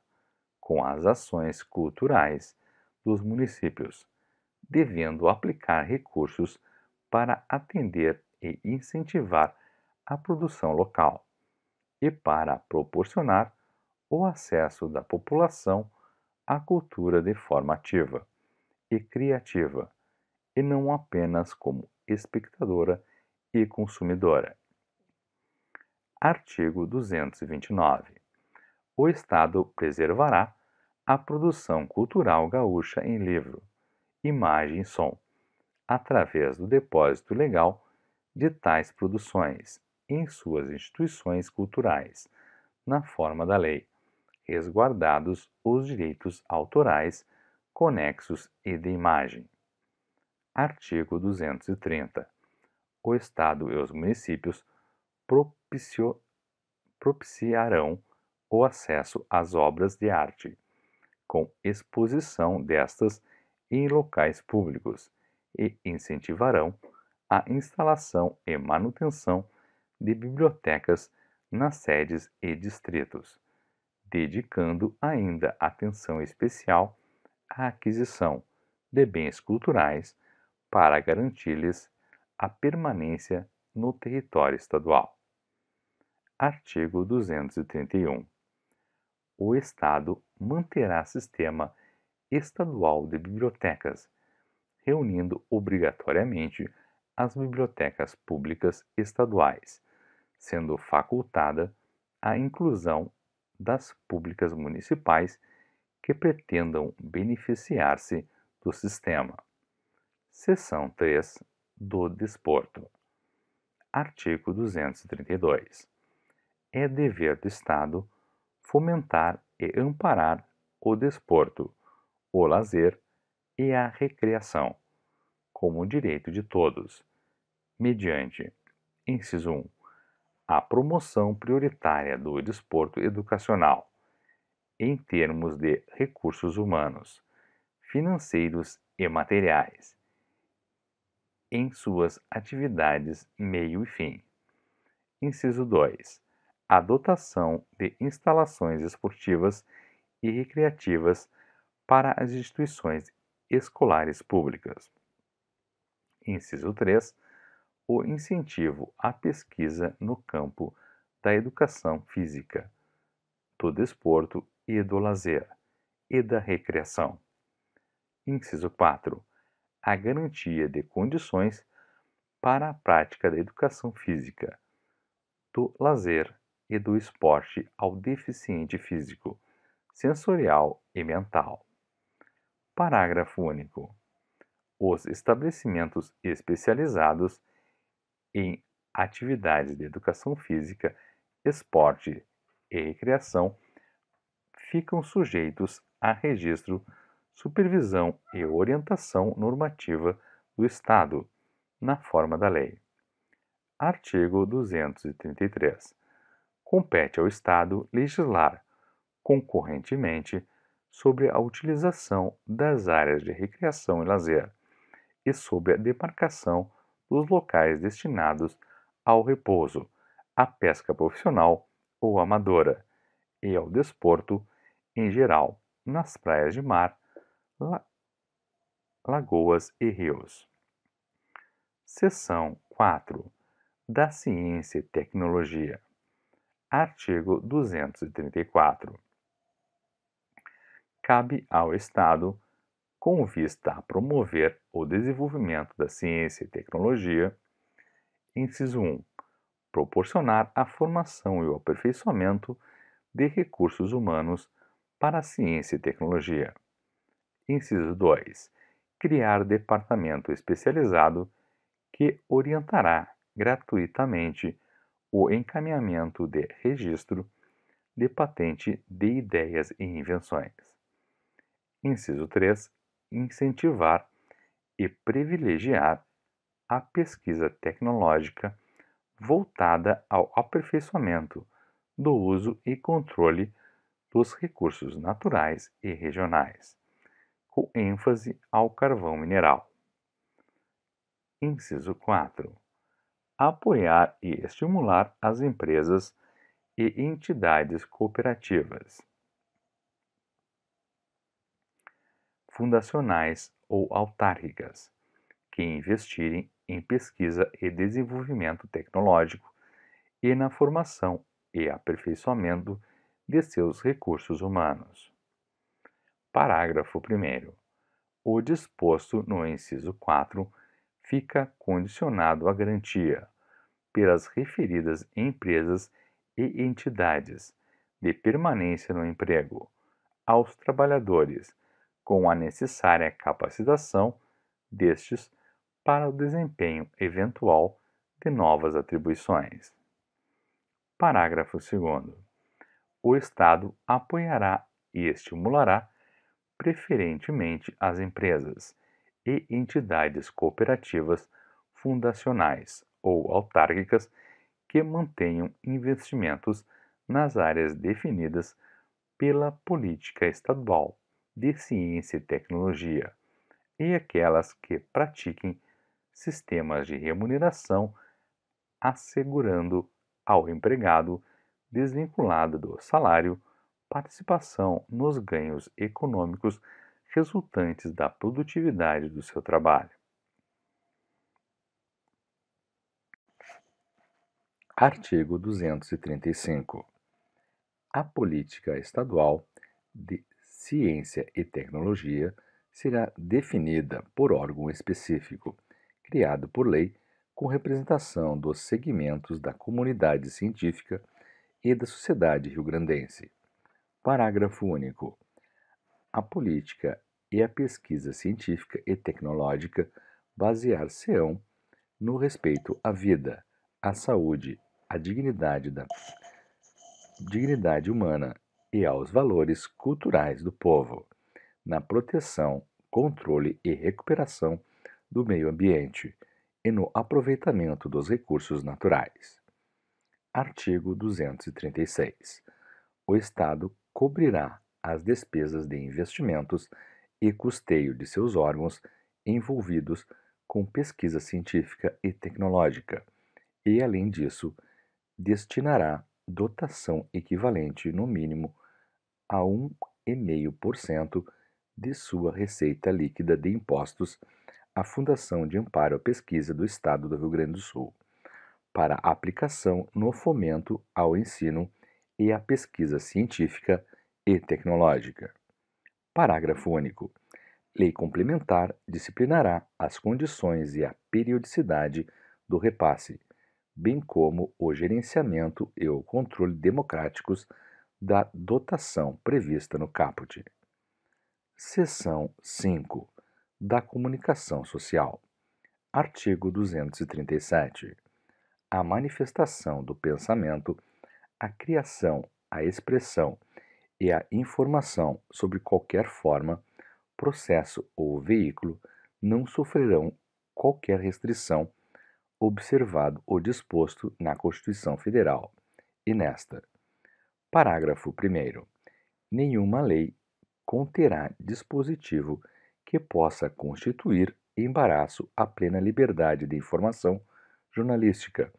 S1: com as ações culturais dos municípios, devendo aplicar recursos para atender e incentivar a produção local e para proporcionar o acesso da população a cultura de forma ativa e criativa, e não apenas como espectadora e consumidora. Artigo 229. O Estado preservará a produção cultural gaúcha em livro, imagem e som, através do depósito legal de tais produções em suas instituições culturais, na forma da lei resguardados os direitos autorais, conexos e de imagem. Artigo 230. O Estado e os municípios propicio, propiciarão o acesso às obras de arte, com exposição destas em locais públicos, e incentivarão a instalação e manutenção de bibliotecas nas sedes e distritos dedicando ainda atenção especial à aquisição de bens culturais para garantir-lhes a permanência no território estadual. Artigo 231. O Estado manterá sistema estadual de bibliotecas, reunindo obrigatoriamente as bibliotecas públicas estaduais, sendo facultada a inclusão das públicas municipais que pretendam beneficiar-se do sistema. Seção 3 do Desporto. Artigo 232. É dever do Estado fomentar e amparar o desporto, o lazer e a recreação, como direito de todos, mediante, inciso 1, a promoção prioritária do desporto educacional, em termos de recursos humanos, financeiros e materiais, em suas atividades meio e fim. Inciso 2. A dotação de instalações esportivas e recreativas para as instituições escolares públicas. Inciso 3 o incentivo à pesquisa no campo da educação física, do desporto e do lazer, e da recreação. Inciso 4. A garantia de condições para a prática da educação física, do lazer e do esporte ao deficiente físico, sensorial e mental. Parágrafo único. Os estabelecimentos especializados em atividades de educação física, esporte e recreação ficam sujeitos a registro, supervisão e orientação normativa do Estado, na forma da lei. Artigo 233. Compete ao Estado legislar, concorrentemente, sobre a utilização das áreas de recreação e lazer e sobre a demarcação dos locais destinados ao repouso, à pesca profissional ou amadora e ao desporto em geral, nas praias de mar, la lagoas e rios. Seção 4 da Ciência e Tecnologia. Artigo 234. Cabe ao Estado, com vista a promover o desenvolvimento da ciência e tecnologia. Inciso 1. Proporcionar a formação e o aperfeiçoamento de recursos humanos para a ciência e tecnologia. Inciso 2. Criar departamento especializado que orientará gratuitamente o encaminhamento de registro de patente de ideias e invenções. Inciso 3. Incentivar e privilegiar a pesquisa tecnológica voltada ao aperfeiçoamento do uso e controle dos recursos naturais e regionais, com ênfase ao carvão mineral. Inciso 4. Apoiar e estimular as empresas e entidades cooperativas fundacionais ou autárquicas que investirem em pesquisa e desenvolvimento tecnológico e na formação e aperfeiçoamento de seus recursos humanos. Parágrafo 1. O disposto no inciso 4 fica condicionado à garantia, pelas referidas empresas e entidades, de permanência no emprego, aos trabalhadores com a necessária capacitação destes para o desempenho eventual de novas atribuições. Parágrafo 2. O Estado apoiará e estimulará, preferentemente, as empresas e entidades cooperativas fundacionais ou autárquicas que mantenham investimentos nas áreas definidas pela política estadual de ciência e tecnologia e aquelas que pratiquem sistemas de remuneração assegurando ao empregado desvinculado do salário participação nos ganhos econômicos resultantes da produtividade do seu trabalho. Artigo 235. A política estadual de Ciência e Tecnologia será definida por órgão específico, criado por lei, com representação dos segmentos da comunidade científica e da sociedade rio-grandense. Parágrafo único. A política e a pesquisa científica e tecnológica basear-se-ão no respeito à vida, à saúde, à dignidade da dignidade humana e aos valores culturais do povo, na proteção, controle e recuperação do meio ambiente e no aproveitamento dos recursos naturais. Artigo 236. O Estado cobrirá as despesas de investimentos e custeio de seus órgãos envolvidos com pesquisa científica e tecnológica, e, além disso, destinará dotação equivalente, no mínimo, a 1,5% de sua receita líquida de impostos à Fundação de Amparo à Pesquisa do Estado do Rio Grande do Sul, para aplicação no fomento ao ensino e à pesquisa científica e tecnológica. Parágrafo único. Lei complementar disciplinará as condições e a periodicidade do repasse, bem como o gerenciamento e o controle democráticos da dotação prevista no caput. Seção 5 da Comunicação Social. Artigo 237. A manifestação do pensamento, a criação, a expressão e a informação sobre qualquer forma, processo ou veículo não sofrerão qualquer restrição observado o disposto na Constituição Federal e nesta. Parágrafo 1. Nenhuma lei conterá dispositivo que possa constituir embaraço à plena liberdade de informação jornalística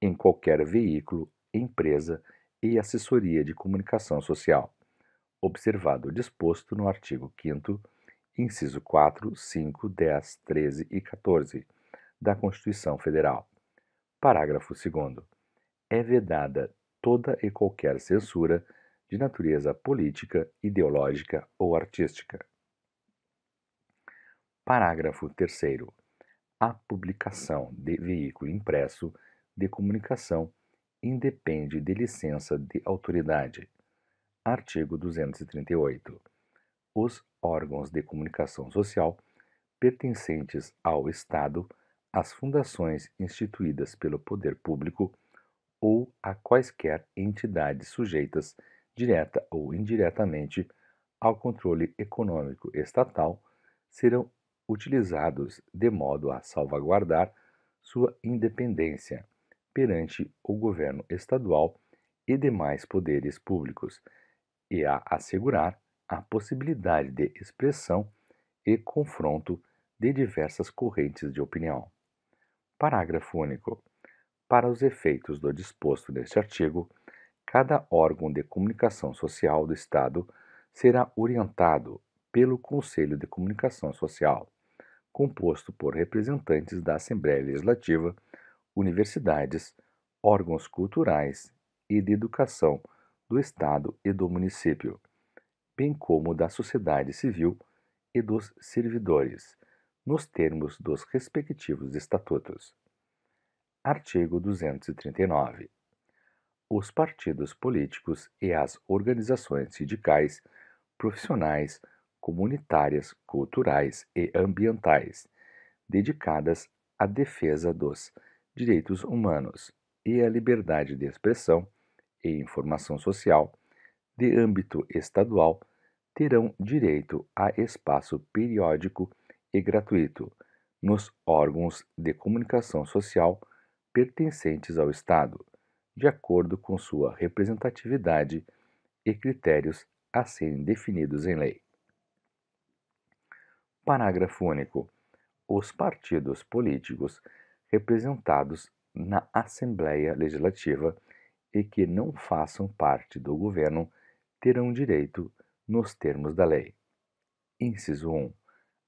S1: em qualquer veículo, empresa e assessoria de comunicação social, observado o disposto no artigo 5, inciso 4, 5, 10, 13 e 14 da Constituição Federal. Parágrafo 2. É vedada toda e qualquer censura de natureza política, ideológica ou artística. Parágrafo 3. A publicação de veículo impresso de comunicação independe de licença de autoridade. Artigo 238. Os órgãos de comunicação social pertencentes ao Estado às fundações instituídas pelo poder público ou a quaisquer entidades sujeitas, direta ou indiretamente, ao controle econômico estatal, serão utilizados de modo a salvaguardar sua independência perante o governo estadual e demais poderes públicos e a assegurar a possibilidade de expressão e confronto de diversas correntes de opinião. Parágrafo único. Para os efeitos do disposto neste artigo, cada órgão de comunicação social do Estado será orientado pelo Conselho de Comunicação Social, composto por representantes da Assembleia Legislativa, universidades, órgãos culturais e de educação do Estado e do município, bem como da sociedade civil e dos servidores, nos termos dos respectivos estatutos. Artigo 239. Os partidos políticos e as organizações sindicais, profissionais, comunitárias, culturais e ambientais, dedicadas à defesa dos direitos humanos e à liberdade de expressão e informação social, de âmbito estadual, terão direito a espaço periódico e gratuito nos órgãos de comunicação social pertencentes ao Estado, de acordo com sua representatividade e critérios a serem definidos em lei. Parágrafo único. Os partidos políticos representados na Assembleia Legislativa e que não façam parte do governo terão direito nos termos da lei. Inciso 1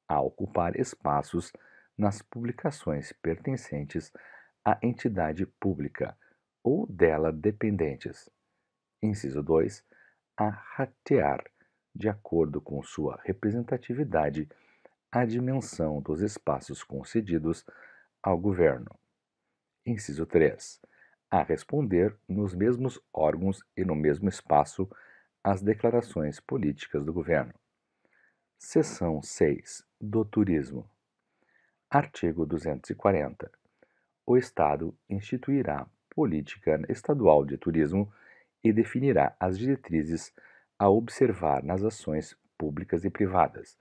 S1: a ocupar espaços nas publicações pertencentes à entidade pública ou dela dependentes. Inciso 2. A ratear, de acordo com sua representatividade, a dimensão dos espaços concedidos ao governo. Inciso 3. A responder nos mesmos órgãos e no mesmo espaço às declarações políticas do governo. Seção 6 do Turismo. Artigo 240. O Estado instituirá política estadual de turismo e definirá as diretrizes a observar nas ações públicas e privadas,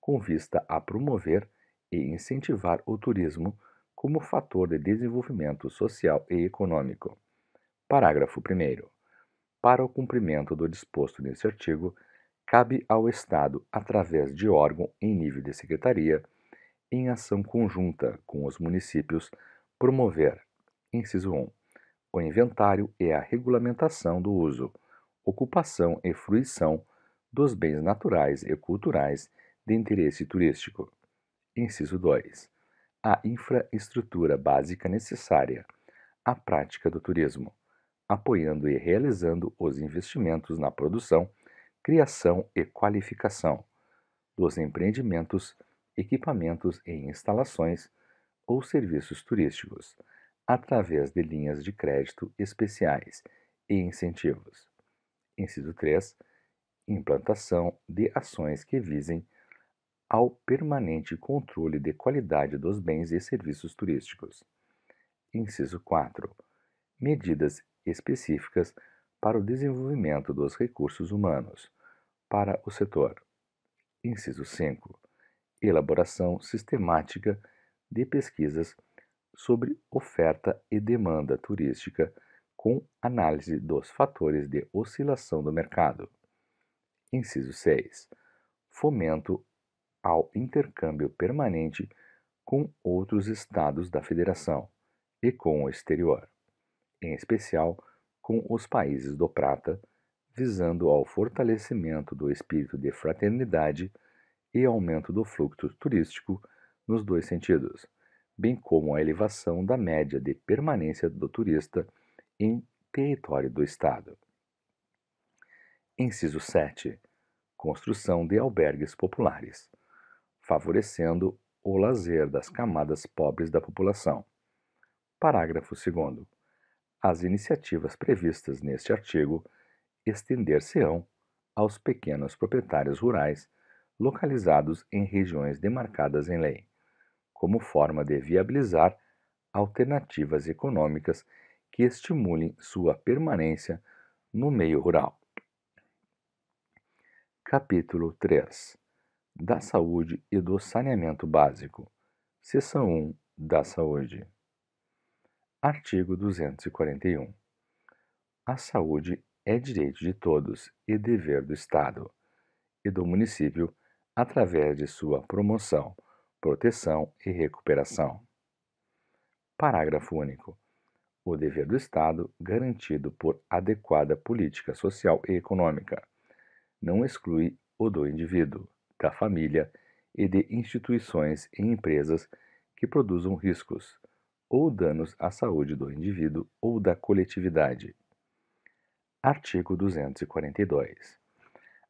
S1: com vista a promover e incentivar o turismo como fator de desenvolvimento social e econômico. Parágrafo 1. Para o cumprimento do disposto neste artigo, cabe ao Estado, através de órgão em nível de secretaria, em ação conjunta com os municípios, promover, inciso 1, o inventário e a regulamentação do uso, ocupação e fruição dos bens naturais e culturais de interesse turístico. Inciso 2. A infraestrutura básica necessária à prática do turismo, apoiando e realizando os investimentos na produção criação e qualificação dos empreendimentos, equipamentos e instalações ou serviços turísticos, através de linhas de crédito especiais e incentivos. Inciso 3. Implantação de ações que visem ao permanente controle de qualidade dos bens e serviços turísticos. Inciso 4. Medidas específicas para o desenvolvimento dos recursos humanos, para o setor. Inciso 5. Elaboração sistemática de pesquisas sobre oferta e demanda turística com análise dos fatores de oscilação do mercado. Inciso 6. Fomento ao intercâmbio permanente com outros estados da Federação e com o exterior, em especial com os países do Prata, visando ao fortalecimento do espírito de fraternidade e aumento do fluxo turístico nos dois sentidos, bem como a elevação da média de permanência do turista em território do Estado. Inciso 7. Construção de albergues populares, favorecendo o lazer das camadas pobres da população. Parágrafo 2. As iniciativas previstas neste artigo estender-se-ão aos pequenos proprietários rurais localizados em regiões demarcadas em lei, como forma de viabilizar alternativas econômicas que estimulem sua permanência no meio rural. Capítulo 3 Da Saúde e do Saneamento Básico, Seção 1 da Saúde. Artigo 241. A saúde é direito de todos e dever do Estado e do município através de sua promoção, proteção e recuperação. Parágrafo único. O dever do Estado garantido por adequada política social e econômica não exclui o do indivíduo, da família e de instituições e empresas que produzam riscos ou danos à saúde do indivíduo ou da coletividade Artigo 242.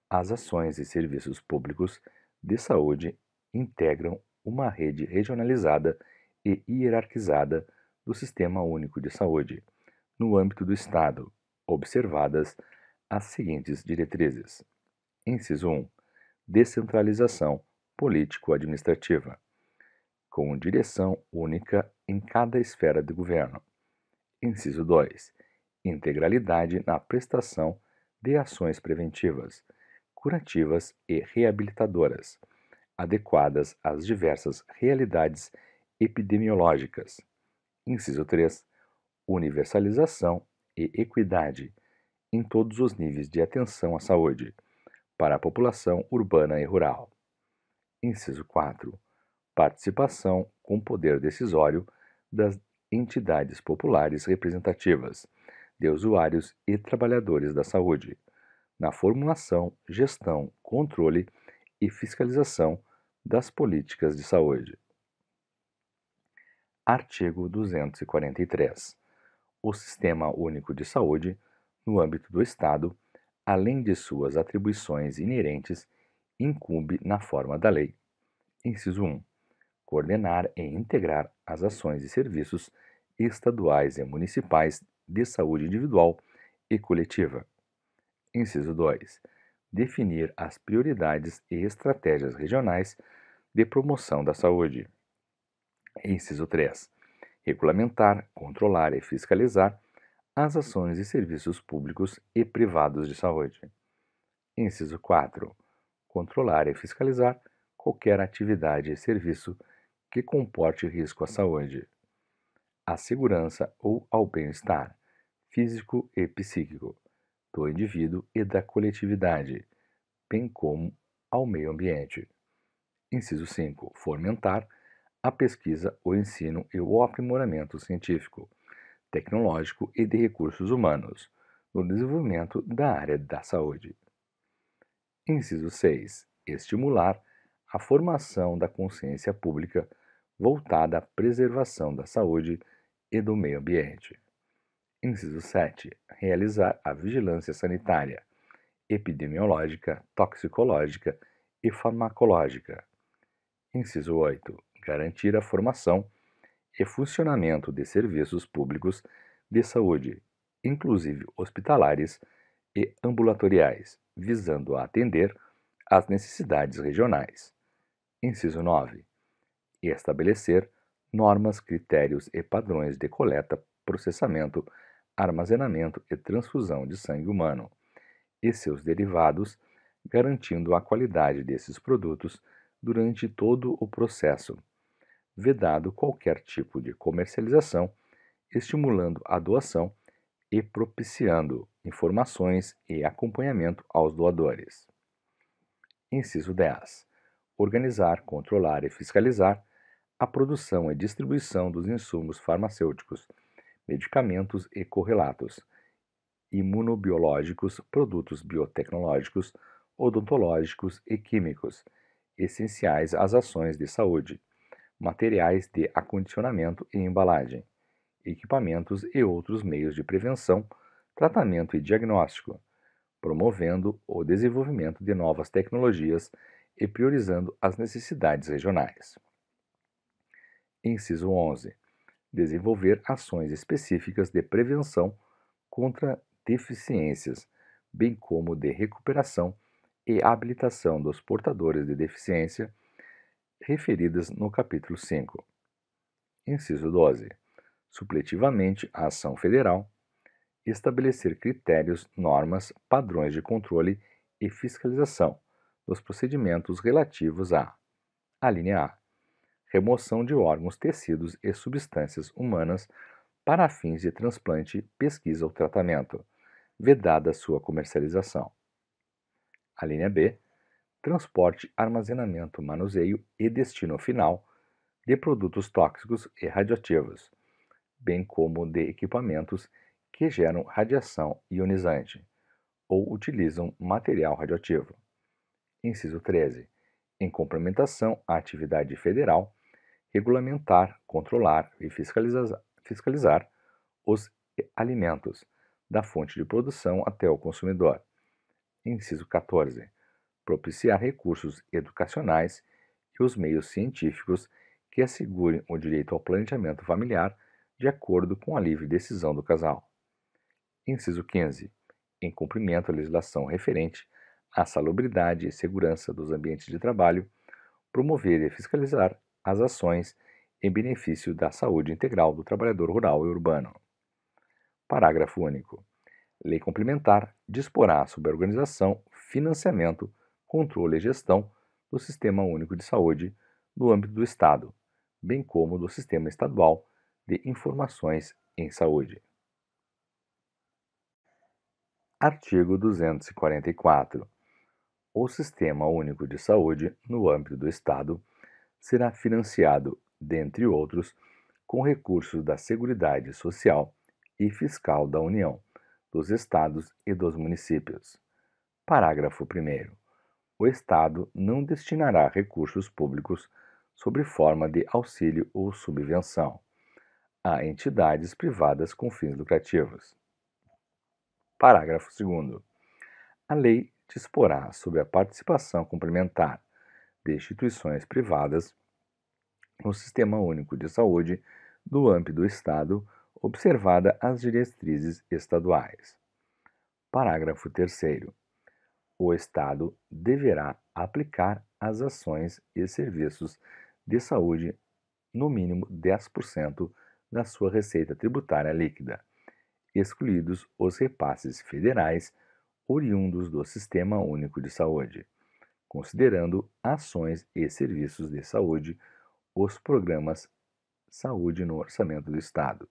S1: As ações e serviços públicos de saúde integram uma rede regionalizada e hierarquizada do Sistema Único de Saúde, no âmbito do Estado, observadas as seguintes diretrizes: Inciso 1. Descentralização político-administrativa, com direção única em cada esfera de governo. Inciso 2 integralidade na prestação de ações preventivas, curativas e reabilitadoras, adequadas às diversas realidades epidemiológicas. Inciso 3. Universalização e equidade em todos os níveis de atenção à saúde, para a população urbana e rural. Inciso 4. Participação com poder decisório das entidades populares representativas, de usuários e trabalhadores da saúde, na formulação, gestão, controle e fiscalização das políticas de saúde. Artigo 243. O Sistema Único de Saúde, no âmbito do Estado, além de suas atribuições inerentes, incumbe na forma da lei. Inciso 1. Coordenar e integrar as ações e serviços estaduais e municipais de saúde individual e coletiva. Inciso 2. Definir as prioridades e estratégias regionais de promoção da saúde. Inciso 3. Regulamentar, controlar e fiscalizar as ações e serviços públicos e privados de saúde. Inciso 4. Controlar e fiscalizar qualquer atividade e serviço que comporte risco à saúde à segurança ou ao bem-estar físico e psíquico do indivíduo e da coletividade, bem como ao meio ambiente. Inciso 5. Fomentar a pesquisa, o ensino e o aprimoramento científico, tecnológico e de recursos humanos no desenvolvimento da área da saúde. Inciso 6. Estimular a formação da consciência pública voltada à preservação da saúde e do Meio Ambiente. Inciso 7. Realizar a vigilância sanitária, epidemiológica, toxicológica e farmacológica. Inciso 8. Garantir a formação e funcionamento de serviços públicos de saúde, inclusive hospitalares e ambulatoriais, visando a atender às necessidades regionais. Inciso 9. Estabelecer normas, critérios e padrões de coleta, processamento, armazenamento e transfusão de sangue humano e seus derivados, garantindo a qualidade desses produtos durante todo o processo, vedado qualquer tipo de comercialização, estimulando a doação e propiciando informações e acompanhamento aos doadores. Inciso 10. Organizar, controlar e fiscalizar a produção e distribuição dos insumos farmacêuticos, medicamentos e correlatos, imunobiológicos, produtos biotecnológicos, odontológicos e químicos, essenciais às ações de saúde, materiais de acondicionamento e embalagem, equipamentos e outros meios de prevenção, tratamento e diagnóstico, promovendo o desenvolvimento de novas tecnologias e priorizando as necessidades regionais. Inciso 11. Desenvolver ações específicas de prevenção contra deficiências, bem como de recuperação e habilitação dos portadores de deficiência referidas no capítulo 5. Inciso 12. Supletivamente à ação federal, estabelecer critérios, normas, padrões de controle e fiscalização dos procedimentos relativos à: a linha A remoção de órgãos, tecidos e substâncias humanas para fins de transplante, pesquisa ou tratamento, vedada sua comercialização. A linha B, transporte, armazenamento, manuseio e destino final de produtos tóxicos e radioativos, bem como de equipamentos que geram radiação ionizante ou utilizam material radioativo. Inciso 13. Em complementação à atividade federal, regulamentar, controlar e fiscalizar, fiscalizar os alimentos, da fonte de produção até o consumidor. Inciso 14. Propiciar recursos educacionais e os meios científicos que assegurem o direito ao planejamento familiar de acordo com a livre decisão do casal. Inciso 15. Em cumprimento à legislação referente à salubridade e segurança dos ambientes de trabalho, promover e fiscalizar as ações em benefício da saúde integral do trabalhador rural e urbano. Parágrafo único. Lei complementar disporá sobre a organização, financiamento, controle e gestão do Sistema Único de Saúde no âmbito do Estado, bem como do Sistema Estadual de Informações em Saúde. Artigo 244. O Sistema Único de Saúde, no âmbito do Estado, será financiado, dentre outros, com recursos da Seguridade Social e Fiscal da União, dos estados e dos municípios. Parágrafo 1. O Estado não destinará recursos públicos sobre forma de auxílio ou subvenção a entidades privadas com fins lucrativos. Parágrafo 2. A lei disporá sobre a participação complementar de instituições privadas no Sistema Único de Saúde do âmbito do Estado, observada as diretrizes estaduais. Parágrafo 3. O Estado deverá aplicar as ações e serviços de saúde no mínimo 10% da sua receita tributária líquida, excluídos os repasses federais oriundos do Sistema Único de Saúde considerando ações e serviços de saúde, os programas Saúde no Orçamento do Estado.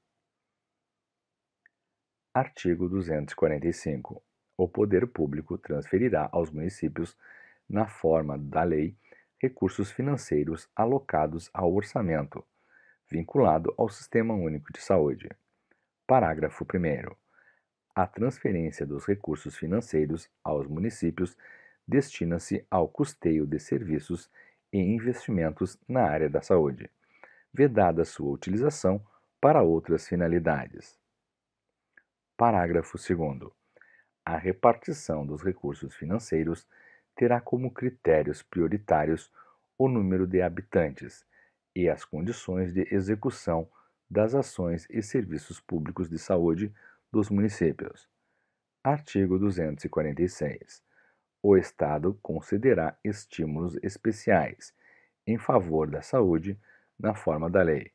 S1: Artigo 245. O poder público transferirá aos municípios, na forma da lei, recursos financeiros alocados ao orçamento, vinculado ao Sistema Único de Saúde. Parágrafo 1. A transferência dos recursos financeiros aos municípios destina-se ao custeio de serviços e investimentos na área da saúde, vedada sua utilização para outras finalidades. Parágrafo 2. A repartição dos recursos financeiros terá como critérios prioritários o número de habitantes e as condições de execução das ações e serviços públicos de saúde dos municípios. Artigo 246 o Estado concederá estímulos especiais em favor da saúde na forma da lei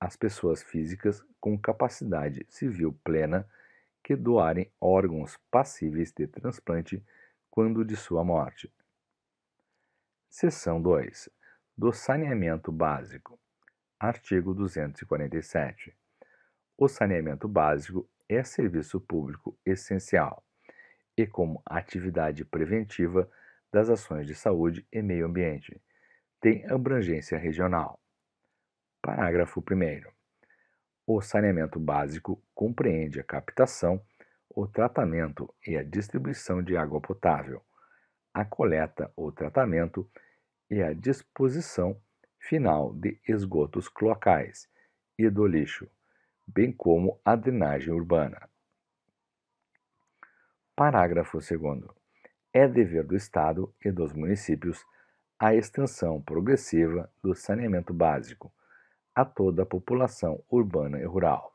S1: às pessoas físicas com capacidade civil plena que doarem órgãos passíveis de transplante quando de sua morte. Seção 2. Do saneamento básico. Artigo 247. O saneamento básico é serviço público essencial e como atividade preventiva das ações de saúde e meio ambiente. Tem abrangência regional. Parágrafo 1. O saneamento básico compreende a captação, o tratamento e a distribuição de água potável, a coleta, ou tratamento e a disposição final de esgotos cloacais e do lixo, bem como a drenagem urbana. Parágrafo 2. É dever do Estado e dos municípios a extensão progressiva do saneamento básico a toda a população urbana e rural,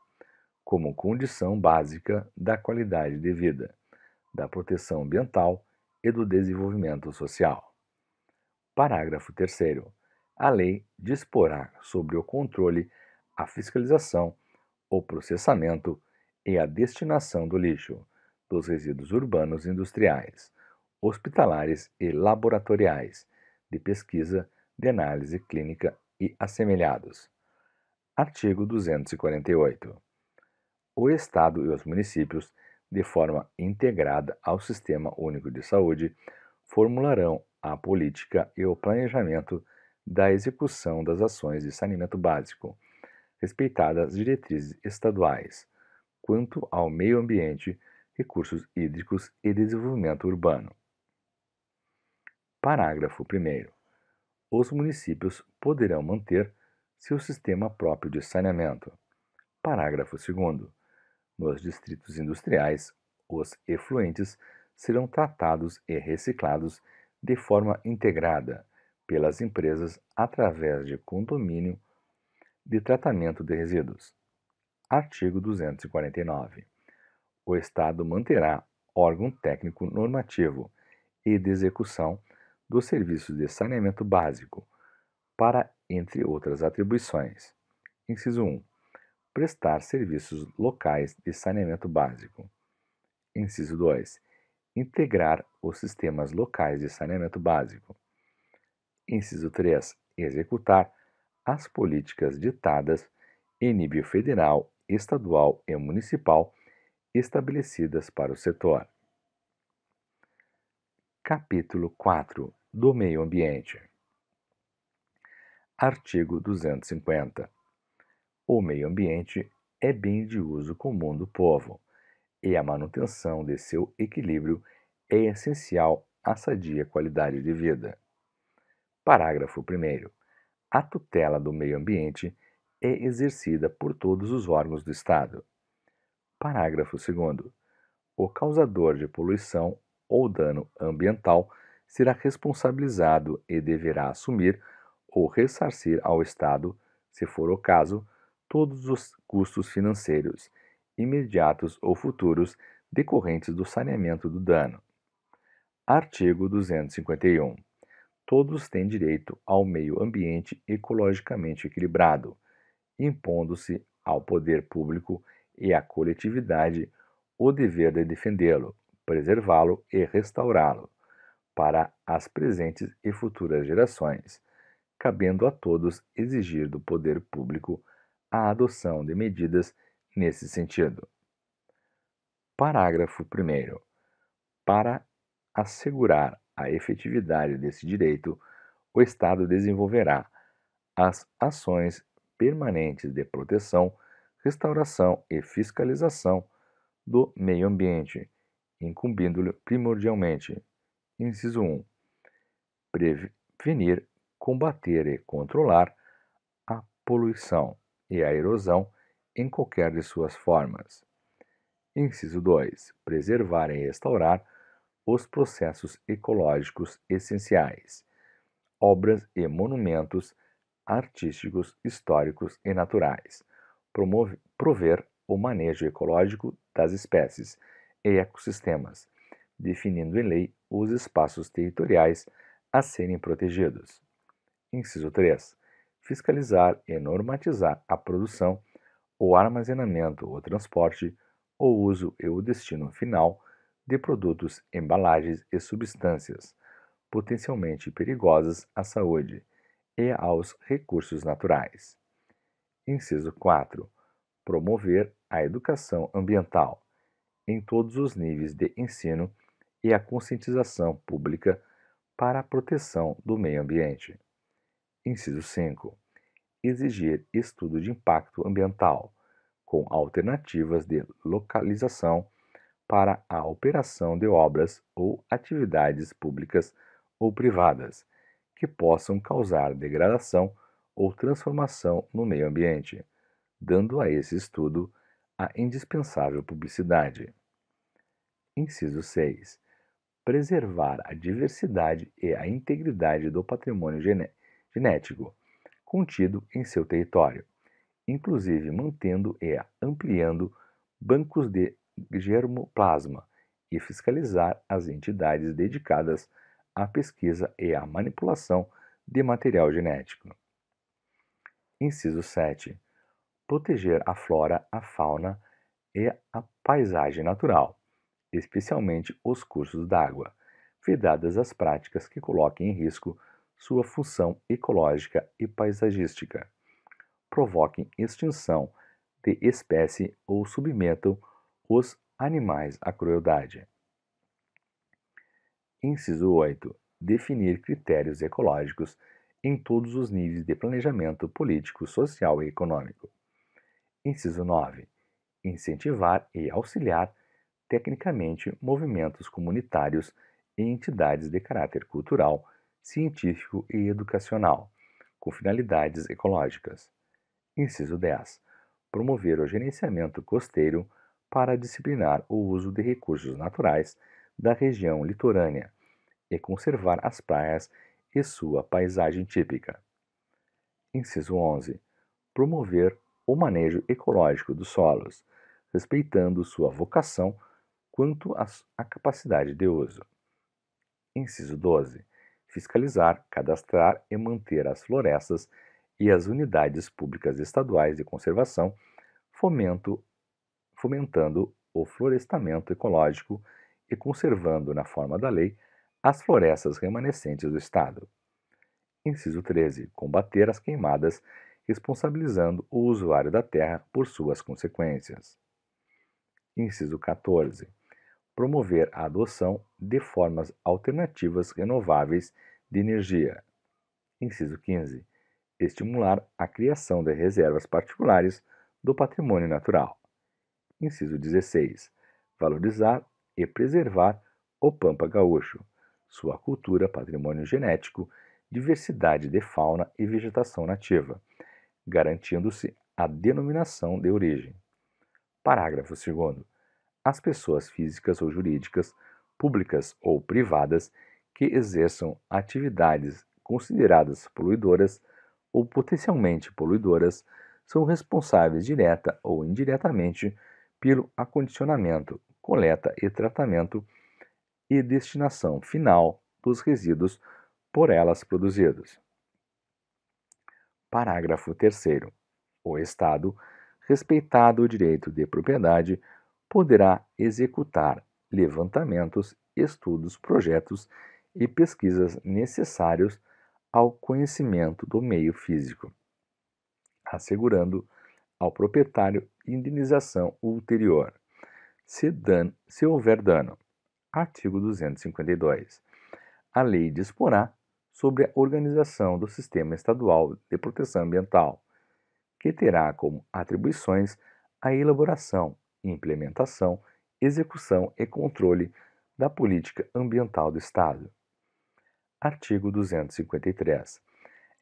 S1: como condição básica da qualidade de vida, da proteção ambiental e do desenvolvimento social. Parágrafo 3. A lei disporá sobre o controle, a fiscalização, o processamento e a destinação do lixo dos resíduos urbanos industriais, hospitalares e laboratoriais, de pesquisa, de análise clínica e assemelhados. Artigo 248. O Estado e os municípios, de forma integrada ao Sistema Único de Saúde, formularão a política e o planejamento da execução das ações de saneamento básico, respeitadas as diretrizes estaduais, quanto ao meio ambiente recursos hídricos e desenvolvimento urbano. Parágrafo 1. Os municípios poderão manter seu sistema próprio de saneamento. Parágrafo 2. Nos distritos industriais, os efluentes serão tratados e reciclados de forma integrada pelas empresas através de condomínio de tratamento de resíduos. Artigo 249 o Estado manterá órgão técnico normativo e de execução dos serviços de saneamento básico, para, entre outras atribuições, inciso 1, prestar serviços locais de saneamento básico, inciso 2, integrar os sistemas locais de saneamento básico, inciso 3, executar as políticas ditadas em nível federal, estadual e municipal estabelecidas para o setor. Capítulo 4 do Meio Ambiente. Artigo 250. O meio ambiente é bem de uso comum do povo, e a manutenção de seu equilíbrio é essencial à sadia qualidade de vida. Parágrafo 1. A tutela do meio ambiente é exercida por todos os órgãos do Estado. Parágrafo 2. O causador de poluição ou dano ambiental será responsabilizado e deverá assumir ou ressarcir ao Estado, se for o caso, todos os custos financeiros, imediatos ou futuros, decorrentes do saneamento do dano. Artigo 251. Todos têm direito ao meio ambiente ecologicamente equilibrado, impondo-se ao poder público e à coletividade o dever de defendê-lo, preservá-lo e restaurá-lo para as presentes e futuras gerações, cabendo a todos exigir do poder público a adoção de medidas nesse sentido. Parágrafo 1. Para assegurar a efetividade desse direito, o Estado desenvolverá as ações permanentes de proteção restauração e fiscalização do meio ambiente, incumbindo-lhe primordialmente, inciso 1, prevenir, combater e controlar a poluição e a erosão em qualquer de suas formas. Inciso 2, preservar e restaurar os processos ecológicos essenciais, obras e monumentos artísticos, históricos e naturais, promover prover o manejo ecológico das espécies e ecossistemas, definindo em lei os espaços territoriais a serem protegidos. Inciso 3. Fiscalizar e normatizar a produção, o armazenamento, o transporte, o uso e o destino final de produtos, embalagens e substâncias potencialmente perigosas à saúde e aos recursos naturais. Inciso 4. Promover a educação ambiental em todos os níveis de ensino e a conscientização pública para a proteção do meio ambiente. Inciso 5. Exigir estudo de impacto ambiental, com alternativas de localização para a operação de obras ou atividades públicas ou privadas que possam causar degradação ou transformação no meio ambiente, dando a esse estudo a indispensável publicidade. Inciso 6. Preservar a diversidade e a integridade do patrimônio genético contido em seu território, inclusive mantendo e ampliando bancos de germoplasma e fiscalizar as entidades dedicadas à pesquisa e à manipulação de material genético. Inciso 7. Proteger a flora, a fauna e a paisagem natural, especialmente os cursos d'água, vedadas as práticas que coloquem em risco sua função ecológica e paisagística, provoquem extinção de espécie ou submetam os animais à crueldade. Inciso 8. Definir critérios ecológicos em todos os níveis de planejamento político, social e econômico. Inciso 9. Incentivar e auxiliar tecnicamente movimentos comunitários e entidades de caráter cultural, científico e educacional, com finalidades ecológicas. Inciso 10. Promover o gerenciamento costeiro para disciplinar o uso de recursos naturais da região litorânea e conservar as praias e sua paisagem típica. Inciso 11. Promover o manejo ecológico dos solos, respeitando sua vocação quanto à capacidade de uso. Inciso 12. Fiscalizar, cadastrar e manter as florestas e as unidades públicas estaduais de conservação, fomento, fomentando o florestamento ecológico e conservando, na forma da lei, as florestas remanescentes do Estado. Inciso 13. Combater as queimadas, responsabilizando o usuário da terra por suas consequências. Inciso 14. Promover a adoção de formas alternativas renováveis de energia. Inciso 15. Estimular a criação de reservas particulares do patrimônio natural. Inciso 16. Valorizar e preservar o Pampa Gaúcho sua cultura, patrimônio genético, diversidade de fauna e vegetação nativa, garantindo-se a denominação de origem. Parágrafo 2. As pessoas físicas ou jurídicas, públicas ou privadas, que exerçam atividades consideradas poluidoras ou potencialmente poluidoras são responsáveis direta ou indiretamente pelo acondicionamento, coleta e tratamento e destinação final dos resíduos por elas produzidos. Parágrafo 3. O Estado, respeitado o direito de propriedade, poderá executar levantamentos, estudos, projetos e pesquisas necessários ao conhecimento do meio físico, assegurando ao proprietário indenização ulterior, se, dan se houver dano. Artigo 252. A lei disporá sobre a organização do Sistema Estadual de Proteção Ambiental, que terá como atribuições a elaboração, implementação, execução e controle da política ambiental do Estado. Artigo 253.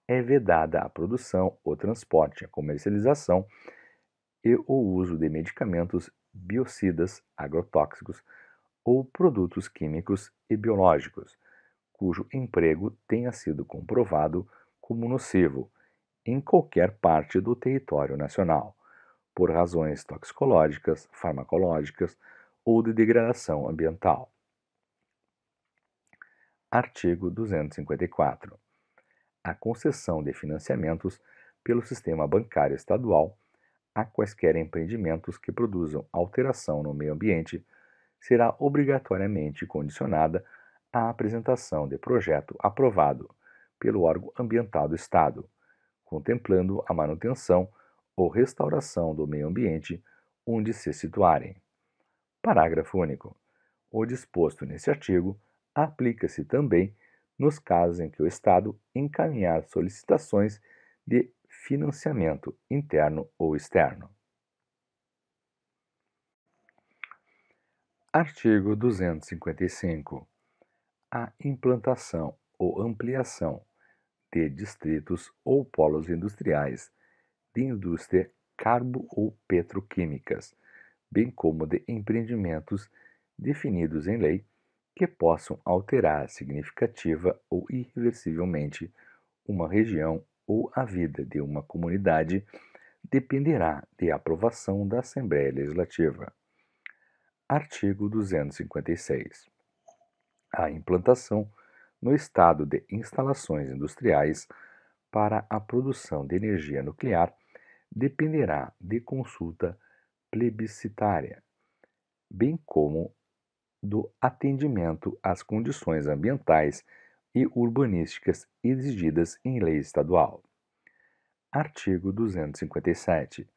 S1: É vedada a produção, o transporte, a comercialização e o uso de medicamentos biocidas, agrotóxicos, ou produtos químicos e biológicos, cujo emprego tenha sido comprovado como nocivo em qualquer parte do território nacional, por razões toxicológicas, farmacológicas ou de degradação ambiental. Artigo 254. A concessão de financiamentos pelo sistema bancário estadual a quaisquer empreendimentos que produzam alteração no meio ambiente será obrigatoriamente condicionada à apresentação de projeto aprovado pelo órgão ambiental do Estado, contemplando a manutenção ou restauração do meio ambiente onde se situarem. Parágrafo único. O disposto nesse artigo aplica-se também nos casos em que o Estado encaminhar solicitações de financiamento interno ou externo. Artigo 255. A implantação ou ampliação de distritos ou polos industriais de indústria carbo ou petroquímicas, bem como de empreendimentos definidos em lei que possam alterar significativa ou irreversivelmente uma região ou a vida de uma comunidade dependerá de aprovação da Assembleia Legislativa. Artigo 256. A implantação no estado de instalações industriais para a produção de energia nuclear dependerá de consulta plebiscitária, bem como do atendimento às condições ambientais e urbanísticas exigidas em lei estadual. Artigo 257.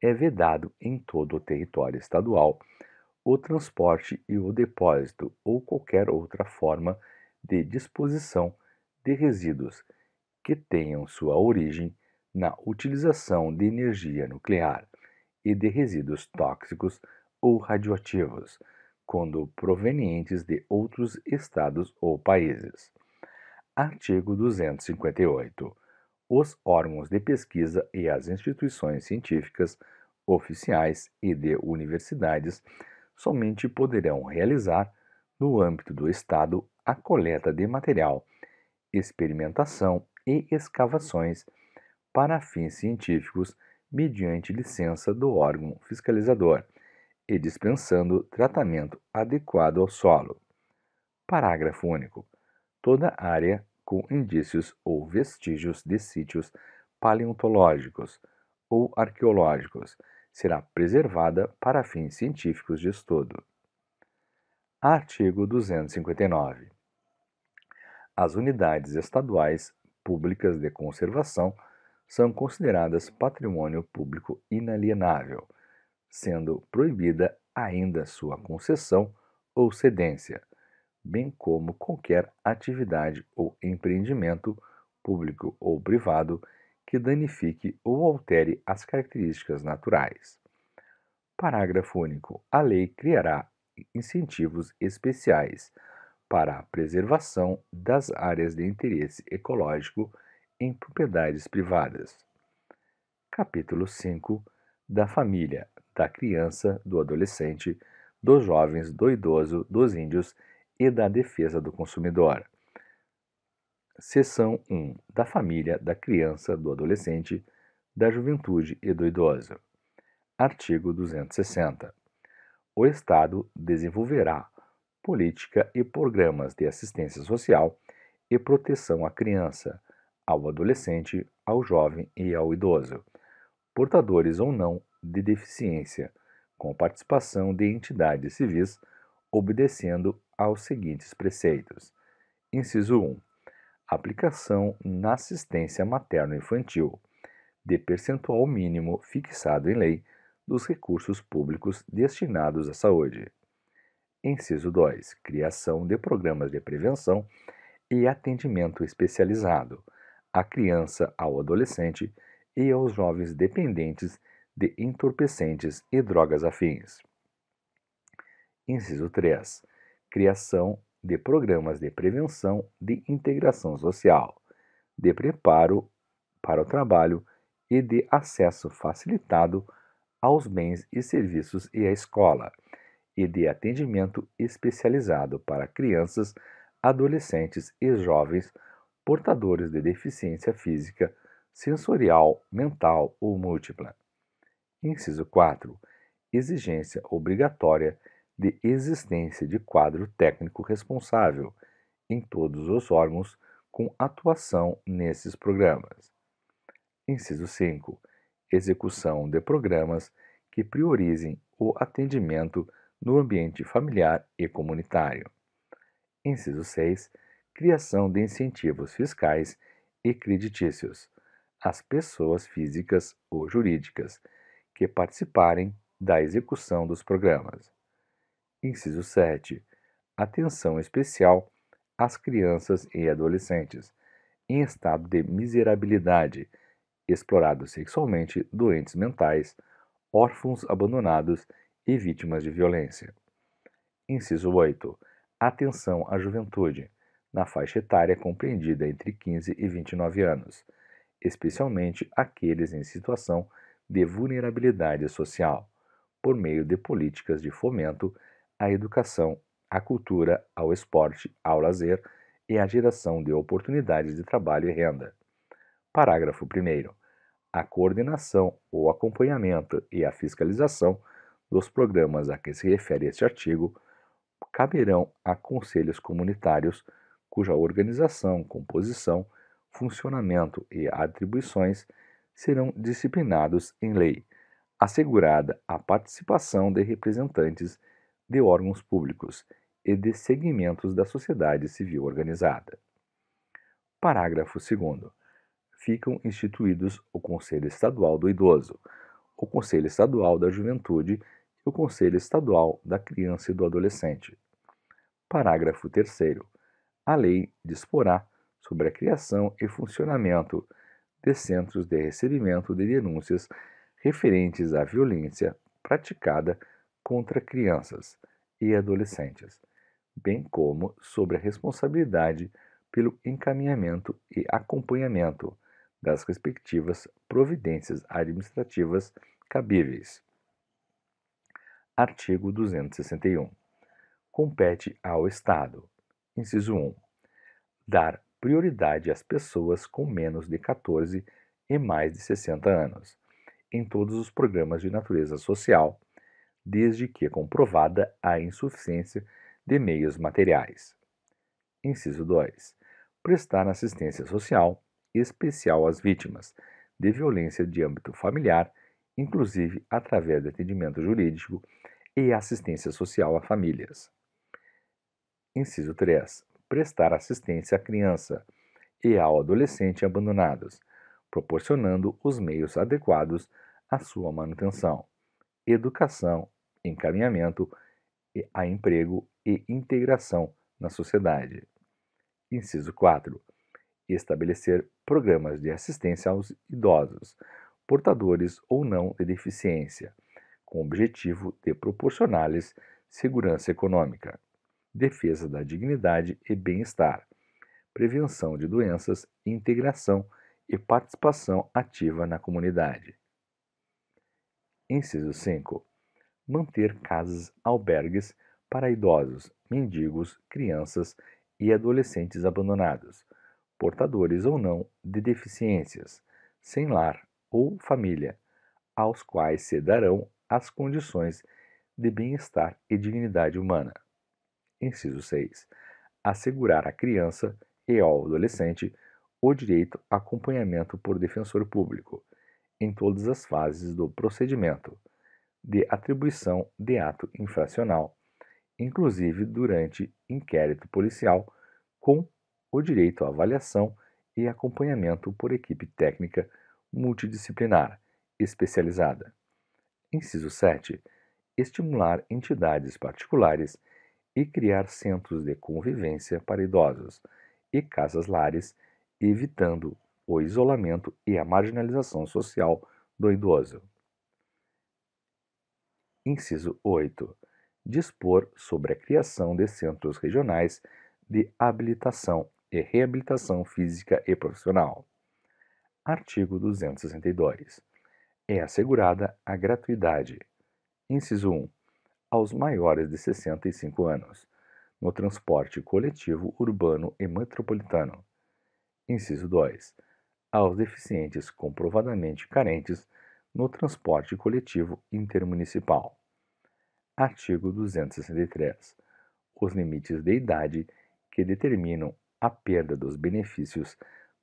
S1: É vedado em todo o território estadual o transporte e o depósito ou qualquer outra forma de disposição de resíduos que tenham sua origem na utilização de energia nuclear e de resíduos tóxicos ou radioativos, quando provenientes de outros estados ou países. Artigo 258. Os órgãos de pesquisa e as instituições científicas oficiais e de universidades somente poderão realizar, no âmbito do Estado, a coleta de material, experimentação e escavações para fins científicos mediante licença do órgão fiscalizador e dispensando tratamento adequado ao solo. Parágrafo único. Toda área com indícios ou vestígios de sítios paleontológicos ou arqueológicos será preservada para fins científicos de estudo. Artigo 259. As unidades estaduais públicas de conservação são consideradas patrimônio público inalienável, sendo proibida ainda sua concessão ou cedência, bem como qualquer atividade ou empreendimento público ou privado que danifique ou altere as características naturais. Parágrafo único. A lei criará incentivos especiais para a preservação das áreas de interesse ecológico em propriedades privadas. Capítulo 5 da família, da criança, do adolescente, dos jovens, do idoso, dos índios e da defesa do consumidor. Seção 1 da família, da criança, do adolescente, da juventude e do idoso. Artigo 260. O Estado desenvolverá política e programas de assistência social e proteção à criança, ao adolescente, ao jovem e ao idoso, portadores ou não de deficiência, com participação de entidades civis, obedecendo aos seguintes preceitos: Inciso 1 aplicação na assistência materno-infantil, de percentual mínimo fixado em lei dos recursos públicos destinados à saúde. Inciso 2. Criação de programas de prevenção e atendimento especializado à criança, ao adolescente e aos jovens dependentes de entorpecentes e drogas afins. Inciso 3. Criação de programas de prevenção de integração social, de preparo para o trabalho e de acesso facilitado aos bens e serviços e à escola, e de atendimento especializado para crianças, adolescentes e jovens portadores de deficiência física, sensorial, mental ou múltipla. Inciso 4. Exigência obrigatória de existência de quadro técnico responsável em todos os órgãos com atuação nesses programas. Inciso 5. Execução de programas que priorizem o atendimento no ambiente familiar e comunitário. Inciso 6. Criação de incentivos fiscais e creditícios às pessoas físicas ou jurídicas que participarem da execução dos programas. Inciso 7. Atenção especial às crianças e adolescentes em estado de miserabilidade, explorados sexualmente, doentes mentais, órfãos abandonados e vítimas de violência. Inciso 8. Atenção à juventude, na faixa etária compreendida entre 15 e 29 anos, especialmente aqueles em situação de vulnerabilidade social, por meio de políticas de fomento à educação, à cultura, ao esporte, ao lazer e à geração de oportunidades de trabalho e renda. Parágrafo 1. A coordenação ou acompanhamento e a fiscalização dos programas a que se refere este artigo caberão a conselhos comunitários cuja organização, composição, funcionamento e atribuições serão disciplinados em lei, assegurada a participação de representantes de órgãos públicos e de segmentos da sociedade civil organizada. Parágrafo 2. Ficam instituídos o Conselho Estadual do Idoso, o Conselho Estadual da Juventude e o Conselho Estadual da Criança e do Adolescente. Parágrafo 3. A lei disporá sobre a criação e funcionamento de centros de recebimento de denúncias referentes à violência praticada contra crianças e adolescentes, bem como sobre a responsabilidade pelo encaminhamento e acompanhamento das respectivas providências administrativas cabíveis. Artigo 261. Compete ao Estado, inciso 1, dar prioridade às pessoas com menos de 14 e mais de 60 anos, em todos os programas de natureza social desde que é comprovada a insuficiência de meios materiais. Inciso 2. Prestar assistência social especial às vítimas de violência de âmbito familiar, inclusive através de atendimento jurídico e assistência social a famílias. Inciso 3. Prestar assistência à criança e ao adolescente abandonados, proporcionando os meios adequados à sua manutenção educação, encaminhamento a emprego e integração na sociedade. Inciso 4. Estabelecer programas de assistência aos idosos, portadores ou não de deficiência, com o objetivo de proporcionar-lhes segurança econômica, defesa da dignidade e bem-estar, prevenção de doenças, integração e participação ativa na comunidade. Inciso 5. Manter casas albergues para idosos, mendigos, crianças e adolescentes abandonados, portadores ou não de deficiências, sem lar ou família, aos quais se darão as condições de bem-estar e dignidade humana. Inciso 6. Assegurar à criança e ao adolescente o direito a acompanhamento por defensor público, em todas as fases do procedimento de atribuição de ato infracional, inclusive durante inquérito policial, com o direito à avaliação e acompanhamento por equipe técnica multidisciplinar especializada. Inciso 7. Estimular entidades particulares e criar centros de convivência para idosos e casas-lares, evitando o isolamento e a marginalização social do idoso. Inciso 8. Dispor sobre a criação de centros regionais de habilitação e reabilitação física e profissional. Artigo 262. É assegurada a gratuidade. Inciso 1. Aos maiores de 65 anos, no transporte coletivo urbano e metropolitano. Inciso 2 aos deficientes comprovadamente carentes no transporte coletivo intermunicipal. Artigo 263. Os limites de idade que determinam a perda dos benefícios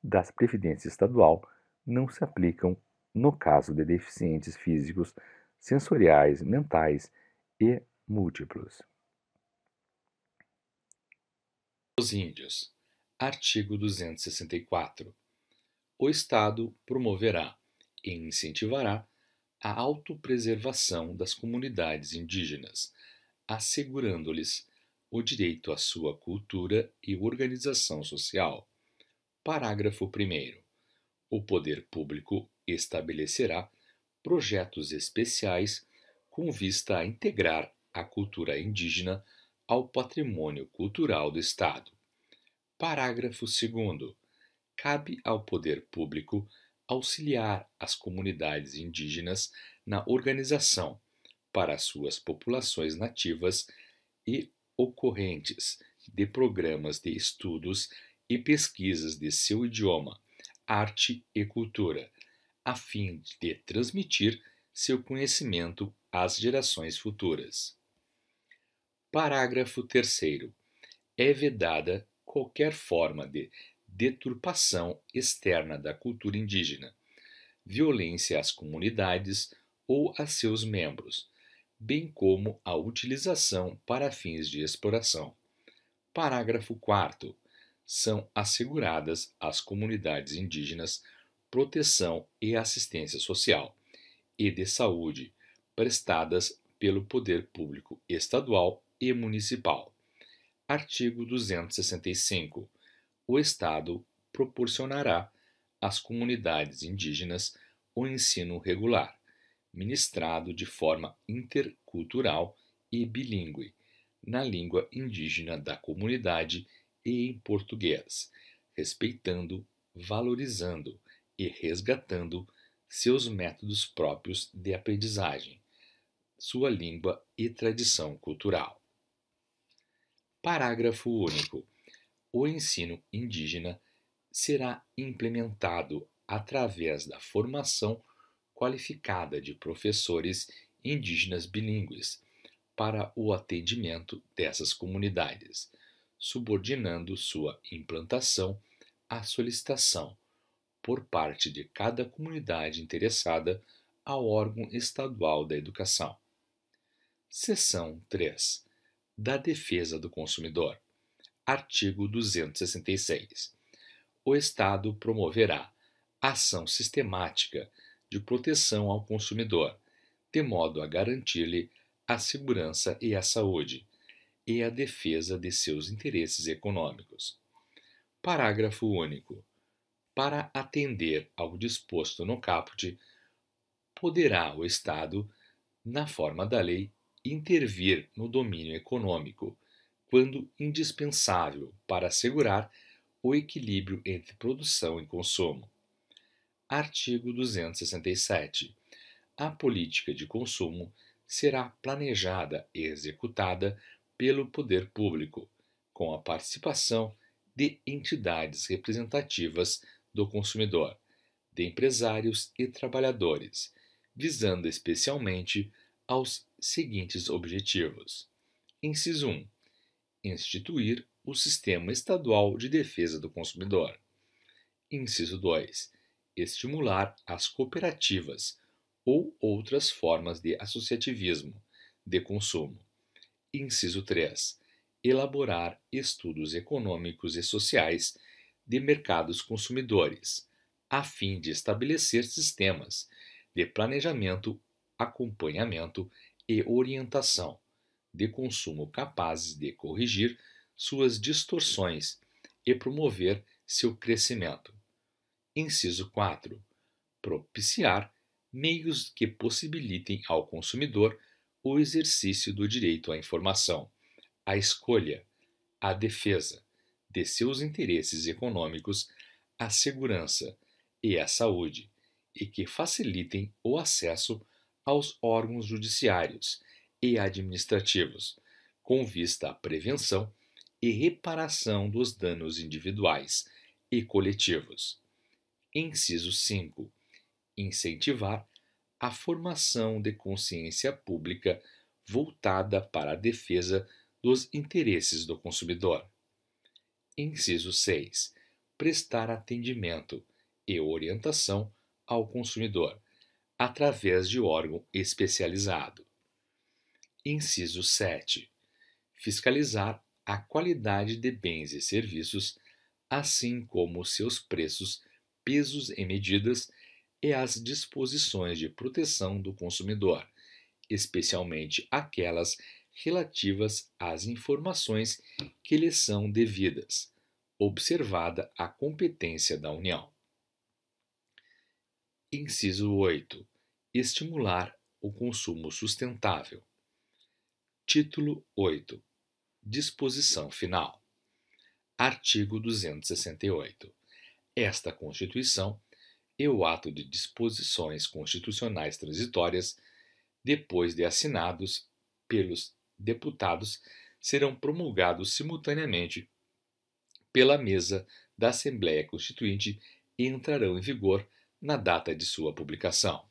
S1: das previdência estadual não se aplicam no caso de deficientes físicos, sensoriais, mentais e múltiplos. Os índios. Artigo 264 o Estado promoverá e incentivará a autopreservação das comunidades indígenas, assegurando-lhes o direito à sua cultura e organização social. Parágrafo 1. O poder público estabelecerá projetos especiais com vista a integrar a cultura indígena ao patrimônio cultural do Estado. Parágrafo 2 cabe ao poder público auxiliar as comunidades indígenas na organização para suas populações nativas e ocorrentes de programas de estudos e pesquisas de seu idioma, arte e cultura, a fim de transmitir seu conhecimento às gerações futuras. Parágrafo 3. É vedada qualquer forma de deturpação externa da cultura indígena, violência às comunidades ou a seus membros, bem como a utilização para fins de exploração. Parágrafo 4. São asseguradas às comunidades indígenas proteção e assistência social e de saúde prestadas pelo poder público estadual e municipal. Artigo 265 o Estado proporcionará às comunidades indígenas o ensino regular, ministrado de forma intercultural e bilíngue, na língua indígena da comunidade e em português, respeitando, valorizando e resgatando seus métodos próprios de aprendizagem, sua língua e tradição cultural. Parágrafo único o ensino indígena será implementado através da formação qualificada de professores indígenas bilíngues para o atendimento dessas comunidades, subordinando sua implantação à solicitação, por parte de cada comunidade interessada, ao órgão estadual da educação. Seção 3 da Defesa do Consumidor artigo 266. O Estado promoverá ação sistemática de proteção ao consumidor, de modo a garantir-lhe a segurança e a saúde, e a defesa de seus interesses econômicos. Parágrafo único. Para atender ao disposto no caput, poderá o Estado, na forma da lei, intervir no domínio econômico quando indispensável para assegurar o equilíbrio entre produção e consumo. Artigo 267. A política de consumo será planejada e executada pelo poder público, com a participação de entidades representativas do consumidor, de empresários e trabalhadores, visando especialmente aos seguintes objetivos: Inciso 1 instituir o Sistema Estadual de Defesa do Consumidor. Inciso 2. Estimular as cooperativas ou outras formas de associativismo de consumo. Inciso 3. Elaborar estudos econômicos e sociais de mercados consumidores, a fim de estabelecer sistemas de planejamento, acompanhamento e orientação de consumo capazes de corrigir suas distorções e promover seu crescimento. Inciso 4. Propiciar meios que possibilitem ao consumidor o exercício do direito à informação, à escolha, à defesa de seus interesses econômicos, à segurança e à saúde, e que facilitem o acesso aos órgãos judiciários e administrativos, com vista à prevenção e reparação dos danos individuais e coletivos. Inciso 5. Incentivar a formação de consciência pública voltada para a defesa dos interesses do consumidor. Inciso 6. Prestar atendimento e orientação ao consumidor através de órgão especializado. Inciso 7. Fiscalizar a qualidade de bens e serviços, assim como seus preços, pesos e medidas e as disposições de proteção do consumidor, especialmente aquelas relativas às informações que lhe são devidas, observada a competência da União. Inciso 8. Estimular o consumo sustentável. Título 8 Disposição Final Artigo 268 Esta Constituição e é o ato de disposições constitucionais transitórias, depois de assinados pelos deputados, serão promulgados simultaneamente pela mesa da Assembleia Constituinte e entrarão em vigor na data de sua publicação.